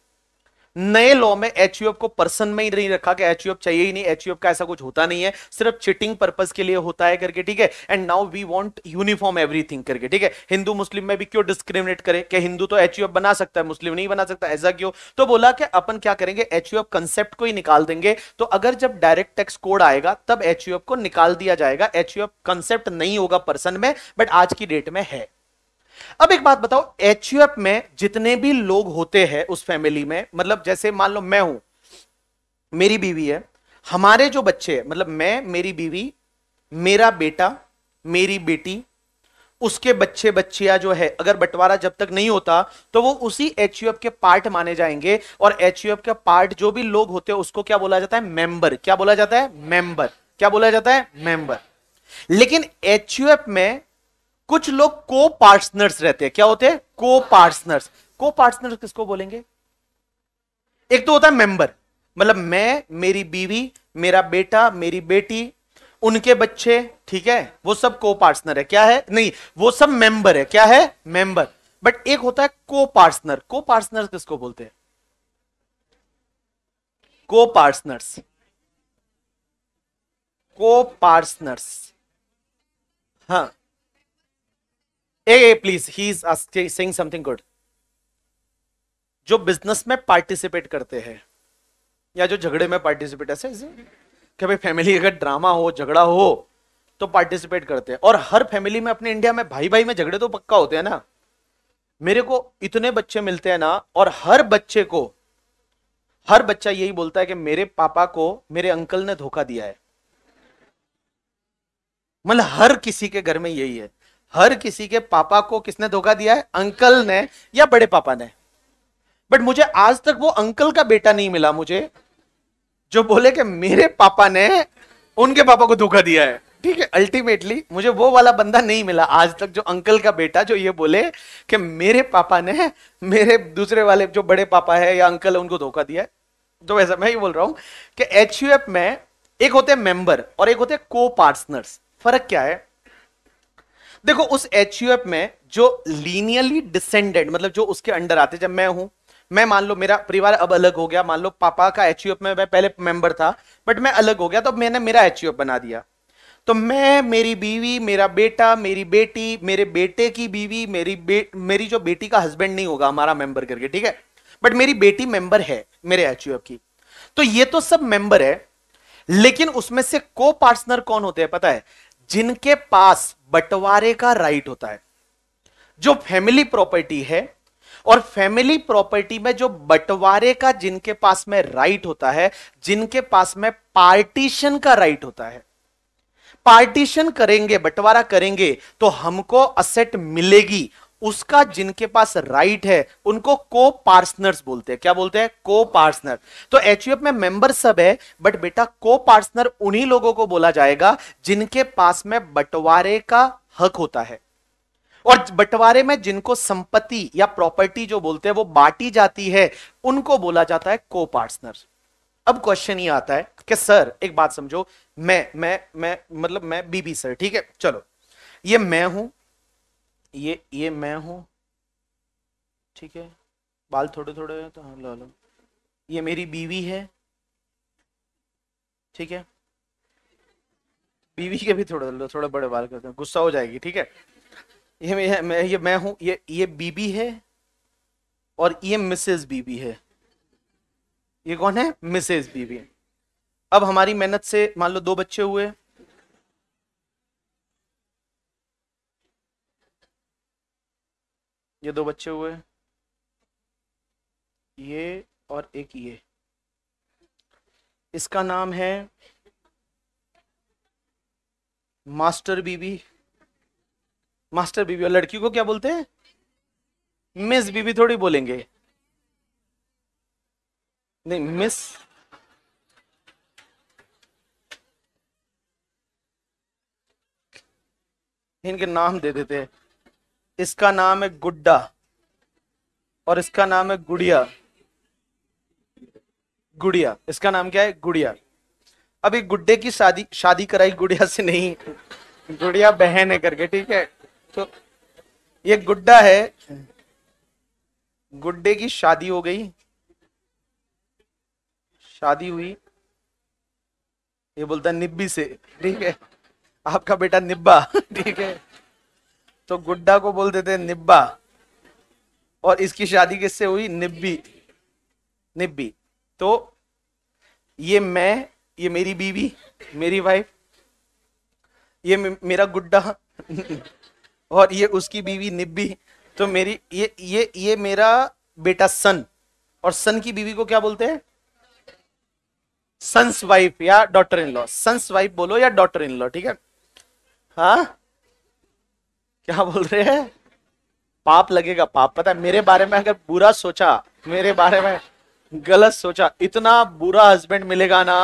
[SPEAKER 1] नए लॉ में एच को पर्सन में ही नहीं रखा कि एच चाहिए ही नहीं एच का ऐसा कुछ होता नहीं है सिर्फ चिटिंग पर्पज के लिए होता है करके ठीक है and now we want uniform everything करके ठीक है हिंदू मुस्लिम में भी क्यों डिस्क्रिमिनेट करे कि हिंदू तो एच बना सकता है मुस्लिम नहीं बना सकता ऐसा क्यों तो बोला कि अपन क्या करेंगे एच कंसेप्ट को ही निकाल देंगे तो अगर जब डायरेक्ट टैक्स कोड आएगा तब एच को निकाल दिया जाएगा एच कंसेप्ट नहीं होगा पर्सन में बट आज की डेट में है अब एक बात बताओ एच में जितने भी लोग होते हैं उस फैमिली में मतलब जैसे मान लो मैं हूं मेरी बीवी है हमारे जो बच्चे हैं मतलब मैं मेरी बीवी मेरा बेटा मेरी बेटी उसके बच्चे बच्चिया जो है अगर बंटवारा जब तक नहीं होता तो वो उसी एच के पार्ट माने जाएंगे और एच के पार्ट जो भी लोग होते हैं उसको क्या बोला जाता है मेंबर क्या बोला जाता है मेंबर क्या बोला जाता है मेंबर लेकिन एच में कुछ लोग को पार्टनर्स रहते हैं क्या होते हैं को पार्टनर्स को पार्टनर किसको बोलेंगे एक तो होता है मेंबर मतलब मैं मेरी बीवी मेरा बेटा मेरी बेटी उनके बच्चे ठीक है वो सब को पार्टनर है क्या है नहीं वो सब मेंबर है क्या है मेंबर बट एक होता है को पार्टनर को पार्टनर किसको बोलते हैं को पार्टनर्स को पार्टनर्स हाँ a please he is saying something good जो बिजनेस में पार्टिसिपेट करते हैं या जो झगड़े में पार्टिसिपेट ऐसे कि भाई फैमिली अगर ड्रामा हो झगड़ा हो तो पार्टिसिपेट करते हैं और हर फैमिली में अपने इंडिया में भाई भाई में झगड़े तो पक्का होते हैं ना मेरे को इतने बच्चे मिलते हैं ना और हर बच्चे को हर बच्चा यही बोलता है कि मेरे पापा को मेरे अंकल ने धोखा दिया है मतलब हर किसी के घर में यही है हर किसी के पापा को किसने धोखा दिया है अंकल ने या बड़े पापा ने बट मुझे आज तक वो अंकल का बेटा नहीं मिला मुझे जो बोले कि मेरे पापा ने उनके पापा को धोखा दिया है ठीक है अल्टीमेटली मुझे वो वाला बंदा नहीं मिला आज तक जो अंकल का बेटा जो ये बोले कि मेरे पापा ने मेरे दूसरे वाले जो बड़े पापा है या अंकल है उनको धोखा दिया है तो वैसा मैं ही बोल रहा हूं कि एच में एक होते हैं मेंबर और एक होते हैं को पार्टनर्स फर्क क्या है देखो उस एच में जो लीनियरली डिसेंडेड मतलब जो उसके अंडर आते जब मैं हूं मैं मान लो मेरा परिवार अब अलग हो गया मान लो पापा का एच में मैं पहले मेंबर था बट मैं अलग हो गया तो मैंने मेरा एच बना दिया तो मैं मेरी बीवी मेरा बेटा मेरी बेटी मेरे बेटे की बीवी मेरी बे, मेरी जो बेटी का हस्बैंड नहीं होगा हमारा मेंबर करके ठीक है बट मेरी बेटी मेंबर है मेरे एच की तो ये तो सब मेंबर है लेकिन उसमें से को पार्टनर कौन होते हैं पता है जिनके पास बंटवारे का राइट होता है जो फैमिली प्रॉपर्टी है और फैमिली प्रॉपर्टी में जो बंटवारे का जिनके पास में राइट होता है जिनके पास में पार्टीशन का राइट होता है पार्टीशन करेंगे बंटवारा करेंगे तो हमको असेट मिलेगी उसका जिनके पास राइट है उनको को पार्सनर्स बोलते हैं क्या बोलते हैं को पार्सनर तो एच में मेंबर सब है बट बेटा को पार्सनर उन्हीं लोगों को बोला जाएगा जिनके पास में बंटवारे का हक होता है और बंटवारे में जिनको संपत्ति या प्रॉपर्टी जो बोलते हैं वो बांटी जाती है उनको बोला जाता है को पार्सनर अब क्वेश्चन ये आता है कि सर एक बात समझो मैं मैं मैं मतलब मैं बीबी सर ठीक है चलो ये मैं हूं ये ये मैं हूँ ठीक है बाल थोड़े थोड़े हैं तो हाँ ला लो ये मेरी बीवी है ठीक है बीवी के भी थोड़े थोड़े बड़े बाल करते हैं गुस्सा हो जाएगी ठीक है ये मैं ये मैं हूँ ये ये बीबी है और ये मिसेज बीबी है ये कौन है मिसेज बीबी अब हमारी मेहनत से मान लो दो बच्चे हुए ये दो बच्चे हुए ये और एक ये इसका नाम है मास्टर बीबी मास्टर बीबी और लड़की को क्या बोलते हैं मिस बीबी थोड़ी बोलेंगे नहीं मिस इनके नाम दे देते हैं इसका नाम है गुड्डा और इसका नाम है गुड़िया गुड़िया इसका नाम क्या है गुड़िया अब गुड्डे की शादी शादी कराई गुड़िया से नहीं गुड़िया बहन है करके ठीक है तो ये गुड्डा है गुड्डे की शादी हो गई शादी हुई ये बोलता निब्बी से ठीक है आपका बेटा निब्बा ठीक है तो गुड्डा को बोलते थे निब्बा और इसकी शादी किससे हुई निब्बी निब्बी तो ये मैं ये मेरी बीवी मेरी वाइफ ये मेरा गुड्डा और ये उसकी बीवी निब्बी तो मेरी ये ये ये मेरा बेटा सन और सन की बीवी को क्या बोलते हैं सन्स वाइफ या daughter in law son's wife बोलो या डॉटर इन लॉ ठीक है हाँ क्या बोल रहे हैं पाप लगेगा पाप पता है मेरे बारे में अगर बुरा सोचा मेरे बारे में गलत सोचा इतना बुरा हस्बैंड मिलेगा ना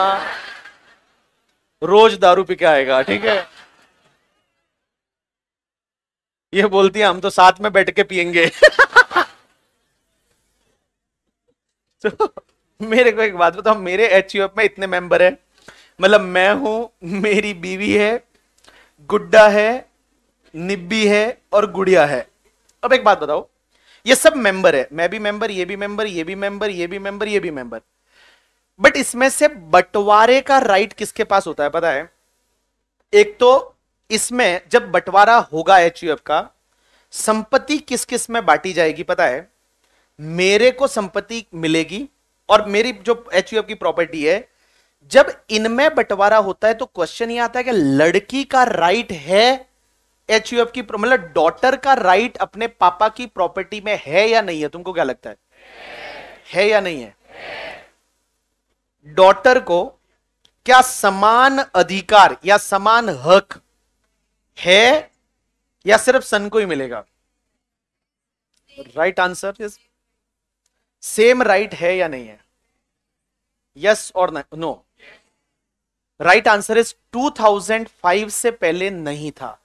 [SPEAKER 1] रोज दारू पी के आएगा ठीक है ये बोलती है हम तो साथ में बैठ के पियेंगे तो मेरे को एक बात बताओ मेरे एच में इतने मेंबर है मतलब मैं हूं मेरी बीवी है गुड्डा है निब्बी है और गुड़िया है अब एक बात बताओ ये सब मेंबर है मैं भी मेंबर ये भी मेंबर ये भी मेंबर ये भी मेंबर ये भी मेंबर बट इसमें से बंटवारे का राइट किसके पास होता है पता है एक तो इसमें जब बंटवारा होगा एच का संपत्ति किस किस में बांटी जाएगी पता है मेरे को संपत्ति मिलेगी और मेरी जो एच की प्रॉपर्टी है जब इनमें बंटवारा होता है तो क्वेश्चन ये आता है कि लड़की का राइट है एच यू एफ की मतलब डॉटर का राइट अपने पापा की प्रॉपर्टी में है या नहीं है तुमको क्या लगता है है या नहीं है डॉटर को क्या समान अधिकार या समान हक है या सिर्फ सन को ही मिलेगा right answer is same right है या नहीं है यस और नो राइट आंसर इज 2005 से पहले नहीं था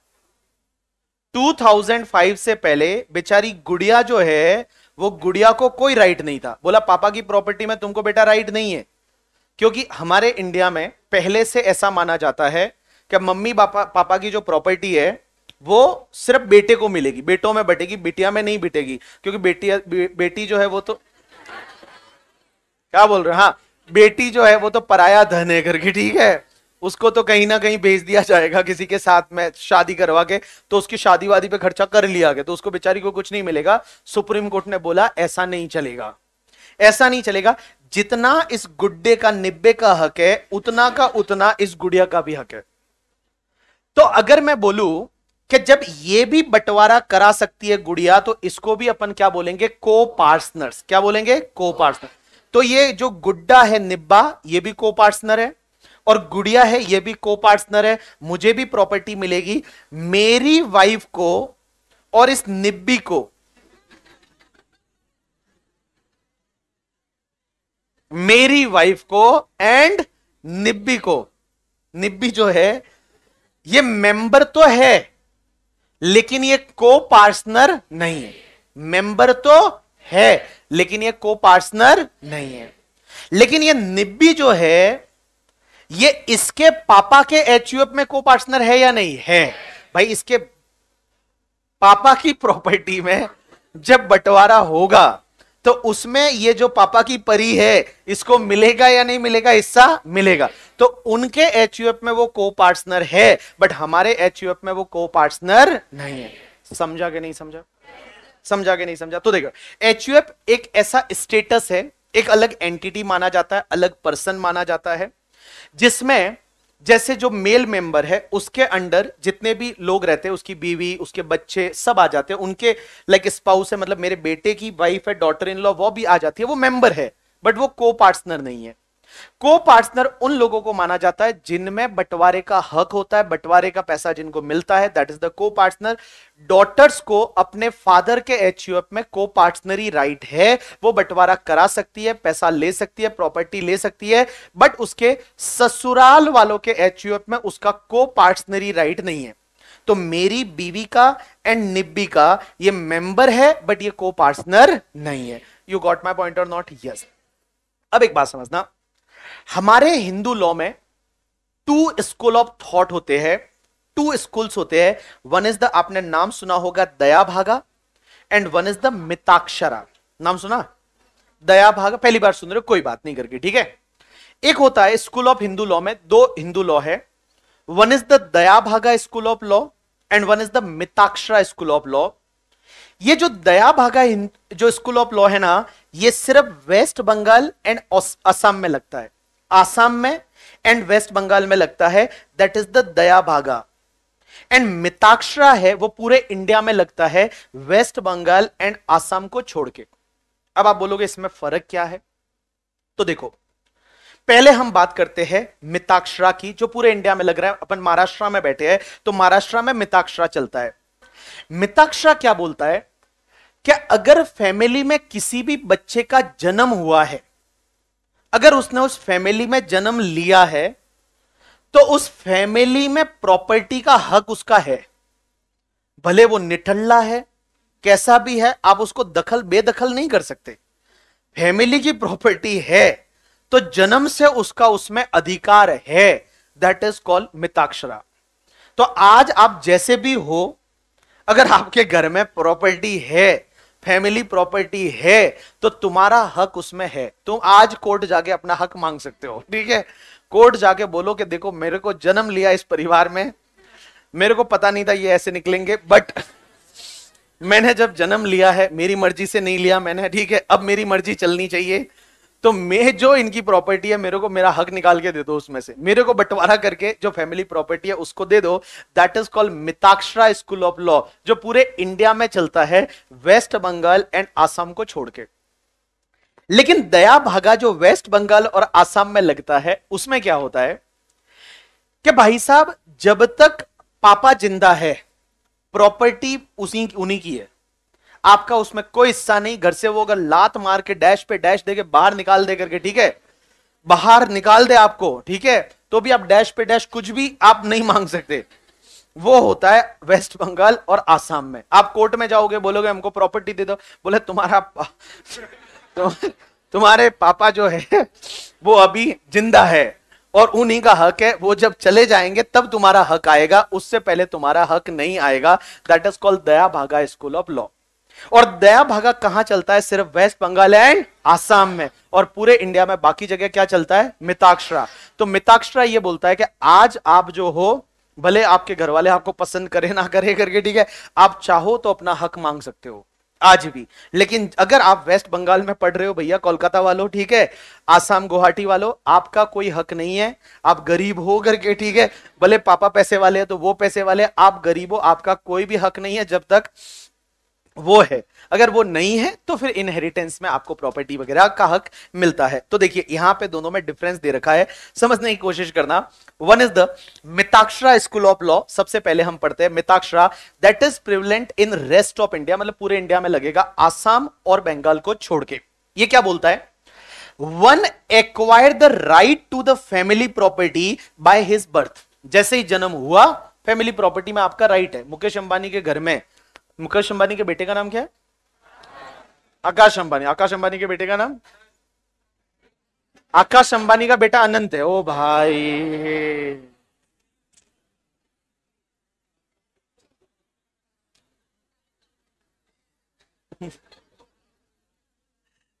[SPEAKER 1] 2005 से पहले बेचारी गुड़िया जो है वो गुड़िया को कोई राइट नहीं था बोला पापा की प्रॉपर्टी में तुमको बेटा राइट नहीं है क्योंकि हमारे इंडिया में पहले से ऐसा माना जाता है कि मम्मी पापा पापा की जो प्रॉपर्टी है वो सिर्फ बेटे को मिलेगी बेटों में बटेगी बेटिया में नहीं बिटेगी क्योंकि बेटिया बे, बेटी जो है वो तो क्या बोल रहे हाँ बेटी जो है वो तो पराया धन है घर की ठीक है उसको तो कहीं ना कहीं भेज दिया जाएगा किसी के साथ में शादी करवा के तो उसकी शादी वादी पे खर्चा कर लिया गया तो उसको बेचारी को कुछ नहीं मिलेगा सुप्रीम कोर्ट ने बोला ऐसा नहीं चलेगा ऐसा नहीं चलेगा जितना इस गुड्डे का निब्बे का हक है उतना का उतना इस गुड़िया का भी हक है तो अगर मैं बोलू कि जब ये भी बंटवारा करा सकती है गुड़िया तो इसको भी अपन क्या बोलेंगे को पार्सनर्स क्या बोलेंगे को पार्सनर तो ये जो गुड्डा है निब्बा ये भी को पार्सनर है और गुड़िया है ये भी को पार्टनर है मुझे भी प्रॉपर्टी मिलेगी मेरी वाइफ को और इस निब्बी को मेरी वाइफ को एंड निब्बी को निब्बी जो है ये मेंबर तो है लेकिन ये को पार्टनर नहीं है मेंबर तो है लेकिन ये को पार्टनर नहीं है लेकिन ये निब्बी जो है ये इसके पापा के एच में को पार्टनर है या नहीं है भाई इसके पापा की प्रॉपर्टी में जब बंटवारा होगा तो उसमें ये जो पापा की परी है इसको मिलेगा या नहीं मिलेगा हिस्सा मिलेगा तो उनके एच में वो को पार्टनर है बट हमारे एच में वो को पार्टनर नहीं है समझा के नहीं समझा समझा के नहीं समझा तो देखो एच एक ऐसा स्टेटस है एक अलग एंटिटी माना जाता है अलग पर्सन माना जाता है जिसमें जैसे जो मेल मेंबर है उसके अंडर जितने भी लोग रहते हैं उसकी बीवी उसके बच्चे सब आ जाते हैं उनके लाइक स्पाउस है मतलब मेरे बेटे की वाइफ है डॉटर इन लॉ वो भी आ जाती है वो मेंबर है बट वो को पार्टनर नहीं है को पार्टनर उन लोगों को माना जाता है जिनमें बंटवारे का हक होता है बंटवारे का पैसा जिनको मिलता है that is the co partner daughters को अपने फादर के एच में को पार्टनरी राइट है वो बंटवारा करा सकती है पैसा ले सकती है प्रॉपर्टी ले सकती है बट उसके ससुराल वालों के एच में उसका को पार्टनरी राइट नहीं है तो मेरी बीवी का एंड निब्बी का ये मेंबर है बट ये को पार्टनर नहीं है यू गॉट माई पॉइंट और नॉट यस अब एक बात समझना हमारे हिंदू लॉ में टू स्कूल ऑफ थॉट होते हैं टू स्कूल्स होते हैं वन इज द आपने नाम सुना होगा Dayabhaga and one is the Mitakshara नाम सुना दया भागा पहली बार सुन रहे हो कोई बात नहीं करके ठीक है एक होता है स्कूल ऑफ हिंदू लॉ में दो हिंदू लॉ है one is the Dayabhaga school of law and one is the Mitakshara school of law ये जो दया भागा जो स्कूल ऑफ लॉ है ना ये सिर्फ वेस्ट बंगाल एंड असम में लगता है आसाम में एंड वेस्ट बंगाल में लगता है that is the Dayabhaga and Mitakshara है वो पूरे इंडिया में लगता है वेस्ट बंगाल एंड आसाम को छोड़ के अब आप बोलोगे इसमें फर्क क्या है तो देखो पहले हम बात करते हैं मिताक्षरा की जो पूरे इंडिया में लग रहा है अपन महाराष्ट्र में बैठे हैं तो महाराष्ट्र में मिताक्षरा चलता है मिताक्षरा क्या बोलता है क्या अगर फैमिली में किसी भी बच्चे का जन्म हुआ है अगर उसने उस फैमिली में जन्म लिया है तो उस फैमिली में प्रॉपर्टी का हक उसका है भले वो निठल्ला है कैसा भी है आप उसको दखल बेदखल नहीं कर सकते फैमिली की प्रॉपर्टी है तो जन्म से उसका उसमें अधिकार है दैट इज कॉल्ड मिताक्षरा तो आज आप जैसे भी हो अगर आपके घर में प्रॉपर्टी है फैमिली प्रॉपर्टी है तो तुम्हारा हक उसमें है तुम आज कोर्ट जाके अपना हक मांग सकते हो ठीक है कोर्ट जाके बोलो कि देखो मेरे को जन्म लिया इस परिवार में मेरे को पता नहीं था ये ऐसे निकलेंगे बट मैंने जब जन्म लिया है मेरी मर्जी से नहीं लिया मैंने ठीक है अब मेरी मर्जी चलनी चाहिए तो मैं जो इनकी प्रॉपर्टी है मेरे को मेरा हक निकाल के दे दो उसमें से मेरे को बंटवारा करके जो फैमिली प्रॉपर्टी है उसको दे दो that is called Mitakshara school of law जो पूरे इंडिया में चलता है वेस्ट बंगाल एंड आसाम को छोड़ के लेकिन दया भागा जो वेस्ट बंगाल और आसाम में लगता है उसमें क्या होता है कि भाई साहब जब तक पापा जिंदा है प्रॉपर्टी उसी उन्हीं की है आपका उसमें कोई हिस्सा नहीं घर से वो अगर लात मार के डैश पे डैश दे के बाहर निकाल दे करके ठीक है बाहर निकाल दे आपको ठीक है तो भी आप डैश पे डैश कुछ भी आप नहीं मांग सकते वो होता है वेस्ट बंगाल और आसाम में आप कोर्ट में जाओगे बोलोगे हमको प्रॉपर्टी दे दो बोले तुम्हारा तुम्हारे पापा जो है वो अभी जिंदा है और उन्हीं का हक है वो जब चले जाएंगे तब तुम्हारा हक आएगा उससे पहले तुम्हारा हक नहीं आएगा that is called Daya Dayabhaga school of law और दया भागा कहां चलता है सिर्फ वेस्ट बंगाल एंड आसाम में और पूरे इंडिया में बाकी जगह क्या चलता है मिताक्षरा तो मिताक्षरा ये बोलता है कि आज आप जो हो भले आपके घर वाले आपको पसंद करें ना करें करके ठीक है आप चाहो तो अपना हक मांग सकते हो आज भी लेकिन अगर आप वेस्ट बंगाल में पढ़ रहे हो भैया कोलकाता वालों ठीक है आसाम गुवाहाटी वालों आपका कोई हक नहीं है आप गरीब हो करके ठीक है भले पापा पैसे वाले हैं तो वो पैसे वाले आप गरीब हो आपका कोई भी हक नहीं है जब तक वो है अगर वो नहीं है तो फिर इनहेरिटेंस में आपको प्रॉपर्टी वगैरह का हक मिलता है तो देखिए यहां पे दोनों में डिफरेंस दे रखा है समझने की कोशिश करना one is the Mitakshara school of law सबसे पहले हम पढ़ते हैं Mitakshara that is prevalent in rest of India मतलब पूरे इंडिया में लगेगा आसाम और बंगाल को छोड़ के ये क्या बोलता है one acquire the right to the family property by his birth जैसे ही जन्म हुआ फैमिली प्रॉपर्टी में आपका राइट है मुकेश अंबानी के घर में मुकेश अंबानी के बेटे का नाम क्या है आकाश अंबानी आकाश अंबानी के बेटे का नाम आकाश अंबानी का बेटा अनंत है ओ भाई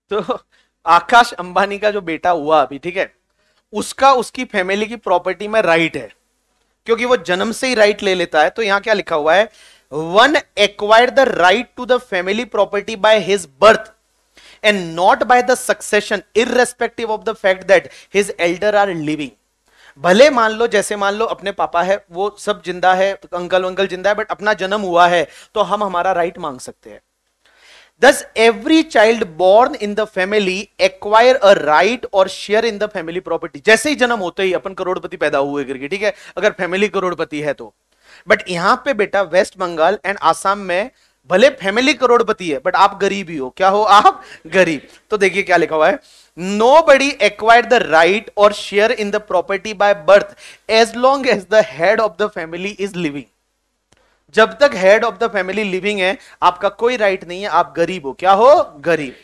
[SPEAKER 1] तो आकाश अंबानी का जो बेटा हुआ अभी ठीक है उसका उसकी फैमिली की प्रॉपर्टी में राइट है क्योंकि वो जन्म से ही राइट ले लेता है तो यहां क्या लिखा हुआ है one acquired the right to the family property by his birth and not by the succession respective of the fact that his elder are living भले मान लो जैसे मान लो अपने पापा है वो सब जिंदा है अंकल वंकल जिंदा है बट अपना जन्म हुआ है तो हम हमारा राइट मांग सकते हैं thus every child born in the family acquire a right or share in the family property जैसे ही जन्म होते ही अपन करोड़पति पैदा हुए करके ठीक है अगर फैमिली करोड़पति है तो बट यहाँ पे बेटा वेस्ट बंगाल एंड आसाम में भले फैमिली करोड़पति है बट आप गरीब ही हो क्या हो आप गरीब तो देखिए क्या लिखा हुआ है nobody acquire the right or share in the property by birth as long as the head of the family is living जब तक head of the family living है आपका कोई राइट नहीं है आप गरीब हो क्या हो गरीब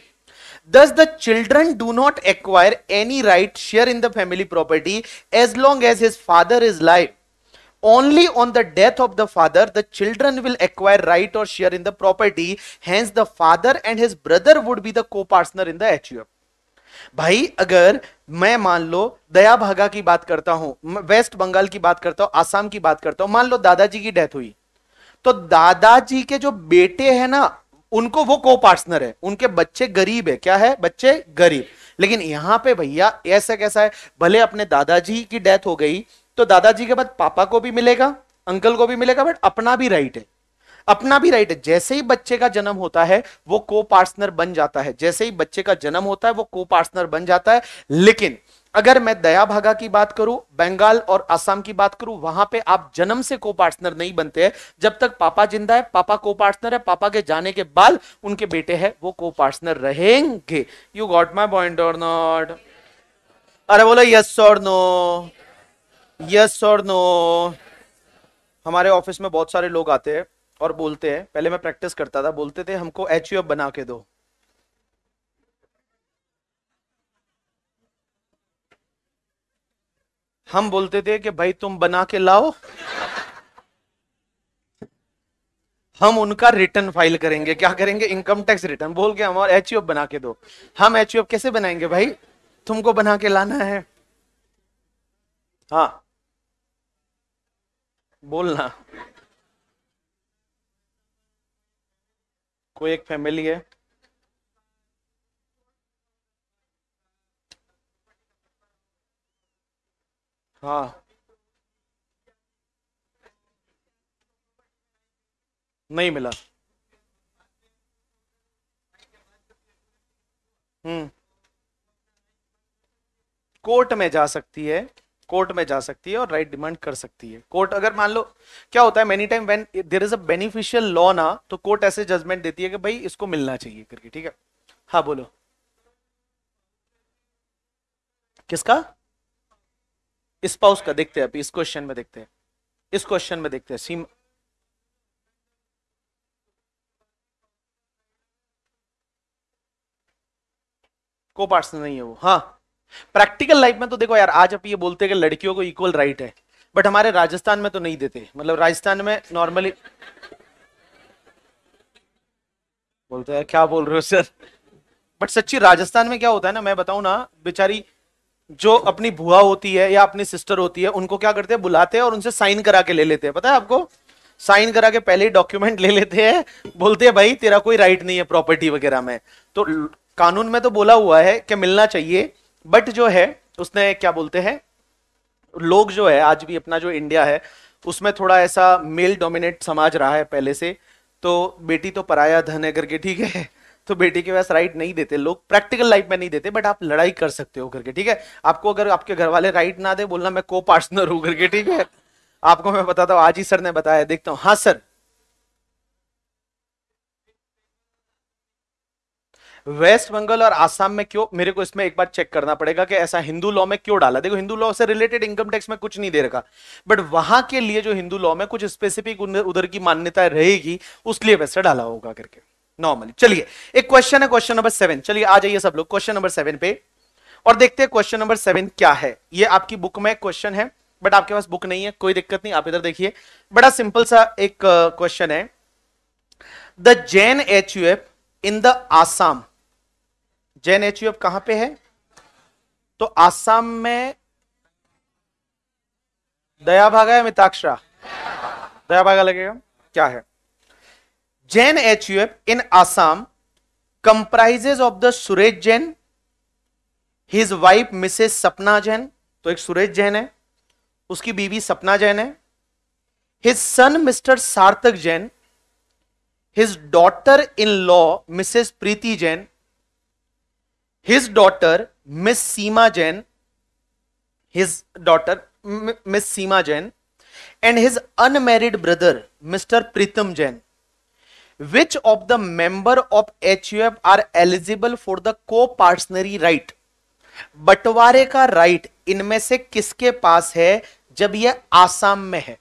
[SPEAKER 1] thus the children do not acquire any right share in the family property as long as his father is life only on the death of the father the children will acquire right or share in the property hence the father and his brother would be the co-partner in the huf भाई अगर मैं मान लो दया भागा की बात करता हूं waste Bengal की बात करता हूं आसाम की बात करता हूं मान लो दादाजी की डेथ हुई तो दादाजी के जो बेटे हैं ना उनको वो को पार्टनर है उनके बच्चे गरीब है क्या है बच्चे गरीब लेकिन यहां पे भैया ऐसा कैसा है भले अपने दादाजी की डेथ हो गई तो दादाजी के बाद पापा को भी मिलेगा अंकल को भी मिलेगा बट अपना भी राइट है अपना भी राइट है जैसे ही बच्चे का जन्म होता है वो को पार्टनर बन जाता है जैसे ही बच्चे का जन्म होता है वो को पार्टनर बन जाता है लेकिन अगर मैं दया भागा की बात करूं बंगाल और आसाम की बात करूं वहां पे आप जन्म से को पार्टनर नहीं बनते हैं जब तक पापा जिंदा है पापा को पार्टनर है पापा के जाने के बाद उनके बेटे हैं वो को पार्टनर रहेंगे यू गॉट माई पॉइंट और नॉट अरे बोलो यस और नो यस सर नो हमारे ऑफिस में बहुत सारे लोग आते हैं और बोलते हैं पहले मैं प्रैक्टिस करता था बोलते थे हमको एच यू बना के दो हम बोलते थे कि भाई तुम बना के लाओ हम उनका रिटर्न फाइल करेंगे क्या करेंगे इनकम टैक्स रिटर्न बोल के हम और एच बना के दो हम एच कैसे बनाएंगे भाई तुमको बना के लाना है हाँ बोलना कोई एक फैमिली है हाँ नहीं मिला हम्म कोर्ट में जा सकती है कोर्ट में जा सकती है और राइट डिमांड कर सकती है कोर्ट अगर मान लो क्या होता है many time when there is a beneficial law ना तो कोर्ट ऐसे जजमेंट देती है कि भाई इसको मिलना चाहिए करके ठीक है हाँ बोलो किसका स्पाउस का देखते हैं अभी इस क्वेश्चन में देखते हैं इस क्वेश्चन में देखते हैं सीम को पार्टनर नहीं है वो हाँ प्रैक्टिकल लाइफ में तो देखो यार आज आप ये बोलते हैं कि लड़कियों को इक्वल राइट है बट हमारे राजस्थान में तो नहीं देते मतलब राजस्थान में नॉर्मली बोलते हैं क्या बोल रहे हो सर बट सच्ची राजस्थान में क्या होता है ना मैं बताऊं ना बेचारी जो अपनी भुआ होती है या अपनी सिस्टर होती है उनको क्या करते हैं बुलाते हैं और उनसे साइन करा के ले लेते हैं पता है आपको साइन करा के पहले ही डॉक्यूमेंट ले लेते हैं बोलते हैं भाई तेरा कोई राइट नहीं है प्रॉपर्टी वगैरह में तो कानून में तो बोला हुआ है कि मिलना चाहिए बट जो है उसने क्या बोलते हैं लोग जो है आज भी अपना जो इंडिया है उसमें थोड़ा ऐसा मेल डोमिनेट समाज रहा है पहले से तो बेटी तो पराया धन है करके ठीक है तो बेटी के पास राइट नहीं देते लोग प्रैक्टिकल लाइफ में नहीं देते बट आप लड़ाई कर सकते हो करके ठीक है आपको अगर आपके घर वाले राइट ना दे बोलना मैं को पार्टनर हूँ करके ठीक है आपको मैं बताता हूँ आज ही सर ने बताया देखता हूँ हाँ सर वेस्ट बंगाल और आसाम में क्यों मेरे को इसमें एक बार चेक करना पड़ेगा कि ऐसा हिंदू लॉ में क्यों डाला देखो हिंदू लॉ से रिलेटेड इनकम टैक्स में कुछ नहीं दे रखा बट वहां के लिए जो हिंदू लॉ में कुछ स्पेसिफिक उधर की मान्यता रहेगी उसलिए वैसे डाला होगा करके नॉर्मली चलिए एक क्वेश्चन है क्वेश्चन नंबर सेवन चलिए आ जाइए सब लोग क्वेश्चन नंबर सेवन पे और देखते हैं क्वेश्चन नंबर सेवन क्या है ये आपकी बुक में क्वेश्चन है बट आपके पास बुक नहीं है कोई दिक्कत नहीं आप इधर देखिए बड़ा सिंपल सा एक क्वेश्चन uh, है the Jain H U F in the Assam Jain H U कहां पे है तो आसाम में भागा है मिताक्षरा भागा लगेगा क्या है Jain H U in Assam comprises of the Suresh Jain his wife Mrs Sapna Jain तो एक सुरेश जैन है उसकी बीवी सपना जैन है his son Mr Sarthak Jain his daughter in law Mrs Preeti Jain his daughter miss seema jain his daughter miss seema jain and his unmarried brother mr pritam jain which of the member of huf are eligible for the co-partnership right बंटवारे का right इनमें से किसके पास है जब यह आसाम में है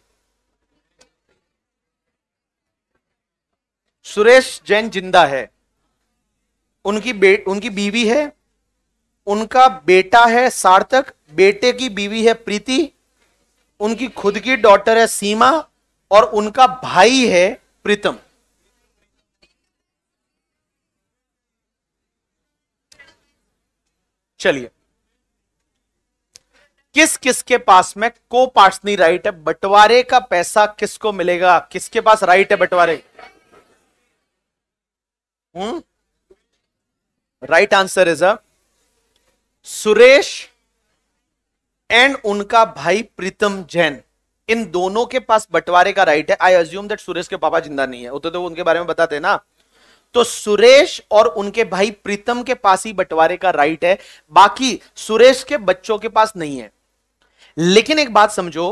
[SPEAKER 1] सुरेश जैन जिंदा है उनकी बे उनकी बीवी है उनका बेटा है सार्थक बेटे की बीवी है प्रीति उनकी खुद की डॉटर है सीमा और उनका भाई है प्रीतम चलिए किस किस के पास में को पार्सनी राइट है बंटवारे का पैसा किसको मिलेगा किसके पास राइट है बंटवारे hmm right answer is a Suresh and उनका भाई प्रीतम जैन इन दोनों के पास बंटवारे का राइट है आई अज्यूम दैट सुरेश के पापा जिंदा नहीं है वो तो तो उनके बारे में बताते ना तो सुरेश और उनके भाई प्रीतम के पास ही बंटवारे का राइट है बाकी सुरेश के बच्चों के पास नहीं है लेकिन एक बात समझो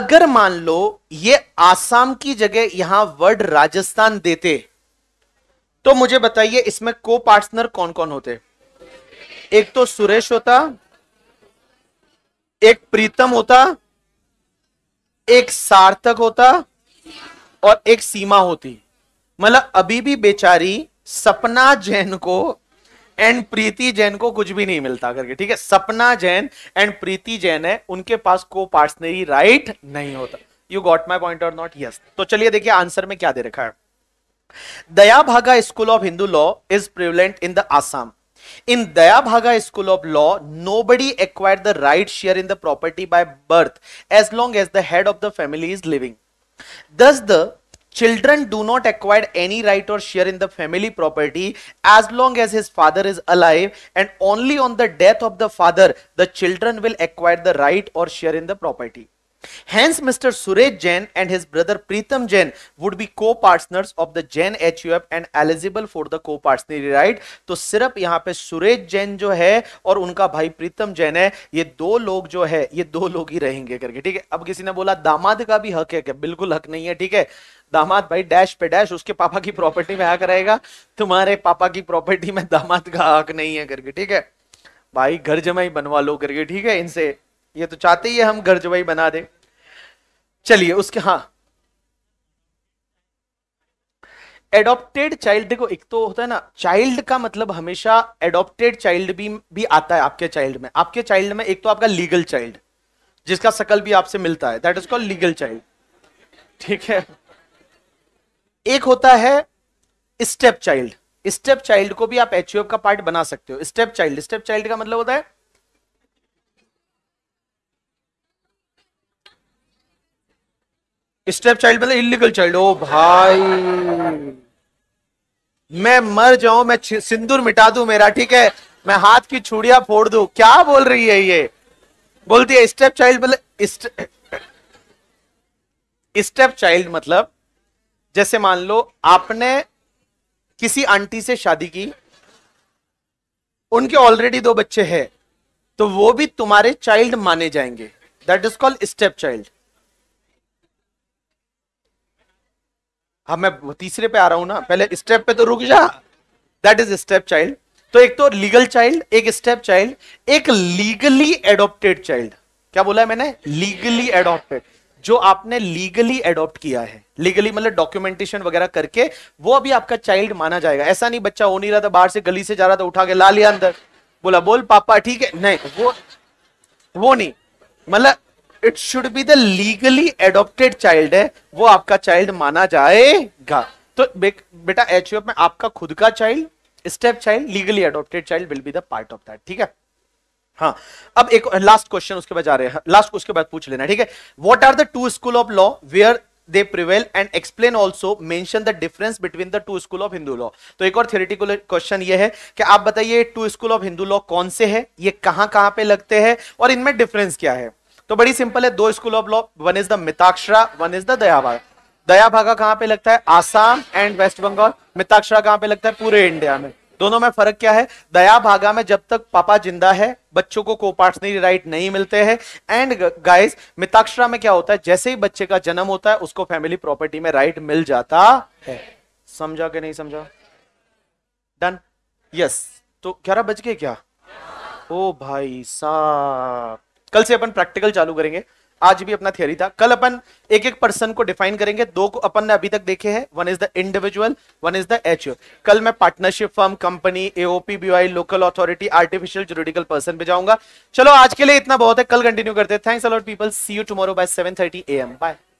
[SPEAKER 1] अगर मान लो ये आसाम की जगह यहां वर्ड राजस्थान देते तो मुझे बताइए इसमें को पार्टनर कौन कौन होते एक तो सुरेश होता एक प्रीतम होता एक सार्थक होता और एक सीमा होती मतलब अभी भी बेचारी सपना जैन को एंड प्रीति जैन को कुछ भी नहीं मिलता करके ठीक है सपना जैन एंड प्रीति जैन है उनके पास को पार्टनरी राइट नहीं होता यू गॉट माई पॉइंट और नॉट यस तो चलिए देखिए आंसर में क्या दे रखा है Dayabhaga school of Hindu law is prevalent in the Assam. In Dayabhaga school of law, nobody acquired the right share in the property by birth as long as the head of the family is living. Thus, the children do not acquire any right or share in the family property as long as his father is alive and only on the death of the father the children will acquire the right or share in the property Hence, Mr. Suresh Jain and his brother Pritham Jain would be co-partners of the Jain HUF and eligible for the co-partnership right? तो सिर्फ यहाँ पे सुरेश जैन जो है और उनका भाई प्रीतम जैन है ये दो लोग जो है ये दो लोग ही रहेंगे करके ठीक है अब किसी ने बोला दामाद का भी हक है क्या बिल्कुल हक नहीं है ठीक है दामाद भाई डैश पे डैश उसके पापा की प्रॉपर्टी में हक रहेगा तुम्हारे पापा की प्रॉपर्टी में दामाद का हक नहीं है करके ठीक है भाई घर जमा ही बनवा लो करके ठीक है इनसे ये तो चाहते ही है हम घर जवाई बना दे चलिए उसके हाँ एडोप्टेड चाइल्ड देखो एक तो होता है ना चाइल्ड का मतलब हमेशा एडोप्टेड चाइल्ड भी भी आता है आपके चाइल्ड में आपके चाइल्ड में एक तो आपका लीगल चाइल्ड जिसका सकल भी आपसे मिलता है that is called legal child ठीक है एक होता है स्टेप चाइल्ड स्टेप चाइल्ड को भी आप एच का पार्ट बना सकते हो स्टेप चाइल्ड स्टेप चाइल्ड का मतलब होता है स्टेप चाइल्ड मतलब इलीगल चाइल्ड ओ भाई मैं मर जाऊं मैं सिंदूर मिटा दू मेरा ठीक है मैं हाथ की छुड़िया फोड़ दू क्या बोल रही है ये बोलती है स्टेप चाइल्ड मतलब स्टेप चाइल्ड मतलब जैसे मान लो आपने किसी आंटी से शादी की उनके ऑलरेडी दो बच्चे हैं तो वो भी तुम्हारे चाइल्ड माने जाएंगे that is called step child अब मैं तीसरे पे आ रहा हूं ना पहले स्टेप पे तो रुक जा दैट इज स्टेप चाइल्ड तो एक तो लीगल चाइल्ड एक स्टेप चाइल्ड एक लीगली एडोप्टेड चाइल्ड क्या बोला है मैंने लीगली एडोप्टेड जो आपने लीगली एडोप्ट किया है लीगली मतलब डॉक्यूमेंटेशन वगैरह करके वो अभी आपका चाइल्ड माना जाएगा ऐसा नहीं बच्चा हो नहीं रहा था बाहर से गली से जा रहा था उठा के ला लिया अंदर बोला बोल पापा ठीक है नहीं वो वो नहीं मतलब it should be the legally adopted child है वो आपका चाइल्ड माना जाएगा तो बे, बेटा एच में आपका खुद का child step child legally adopted child will be the part of that ठीक है हाँ अब एक लास्ट क्वेश्चन उसके बाद जा रहे हैं लास्ट उसके बाद पूछ लेना ठीक है what are the two school of law where they prevail and explain also mention the difference between the two school of Hindu law तो एक और थेरेटिकल क्वेश्चन ये है कि आप बताइए two school of Hindu law कौन से है ये कहां कहां पे लगते हैं और इनमें डिफरेंस क्या है तो बड़ी सिंपल है दो school of law one is the Mitakshara one is the Dayabhaga Dayabhaga कहां पे लगता है आसाम एंड वेस्ट बंगाल मिताक्षरा कहां पे लगता है पूरे इंडिया में दोनों में फर्क क्या है दया भागा में जब तक पापा जिंदा है बच्चों को कोपार्टनरी राइट नहीं मिलते हैं एंड गाइस मिताक्षरा में क्या होता है जैसे ही बच्चे का जन्म होता है उसको फैमिली प्रॉपर्टी में राइट मिल जाता है समझा कि नहीं समझा डन यस तो ग्यारह बज गए क्या ओ भाई साहब कल से अपन प्रैक्टिकल चालू करेंगे आज भी अपना थियरी था कल अपन एक एक पर्सन को डिफाइन करेंगे दो को अपन ने अभी तक देखे हैं one is the individual one is the H कल मैं partnership firm company AOP BOI local authority artificial judicial person पे जाऊंगा चलो आज के लिए इतना बहुत है कल कंटिन्यू करते हैं thanks a lot people see you tomorrow bye seven thirty A M bye